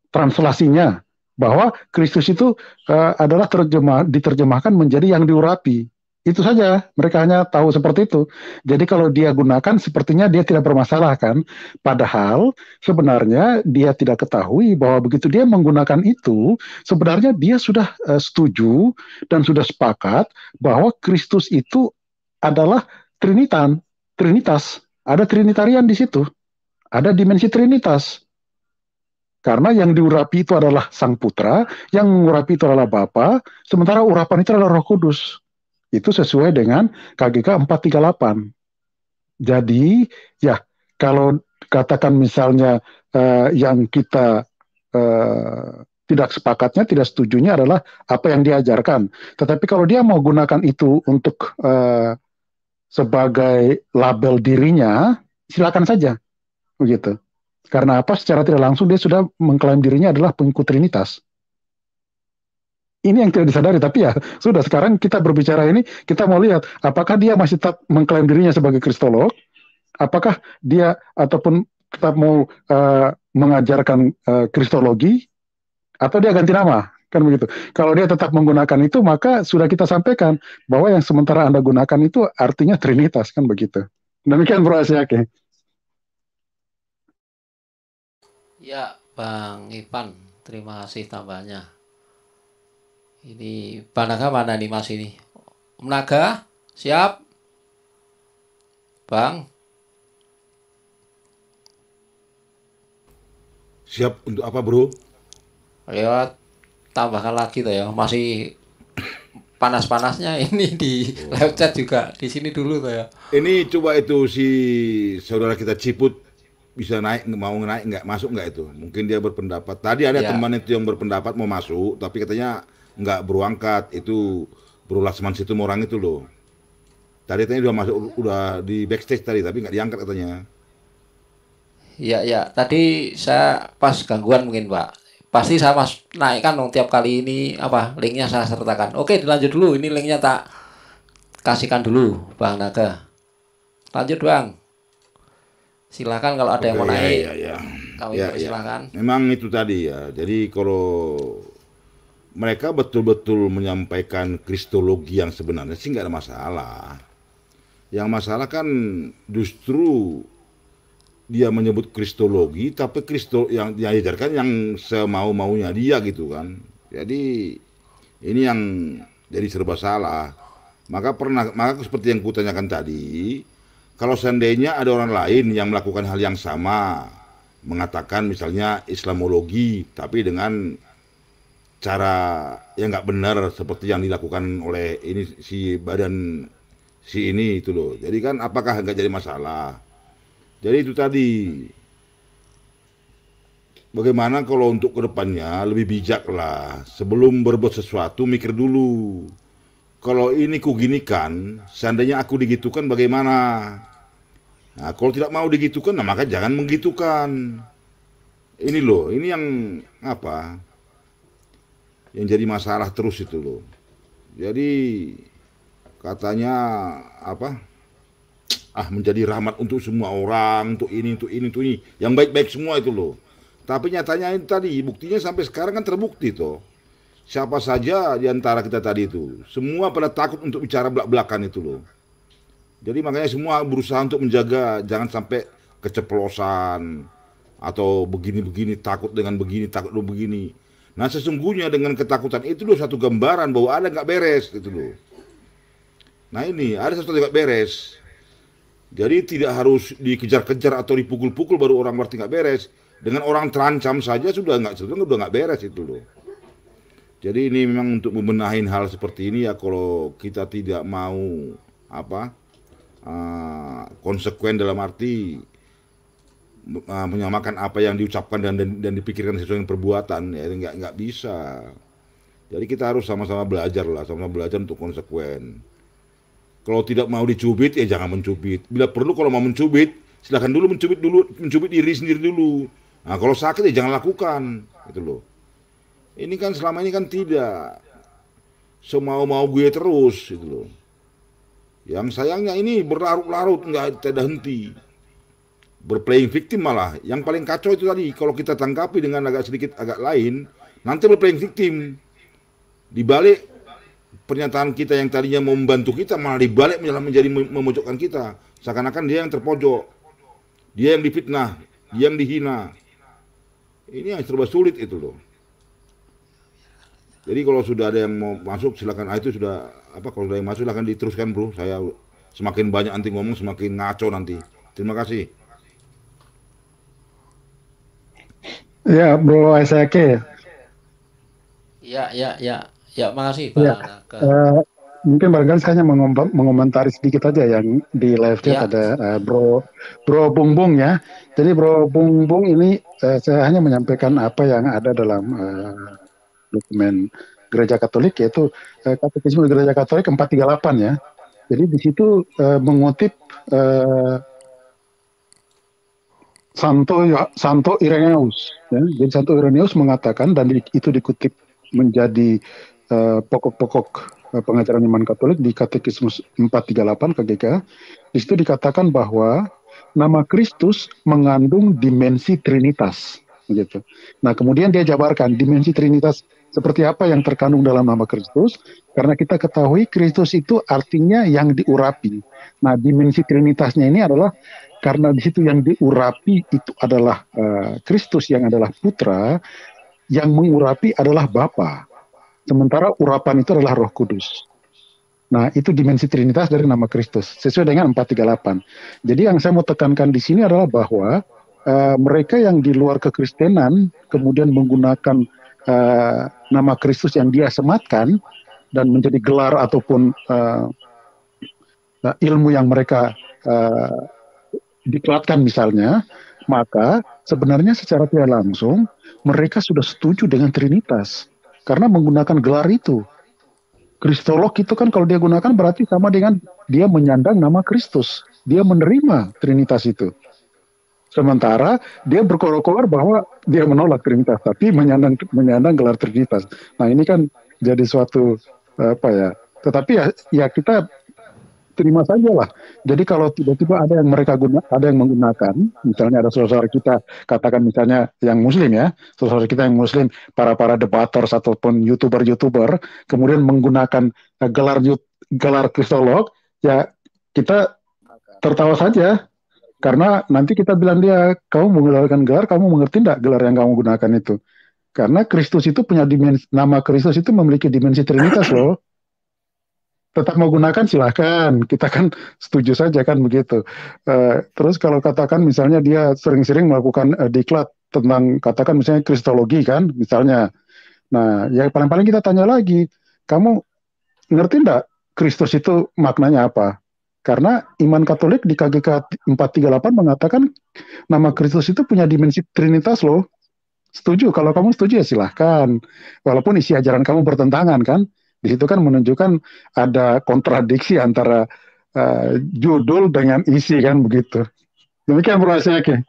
translasinya bahwa Kristus itu uh, adalah terjemah diterjemahkan menjadi yang diurapi itu saja mereka hanya tahu seperti itu jadi kalau dia gunakan sepertinya dia tidak bermasalah kan padahal sebenarnya dia tidak ketahui bahwa begitu dia menggunakan itu sebenarnya dia sudah uh, setuju dan sudah sepakat bahwa Kristus itu adalah trinitan trinitas ada trinitarian di situ ada dimensi trinitas karena yang diurapi itu adalah Sang Putra, yang mengurapi itu adalah Bapa, sementara urapan itu adalah Roh Kudus itu sesuai dengan KGK 438. Jadi ya kalau katakan misalnya eh, yang kita uh, tidak sepakatnya, tidak setujunya adalah apa yang diajarkan. Tetapi kalau dia mau gunakan itu untuk uh, sebagai label dirinya, silakan saja, begitu. Karena apa? Secara tidak langsung dia sudah mengklaim dirinya adalah pengikut Trinitas ini yang tidak disadari tapi ya sudah sekarang kita berbicara ini kita mau lihat apakah dia masih tetap mengklaim dirinya sebagai kristolog apakah dia ataupun tetap mau uh, mengajarkan uh, kristologi atau dia ganti nama kan begitu kalau dia tetap menggunakan itu maka sudah kita sampaikan bahwa yang sementara anda gunakan itu artinya trinitas kan begitu demikian Bro Asyake ya Bang Ipan terima kasih tambahnya ini panaga mana nih Mas ini? menaga siap? Bang? Siap untuk apa bro? Ayo tambahkan lagi tuh ya, masih panas-panasnya *laughs* ini di oh. live chat juga di sini dulu tuh ya. Ini coba itu si saudara kita Ciput bisa naik mau naik nggak masuk nggak itu? Mungkin dia berpendapat. Tadi ada ya. teman itu yang berpendapat mau masuk, tapi katanya nggak berangkat itu Bro Lasman situ orang itu loh. Tadi tadi udah masuk udah di backstage tadi tapi nggak diangkat katanya. ya ya tadi saya pas gangguan mungkin Pak. Pasti saya mas naikkan dong tiap kali ini apa linknya saya sertakan. Oke dilanjut dulu ini linknya tak kasihkan dulu Bang Naga. Lanjut Bang. Silakan kalau ada Oke, yang mau ya, naik. Ya, ya. ya, ya. Silakan. Memang itu tadi ya. Jadi kalau mereka betul-betul menyampaikan kristologi yang sebenarnya sih nggak ada masalah. Yang masalah kan justru dia menyebut kristologi tapi kristo yang diajarkan yang semau maunya dia gitu kan. Jadi ini yang jadi serba salah. Maka pernah maka seperti yang kutanyakan tadi, kalau seandainya ada orang lain yang melakukan hal yang sama, mengatakan misalnya Islamologi tapi dengan cara yang nggak benar seperti yang dilakukan oleh ini si badan si ini itu loh. Jadi kan apakah nggak jadi masalah? Jadi itu tadi bagaimana kalau untuk kedepannya lebih bijak lah sebelum berbuat sesuatu mikir dulu. Kalau ini ku ginikan seandainya aku digitukan bagaimana? Nah, kalau tidak mau digitukan, nah maka jangan menggitukan. Ini loh, ini yang apa? yang jadi masalah terus itu loh. Jadi katanya apa? Ah menjadi rahmat untuk semua orang, untuk ini, untuk ini, untuk ini. Yang baik-baik semua itu loh. Tapi nyatanya itu tadi buktinya sampai sekarang kan terbukti toh. Siapa saja di antara kita tadi itu, semua pada takut untuk bicara belak-belakan itu loh. Jadi makanya semua berusaha untuk menjaga jangan sampai keceplosan atau begini-begini takut dengan begini takut lo begini. Nah sesungguhnya dengan ketakutan itu loh satu gambaran bahwa ada nggak beres itu loh. Nah ini ada sesuatu nggak beres. Jadi tidak harus dikejar-kejar atau dipukul-pukul baru orang berarti nggak beres. Dengan orang terancam saja sudah nggak sebetulnya sudah nggak beres itu loh. Jadi ini memang untuk membenahi hal seperti ini ya kalau kita tidak mau apa uh, konsekuen dalam arti uh, menyamakan apa yang diucapkan dan dan, dan dipikirkan sesuai dengan perbuatan ya nggak nggak bisa jadi kita harus sama-sama belajar lah sama-sama belajar untuk konsekuen kalau tidak mau dicubit ya jangan mencubit bila perlu kalau mau mencubit silahkan dulu mencubit dulu mencubit diri sendiri dulu nah kalau sakit ya jangan lakukan gitu loh ini kan selama ini kan tidak semau-mau gue terus gitu loh yang sayangnya ini berlarut-larut nggak tidak henti berplaying victim malah. Yang paling kacau itu tadi kalau kita tangkapi dengan agak sedikit agak lain, nanti berplaying victim. dibalik pernyataan kita yang tadinya mau membantu kita malah dibalik malah menjadi memojokkan kita. Seakan-akan dia yang terpojok. Dia yang difitnah, dia yang dihina. Ini yang serba sulit itu loh. Jadi kalau sudah ada yang mau masuk silakan ah, itu sudah apa kalau sudah yang masuk silakan diteruskan bro. Saya semakin banyak anti ngomong semakin ngaco nanti. Terima kasih. Ya, Bro Isaac. Ya, ya, ya. Ya, ya makasih Pak. Ya. Uh, mungkin barangkali saya hanya mengomentari sedikit aja yang di live chat ya. ada uh, eh, Bro Bro Bung Bung ya. Jadi Bro Bung Bung ini uh, saya hanya menyampaikan apa yang ada dalam uh, dokumen Gereja Katolik yaitu uh, Katekisme Gereja Katolik 438 ya. Jadi di situ uh, mengutip uh, Santo ya, Santo Irenaeus. Ya. Jadi Santo Irenaeus mengatakan dan itu dikutip menjadi eh, pokok-pokok uh, uh, pengajaran iman Katolik di Katekismus 438 KGK. Di situ dikatakan bahwa nama Kristus mengandung dimensi Trinitas. Gitu. Nah kemudian dia jabarkan dimensi Trinitas seperti apa yang terkandung dalam nama Kristus karena kita ketahui Kristus itu artinya yang diurapi. Nah dimensi Trinitasnya ini adalah karena di situ yang diurapi itu adalah eh, Kristus yang adalah Putra, yang mengurapi adalah Bapa. Sementara urapan itu adalah Roh Kudus. Nah, itu dimensi Trinitas dari nama Kristus sesuai dengan 438. Jadi yang saya mau tekankan di sini adalah bahwa uh, mereka yang di luar kekristenan kemudian menggunakan uh, nama Kristus yang dia sematkan dan menjadi gelar ataupun uh, ilmu yang mereka dikelatkan misalnya, maka sebenarnya secara tidak langsung mereka sudah setuju dengan Trinitas karena menggunakan gelar itu. Kristolog itu kan kalau dia gunakan berarti sama dengan dia menyandang nama Kristus. Dia menerima Trinitas itu. Sementara dia berkoar bahwa dia menolak Trinitas, tapi menyandang menyandang gelar Trinitas. Nah ini kan jadi suatu eh, apa ya? Tetapi ya, ya kita terima saja lah. Jadi kalau tiba-tiba ada yang mereka guna, ada yang menggunakan, misalnya ada saudara kita, katakan misalnya yang muslim ya, saudara kita yang muslim, para-para debater ataupun youtuber-youtuber, kemudian menggunakan eh, gelar gelar kristolog, ya kita tertawa saja. Karena nanti kita bilang dia, kamu menggunakan gelar, kamu mengerti tidak gelar yang kamu gunakan itu? Karena Kristus itu punya dimensi, nama Kristus itu memiliki dimensi Trinitas loh tetap menggunakan silahkan kita kan setuju saja kan begitu uh, terus kalau katakan misalnya dia sering-sering melakukan uh, diklat tentang katakan misalnya kristologi kan misalnya nah ya paling-paling kita tanya lagi kamu ngerti ndak Kristus itu maknanya apa karena iman Katolik di KGK 438 mengatakan nama Kristus itu punya dimensi Trinitas loh setuju kalau kamu setuju ya silahkan walaupun isi ajaran kamu bertentangan kan di situ kan menunjukkan ada kontradiksi antara uh, judul dengan isi kan begitu. Demikian prosesnya.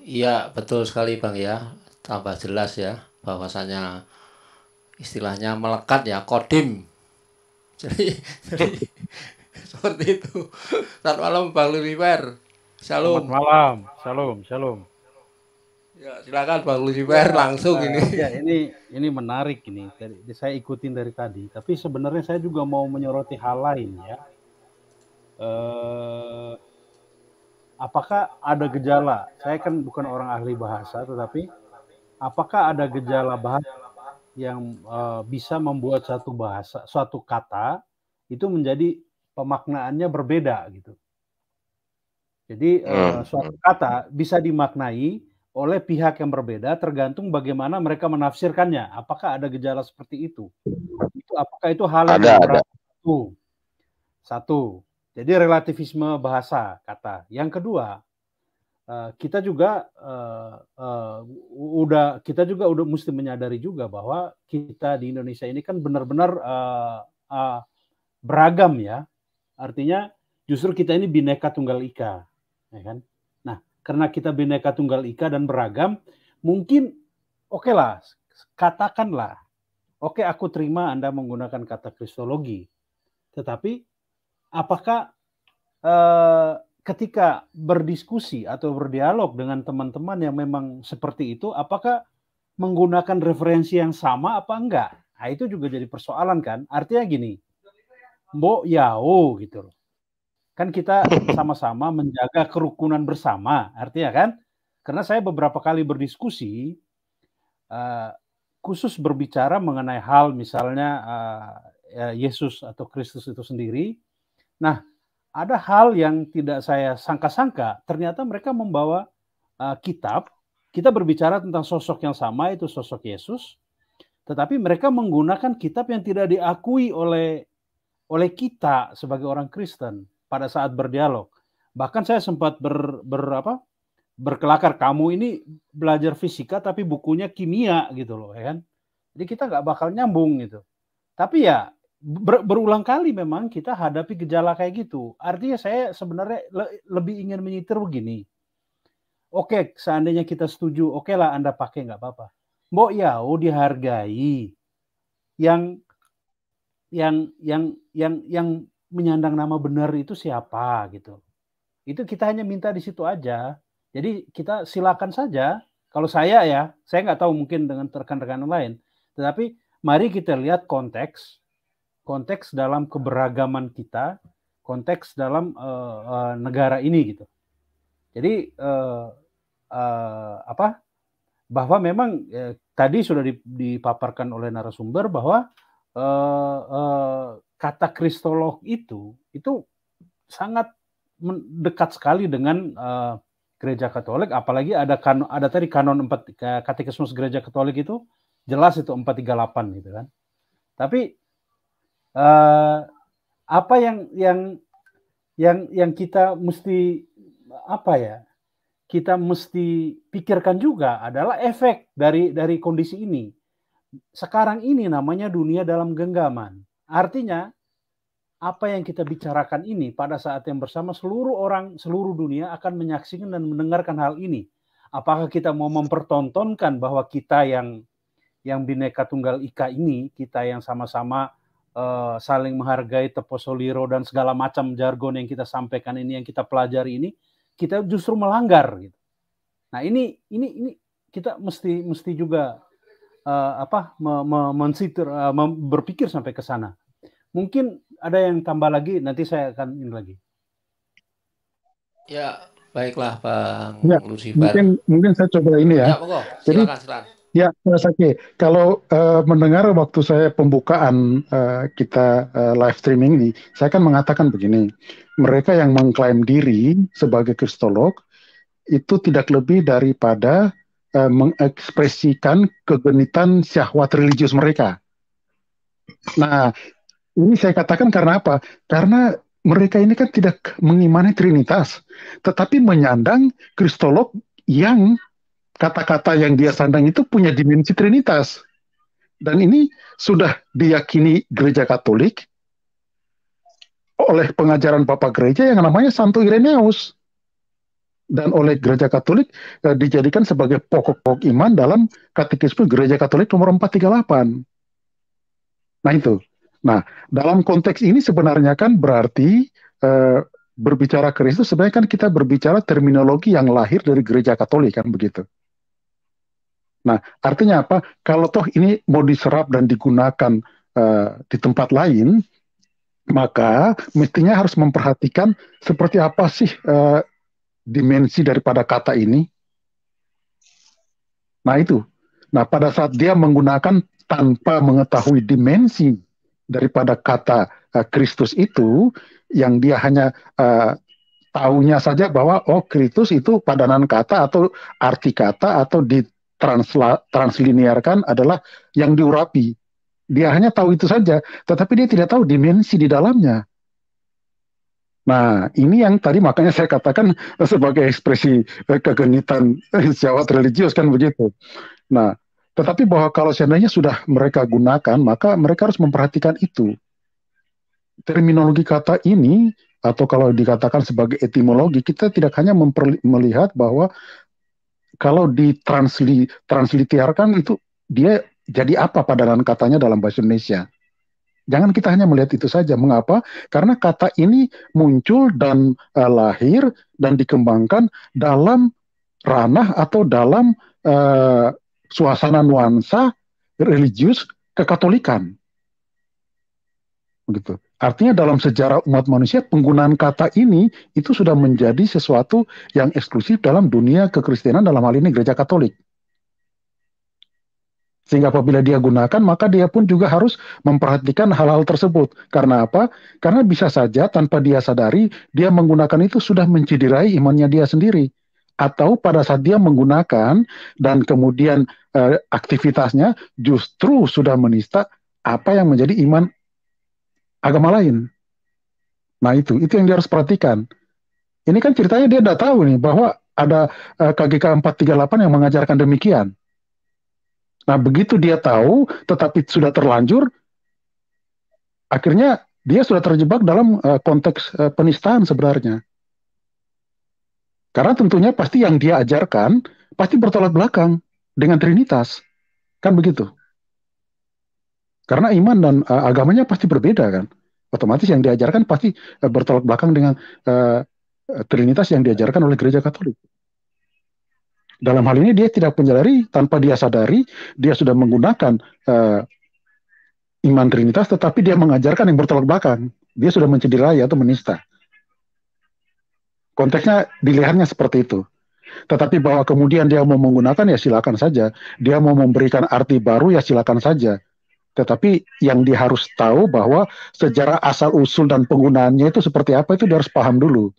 Iya, betul sekali Bang ya. Tambah jelas ya bahwasanya istilahnya melekat ya kodim. *laughs* Jadi, seperti itu. Selamat malam Bang Luriwer. Shalom. malam. Shalom, shalom. Ya, silakan Bang Lucifer ya, langsung nah, ini. Ya, ini ini menarik ini. Dari, saya ikutin dari tadi, tapi sebenarnya saya juga mau menyoroti hal lain ya. Eh, apakah ada gejala? Saya kan bukan orang ahli bahasa, tetapi apakah ada gejala bahasa yang eh, bisa membuat satu bahasa, suatu kata itu menjadi pemaknaannya berbeda gitu. Jadi eh, hmm. suatu kata bisa dimaknai oleh pihak yang berbeda tergantung bagaimana mereka menafsirkannya. Apakah ada gejala seperti itu? Itu apakah itu hal yang ada, ada. satu? Satu. Jadi relativisme bahasa kata. Yang kedua, eh, kita juga uh, uh, udah kita juga udah mesti menyadari juga bahwa kita di Indonesia ini kan benar-benar uh, uh, beragam ya. Artinya justru kita ini bineka tunggal ika, ya kan? karena kita bineka tunggal ika dan beragam, mungkin oke okay lah, katakanlah, oke okay, aku terima Anda menggunakan kata kristologi, tetapi apakah eh, ketika berdiskusi atau berdialog dengan teman-teman yang memang seperti itu, apakah menggunakan referensi yang sama apa enggak? Nah, itu juga jadi persoalan kan. Artinya gini, mbok yao gitu loh. Kan kita sama-sama menjaga kerukunan bersama, artinya kan? Karena saya beberapa kali berdiskusi, uh, khusus berbicara mengenai hal misalnya uh, Yesus atau Kristus itu sendiri. Nah, ada hal yang tidak saya sangka-sangka, ternyata mereka membawa uh, kitab. Kita berbicara tentang sosok yang sama itu sosok Yesus, tetapi mereka menggunakan kitab yang tidak diakui oleh oleh kita sebagai orang Kristen pada saat berdialog. Bahkan saya sempat ber, ber apa, berkelakar kamu ini belajar fisika tapi bukunya kimia gitu loh ya kan. Jadi kita nggak bakal nyambung gitu. Tapi ya ber, berulang kali memang kita hadapi gejala kayak gitu. Artinya saya sebenarnya le, lebih ingin menyitir begini. Oke, seandainya kita setuju, oke lah Anda pakai nggak apa-apa. Mbok Yao dihargai yang yang yang yang yang menyandang nama benar itu siapa gitu. Itu kita hanya minta di situ aja. Jadi kita silakan saja. Kalau saya ya, saya nggak tahu mungkin dengan rekan-rekan lain. Tetapi mari kita lihat konteks, konteks dalam keberagaman kita, konteks dalam uh, uh, negara ini gitu. Jadi uh, uh, apa? Bahwa memang uh, tadi sudah dipaparkan oleh narasumber bahwa uh, uh, kata kristolog itu itu sangat dekat sekali dengan uh, gereja Katolik apalagi ada kan ada tadi kanon 4 katekismus gereja Katolik itu jelas itu 438 gitu kan. Tapi uh, apa yang yang yang yang kita mesti apa ya? Kita mesti pikirkan juga adalah efek dari dari kondisi ini. Sekarang ini namanya dunia dalam genggaman. Artinya, apa yang kita bicarakan ini pada saat yang bersama seluruh orang, seluruh dunia akan menyaksikan dan mendengarkan hal ini. Apakah kita mau mempertontonkan bahwa kita yang yang bineka tunggal ika ini, kita yang sama-sama uh, saling menghargai teposoliro dan segala macam jargon yang kita sampaikan ini, yang kita pelajari ini, kita justru melanggar. Gitu. Nah ini ini ini kita mesti mesti juga uh, apa me, me, mensitir, uh, berpikir sampai ke sana. Mungkin ada yang tambah lagi, nanti saya akan ini lagi. Ya, baiklah Bang ya, Lucifer. Mungkin, mungkin saya coba ini ya. ya Jadi, Ya, Mas Aki, kalau uh, mendengar waktu saya pembukaan uh, kita uh, live streaming ini, saya akan mengatakan begini, mereka yang mengklaim diri sebagai kristolog itu tidak lebih daripada mengekspresikan kegenitan syahwat religius mereka. Nah, ini saya katakan karena apa? Karena mereka ini kan tidak mengimani Trinitas, tetapi menyandang Kristolog yang kata-kata yang dia sandang itu punya dimensi Trinitas. Dan ini sudah diyakini gereja Katolik oleh pengajaran Papa Gereja yang namanya Santo Irenaeus dan oleh Gereja Katolik eh, dijadikan sebagai pokok-pokok iman dalam Katekisme Gereja Katolik nomor 438. Nah itu. Nah, dalam konteks ini sebenarnya kan berarti e, berbicara Kristus sebenarnya kan kita berbicara terminologi yang lahir dari gereja Katolik kan begitu. Nah, artinya apa? Kalau toh ini mau diserap dan digunakan eh, di tempat lain, maka mestinya harus memperhatikan seperti apa sih eh, dimensi daripada kata ini. Nah, itu. Nah, pada saat dia menggunakan tanpa mengetahui dimensi daripada kata eh, Kristus uh, itu yang dia hanya uh, eh, tahunya saja bahwa oh Kristus itu padanan kata atau arti kata atau ditranslinearkan adalah yang diurapi. Dia hanya tahu itu saja, tetapi dia tidak tahu dimensi di dalamnya. Nah, ini yang tadi makanya saya katakan sebagai ekspresi eh, kegenitan sejawat religius kan begitu. Nah, tetapi bahwa kalau seandainya sudah mereka gunakan, maka mereka harus memperhatikan itu. Terminologi kata ini, atau kalau dikatakan sebagai etimologi, kita tidak hanya melihat bahwa kalau ditransliterkan itu dia jadi apa padanan katanya dalam bahasa Indonesia. Jangan kita hanya melihat itu saja. Mengapa? Karena kata ini muncul dan uh, lahir dan dikembangkan dalam ranah atau dalam uh, suasana nuansa religius kekatolikan. Begitu. Artinya dalam sejarah umat manusia penggunaan kata ini itu sudah menjadi sesuatu yang eksklusif dalam dunia kekristenan dalam hal ini gereja Katolik. Sehingga apabila dia gunakan maka dia pun juga harus memperhatikan hal-hal tersebut. Karena apa? Karena bisa saja tanpa dia sadari dia menggunakan itu sudah menciderai imannya dia sendiri atau pada saat dia menggunakan dan kemudian uh, aktivitasnya justru sudah menista apa yang menjadi iman agama lain. Nah itu, itu yang dia harus perhatikan. Ini kan ceritanya dia tidak tahu nih bahwa ada uh, KGK 438 yang mengajarkan demikian. Nah begitu dia tahu, tetapi sudah terlanjur, akhirnya dia sudah terjebak dalam uh, konteks uh, penistaan sebenarnya. Karena tentunya pasti yang dia ajarkan pasti bertolak belakang dengan Trinitas. Kan begitu. Karena iman dan uh, agamanya pasti berbeda kan. Otomatis yang diajarkan pasti uh, bertolak belakang dengan uh, Trinitas yang diajarkan oleh gereja Katolik. Dalam hal ini dia tidak menyadari, tanpa dia sadari, dia sudah menggunakan uh, iman Trinitas, tetapi dia mengajarkan yang bertolak belakang. Dia sudah mencederai atau menista konteksnya dilihatnya seperti itu. Tetapi bahwa kemudian dia mau menggunakan ya silakan saja, dia mau memberikan arti baru ya silakan saja. Tetapi yang dia harus tahu bahwa sejarah asal usul dan penggunaannya itu seperti apa itu dia harus paham dulu.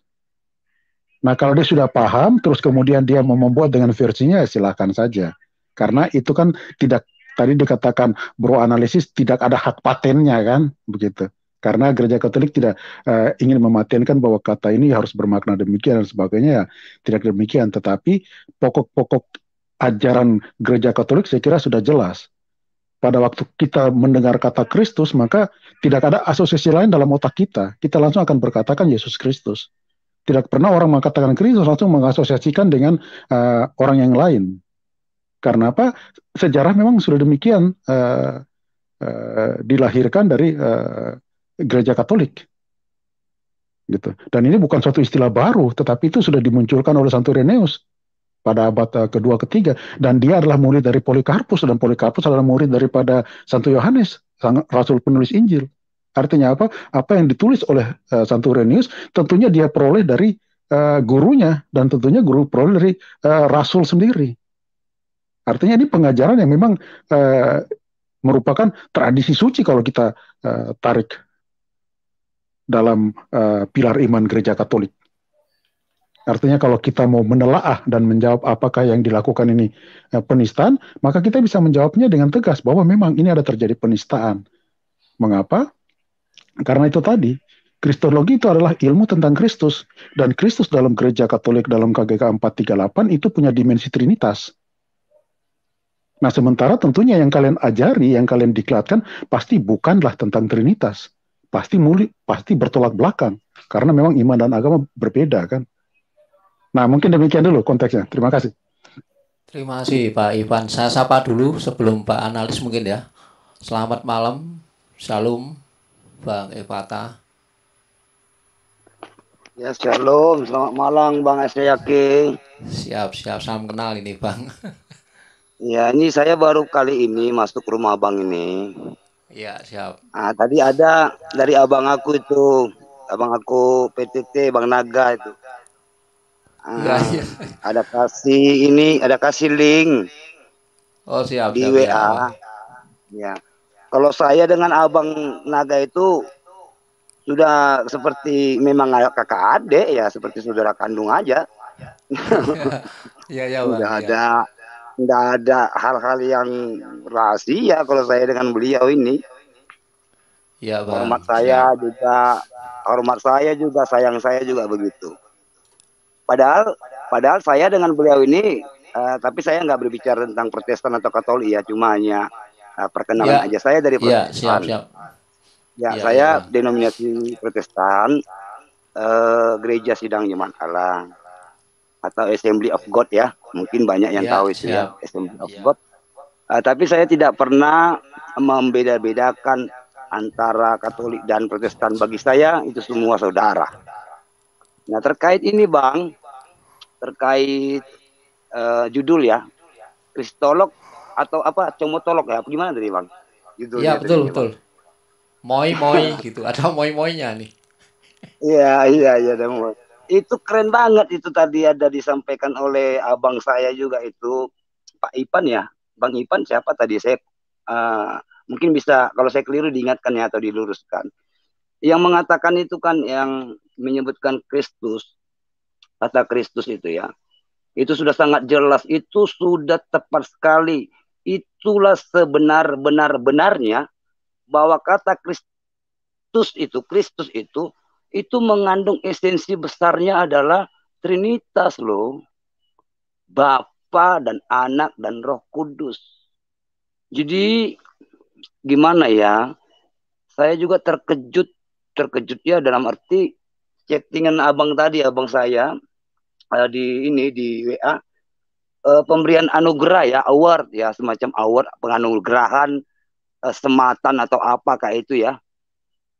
Nah kalau dia sudah paham, terus kemudian dia mau membuat dengan versinya ya silakan saja. Karena itu kan tidak tadi dikatakan bro analisis tidak ada hak patennya kan begitu karena gereja Katolik tidak uh, ingin mematenkan bahwa kata ini harus bermakna demikian dan sebagainya ya tidak demikian tetapi pokok-pokok ajaran gereja Katolik saya kira sudah jelas pada waktu kita mendengar kata Kristus maka tidak ada asosiasi lain dalam otak kita kita langsung akan berkatakan Yesus Kristus tidak pernah orang mengatakan Kristus langsung mengasosiasikan dengan uh, orang yang lain karena apa sejarah memang sudah demikian uh, uh, dilahirkan dari uh, gereja Katolik. Gitu. Dan ini bukan suatu istilah baru, tetapi itu sudah dimunculkan oleh Santo Renius pada abad eh, kedua ketiga dan dia adalah murid dari Polikarpus dan Polikarpus adalah murid daripada Santo Yohanes sang rasul penulis Injil artinya apa apa yang ditulis oleh uh, Santo Renius, tentunya dia peroleh dari uh, gurunya dan tentunya guru peroleh dari uh, rasul sendiri artinya ini pengajaran yang memang uh, merupakan tradisi suci kalau kita uh, tarik dalam uh, pilar iman gereja Katolik. Artinya kalau kita mau menelaah dan menjawab apakah yang dilakukan ini uh, penistaan, maka kita bisa menjawabnya dengan tegas bahwa memang ini ada terjadi penistaan. Mengapa? Karena itu tadi, Kristologi itu adalah ilmu tentang Kristus dan Kristus dalam gereja Katolik dalam KGK 438 itu punya dimensi trinitas. Nah, sementara tentunya yang kalian ajari, yang kalian diklatkan pasti bukanlah tentang trinitas pasti muli pasti bertolak belakang karena memang iman dan agama berbeda kan. Nah, mungkin demikian dulu konteksnya. Terima kasih. Terima kasih Pak Ivan. Saya sapa dulu sebelum Pak Analis mungkin ya. Selamat malam. salam Bang Evata. Ya, shalom. Selamat malam Bang Asyaki. Siap, siap. Salam kenal ini Bang. *laughs* Ya, ini saya baru kali ini masuk rumah Bang ini. Iya, siap. Ah, tadi ada dari abang aku itu, abang aku PTT Bang Naga itu. Ah, ya, ya. Ada kasih ini, ada kasih link. Oh, siap. Di siap, WA. Ya. ya. Kalau saya dengan abang Naga itu sudah seperti memang kakak adik ya, seperti saudara kandung aja. *laughs* Iya, iya, Bang. Sudah ya. ada nggak ada hal-hal yang rahasia kalau saya dengan beliau ini. Ya, bang. Hormat saya ya. juga, hormat saya juga, sayang saya juga begitu. Padahal, padahal saya dengan beliau ini, uh, tapi saya nggak berbicara tentang Protestan atau Katolik ya, cuma hanya uh, eh, perkenalan ya. aja saya dari Protestan. Ya, siap, siap. ya, ya saya ya. denominasi Protestan, uh, gereja Sidang Jemaat Allah atau Assembly of God ya. Mungkin banyak yang yeah, tahu istilah yeah. Ya. Assembly of yeah. God. Uh, tapi saya tidak pernah membeda-bedakan antara Katolik dan Protestan. Bagi saya itu semua saudara. Nah terkait ini bang, terkait uh, judul ya, Kristolog atau apa comotolog ya? Gimana tadi bang? Judulnya ya betul tadi, betul. Moi moi gitu, ada moi moinya nih. Iya iya iya ada moi itu keren banget itu tadi ada disampaikan oleh abang saya juga itu Pak Ipan ya Bang Ipan siapa tadi saya uh, mungkin bisa kalau saya keliru diingatkan ya atau diluruskan yang mengatakan itu kan yang menyebutkan Kristus kata Kristus itu ya itu sudah sangat jelas itu sudah tepat sekali itulah sebenar-benar benarnya bahwa kata Kristus itu Kristus itu itu mengandung esensi besarnya adalah Trinitas loh. Bapa dan anak dan roh kudus. Jadi gimana ya? Saya juga terkejut. Terkejut ya dalam arti chattingan abang tadi, abang saya. Eh, di ini, di WA. Eh, pemberian anugerah ya, award ya. Semacam award penganugerahan eh, sematan atau apa kayak itu ya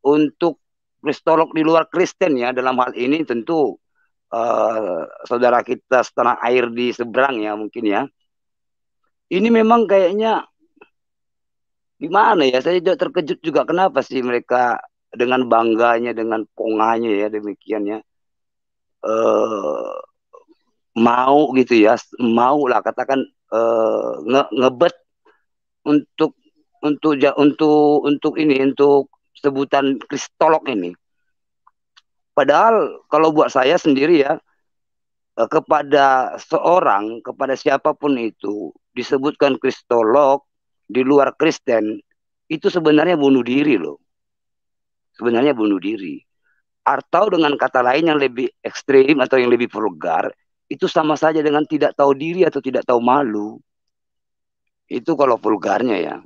untuk kristolog di luar Kristen ya dalam hal ini tentu uh, saudara kita setanah air di seberang ya mungkin ya. Ini memang kayaknya gimana ya saya juga terkejut juga kenapa sih mereka dengan bangganya dengan ponganya ya demikiannya uh, eh, mau gitu ya mau lah katakan uh, nge ngebet untuk untuk untuk untuk ini untuk sebutan kristolog ini. Padahal kalau buat saya sendiri ya eh, kepada seorang, kepada siapapun itu disebutkan kristolog di luar Kristen itu sebenarnya bunuh diri loh. Sebenarnya bunuh diri. Atau dengan kata lain yang lebih ekstrim atau yang lebih vulgar itu sama saja dengan tidak tahu diri atau tidak tahu malu. Itu kalau vulgarnya ya.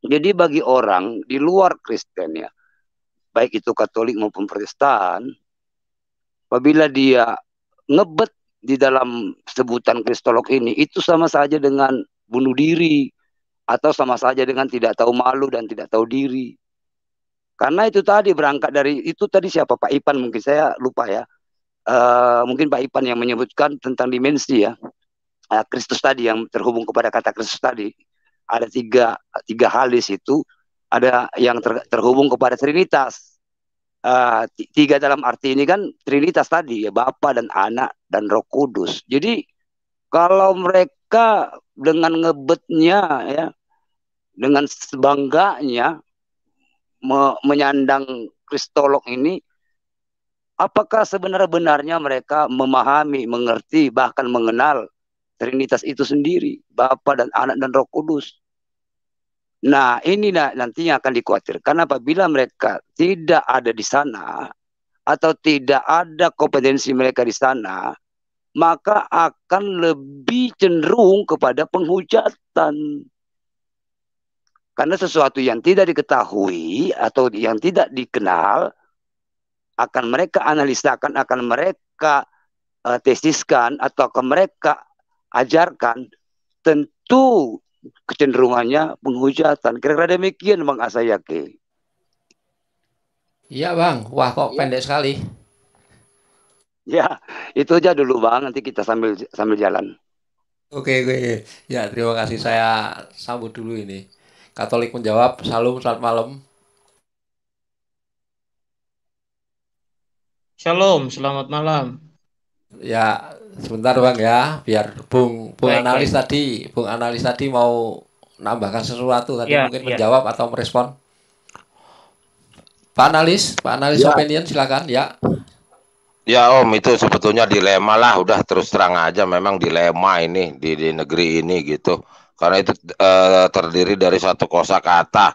Jadi bagi orang di luar Kristen ya, baik itu Katolik maupun Protestan, apabila dia ngebet di dalam sebutan Kristolog ini, itu sama saja dengan bunuh diri atau sama saja dengan tidak tahu malu dan tidak tahu diri. Karena itu tadi berangkat dari itu tadi siapa Pak Ipan mungkin saya lupa ya. Uh, mungkin Pak Ipan yang menyebutkan tentang dimensi ya. Eh, Kristus tadi yang terhubung kepada kata Kristus tadi ada tiga tiga hal di situ ada yang ter, terhubung kepada Trinitas uh, tiga dalam arti ini kan Trinitas tadi ya Bapa dan Anak dan Roh Kudus jadi kalau mereka dengan ngebetnya ya dengan sebangganya me menyandang Kristolog ini apakah sebenar-benarnya mereka memahami, mengerti, bahkan mengenal Trinitas itu sendiri, Bapa dan Anak dan Roh Kudus. Nah, ini nantinya akan dikhawatirkan apabila mereka tidak ada di sana atau tidak ada kompetensi mereka di sana, maka akan lebih cenderung kepada penghujatan. Karena sesuatu yang tidak diketahui atau yang tidak dikenal akan mereka analisakan, akan mereka uh, tesiskan atau akan mereka ajarkan. Tentu kecenderungannya penghujatan. Kira-kira demikian Bang Asayake. Iya Bang, wah kok iya. pendek sekali. Ya, itu aja dulu Bang, nanti kita sambil sambil jalan. Oke, oke. Ya, terima kasih saya sambut dulu ini. Katolik menjawab, "Salam, selamat malam." Shalom, selamat malam. Ya, sebentar bang ya biar bung bung baik, analis baik. tadi bung analis tadi mau nambahkan sesuatu tadi ya, mungkin ya. menjawab atau merespon pak analis pak analis ya. opinion silakan ya ya om itu sebetulnya dilema lah udah terus terang aja memang dilema ini di, di negeri ini gitu karena itu e, terdiri dari satu kosa kata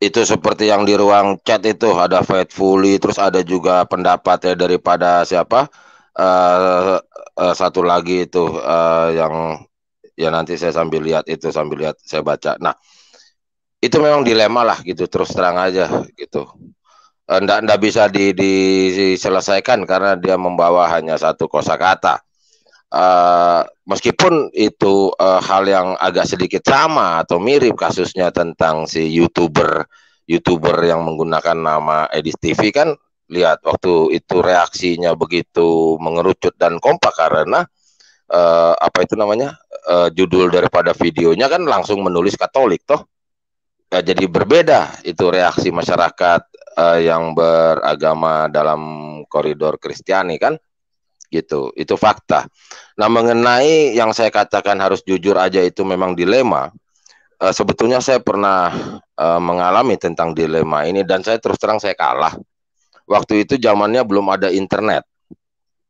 itu seperti yang di ruang chat itu ada faithfully terus ada juga pendapatnya daripada siapa eh, uh, satu lagi itu uh, yang ya nanti saya sambil lihat itu sambil lihat saya baca. Nah, itu memang dilema lah gitu terus terang aja gitu. Eh, ndak enggak bisa di, diselesaikan karena dia membawa hanya satu kosakata. Uh, meskipun itu uh, hal yang agak sedikit sama atau mirip kasusnya tentang si youtuber youtuber yang menggunakan nama Edis TV kan lihat waktu itu reaksinya begitu mengerucut dan kompak karena uh, apa itu namanya uh, judul daripada videonya kan langsung menulis Katolik toh ya, jadi berbeda itu reaksi masyarakat uh, yang beragama dalam koridor Kristiani kan gitu itu fakta nah mengenai yang saya katakan harus jujur aja itu memang dilema uh, sebetulnya saya pernah uh, mengalami tentang dilema ini dan saya terus terang saya kalah Waktu itu zamannya belum ada internet.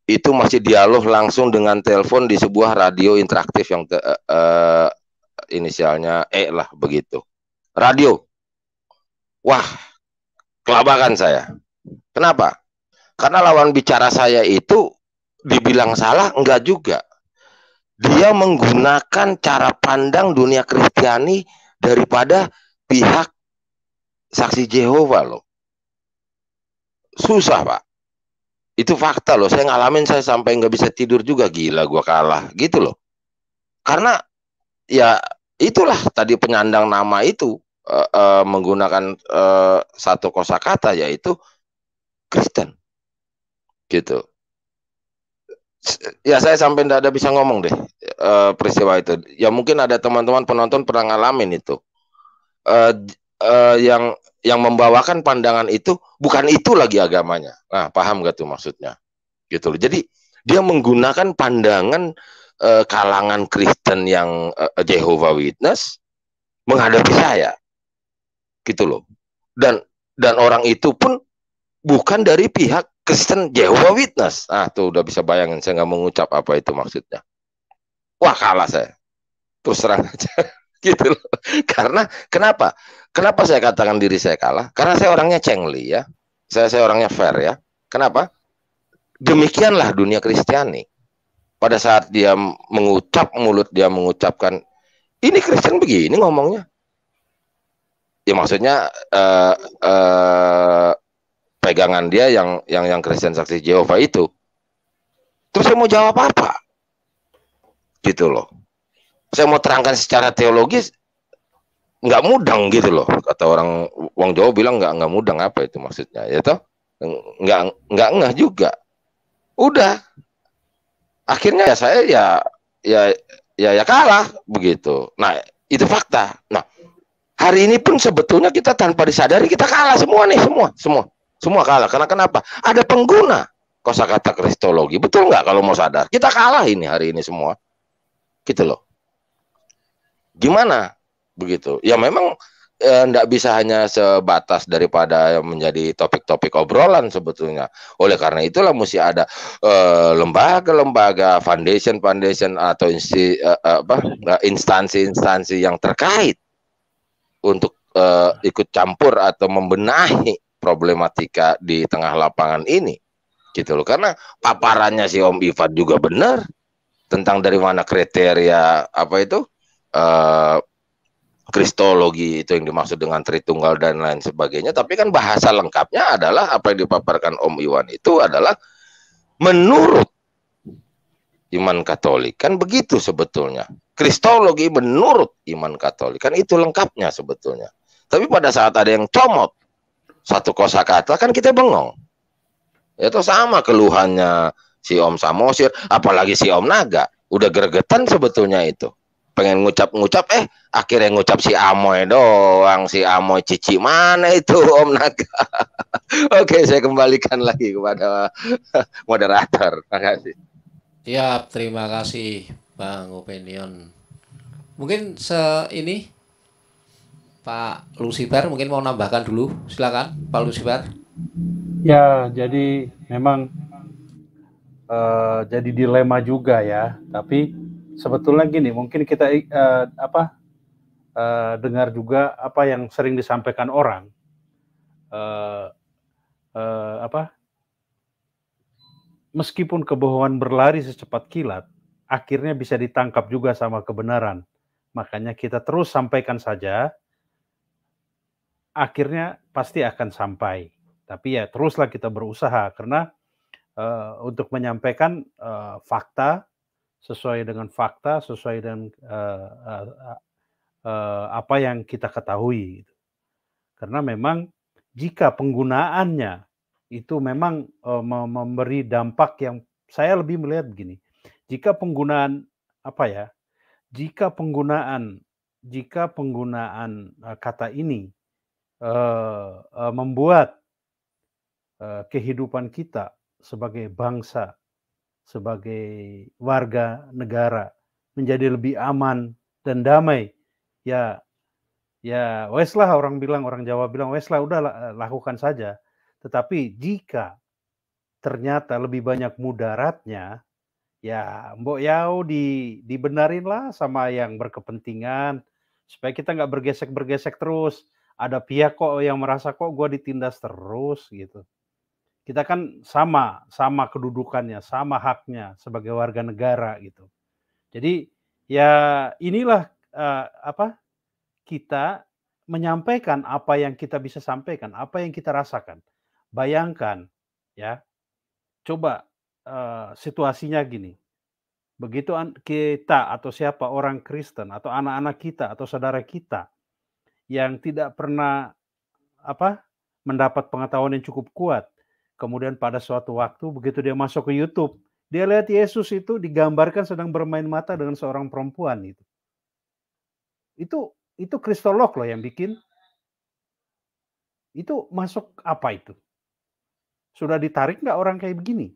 Itu masih dialog langsung dengan telepon di sebuah radio interaktif yang te, uh, eh, eh, inisialnya E lah begitu. Radio. Wah, kelabakan saya. Kenapa? Karena lawan bicara saya itu dibilang salah enggak juga. Dia menggunakan cara pandang dunia Kristiani daripada pihak saksi Jehovah loh susah pak itu fakta loh saya ngalamin saya sampai nggak bisa tidur juga gila gua kalah gitu loh karena ya itulah tadi penyandang nama itu uh, uh, menggunakan uh, satu kosakata yaitu Kristen gitu ya saya sampai tidak ada bisa ngomong deh uh, peristiwa itu ya mungkin ada teman-teman penonton pernah ngalamin itu uh, uh, yang yang membawakan pandangan itu bukan itu lagi agamanya. Nah, paham gak tuh maksudnya? Gitu loh. Jadi dia menggunakan pandangan eh, kalangan Kristen yang eh, Jehovah Witness menghadapi saya. Gitu loh. Dan dan orang itu pun bukan dari pihak Kristen Jehovah Witness. Ah, tuh udah bisa bayangin saya nggak mengucap apa itu maksudnya. Wah, kalah saya. Terus terang aja. *laughs* gitu loh. Karena kenapa? Kenapa saya katakan diri saya kalah? Karena saya orangnya cengli ya. Saya saya orangnya fair ya. Kenapa? Demikianlah dunia Kristiani. Pada saat dia mengucap mulut dia mengucapkan ini Kristen begini ngomongnya. Ya maksudnya eh, uh, pegangan dia yang yang yang Kristen saksi Jehovah itu. Terus saya mau jawab apa? Gitu loh saya mau terangkan secara teologis nggak mudah gitu loh kata orang Wong Jawa bilang nggak nggak mudang apa itu maksudnya ya toh nggak nggak ngeh juga udah akhirnya ya saya ya ya ya ya kalah begitu nah itu fakta nah hari ini pun sebetulnya kita tanpa disadari kita kalah semua nih semua semua semua kalah karena kenapa ada pengguna kosakata kristologi betul nggak kalau mau sadar kita kalah ini hari ini semua gitu loh gimana begitu ya memang tidak eh, bisa hanya sebatas daripada menjadi topik-topik obrolan sebetulnya. Oleh karena itulah mesti ada eh, lembaga-lembaga, foundation-foundation atau insti, eh, eh apa eh, instansi-instansi yang terkait untuk ikut campur atau membenahi problematika di tengah lapangan ini. Gitu loh. Karena paparannya si Om Ivan juga benar tentang dari mana kriteria apa itu Eh, kristologi itu yang dimaksud dengan tritunggal dan lain sebagainya tapi kan bahasa lengkapnya adalah apa yang dipaparkan Om Iwan itu adalah menurut iman Katolik kan begitu sebetulnya kristologi menurut iman Katolik kan itu lengkapnya sebetulnya tapi pada saat ada yang comot satu kosakata kan kita bengong itu sama keluhannya si Om Samosir apalagi si Om Naga udah gergetan sebetulnya itu pengen ngucap-ngucap eh akhirnya ngucap si Amoy doang si Amoy cici mana itu *laughs* Om Naga oke saya kembalikan lagi kepada *laughs* moderator makasih ya terima kasih Bang Opinion mungkin se ini Pak Lucifer mungkin mau nambahkan dulu silakan Pak Lucifer ya jadi memang uh, jadi dilema juga ya tapi sebetulnya gini, mungkin kita uh, apa uh, dengar juga apa yang sering disampaikan orang uh, uh, apa meskipun kebohongan berlari secepat kilat, akhirnya bisa ditangkap juga sama kebenaran. Makanya kita terus sampaikan saja, akhirnya pasti akan sampai. Tapi ya teruslah kita berusaha karena uh, untuk menyampaikan uh, fakta sesuai dengan fakta, sesuai dengan uh, uh, uh, apa yang kita ketahui. Gitu. Karena memang jika penggunaannya itu memang uh, memberi dampak yang saya lebih melihat begini. Jika penggunaan apa ya? Jika penggunaan jika penggunaan uh, kata ini uh, uh, membuat uh, kehidupan kita sebagai bangsa sebagai warga negara menjadi lebih aman dan damai. Ya, ya wes lah orang bilang orang Jawa bilang wes lah udah lakukan saja. Tetapi jika ternyata lebih banyak mudaratnya, ya mbok yau di dibenarin lah sama yang berkepentingan supaya kita nggak bergesek bergesek terus. Ada pihak kok yang merasa kok gue ditindas terus gitu kita kan sama, sama kedudukannya, sama haknya sebagai warga negara gitu. Jadi ya inilah uh, apa kita menyampaikan apa yang kita bisa sampaikan, apa yang kita rasakan. Bayangkan ya, coba uh, situasinya gini. Begitu kita atau siapa orang Kristen atau anak-anak kita atau saudara kita yang tidak pernah apa mendapat pengetahuan yang cukup kuat Kemudian pada suatu waktu begitu dia masuk ke YouTube, dia lihat Yesus itu digambarkan sedang bermain mata dengan seorang perempuan itu. Itu itu kristolog loh yang bikin. Itu masuk apa itu? Sudah ditarik nggak orang kayak begini?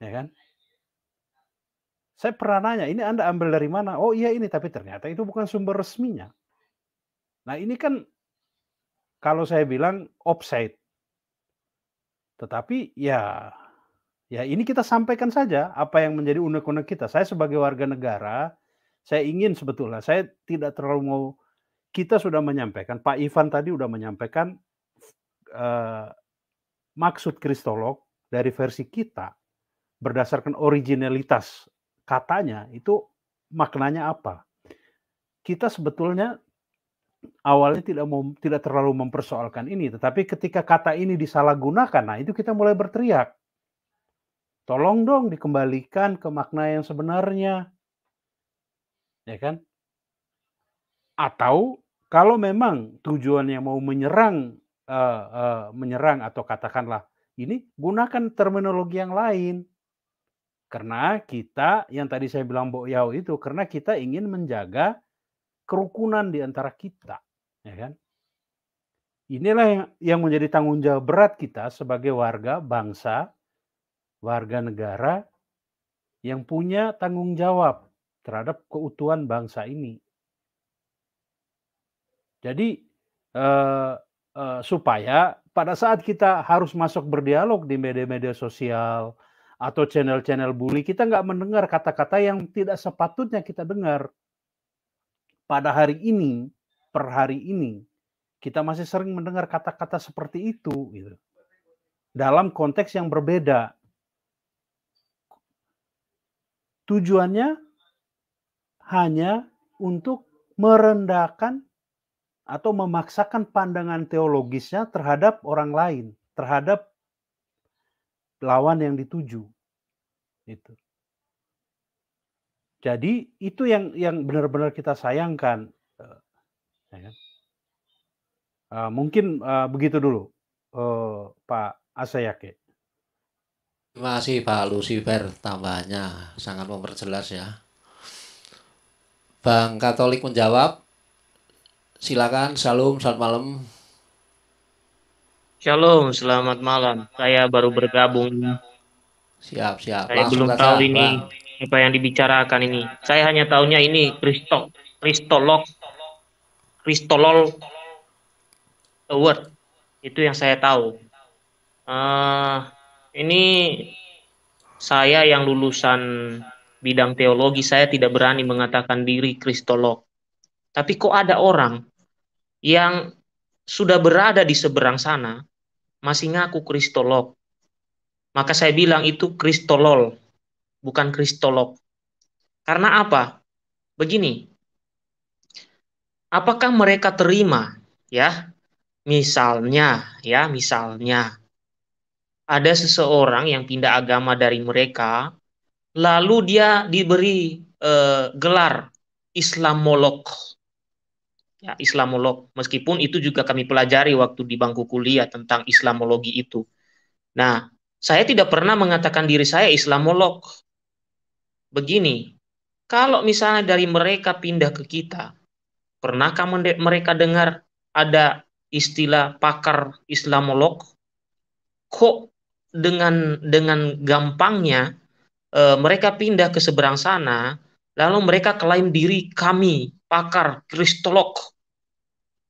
Ya kan? Saya pernah nanya, ini Anda ambil dari mana? Oh iya ini, tapi ternyata itu bukan sumber resminya. Nah ini kan kalau saya bilang offside, tetapi ya ya ini kita sampaikan saja apa yang menjadi unek-unek kita. Saya sebagai warga negara, saya ingin sebetulnya saya tidak terlalu mau kita sudah menyampaikan Pak Ivan tadi sudah menyampaikan eh, maksud kristolog dari versi kita berdasarkan originalitas katanya itu maknanya apa? Kita sebetulnya awalnya tidak mau tidak terlalu mempersoalkan ini, tetapi ketika kata ini disalahgunakan, nah itu kita mulai berteriak. Tolong dong dikembalikan ke makna yang sebenarnya. Ya kan? Atau kalau memang tujuannya mau menyerang uh, uh, menyerang atau katakanlah ini gunakan terminologi yang lain karena kita yang tadi saya bilang Bok Yao itu karena kita ingin menjaga kerukunan di antara kita, ya kan? Inilah yang, yang menjadi tanggung jawab berat kita sebagai warga bangsa, warga negara yang punya tanggung jawab terhadap keutuhan bangsa ini. Jadi eh, eh, supaya pada saat kita harus masuk berdialog di media-media sosial atau channel-channel bully, kita nggak mendengar kata-kata yang tidak sepatutnya kita dengar pada hari ini, per hari ini, kita masih sering mendengar kata-kata seperti itu gitu. Dalam konteks yang berbeda. Tujuannya hanya untuk merendahkan atau memaksakan pandangan teologisnya terhadap orang lain, terhadap lawan yang dituju. Itu. Jadi itu yang yang benar-benar kita sayangkan. Eh, ya uh, mungkin uh, begitu dulu, uh, Pak Asayake. Terima kasih Pak Lucifer tambahnya sangat memperjelas ya. Bang Katolik menjawab. Silakan, Salam, selamat malam. Shalom, selamat malam. Saya baru bergabung. Siap, siap. Saya Langsung belum tahu ini. Bang apa yang dibicarakan ini. Saya hanya tahunya ini Kristo, Kristolog, Kristolol Award. Itu yang saya tahu. Uh, ini saya yang lulusan bidang teologi, saya tidak berani mengatakan diri Kristolog. Tapi kok ada orang yang sudah berada di seberang sana, masih ngaku Kristolog. Maka saya bilang itu Kristolol bukan kristolog. Karena apa? Begini. Apakah mereka terima ya? Misalnya ya, misalnya ada seseorang yang pindah agama dari mereka, lalu dia diberi eh, gelar Islamolog. Ya, Islamolog. Meskipun itu juga kami pelajari waktu di bangku kuliah tentang Islamologi itu. Nah, saya tidak pernah mengatakan diri saya Islamolog begini, kalau misalnya dari mereka pindah ke kita, pernahkah mereka dengar ada istilah pakar Islamolog? Kok dengan dengan gampangnya e, mereka pindah ke seberang sana, lalu mereka klaim diri kami pakar Kristolog.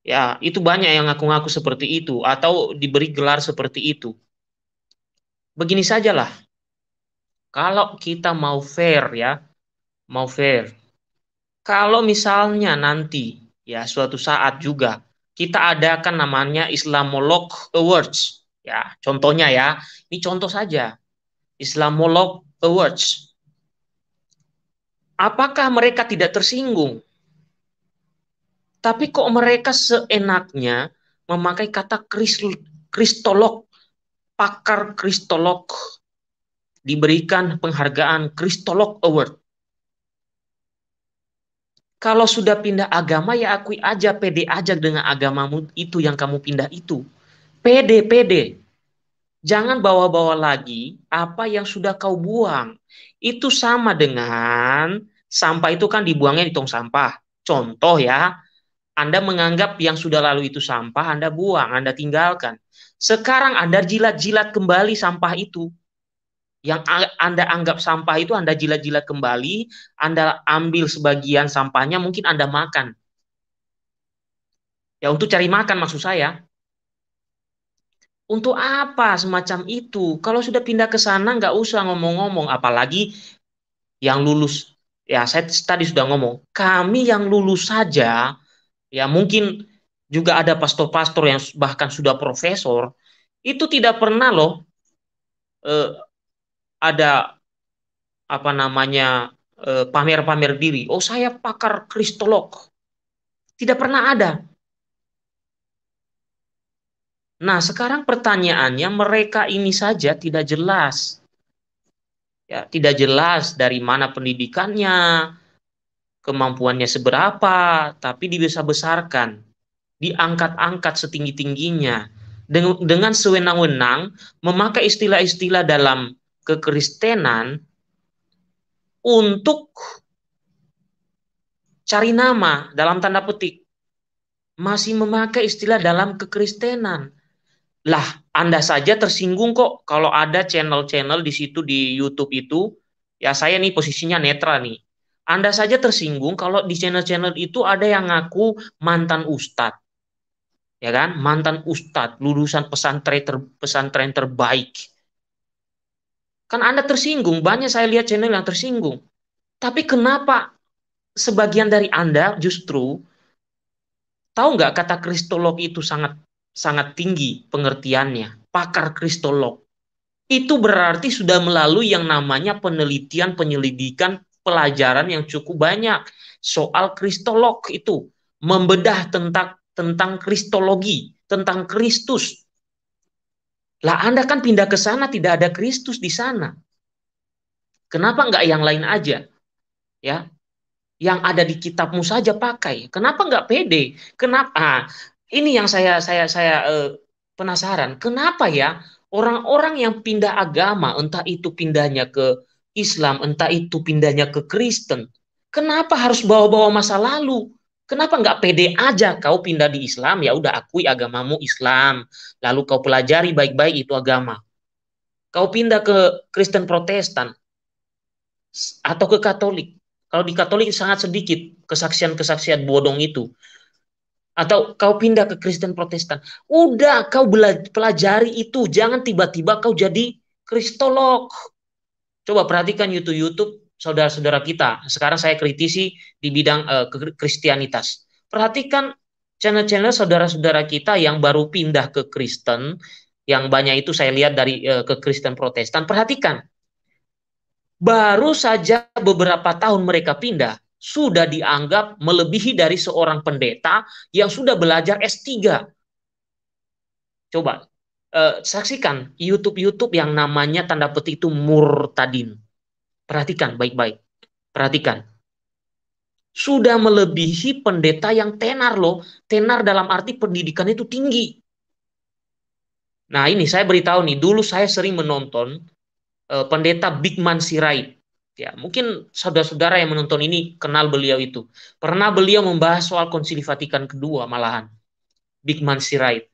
Ya, itu banyak yang ngaku-ngaku seperti itu atau diberi gelar seperti itu. Begini sajalah kalau kita mau fair ya, mau fair. Kalau misalnya nanti ya suatu saat juga kita adakan namanya Islamolog Awards ya. Contohnya ya, ini contoh saja. Islamolog Awards. Apakah mereka tidak tersinggung? Tapi kok mereka seenaknya memakai kata kristolog, pakar kristolog diberikan penghargaan Kristolog Award. Kalau sudah pindah agama ya akui aja, pede aja dengan agamamu itu yang kamu pindah itu. Pede, pede. Jangan bawa-bawa lagi apa yang sudah kau buang. Itu sama dengan sampah itu kan dibuangnya di tong sampah. Contoh ya, Anda menganggap yang sudah lalu itu sampah, Anda buang, Anda tinggalkan. Sekarang Anda jilat-jilat kembali sampah itu yang Anda anggap sampah itu Anda jilat-jilat kembali, Anda ambil sebagian sampahnya, mungkin Anda makan. Ya untuk cari makan maksud saya. Untuk apa semacam itu? Kalau sudah pindah ke sana nggak usah ngomong-ngomong, apalagi yang lulus. Ya saya tadi sudah ngomong, kami yang lulus saja, ya mungkin juga ada pastor-pastor yang bahkan sudah profesor, itu tidak pernah loh eh, ada apa namanya eh, pamer-pamer diri. Oh saya pakar kristolog. Tidak pernah ada. Nah sekarang pertanyaannya mereka ini saja tidak jelas. Ya, tidak jelas dari mana pendidikannya, kemampuannya seberapa, tapi dibesar-besarkan, diangkat-angkat setinggi-tingginya, dengan sewenang-wenang memakai istilah-istilah dalam kekristenan untuk cari nama dalam tanda petik masih memakai istilah dalam kekristenan. Lah, Anda saja tersinggung kok kalau ada channel-channel di situ di YouTube itu, ya saya nih posisinya netral nih. Anda saja tersinggung kalau di channel-channel itu ada yang ngaku mantan ustadz. Ya kan? Mantan ustadz, lulusan pesantren ter, pesantren terbaik Kan Anda tersinggung, banyak saya lihat channel yang tersinggung. Tapi kenapa sebagian dari Anda justru tahu nggak kata kristolog itu sangat sangat tinggi pengertiannya, pakar kristolog. Itu berarti sudah melalui yang namanya penelitian, penyelidikan, pelajaran yang cukup banyak soal kristolog itu, membedah tentang tentang kristologi, tentang Kristus, lah Anda kan pindah ke sana tidak ada Kristus di sana. Kenapa enggak yang lain aja? Ya, yang ada di kitabmu saja pakai. Kenapa enggak pede? Kenapa? Ah, ini yang saya saya saya eh, penasaran. Kenapa ya orang-orang yang pindah agama, entah itu pindahnya ke Islam, entah itu pindahnya ke Kristen, kenapa harus bawa-bawa masa lalu? Kenapa nggak pede aja kau pindah di Islam? Ya udah akui agamamu Islam, lalu kau pelajari baik-baik itu agama. Kau pindah ke Kristen Protestan atau ke Katolik. Kalau di Katolik sangat sedikit kesaksian-kesaksian bodong itu. Atau kau pindah ke Kristen Protestan. Udah kau pelajari itu, jangan tiba-tiba kau jadi Kristolog. Coba perhatikan YouTube-YouTube saudara-saudara kita. Sekarang saya kritisi di bidang uh, kristianitas. Perhatikan channel-channel saudara-saudara kita yang baru pindah ke Kristen, yang banyak itu saya lihat dari uh, ke Kristen Protestan. Perhatikan, baru saja beberapa tahun mereka pindah, sudah dianggap melebihi dari seorang pendeta yang sudah belajar S3. Coba uh, saksikan YouTube-YouTube yang namanya tanda petik itu murtadin. Perhatikan baik-baik. Perhatikan. Sudah melebihi pendeta yang tenar loh. Tenar dalam arti pendidikan itu tinggi. Nah ini saya beritahu nih, dulu saya sering menonton uh, pendeta Man Sirait. Ya, mungkin saudara-saudara yang menonton ini kenal beliau itu. Pernah beliau membahas soal konsili Vatikan kedua malahan. Big Man Sirait.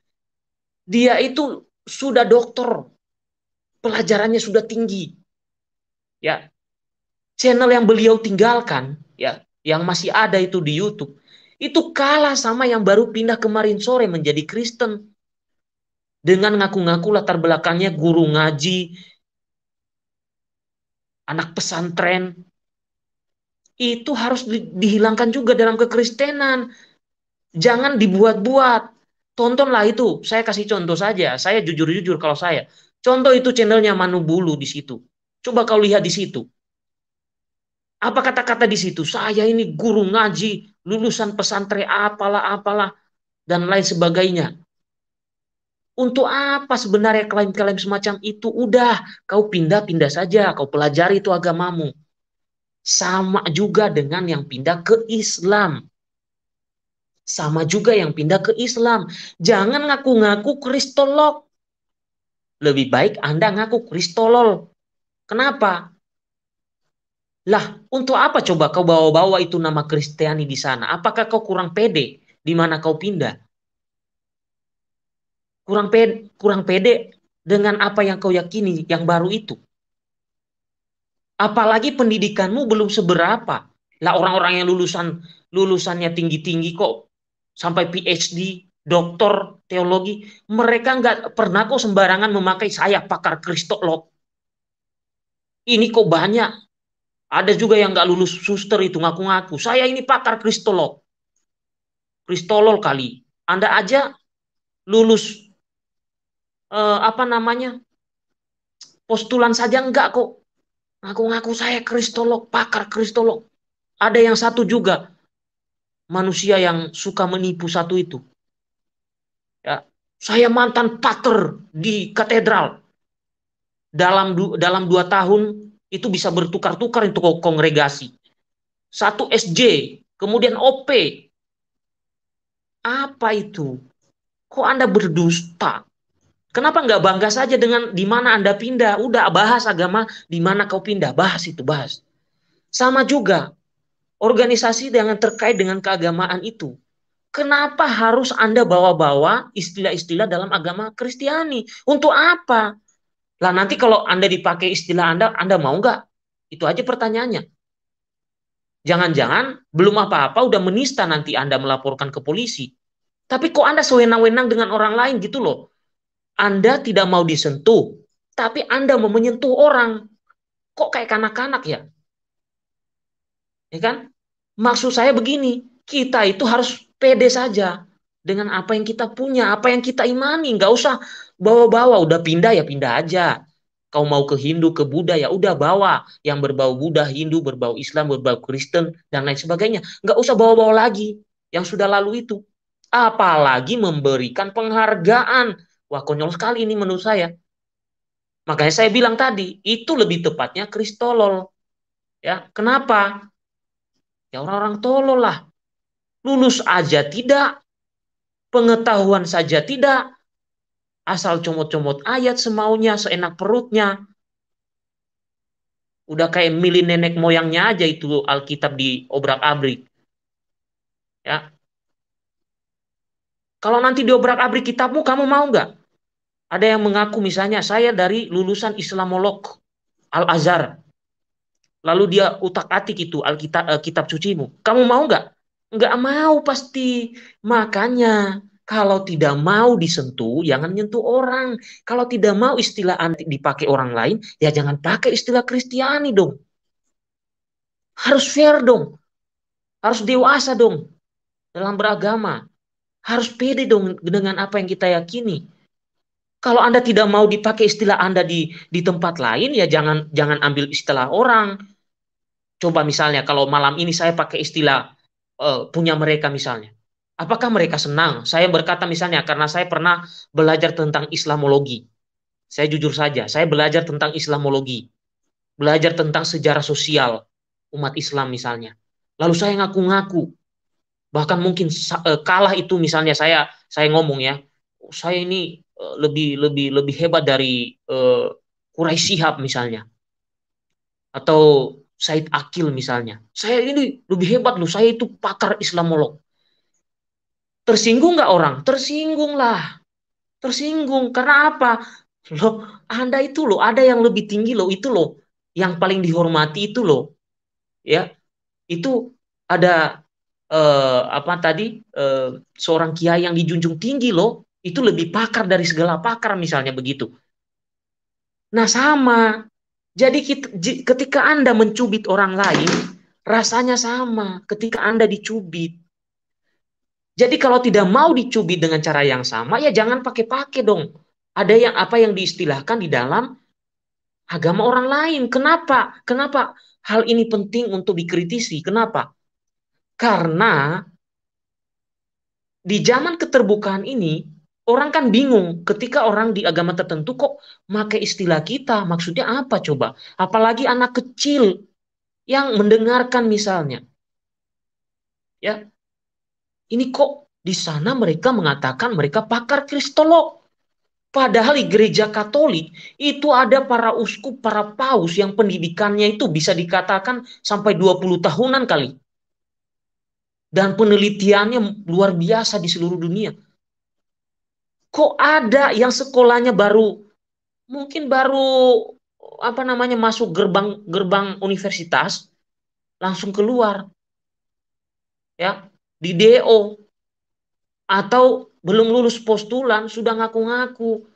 Dia itu sudah dokter. Pelajarannya sudah tinggi. Ya, channel yang beliau tinggalkan ya yang masih ada itu di YouTube itu kalah sama yang baru pindah kemarin sore menjadi Kristen dengan ngaku-ngaku latar belakangnya guru ngaji anak pesantren itu harus di, dihilangkan juga dalam kekristenan jangan dibuat-buat tontonlah itu. Saya kasih contoh saja. Saya jujur-jujur kalau saya. Contoh itu channelnya Manu Bulu di situ. Coba kau lihat di situ. Apa kata-kata di situ? Saya ini guru ngaji, lulusan pesantren apalah apalah dan lain sebagainya. Untuk apa sebenarnya klaim-klaim semacam itu? Udah, kau pindah-pindah saja, kau pelajari itu agamamu. Sama juga dengan yang pindah ke Islam. Sama juga yang pindah ke Islam. Jangan ngaku-ngaku kristolog. Lebih baik Anda ngaku kristolol. Kenapa? Lah, untuk apa coba kau bawa-bawa itu nama Kristiani di sana? Apakah kau kurang pede di mana kau pindah? Kurang pede, kurang pede dengan apa yang kau yakini yang baru itu. Apalagi pendidikanmu belum seberapa. Lah orang-orang yang lulusan lulusannya tinggi-tinggi kok sampai PhD, doktor teologi, mereka nggak pernah kok sembarangan memakai saya pakar kristolog. Ini kok banyak ada juga yang nggak lulus suster itu ngaku-ngaku. Saya ini pakar kristolog. Kristolol kali. Anda aja lulus eh, apa namanya postulan saja enggak kok. Ngaku-ngaku saya kristolog, pakar kristolog. Ada yang satu juga manusia yang suka menipu satu itu. Ya, saya mantan pater di katedral. Dalam dalam dua tahun itu bisa bertukar-tukar untuk kongregasi. Satu SJ, kemudian OP. Apa itu? Kok Anda berdusta? Kenapa nggak bangga saja dengan di mana Anda pindah? Udah bahas agama di mana kau pindah, bahas itu bahas. Sama juga organisasi dengan terkait dengan keagamaan itu kenapa harus Anda bawa-bawa istilah-istilah dalam agama Kristiani? Untuk apa? Lah nanti kalau Anda dipakai istilah Anda, Anda mau nggak? Itu aja pertanyaannya. Jangan-jangan belum apa-apa udah menista nanti Anda melaporkan ke polisi. Tapi kok Anda sewenang-wenang dengan orang lain gitu loh. Anda tidak mau disentuh, tapi Anda mau menyentuh orang. Kok kayak kanak-kanak ya? Ya kan? Maksud saya begini, kita itu harus pede saja dengan apa yang kita punya, apa yang kita imani. Nggak usah bawa-bawa udah pindah ya pindah aja kau mau ke Hindu ke Buddha ya udah bawa yang berbau Buddha Hindu berbau Islam berbau Kristen dan lain sebagainya nggak usah bawa-bawa lagi yang sudah lalu itu apalagi memberikan penghargaan wah konyol sekali ini menurut saya makanya saya bilang tadi itu lebih tepatnya kristolol ya kenapa ya orang-orang tolol lah lulus aja tidak pengetahuan saja tidak asal comot-comot ayat semaunya, seenak perutnya. Udah kayak milih nenek moyangnya aja itu Alkitab di obrak-abrik. Ya. Kalau nanti di obrak abrik kitabmu, kamu mau nggak? Ada yang mengaku misalnya, saya dari lulusan Islamolog, Al-Azhar. Lalu dia utak-atik itu Alkitab eh, kitab sucimu. Kamu mau nggak? Nggak mau pasti. Makanya kalau tidak mau disentuh, jangan nyentuh orang. Kalau tidak mau istilah anti dipakai orang lain, ya jangan pakai istilah Kristiani dong. Harus fair dong. Harus dewasa dong dalam beragama. Harus pede dong dengan apa yang kita yakini. Kalau Anda tidak mau dipakai istilah Anda di di tempat lain, ya jangan jangan ambil istilah orang. Coba misalnya kalau malam ini saya pakai istilah uh, punya mereka misalnya apakah mereka senang? Saya berkata misalnya karena saya pernah belajar tentang Islamologi. Saya jujur saja, saya belajar tentang Islamologi, belajar tentang sejarah sosial umat Islam misalnya. Lalu saya ngaku-ngaku, bahkan mungkin eh, kalah itu misalnya saya saya ngomong ya, oh, saya ini eh, lebih lebih lebih hebat dari uh, Quraisy Shihab misalnya, atau Said Akil misalnya. Saya ini lebih hebat loh, saya itu pakar Islamolog. Tersinggung nggak orang? Tersinggung lah. Tersinggung. Karena apa? Loh, Anda itu loh, ada yang lebih tinggi loh, itu loh. Yang paling dihormati itu loh. Ya, itu ada eh, apa tadi eh, seorang kiai yang dijunjung tinggi loh, itu lebih pakar dari segala pakar misalnya begitu. Nah sama, jadi kita, ketika Anda mencubit orang lain, rasanya sama ketika Anda dicubit. Jadi kalau tidak mau dicubit dengan cara yang sama, ya jangan pakai-pakai dong. Ada yang apa yang diistilahkan di dalam agama orang lain. Kenapa? Kenapa hal ini penting untuk dikritisi? Kenapa? Karena di zaman keterbukaan ini, orang kan bingung ketika orang di agama tertentu kok pakai istilah kita. Maksudnya apa coba? Apalagi anak kecil yang mendengarkan misalnya. Ya, ini kok di sana mereka mengatakan mereka pakar kristolog. Padahal di gereja Katolik itu ada para uskup, para paus yang pendidikannya itu bisa dikatakan sampai 20 tahunan kali. Dan penelitiannya luar biasa di seluruh dunia. Kok ada yang sekolahnya baru mungkin baru apa namanya masuk gerbang gerbang universitas langsung keluar. Ya di DO atau belum lulus postulan sudah ngaku-ngaku.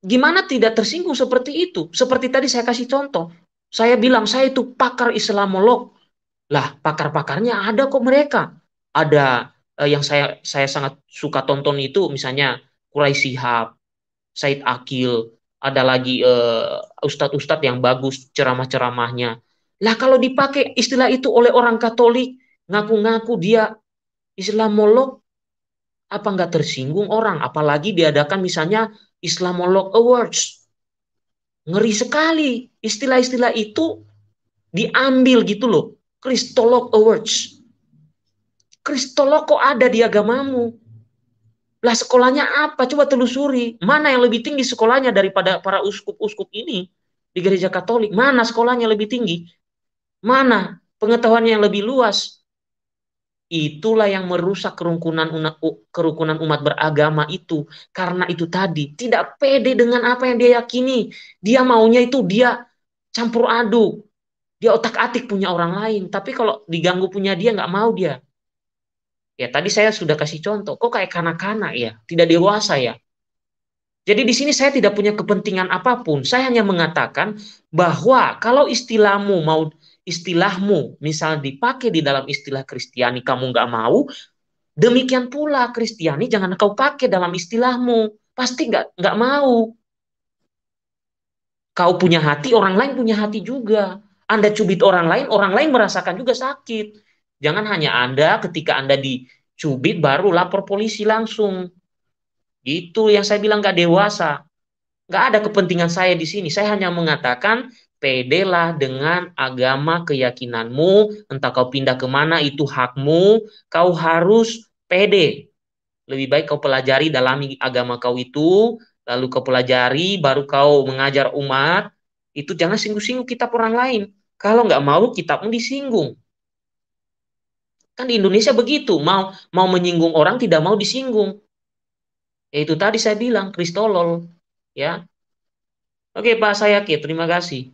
Gimana tidak tersinggung seperti itu? Seperti tadi saya kasih contoh. Saya bilang saya itu pakar Islamolog. Lah, pakar-pakarnya ada kok mereka. Ada eh, yang saya saya sangat suka tonton itu misalnya Kurai Sihab, Said Akil, ada lagi eh, ustadz-ustadz yang bagus ceramah-ceramahnya. Lah kalau dipakai istilah itu oleh orang Katolik, ngaku-ngaku dia Islamolog apa nggak tersinggung orang apalagi diadakan misalnya Islamolog Awards ngeri sekali istilah-istilah itu diambil gitu loh Kristolog Awards Kristolog kok ada di agamamu lah sekolahnya apa coba telusuri mana yang lebih tinggi sekolahnya daripada para uskup-uskup ini di gereja Katolik mana sekolahnya lebih tinggi mana pengetahuannya yang lebih luas Itulah yang merusak kerukunan kerukunan umat beragama itu. Karena itu tadi tidak pede dengan apa yang dia yakini. Dia maunya itu dia campur aduk. Dia otak-atik punya orang lain. Tapi kalau diganggu punya dia nggak mau dia. Ya tadi saya sudah kasih contoh. Kok kayak kanak-kanak ya? Tidak dewasa ya? Jadi di sini saya tidak punya kepentingan apapun. Saya hanya mengatakan bahwa kalau istilahmu mau istilahmu misal dipakai di dalam istilah Kristiani kamu nggak mau, demikian pula Kristiani jangan kau pakai dalam istilahmu. Pasti nggak nggak mau. Kau punya hati, orang lain punya hati juga. Anda cubit orang lain, orang lain merasakan juga sakit. Jangan hanya Anda ketika Anda dicubit baru lapor polisi langsung. Itu yang saya bilang nggak dewasa. Nggak ada kepentingan saya di sini. Saya hanya mengatakan pedelah dengan agama keyakinanmu, entah kau pindah kemana itu hakmu, kau harus pede. Lebih baik kau pelajari dalam agama kau itu, lalu kau pelajari, baru kau mengajar umat, itu jangan singgung-singgung kitab orang lain. Kalau nggak mau kitabmu disinggung. Kan di Indonesia begitu, mau mau menyinggung orang tidak mau disinggung. Ya, itu tadi saya bilang Kristolol, ya. Oke Pak Sayaki, terima kasih.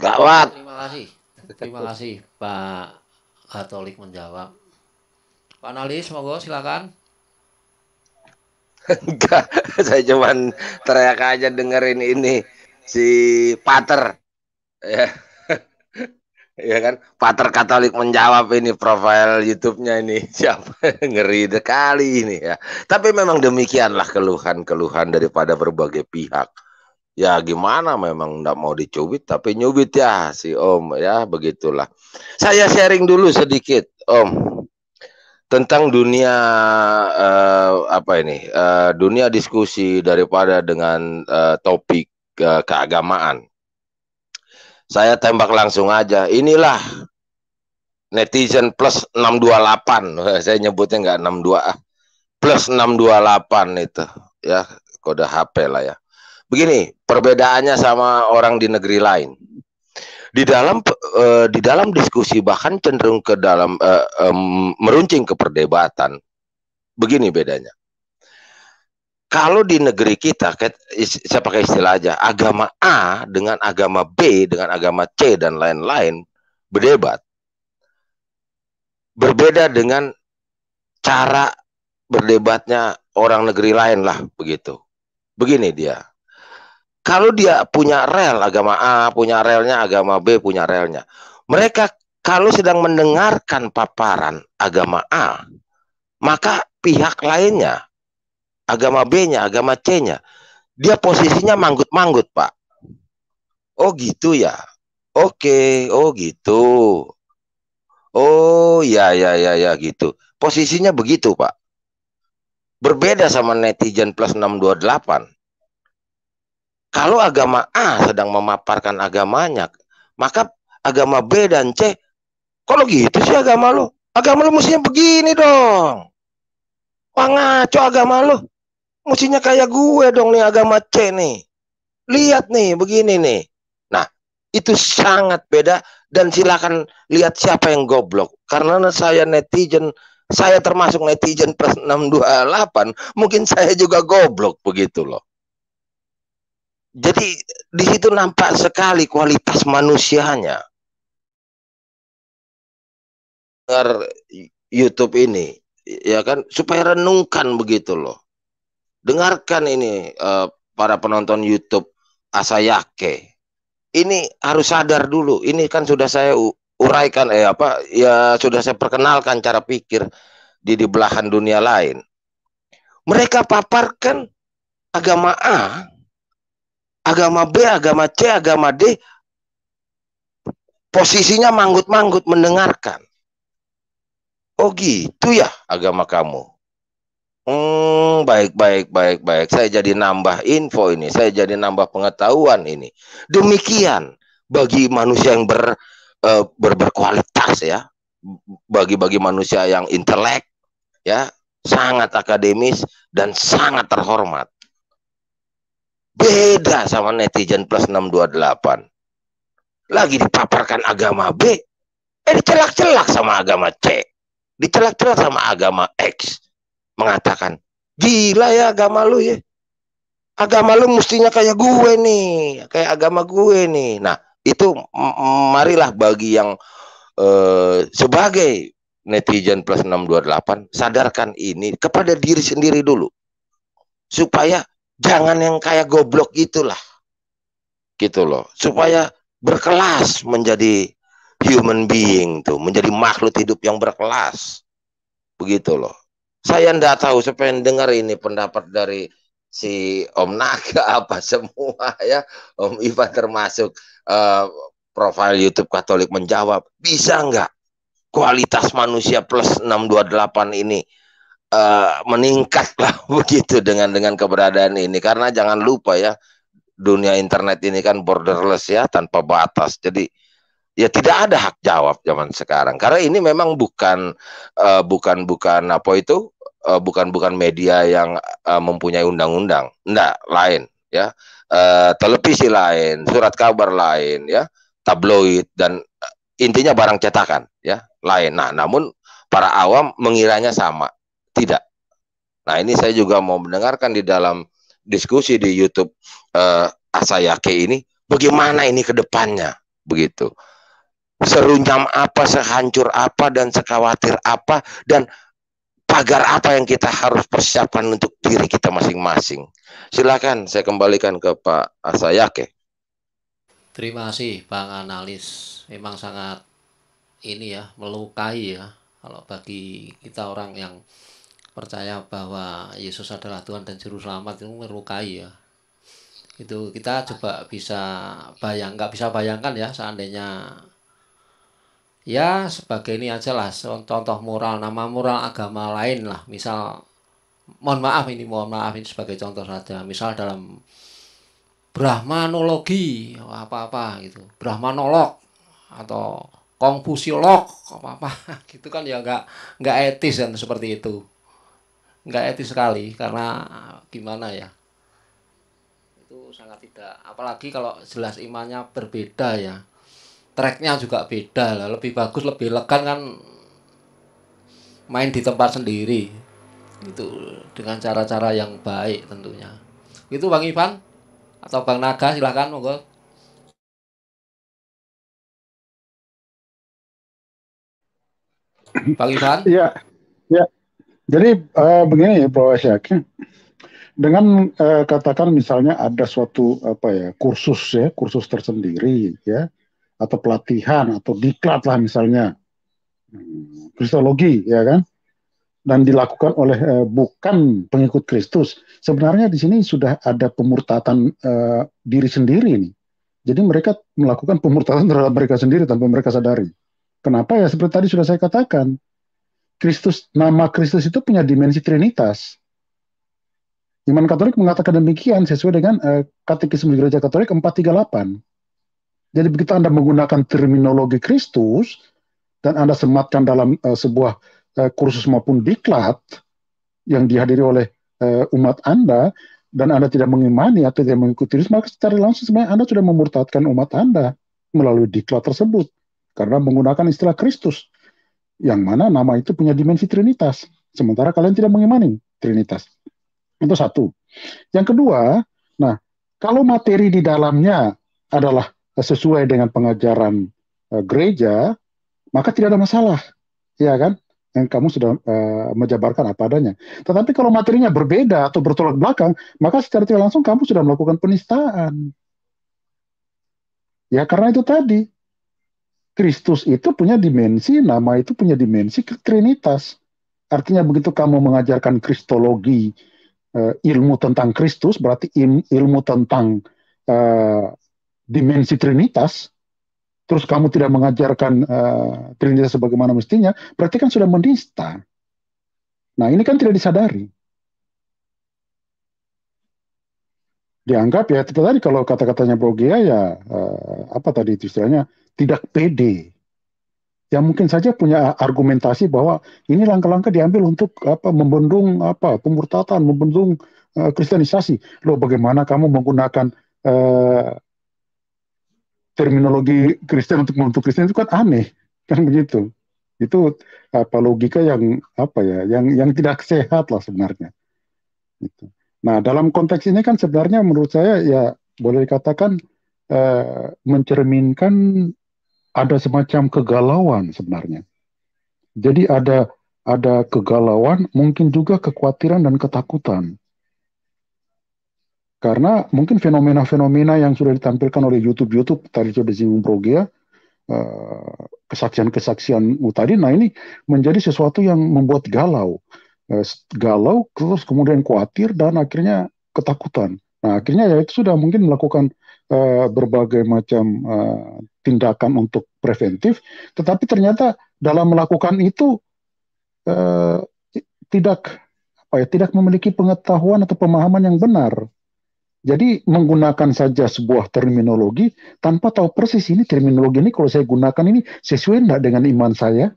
Gawat. Terima kasih. Terima kasih Pak Katolik menjawab. Pak Nali, semoga silakan. Enggak, *laughs* saya cuman teriak aja dengerin ini si Pater. Ya. *laughs* ya kan, Pater Katolik menjawab ini profil YouTube-nya ini *laughs* siapa ngeri sekali ini ya. Tapi memang demikianlah keluhan-keluhan daripada berbagai pihak ya gimana memang tidak mau dicubit tapi nyubit ya si Om ya begitulah. Saya sharing dulu sedikit Om tentang dunia uh, apa ini uh, dunia diskusi daripada dengan uh, topik uh, keagamaan. Saya tembak langsung aja. Inilah netizen plus 628. *laughs* Saya nyebutnya enggak 62 ah, plus 628 itu ya kode HP lah ya begini perbedaannya sama orang di negeri lain di dalam uh, di dalam diskusi bahkan cenderung ke dalam uh, um, meruncing ke perdebatan begini bedanya kalau di negeri kita saya pakai istilah aja agama A dengan agama B dengan agama C dan lain-lain berdebat berbeda dengan cara berdebatnya orang negeri lain lah begitu begini dia kalau dia punya rel agama A, punya relnya agama B, punya relnya. Mereka kalau sedang mendengarkan paparan agama A, maka pihak lainnya, agama B-nya, agama C-nya, dia posisinya manggut-manggut, Pak. Oh gitu ya. Oke, oh gitu. Oh ya ya ya ya gitu. Posisinya begitu, Pak. Berbeda sama netizen plus 628. Kalau agama A sedang memaparkan agamanya, maka agama B dan C, kalau gitu sih agama lo? Agama lo mestinya begini dong. Wah ngaco agama lo. Mestinya kayak gue dong nih agama C nih. Lihat nih begini nih. Nah itu sangat beda dan silakan lihat siapa yang goblok. Karena saya netizen saya termasuk netizen plus 628 mungkin saya juga goblok begitu loh jadi di situ nampak sekali kualitas manusianya. YouTube ini, ya kan, supaya renungkan begitu loh. Dengarkan ini uh, para penonton YouTube Asayake. Ini harus sadar dulu. Ini kan sudah saya uraikan eh apa ya sudah saya perkenalkan cara pikir di di belahan dunia lain. Mereka paparkan agama A agama B, agama C, agama D posisinya manggut-manggut mendengarkan. Oh gitu ya agama kamu. Hmm, baik, baik, baik, baik. Saya jadi nambah info ini, saya jadi nambah pengetahuan ini. Demikian bagi manusia yang ber, uh, eh, ber berkualitas ya, bagi-bagi manusia yang intelek ya, sangat akademis dan sangat terhormat. Beda sama netizen plus 628. Lagi dipaparkan agama B, eh dicelak-celak sama agama C. Dicelak-celak sama agama X. Mengatakan, gila ya agama lu ya. Agama lu mestinya kayak gue nih, kayak agama gue nih. Nah, itu marilah bagi yang eh, sebagai netizen plus 628 sadarkan ini kepada diri sendiri dulu supaya jangan yang kayak goblok itulah gitu loh supaya berkelas menjadi human being tuh menjadi makhluk hidup yang berkelas begitu loh saya ndak tahu saya pengen dengar ini pendapat dari si Om Naga *laughs* apa semua ya Om Iva termasuk uh, profil YouTube Katolik menjawab bisa nggak kualitas manusia plus 628 ini uh, meningkat lah *laughs* begitu dengan dengan keberadaan ini karena jangan lupa ya dunia internet ini kan borderless ya tanpa batas jadi ya tidak ada hak jawab zaman sekarang karena ini memang bukan uh, bukan bukan apa itu eh, bukan bukan media yang mempunyai undang-undang enggak lain ya uh, televisi lain surat kabar lain ya tabloid dan intinya barang cetakan ya lain nah namun para awam mengiranya sama tidak. Nah ini saya juga mau mendengarkan di dalam diskusi di YouTube uh, Asayake ini, bagaimana ini ke depannya, begitu. Serunyam apa, sehancur apa, dan sekhawatir apa, dan pagar apa yang kita harus persiapkan untuk diri kita masing-masing. Silakan saya kembalikan ke Pak Asayake. Terima kasih Bang Analis. Memang sangat ini ya melukai ya kalau bagi kita orang yang percaya bahwa Yesus adalah Tuhan dan Juru Selamat itu merukai ya itu kita coba bisa bayang nggak bisa bayangkan ya seandainya ya sebagai ini aja lah contoh moral nama moral agama lain lah misal mohon maaf ini mohon maaf ini sebagai contoh saja misal dalam brahmanologi apa apa gitu brahmanolog atau konfusiolog apa apa *laughs* gitu kan ya nggak nggak etis dan seperti itu nggak etis sekali karena gimana ya itu sangat tidak apalagi kalau jelas imannya berbeda ya tracknya juga beda lah lebih bagus lebih lekan kan main di tempat sendiri itu dengan cara-cara yang baik tentunya itu bang Ivan atau bang Naga silahkan monggo bang Ivan ya ya jadi uh, begini ya, Prof. Asyaki, dengan uh, katakan misalnya ada suatu apa ya kursus ya kursus tersendiri ya atau pelatihan atau diklat lah misalnya hmm, kristologi ya kan dan dilakukan oleh uh, bukan pengikut Kristus sebenarnya di sini sudah ada pemurtatan uh, diri sendiri nih jadi mereka melakukan pemurtatan terhadap mereka sendiri tanpa mereka sadari kenapa ya seperti tadi sudah saya katakan Kristus nama Kristus itu punya dimensi trinitas. Iman Katolik mengatakan demikian sesuai dengan uh, Katekisme Gereja Katolik 438. Jadi begitu Anda menggunakan terminologi Kristus dan Anda sematkan dalam uh, sebuah uh, kursus maupun diklat yang dihadiri oleh uh, umat Anda dan Anda tidak mengimani atau tidak mengikuti Kristus, maka secara langsung sebenarnya Anda sudah memurtadkan umat Anda melalui diklat tersebut karena menggunakan istilah Kristus yang mana nama itu punya dimensi trinitas. Sementara kalian tidak mengimani trinitas. Itu satu. Yang kedua, nah kalau materi di dalamnya adalah sesuai dengan pengajaran uh, gereja, maka tidak ada masalah, ya kan? Yang kamu sudah uh, menjabarkan apa adanya. Tetapi kalau materinya berbeda atau bertolak belakang, maka secara tidak langsung kamu sudah melakukan penistaan. Ya karena itu tadi Kristus itu punya dimensi, nama itu punya dimensi ke Trinitas. Artinya begitu kamu mengajarkan kristologi, uh, ilmu tentang Kristus, berarti ilmu tentang uh, dimensi Trinitas, terus kamu tidak mengajarkan uh, Trinitas sebagaimana mestinya, berarti kan sudah mendista. Nah ini kan tidak disadari. dianggap ya itu tadi kalau kata-katanya Bogia ya eh, apa tadi itu istilahnya tidak pede Ya mungkin saja punya argumentasi bahwa ini langkah-langkah diambil untuk apa membendung apa pemurtatan, membendung eh, kristenisasi. Loh bagaimana kamu menggunakan eh, terminologi Kristen untuk membentuk Kristen itu kan aneh, kan begitu. Itu apa logika yang apa ya, yang yang tidak sehat lah sebenarnya. Itu. Nah, dalam konteks ini kan sebenarnya menurut saya ya boleh dikatakan eh, mencerminkan ada semacam kegalauan sebenarnya. Jadi ada ada kegalauan, mungkin juga kekhawatiran dan ketakutan. Karena mungkin fenomena-fenomena yang sudah ditampilkan oleh YouTube-YouTube tadi sudah disinggung Progia, eh, kesaksian-kesaksian tadi, nah ini menjadi sesuatu yang membuat galau Eh, galau terus kemudian khawatir dan akhirnya ketakutan. Nah, akhirnya ya itu sudah mungkin melakukan uh, berbagai macam uh, tindakan untuk preventif, tetapi ternyata dalam melakukan itu uh, tidak apa ya, tidak memiliki pengetahuan atau pemahaman yang benar. Jadi menggunakan saja sebuah terminologi tanpa tahu persis ini terminologi ini kalau saya gunakan ini sesuai tidak dengan iman saya?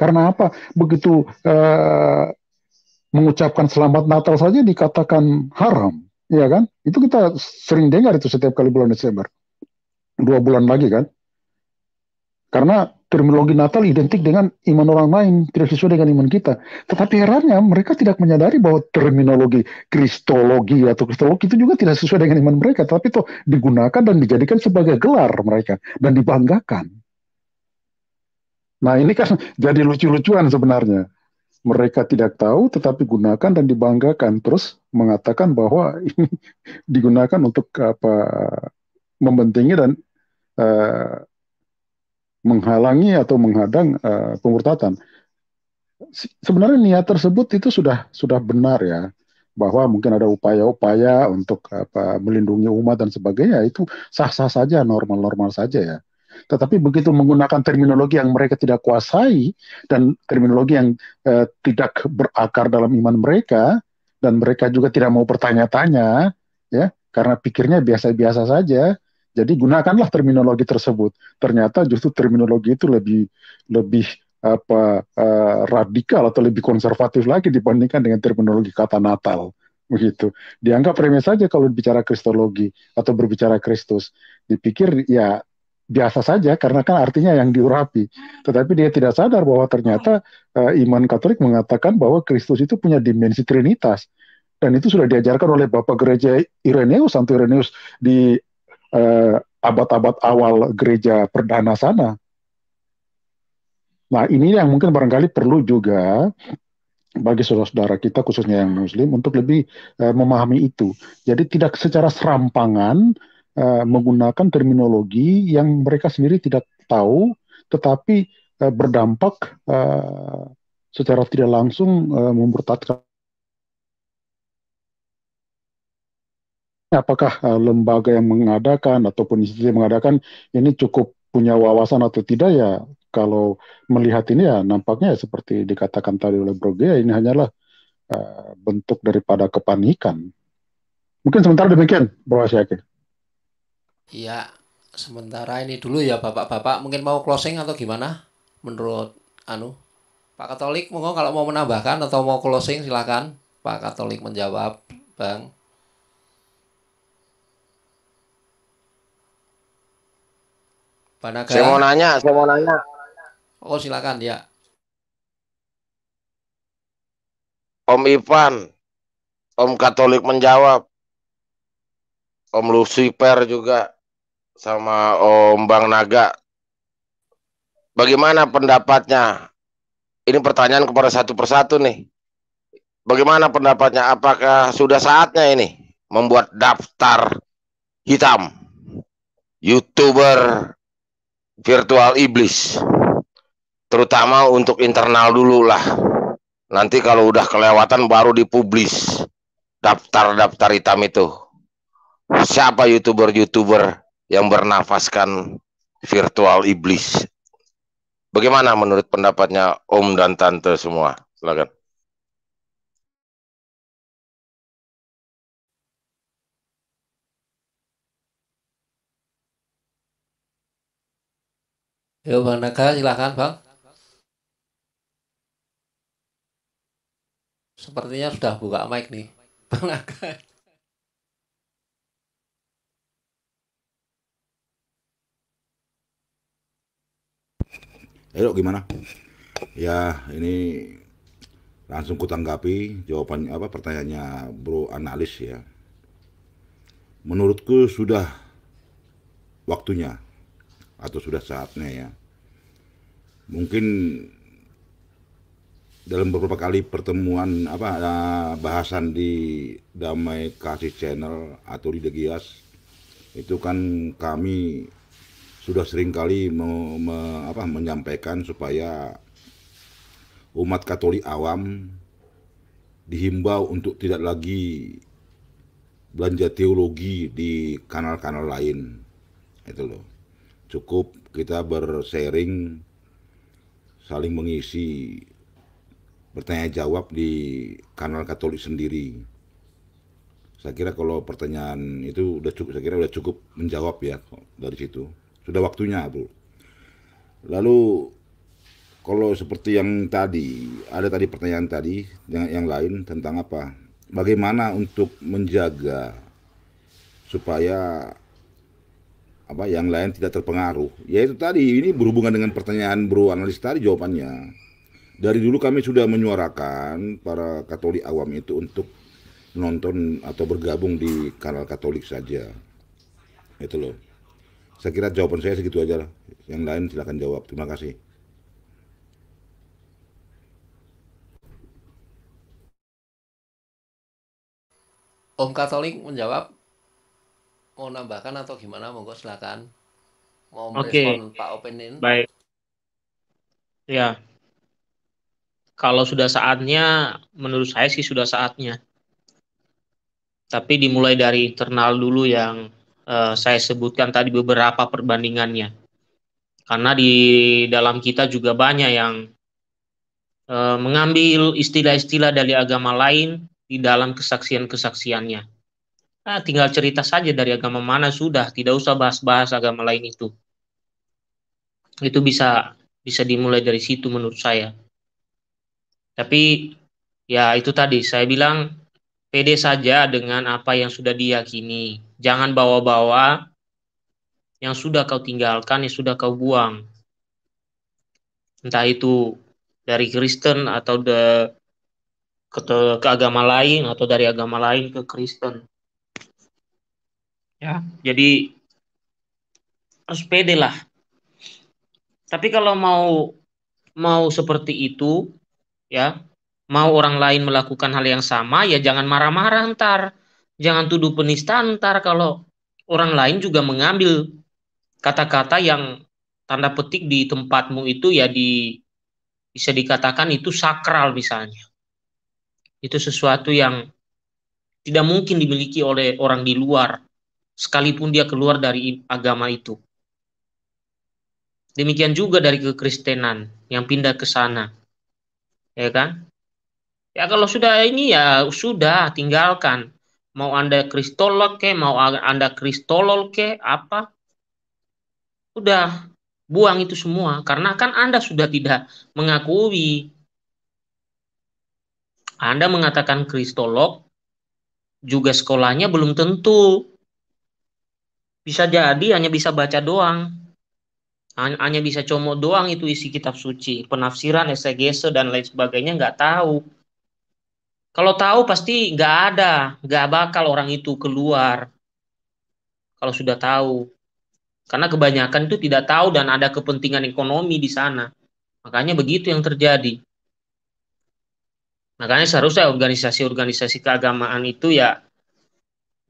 Karena apa? Begitu eh, mengucapkan selamat Natal saja dikatakan haram, ya kan? Itu kita sering dengar itu setiap kali bulan Desember. Dua bulan lagi kan? Karena terminologi Natal identik dengan iman orang lain, tidak sesuai dengan iman kita. Tetapi herannya mereka tidak menyadari bahwa terminologi Kristologi atau Kristologi itu juga tidak sesuai dengan iman mereka. Tapi itu digunakan dan dijadikan sebagai gelar mereka dan dibanggakan. Nah ini kan *laughs* jadi lucu-lucuan sebenarnya. Mereka tidak tahu tetapi gunakan dan dibanggakan terus mengatakan bahwa *laughs* ini digunakan untuk apa membentingi dan uh, menghalangi atau menghadang uh, eh, pemurtatan. Sebenarnya niat tersebut itu sudah sudah benar ya bahwa mungkin ada upaya-upaya untuk apa melindungi umat dan sebagainya itu sah-sah saja normal-normal saja ya tetapi begitu menggunakan terminologi yang mereka tidak kuasai dan terminologi yang eh, tidak berakar dalam iman mereka dan mereka juga tidak mau bertanya-tanya ya karena pikirnya biasa-biasa saja. Jadi gunakanlah terminologi tersebut. Ternyata justru terminologi itu lebih lebih apa uh, radikal atau lebih konservatif lagi dibandingkan dengan terminologi kata Natal begitu dianggap remeh saja kalau bicara kristologi atau berbicara Kristus dipikir ya biasa saja karena kan artinya yang diurapi. Tetapi dia tidak sadar bahwa ternyata uh, iman Katolik mengatakan bahwa Kristus itu punya dimensi trinitas dan itu sudah diajarkan oleh Bapak Gereja Ireneus Santo Ireneus di eh, abad-abad uh, awal gereja perdana sana. Nah, ini yang mungkin barangkali perlu juga bagi saudara-saudara kita khususnya yang muslim untuk lebih uh, memahami itu. Jadi tidak secara serampangan Eh, menggunakan terminologi yang mereka sendiri tidak tahu, tetapi uh, berdampak uh, secara tidak langsung uh, apakah uh, lembaga yang mengadakan ataupun institusi yang mengadakan ini cukup punya wawasan atau tidak ya kalau melihat ini ya nampaknya ya seperti dikatakan tadi oleh Bro ya ini hanyalah uh, bentuk daripada kepanikan. Mungkin sementara demikian Bro Asyake. Iya, sementara ini dulu ya Bapak-bapak mungkin mau closing atau gimana menurut anu Pak Katolik monggo kalau mau menambahkan atau mau closing silakan Pak Katolik menjawab Bang Panaga. Saya mau nanya, saya mau nanya. Oh silakan ya. Om Ivan, Om Katolik menjawab. Om Lucifer juga sama Om Bang Naga. Bagaimana pendapatnya? Ini pertanyaan kepada satu persatu nih. Bagaimana pendapatnya? Apakah sudah saatnya ini membuat daftar hitam YouTuber virtual iblis? Terutama untuk internal dulu lah. Nanti kalau udah kelewatan baru dipublis daftar-daftar hitam itu. Siapa YouTuber-YouTuber yang bernafaskan virtual iblis. Bagaimana menurut pendapatnya Om dan Tante semua? Silakan. Ya, Bang Naga, silakan, Bang. Sepertinya sudah buka mic nih, Bang Naga. Elok gimana? Ya, ini langsung kutanggapi jawaban apa pertanyaannya Bro analis ya. Menurutku sudah waktunya atau sudah saatnya ya. Mungkin dalam beberapa kali pertemuan apa ya, bahasan di Damai Kasih Channel atau di Degias itu kan kami sudah seringkali me, me, apa, menyampaikan supaya umat Katolik awam dihimbau untuk tidak lagi belanja teologi di kanal-kanal lain itu loh cukup kita bersharing saling mengisi bertanya jawab di kanal Katolik sendiri saya kira kalau pertanyaan itu sudah cukup saya kira sudah cukup menjawab ya dari situ sudah waktunya, abul. Lalu kalau seperti yang tadi, ada tadi pertanyaan tadi yang, yang lain tentang apa? Bagaimana untuk menjaga supaya apa yang lain tidak terpengaruh? Yaitu tadi ini berhubungan dengan pertanyaan Bro analis tadi jawabannya. Dari dulu kami sudah menyuarakan para Katolik awam itu untuk nonton atau bergabung di kanal Katolik saja. Itu loh saya kira jawaban saya segitu aja lah. Yang lain silahkan jawab. Terima kasih. Om Katolik menjawab mau nambahkan atau gimana monggo silakan mau merespon okay. Pak Openin. Baik. Ya. Kalau sudah saatnya menurut saya sih sudah saatnya. Tapi dimulai dari internal dulu yang eh, saya sebutkan tadi beberapa perbandingannya. Karena di dalam kita juga banyak yang eh, mengambil istilah-istilah dari agama lain di dalam kesaksian-kesaksiannya. Nah, tinggal cerita saja dari agama mana sudah, tidak usah bahas-bahas agama lain itu. Itu bisa bisa dimulai dari situ menurut saya. Tapi ya itu tadi saya bilang pede saja dengan apa yang sudah diyakini. Jangan bawa-bawa yang sudah kau tinggalkan, yang sudah kau buang. Entah itu dari Kristen atau de, ke, ke agama lain atau dari agama lain ke Kristen. Ya, jadi harus pede lah. Tapi kalau mau mau seperti itu, ya, mau orang lain melakukan hal yang sama, ya jangan marah-marah ntar. Jangan tuduh penista ntar kalau orang lain juga mengambil kata-kata yang tanda petik di tempatmu itu ya di bisa dikatakan itu sakral misalnya. Itu sesuatu yang tidak mungkin dimiliki oleh orang di luar sekalipun dia keluar dari agama itu. Demikian juga dari kekristenan yang pindah ke sana. Ya kan? Ya kalau sudah ini ya sudah tinggalkan mau anda kristolog ke mau anda kristolol ke apa udah buang itu semua karena kan anda sudah tidak mengakui anda mengatakan kristolog juga sekolahnya belum tentu bisa jadi hanya bisa baca doang hanya bisa comot doang itu isi kitab suci penafsiran esegese dan lain sebagainya nggak tahu kalau tahu pasti nggak ada, nggak bakal orang itu keluar. Kalau sudah tahu, karena kebanyakan itu tidak tahu dan ada kepentingan ekonomi di sana. Makanya begitu yang terjadi. Makanya seharusnya organisasi-organisasi keagamaan itu ya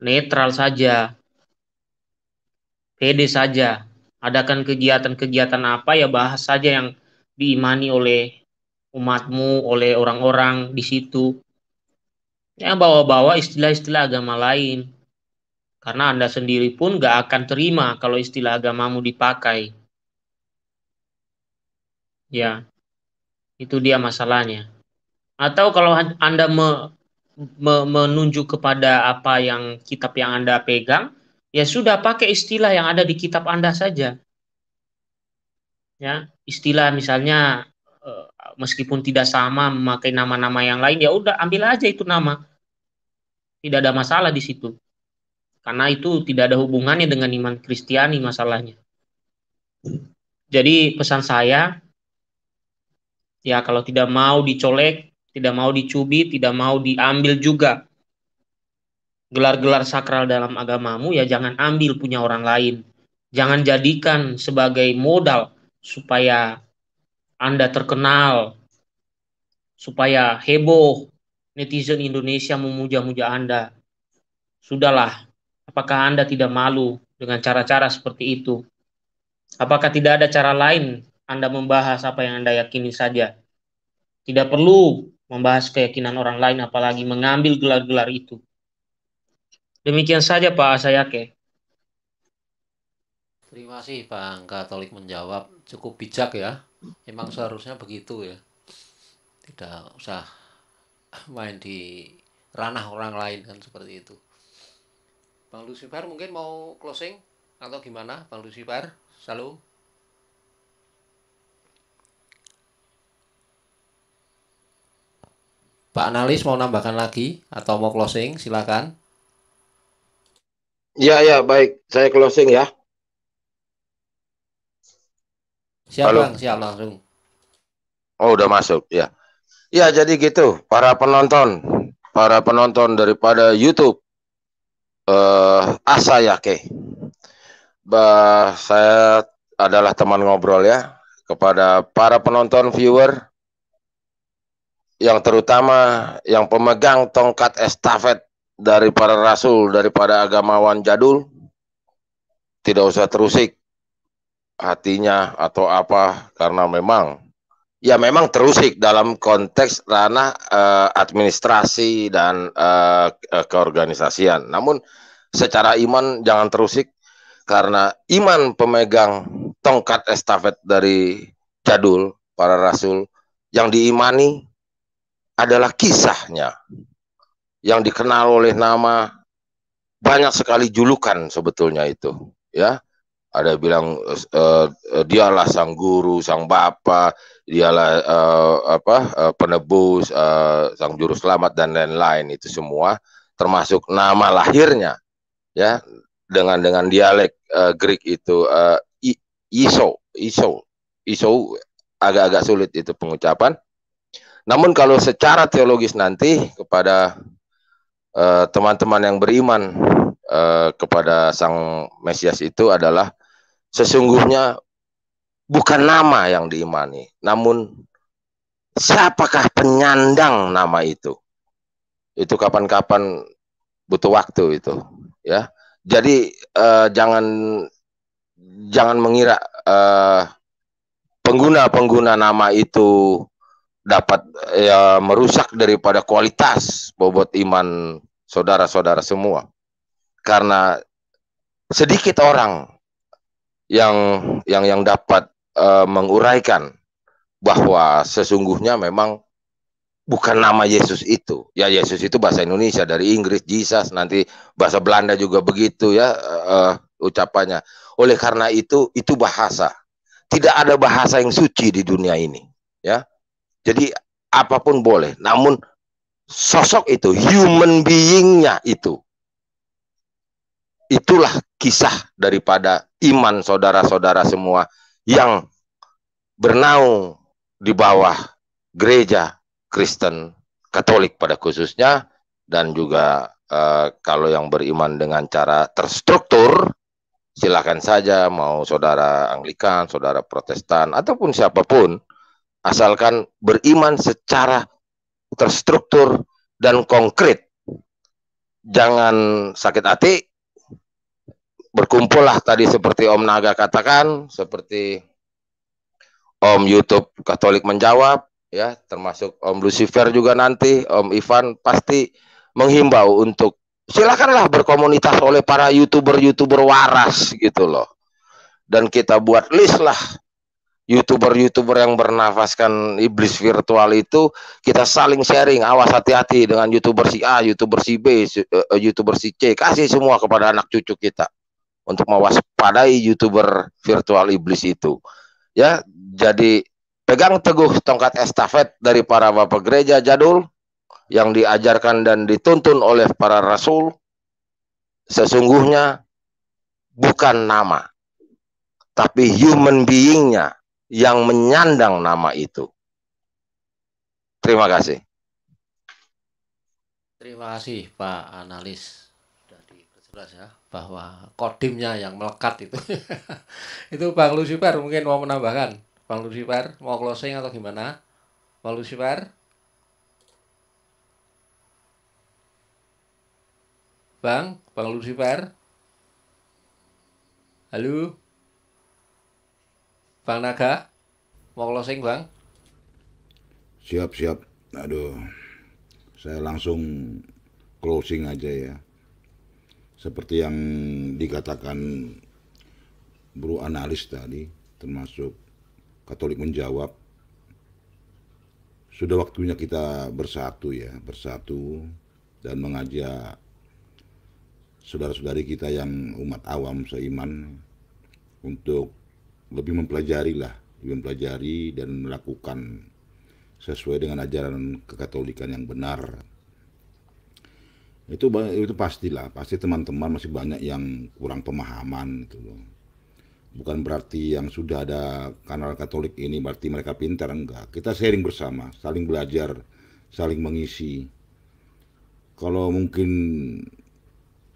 netral saja, pede saja. Adakan kegiatan-kegiatan apa ya bahas saja yang diimani oleh umatmu, oleh orang-orang di situ. Yang bawa-bawa istilah-istilah agama lain. Karena Anda sendiri pun gak akan terima kalau istilah agamamu dipakai. Ya, itu dia masalahnya. Atau kalau Anda me, me, menunjuk kepada apa yang kitab yang Anda pegang, ya sudah pakai istilah yang ada di kitab Anda saja. Ya, istilah misalnya eh, meskipun tidak sama memakai nama-nama yang lain ya udah ambil aja itu nama tidak ada masalah di situ karena itu tidak ada hubungannya dengan iman Kristiani masalahnya. Jadi pesan saya ya kalau tidak mau dicolek, tidak mau dicubit, tidak mau diambil juga gelar-gelar sakral dalam agamamu ya jangan ambil punya orang lain. Jangan jadikan sebagai modal supaya Anda terkenal, supaya heboh, netizen Indonesia memuja-muja Anda. Sudahlah, apakah Anda tidak malu dengan cara-cara seperti itu? Apakah tidak ada cara lain Anda membahas apa yang Anda yakini saja? Tidak perlu membahas keyakinan orang lain apalagi mengambil gelar-gelar itu. Demikian saja Pak Asayake. Terima kasih Pak Katolik menjawab. Cukup bijak ya. Emang seharusnya begitu ya. Tidak usah main di ranah orang lain kan seperti itu Bang Lucifer mungkin mau closing atau gimana Bang Lucifer salam Pak Analis mau nambahkan lagi atau mau closing silakan Ya ya baik saya closing ya Siap Halo. Bang siap langsung Oh udah masuk ya Ya, jadi gitu, para penonton, para penonton daripada YouTube eh Asayake. Bah, saya adalah teman ngobrol ya kepada para penonton viewer yang terutama yang pemegang tongkat estafet dari para rasul daripada agamawan jadul tidak usah terusik hatinya atau apa karena memang ya memang terusik dalam konteks ranah eh, administrasi dan eh, eh, keorganisasian. Namun secara iman jangan terusik karena iman pemegang tongkat estafet dari jadul para rasul yang diimani adalah kisahnya yang dikenal oleh nama banyak sekali julukan sebetulnya itu ya ada bilang uh, uh, dialah sang guru, sang bapa, dialah uh, apa uh, penebus, uh, sang juru selamat dan lain-lain itu semua termasuk nama lahirnya ya dengan dengan dialek uh, Greek itu uh, iso iso iso agak-agak sulit itu pengucapan. Namun kalau secara teologis nanti kepada teman-teman uh, yang beriman uh, kepada sang Mesias itu adalah Sesungguhnya bukan nama yang diimani, namun siapakah penyandang nama itu? Itu kapan-kapan butuh waktu itu, ya. Jadi eh, jangan jangan mengira eh, pengguna-pengguna nama itu dapat ya merusak daripada kualitas bobot iman saudara-saudara semua. Karena sedikit orang yang yang yang dapat uh, menguraikan bahwa sesungguhnya memang bukan nama Yesus itu. Ya Yesus itu bahasa Indonesia dari Inggris Jesus nanti bahasa Belanda juga begitu ya uh, ucapannya. Oleh karena itu itu bahasa. Tidak ada bahasa yang suci di dunia ini, ya. Jadi apapun boleh. Namun sosok itu, human beingnya itu itulah kisah daripada iman saudara-saudara semua yang bernaung di bawah gereja Kristen Katolik pada khususnya dan juga eh, kalau yang beriman dengan cara terstruktur silakan saja mau saudara Anglikan, saudara Protestan ataupun siapapun asalkan beriman secara terstruktur dan konkret. Jangan sakit hati Berkumpul lah tadi seperti Om Naga katakan, seperti Om YouTube Katolik menjawab, ya termasuk Om Lucifer juga nanti, Om Ivan pasti menghimbau untuk silakanlah berkomunitas oleh para youtuber-youtuber waras gitu loh. Dan kita buat list lah youtuber-youtuber yang bernafaskan iblis virtual itu kita saling sharing awas hati-hati dengan youtuber si A, youtuber si B, eh, youtuber si C kasih semua kepada anak cucu kita untuk mewaspadai youtuber virtual iblis itu. Ya, jadi pegang teguh tongkat estafet dari para bapak gereja jadul yang diajarkan dan dituntun oleh para rasul sesungguhnya bukan nama tapi human beingnya yang menyandang nama itu. Terima kasih. Terima kasih Pak Analis dari kejelas ya bahwa kodimnya yang melekat itu *laughs* itu Bang Lucifer mungkin mau menambahkan Bang Lucifer mau closing atau gimana Bang Lucifer Bang Bang Lucifer Halo Bang Naga mau closing Bang siap siap aduh saya langsung closing aja ya seperti yang dikatakan Bro Analis tadi, termasuk Katolik menjawab, sudah waktunya kita bersatu ya, bersatu dan mengajak saudara-saudari kita yang umat awam seiman untuk lebih mempelajari lah, lebih mempelajari dan melakukan sesuai dengan ajaran kekatolikan yang benar itu itu pastilah pasti teman-teman masih banyak yang kurang pemahaman itu loh bukan berarti yang sudah ada kanal Katolik ini berarti mereka pintar enggak kita sharing bersama saling belajar saling mengisi kalau mungkin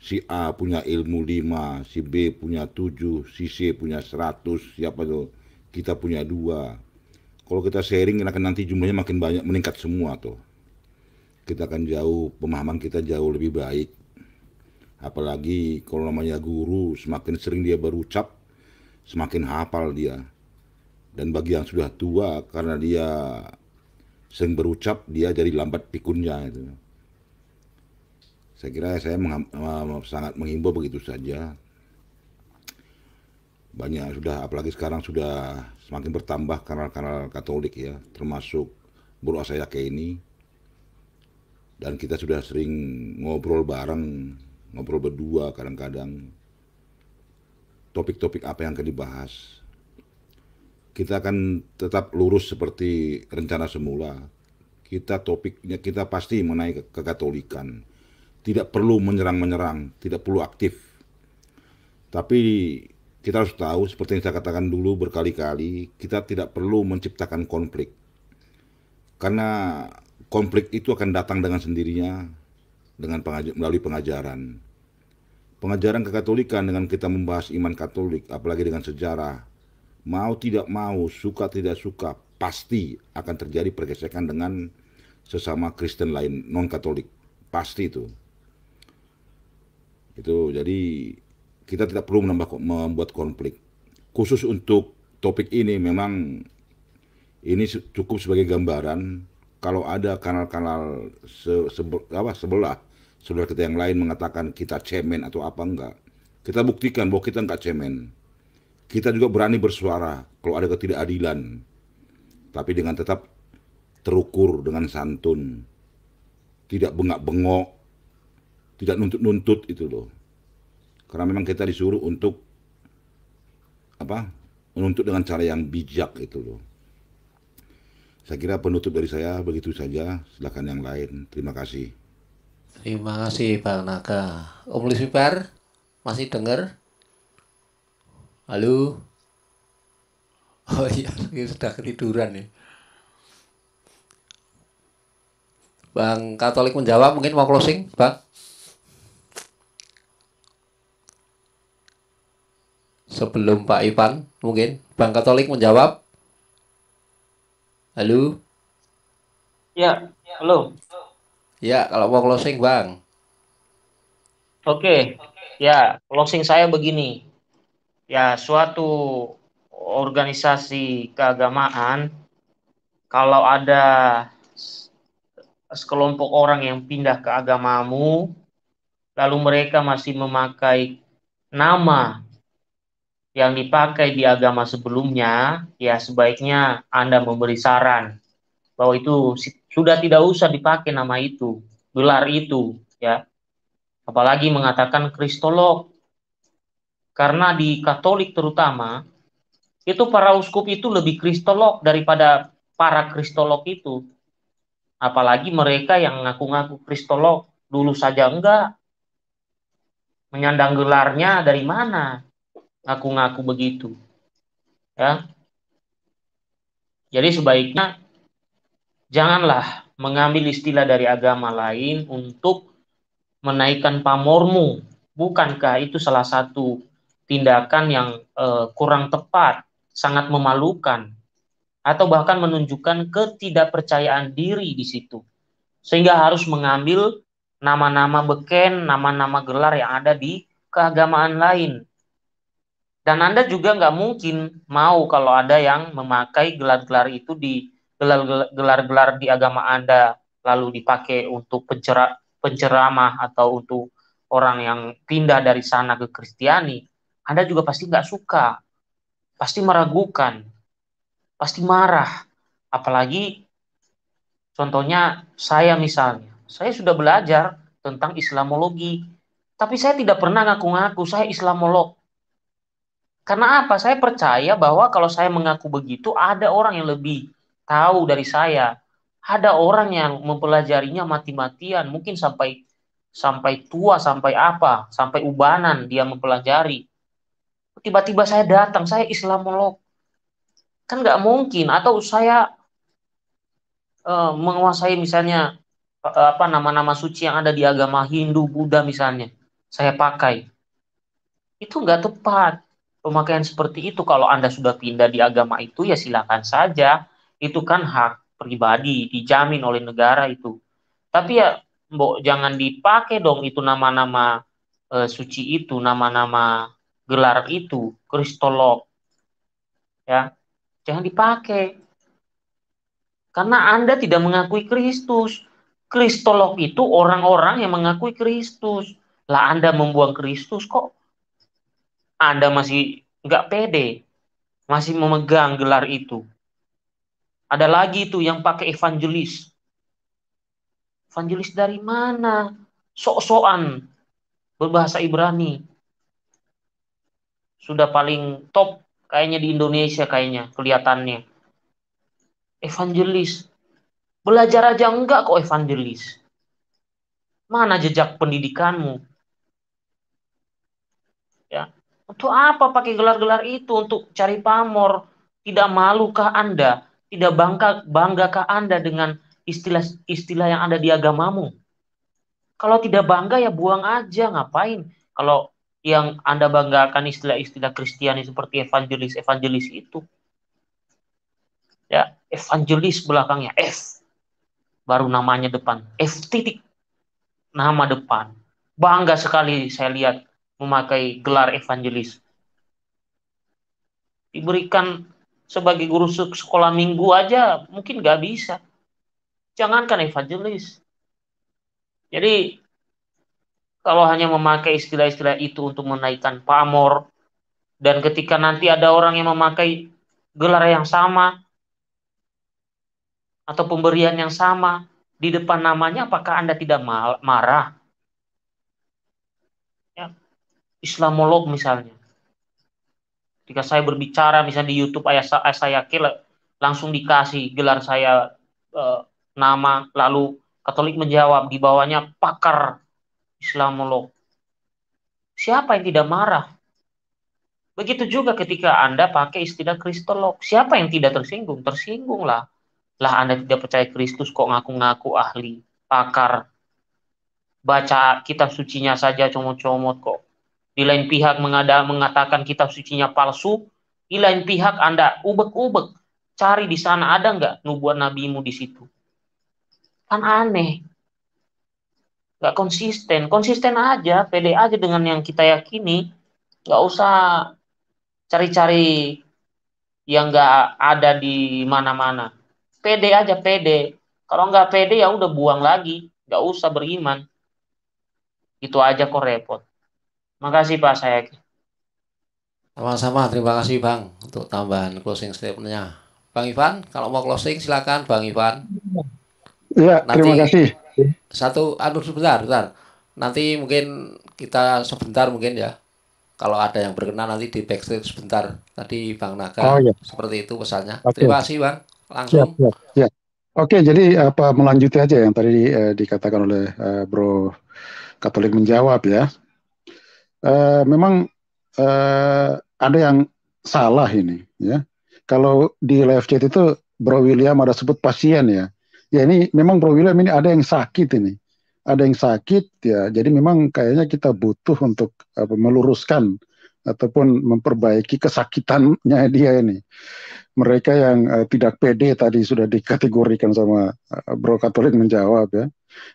si A punya ilmu 5 si B punya 7 si C punya 100 siapa tuh kita punya dua kalau kita sharing akan nanti jumlahnya makin banyak meningkat semua tuh kita akan jauh pemahaman kita jauh lebih baik apalagi kalau namanya guru semakin sering dia berucap semakin hafal dia dan bagi yang sudah tua karena dia sering berucap dia jadi lambat pikunnya itu saya kira saya sangat menghimbau begitu saja banyak sudah apalagi sekarang sudah semakin bertambah kanal-kanal Katolik ya termasuk saya kayak ini dan kita sudah sering ngobrol bareng ngobrol berdua kadang-kadang topik-topik apa yang akan dibahas kita akan tetap lurus seperti rencana semula kita topiknya kita pasti mengenai kekatolikan tidak perlu menyerang-menyerang tidak perlu aktif tapi kita harus tahu seperti yang saya katakan dulu berkali-kali kita tidak perlu menciptakan konflik karena konflik itu akan datang dengan sendirinya dengan pengaj melalui pengajaran. Pengajaran kekatolikan dengan kita membahas iman Katolik, apalagi dengan sejarah, mau tidak mau, suka tidak suka, pasti akan terjadi pergesekan dengan sesama Kristen lain non Katolik, pasti itu. Itu jadi kita tidak perlu menambah membuat konflik. Khusus untuk topik ini memang ini cukup sebagai gambaran kalau ada kanal-kanal se, -sebe apa, sebelah saudara kita yang lain mengatakan kita cemen atau apa enggak kita buktikan bahwa kita enggak cemen kita juga berani bersuara kalau ada ketidakadilan tapi dengan tetap terukur dengan santun tidak bengak-bengok tidak nuntut-nuntut itu loh karena memang kita disuruh untuk apa menuntut dengan cara yang bijak itu loh saya kira penutup dari saya begitu saja. Silakan yang lain. Terima kasih. Terima kasih Bang Naga. Om Lucifer masih dengar? Halo? Oh iya, sudah ketiduran ya. Bang Katolik menjawab mungkin mau closing, Bang. Sebelum Pak Ipan, mungkin Bang Katolik menjawab. Halo? Ya, halo. Ya, kalau mau closing, Bang. Oke. Ya, closing saya begini. Ya, suatu organisasi keagamaan kalau ada sekelompok orang yang pindah ke agamamu lalu mereka masih memakai nama yang dipakai di agama sebelumnya, ya sebaiknya Anda memberi saran bahwa itu sudah tidak usah dipakai nama itu, gelar itu, ya. Apalagi mengatakan kristolog. Karena di Katolik terutama itu para uskup itu lebih kristolog daripada para kristolog itu. Apalagi mereka yang ngaku-ngaku kristolog dulu saja enggak menyandang gelarnya dari mana? ngaku-ngaku begitu. Ya. Jadi sebaiknya janganlah mengambil istilah dari agama lain untuk menaikkan pamormu. Bukankah itu salah satu tindakan yang eh, kurang tepat, sangat memalukan atau bahkan menunjukkan ketidakpercayaan diri di situ. Sehingga harus mengambil nama-nama beken, nama-nama gelar yang ada di keagamaan lain dan Anda juga nggak mungkin mau kalau ada yang memakai gelar-gelar itu di gelar-gelar di agama Anda lalu dipakai untuk pencerah penceramah atau untuk orang yang pindah dari sana ke Kristiani, Anda juga pasti nggak suka, pasti meragukan, pasti marah. Apalagi contohnya saya misalnya, saya sudah belajar tentang Islamologi, tapi saya tidak pernah ngaku-ngaku saya Islamolog. Karena apa? Saya percaya bahwa kalau saya mengaku begitu, ada orang yang lebih tahu dari saya. Ada orang yang mempelajarinya mati-matian, mungkin sampai sampai tua, sampai apa, sampai ubanan dia mempelajari. Tiba-tiba saya datang, saya Islamolog. Kan nggak mungkin. Atau saya uh, menguasai misalnya eh, apa nama-nama suci yang ada di agama Hindu, Buddha misalnya. Saya pakai. Itu nggak tepat pemakaian seperti itu kalau Anda sudah pindah di agama itu ya silakan saja. Itu kan hak pribadi dijamin oleh negara itu. Tapi ya mbok jangan dipakai dong itu nama-nama e, suci itu, nama-nama gelar itu, kristolog. Ya. Jangan dipakai. Karena Anda tidak mengakui Kristus. Kristolog itu orang-orang yang mengakui Kristus. Lah Anda membuang Kristus kok anda masih nggak pede, masih memegang gelar itu. Ada lagi itu yang pakai evangelis. Evangelis dari mana? Sok-sokan berbahasa Ibrani. Sudah paling top kayaknya di Indonesia kayaknya kelihatannya. Evangelis. Belajar aja enggak kok evangelis. Mana jejak pendidikanmu? Untuk apa pakai gelar-gelar itu untuk cari pamor? Tidak malukah Anda? Tidak bangga banggakah Anda dengan istilah-istilah yang ada di agamamu? Kalau tidak bangga ya buang aja, ngapain? Kalau yang Anda banggakan istilah-istilah Kristiani seperti evangelis-evangelis itu. Ya, evangelis belakangnya F. Baru namanya depan. F titik. Nama depan. Bangga sekali saya lihat memakai gelar evangelis. Diberikan sebagai guru sekolah minggu aja mungkin gak bisa. Jangankan evangelis. Jadi kalau hanya memakai istilah-istilah itu untuk menaikkan pamor dan ketika nanti ada orang yang memakai gelar yang sama atau pemberian yang sama di depan namanya apakah Anda tidak marah? Islamolog misalnya. jika saya berbicara misalnya di YouTube ayah, ayah saya kira langsung dikasih gelar saya eh, nama lalu Katolik menjawab di bawahnya pakar Islamolog. Siapa yang tidak marah? Begitu juga ketika Anda pakai istilah Kristolog. Siapa yang tidak tersinggung? Tersinggunglah. Lah Anda tidak percaya Kristus kok ngaku-ngaku ahli, pakar. Baca kitab sucinya saja comot-comot kok di lain pihak mengada, mengatakan kitab sucinya palsu. Di lain pihak Anda ubek-ubek. Cari di sana ada nggak nubuat nabimu di situ? Kan aneh. Nggak konsisten. Konsisten aja, pede aja dengan yang kita yakini. Nggak usah cari-cari yang nggak ada di mana-mana. Pede aja, pede. Kalau nggak pede ya udah buang lagi, nggak usah beriman. Itu aja kok repot. Makasih Pak saya. Sama-sama, terima kasih Bang untuk tambahan closing statementnya. Bang Ivan, kalau mau closing silakan Bang Ivan. Iya, terima kasih. Satu, aduh sebentar, sebentar. Nanti mungkin kita sebentar mungkin ya. Kalau ada yang berkenan nanti di backstage sebentar. Tadi Bang Naga oh, iya. seperti itu pesannya. Okay. Terima kasih Bang. Langsung. Ya, ya. Oke, jadi apa melanjuti aja yang tadi eh, dikatakan oleh eh, Bro Katolik menjawab ya uh, memang uh, ada yang salah ini ya. Kalau di live chat itu Bro William ada sebut pasien ya. Ya ini memang Bro William ini ada yang sakit ini. Ada yang sakit ya. Jadi memang kayaknya kita butuh untuk apa, meluruskan ataupun memperbaiki kesakitannya dia ini. Mereka yang uh, tidak pede tadi sudah dikategorikan sama uh, Bro Katolik menjawab ya.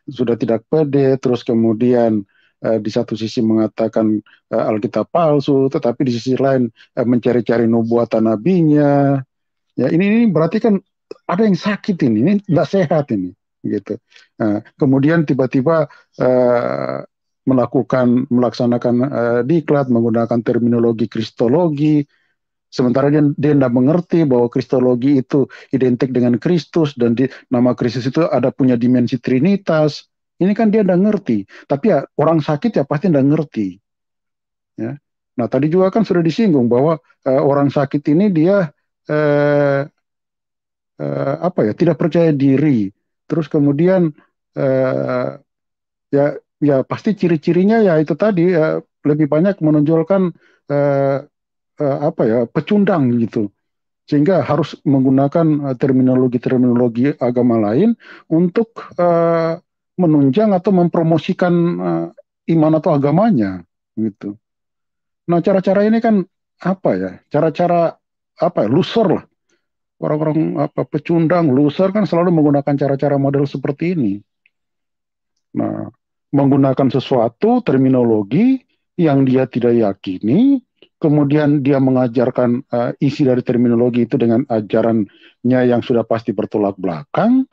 Sudah tidak pede terus kemudian Eh, di satu sisi mengatakan uh, Alkitab palsu, tetapi di sisi lain uh, mencari-cari nubuatan nabinya. Ya ini, ini berarti kan ada yang sakit ini, ini tidak sehat ini, gitu. Uh, kemudian tiba-tiba uh, melakukan melaksanakan uh, diklat menggunakan terminologi kristologi, sementara dia tidak mengerti bahwa kristologi itu identik dengan Kristus dan di, nama Kristus itu ada punya dimensi trinitas ini kan dia udah ngerti, tapi ya, orang sakit ya pasti udah ngerti. Ya. Nah tadi juga kan sudah disinggung bahwa eh, orang sakit ini dia eh, eh, apa ya tidak percaya diri, terus kemudian eh, ya ya pasti ciri-cirinya ya itu tadi ya, lebih banyak menonjolkan eh, eh, apa ya pecundang gitu sehingga harus menggunakan eh, terminologi-terminologi agama lain untuk uh, menunjang atau mempromosikan uh, iman atau agamanya gitu. Nah cara-cara ini kan apa ya? Cara-cara apa? Ya, loser lah. Orang-orang apa pecundang, loser kan selalu menggunakan cara-cara model seperti ini. Nah, menggunakan sesuatu terminologi yang dia tidak yakini, kemudian dia mengajarkan uh, isi dari terminologi itu dengan ajarannya yang sudah pasti bertolak belakang,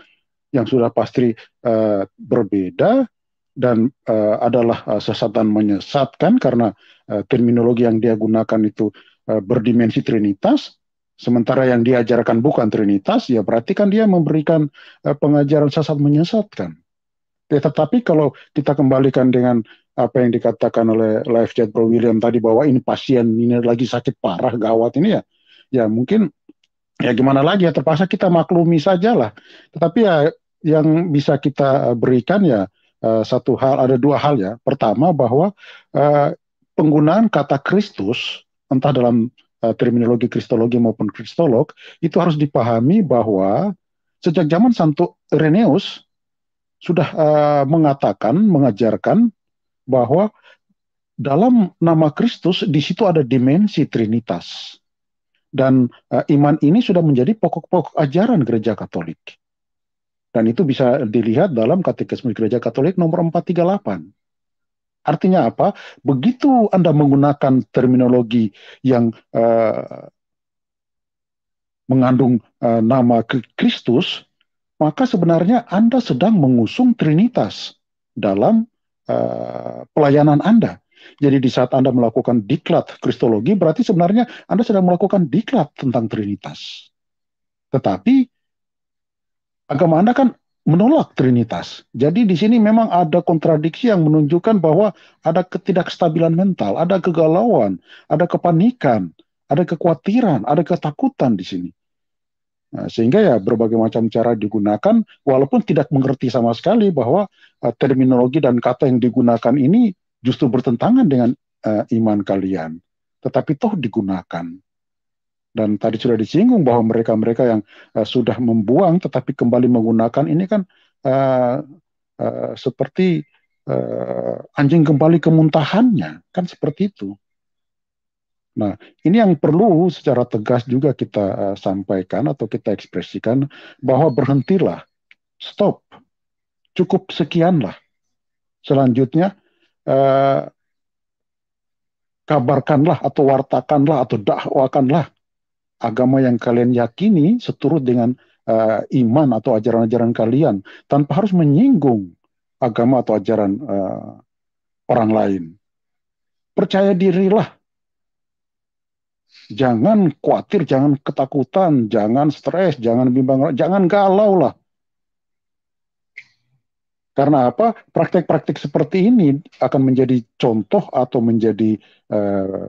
yang sudah pasti uh, berbeda dan uh, adalah uh, sesatan menyesatkan karena uh, terminologi yang dia gunakan itu uh, berdimensi trinitas sementara yang diajarkan bukan trinitas ya berarti kan dia memberikan uh, pengajaran sesat menyesatkan ya, tetapi kalau kita kembalikan dengan apa yang dikatakan oleh live chat Bro William tadi bahwa ini pasien ini lagi sakit parah gawat ini ya ya mungkin ya gimana lagi ya terpaksa kita maklumi sajalah tetapi ya yang bisa kita eh, berikan ya uh, satu hal ada dua hal ya. Pertama bahwa uh, penggunaan kata Kristus entah dalam uh, terminologi kristologi maupun kristolog itu harus dipahami bahwa sejak zaman Santo Ireneus sudah uh, mengatakan mengajarkan bahwa dalam nama Kristus di situ ada dimensi trinitas. Dan uh, iman ini sudah menjadi pokok-pokok ajaran gereja Katolik. Dan itu bisa dilihat dalam Katekisme Gereja Katolik nomor 438. Artinya apa? Begitu Anda menggunakan terminologi yang uh, mengandung uh, nama Kristus, maka sebenarnya Anda sedang mengusung Trinitas dalam uh, pelayanan Anda. Jadi di saat Anda melakukan diklat Kristologi, berarti sebenarnya Anda sedang melakukan diklat tentang Trinitas. Tetapi agama Anda kan menolak Trinitas. Jadi di sini memang ada kontradiksi yang menunjukkan bahwa ada ketidakstabilan mental, ada kegalauan, ada kepanikan, ada kekhawatiran, ada ketakutan di sini. Nah, sehingga ya berbagai macam cara digunakan walaupun tidak mengerti sama sekali bahwa uh, terminologi dan kata yang digunakan ini justru bertentangan dengan uh, iman kalian. Tetapi toh digunakan. Dan tadi sudah disinggung bahwa mereka-mereka yang uh, sudah membuang tetapi kembali menggunakan ini kan uh, uh, seperti uh, anjing kembali kemuntahannya kan seperti itu. Nah, ini yang perlu secara tegas juga kita uh, sampaikan atau kita ekspresikan bahwa berhentilah, stop, cukup sekianlah. Selanjutnya, uh, kabarkanlah atau wartakanlah atau dakwakanlah agama yang kalian yakini seturut dengan uh, iman atau ajaran-ajaran kalian tanpa harus menyinggung agama atau ajaran uh, orang lain. Percaya dirilah. Jangan khawatir, jangan ketakutan, jangan stres, jangan bimbang, jangan galau lah. Karena apa? Praktik-praktik seperti ini akan menjadi contoh atau menjadi uh,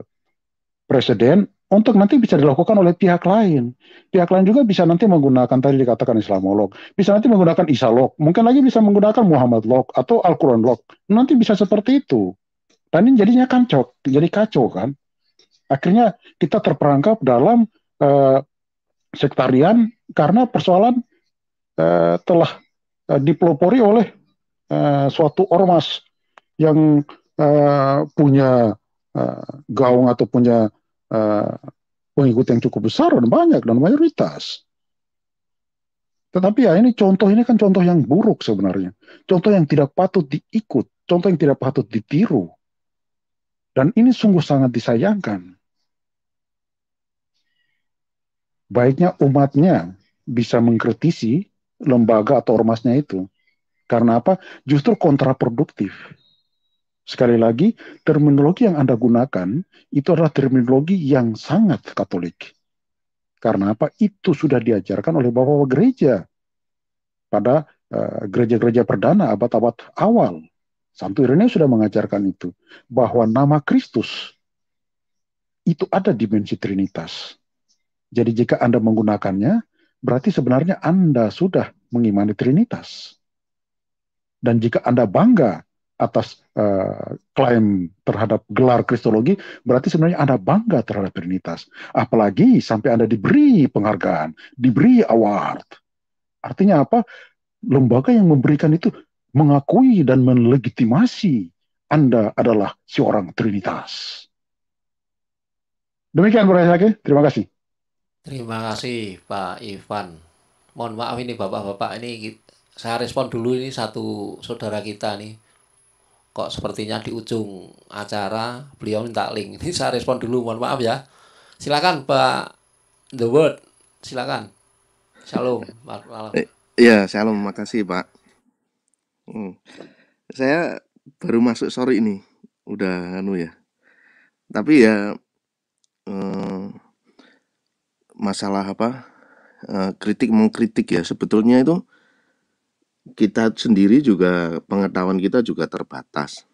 presiden untuk nanti bisa dilakukan oleh pihak lain. Pihak lain juga bisa nanti menggunakan tadi dikatakan Islamolog, bisa nanti menggunakan Isalog, mungkin lagi bisa menggunakan Muhammad Log atau Al-Quran Log. Nanti bisa seperti itu. Dan ini jadinya kacau, jadi kacau kan. Akhirnya kita terperangkap dalam uh, sektarian karena persoalan uh, telah uh, dipelopori oleh uh, suatu ormas yang uh, punya uh, gaung atau punya pengikut eh, oh, yang cukup besar dan banyak dan mayoritas. Tetapi ya ini contoh ini kan contoh yang buruk sebenarnya. Contoh yang tidak patut diikut, contoh yang tidak patut ditiru. Dan ini sungguh sangat disayangkan. Baiknya umatnya bisa mengkritisi lembaga atau ormasnya itu. Karena apa? Justru kontraproduktif. Sekali lagi, terminologi yang Anda gunakan itu adalah terminologi yang sangat Katolik. Karena apa? Itu sudah diajarkan oleh bapak-bapak gereja pada gereja eh, gereja-gereja perdana abad-abad awal. Santo Irenaeus sudah mengajarkan itu bahwa nama Kristus itu ada dimensi trinitas. Jadi jika Anda menggunakannya, berarti sebenarnya Anda sudah mengimani trinitas. Dan jika Anda bangga atas Eh, klaim terhadap gelar kristologi, berarti sebenarnya Anda bangga terhadap Trinitas. Apalagi sampai Anda diberi penghargaan, diberi award. Artinya apa? Lembaga yang memberikan itu mengakui dan melegitimasi Anda adalah seorang Trinitas. Demikian Bro Isake, terima kasih. Terima kasih Pak Ivan. Mohon maaf ini Bapak-Bapak ini saya respon dulu ini satu saudara kita nih kok sepertinya di ujung acara beliau minta link. Ini saya respon dulu, mohon maaf ya. Silakan Pak The Word, silakan. Shalom, malam. Eh, iya, shalom, makasih Pak. Hmm. Saya baru masuk sore ini, udah anu ya. Tapi ya eh, masalah apa? Eh, kritik mengkritik ya sebetulnya itu kita sendiri juga pengetahuan kita juga terbatas.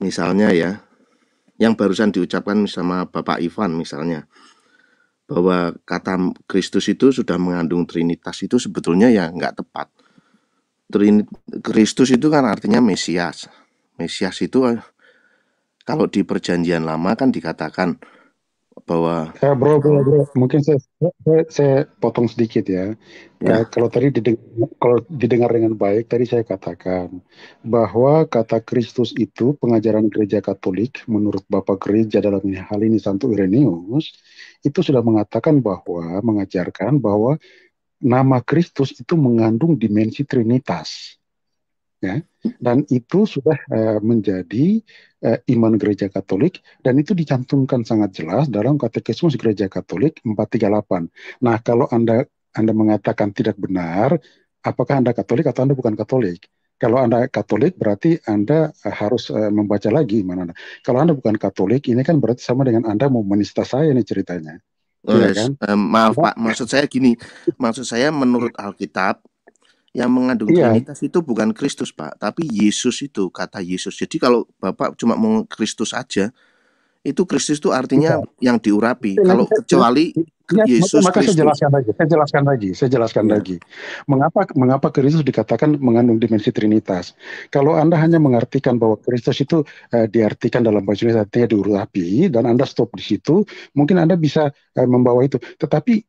Misalnya ya, yang barusan diucapkan sama Bapak Ivan misalnya bahwa kata Kristus itu sudah mengandung Trinitas itu sebetulnya ya nggak tepat. Kristus itu kan artinya Mesias. Mesias itu eh, kalau di perjanjian lama kan dikatakan bahwa eh, bro, bro, hmm. bro, mungkin saya saya potong sedikit ya. ya. Nah, kalau tadi didengar, kalau didengar dengan baik tadi saya katakan bahwa kata Kristus itu pengajaran Gereja Katolik menurut Bapak Gereja dalam hal ini Santo Irenius itu sudah mengatakan bahwa mengajarkan bahwa nama Kristus itu mengandung dimensi Trinitas ya dan itu sudah uh, menjadi uh, iman gereja Katolik dan itu dicantumkan sangat jelas dalam katekismus gereja Katolik 438. Nah, kalau Anda Anda mengatakan tidak benar, apakah Anda Katolik atau Anda bukan Katolik? Kalau Anda Katolik berarti Anda eh, harus uh, membaca lagi iman Anda. Kalau Anda bukan Katolik, ini kan berarti sama dengan Anda mau menista saya nih ceritanya. Oh, ya kan? maaf Pak, maksud saya gini, maksud saya menurut Alkitab yang mengandung iya. Trinitas itu bukan Kristus Pak, tapi Yesus itu kata Yesus. Jadi kalau Bapak cuma mau Kristus aja, itu Kristus itu artinya Bisa. yang diurapi. Bisa. Kalau kecuali iya, Yesus maka Kristus. Saya jelaskan lagi, saya jelaskan lagi, saya jelaskan ya. lagi. Mengapa mengapa Kristus dikatakan mengandung dimensi Trinitas? Kalau Anda hanya mengartikan bahwa Kristus itu eh, diartikan dalam bahasa Indonesia artinya diurapi dan Anda stop di situ, mungkin Anda bisa eh, membawa itu. Tetapi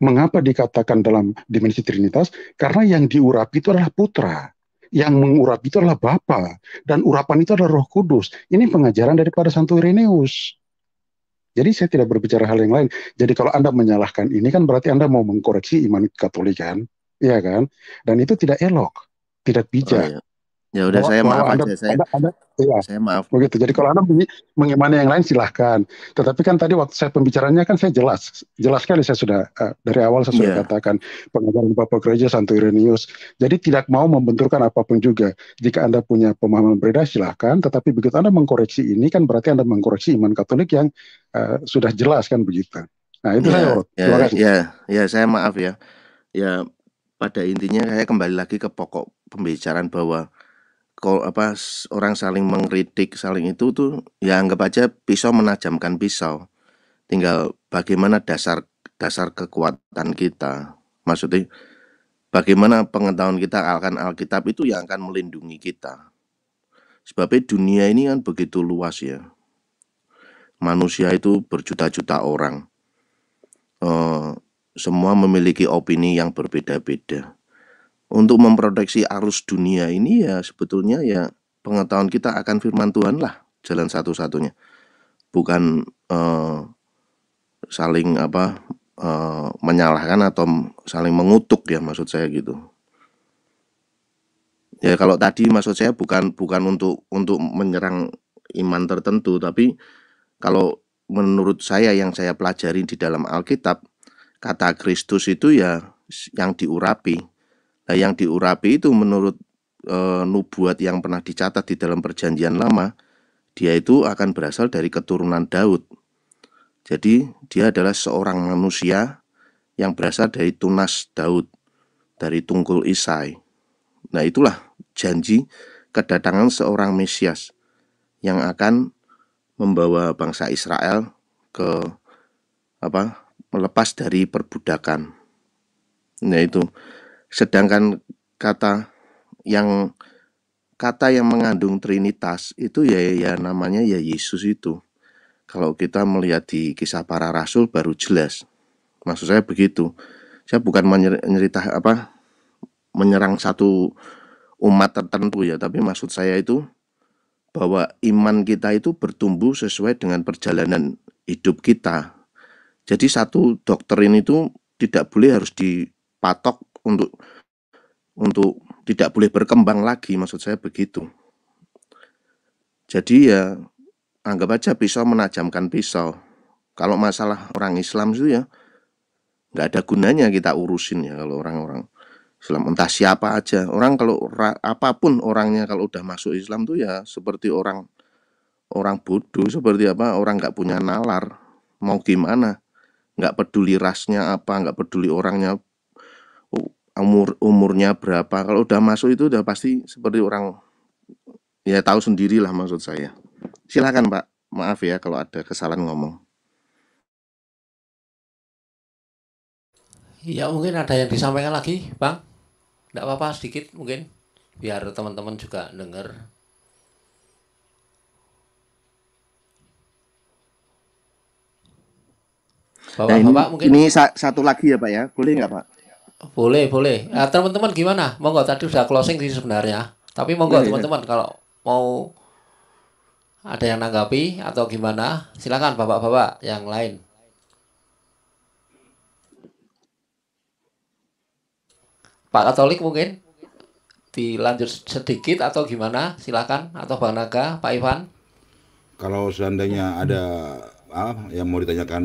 Mengapa dikatakan dalam dimensi Trinitas? Karena yang diurapi itu adalah Putra, yang mengurapi itu adalah Bapa, dan urapan itu adalah Roh Kudus. Ini pengajaran daripada Santo Ireneus. Jadi saya tidak berbicara hal yang lain. Jadi kalau Anda menyalahkan ini kan berarti Anda mau mengkoreksi iman Katolik kan? Iya kan? Dan itu tidak elok, tidak bijak. Oh, iya. Ya udah saya maaf anda, aja anda, saya. Anda, anda, iya. Saya maaf. Begitu. Oh jadi kalau Anda mengimani yang lain silahkan. Tetapi kan tadi waktu saya pembicaranya kan saya jelas, jelas sekali saya sudah uh, dari awal saya sudah yeah. katakan pengajaran Bapak Gereja Santo Irenius. Jadi tidak mau membenturkan apapun juga. Jika Anda punya pemahaman berbeda silahkan. Tetapi begitu Anda mengkoreksi ini kan berarti Anda mengkoreksi iman Katolik yang uh, sudah jelas kan begitu. Nah itu yeah, saya. Urut. Yeah, Terima kasih. Ya, yeah, yeah, saya maaf ya. Ya pada intinya saya kembali lagi ke pokok pembicaraan bahwa kalau apa orang saling mengkritik saling itu tuh ya anggap aja pisau menajamkan pisau tinggal bagaimana dasar dasar kekuatan kita maksudnya bagaimana pengetahuan kita akan Alkitab itu yang akan melindungi kita sebabnya dunia ini kan begitu luas ya manusia itu berjuta-juta orang uh, semua memiliki opini yang berbeda-beda untuk memproteksi arus dunia ini ya sebetulnya ya pengetahuan kita akan firman Tuhan lah jalan satu-satunya bukan uh, saling apa uh, menyalahkan atau saling mengutuk ya maksud saya gitu ya kalau tadi maksud saya bukan bukan untuk untuk menyerang iman tertentu tapi kalau menurut saya yang saya pelajari di dalam Alkitab kata Kristus itu ya yang diurapi Eh, yang diurapi itu menurut e, nubuat yang pernah dicatat di dalam perjanjian lama, dia itu akan berasal dari keturunan Daud. Jadi dia adalah seorang manusia yang berasal dari tunas Daud, dari tungkul Isai. Nah itulah janji kedatangan seorang Mesias yang akan membawa bangsa Israel ke apa melepas dari perbudakan. Nah itu Sedangkan kata yang kata yang mengandung trinitas itu ya ya namanya ya Yesus itu. Kalau kita melihat di kisah para rasul baru jelas. Maksud saya begitu. Saya bukan menyerita apa menyerang satu umat tertentu ya, tapi maksud saya itu bahwa iman kita itu bertumbuh sesuai dengan perjalanan hidup kita. Jadi satu doktrin itu tidak boleh harus dipatok untuk untuk tidak boleh berkembang lagi maksud saya begitu. Jadi ya anggap aja pisau menajamkan pisau. Kalau masalah orang Islam itu ya nggak ada gunanya kita urusin ya kalau orang-orang Islam entah siapa aja orang kalau apapun orangnya kalau udah masuk Islam tuh ya seperti orang orang bodoh seperti apa orang nggak punya nalar mau gimana nggak peduli rasnya apa nggak peduli orangnya umur umurnya berapa kalau udah masuk itu udah pasti seperti orang ya tahu sendirilah maksud saya silakan pak maaf ya kalau ada kesalahan ngomong ya mungkin ada yang disampaikan lagi bang tidak apa-apa sedikit mungkin biar teman-teman juga dengar bapak nah, ini, mungkin ini satu lagi ya Pak ya, boleh nggak Pak? Boleh, boleh. Hmm. Nah, teman-teman gimana? Monggo tadi sudah closing sih sebenarnya. Tapi monggo iya, iya. teman-teman kalau mau ada yang nanggapi atau gimana, silakan bapak-bapak yang lain. Pak Katolik mungkin dilanjut sedikit atau gimana? Silakan atau Bang Naga, Pak Ivan. Kalau seandainya ada ah, yang mau ditanyakan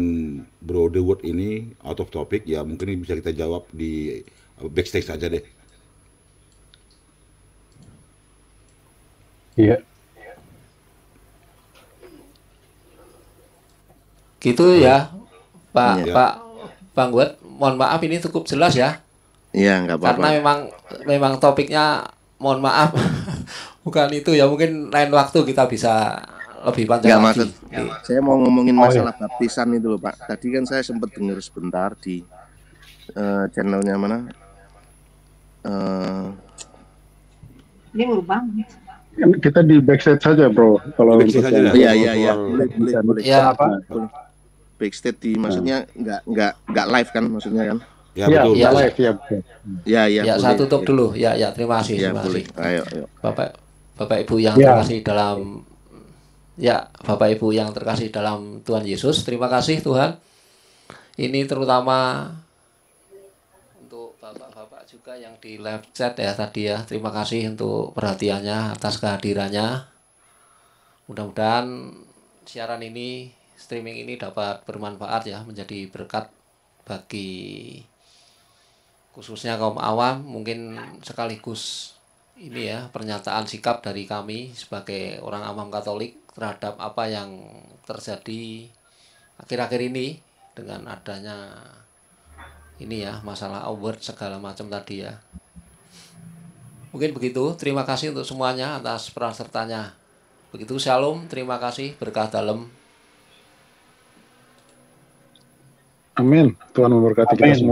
Bro The Word ini out of topic ya mungkin bisa kita jawab di uh, backstage aja deh. Iya. Gitu ya, Pak ya. Pak Bang Word. Mohon maaf ini cukup jelas ya. Iya, nggak apa-apa. Karena memang memang topiknya mohon maaf *laughs* bukan itu ya mungkin lain waktu kita bisa lebih panjang Nggak, lagi. Maksud, saya mau ngomongin masalah oh, iya. baptisan itu loh Pak. Tadi kan saya sempat dengar sebentar di uh, channelnya mana? Uh, eh, Dia lubang. Kita di backstage saja bro. Kalau backstage saja. Iya iya iya. Boleh boleh Ya apa? Boleh. Backstage di maksudnya nggak nggak nggak live kan maksudnya kan? Ya, iya, iya, iya, ya betul. Ya, live, ya, ya, ya, ya saya tutup dulu. Ya, ya, terima kasih. Ya, terima kasih. Ayo, ayo. Bapak, Bapak Ibu yang ya. kasih dalam Ya, Bapak Ibu yang terkasih dalam Tuhan Yesus, terima kasih Tuhan. Ini terutama untuk Bapak-bapak juga yang di live chat ya tadi ya. Terima kasih untuk perhatiannya atas kehadirannya. Mudah-mudahan siaran ini, streaming ini dapat bermanfaat ya, menjadi berkat bagi khususnya kaum awam mungkin sekaligus ini ya pernyataan sikap dari kami sebagai orang awam Katolik terhadap apa yang terjadi akhir-akhir ini dengan adanya ini ya masalah award segala macam tadi ya mungkin begitu terima kasih untuk semuanya atas peran sertanya begitu shalom terima kasih berkah dalam amin Tuhan memberkati kita semua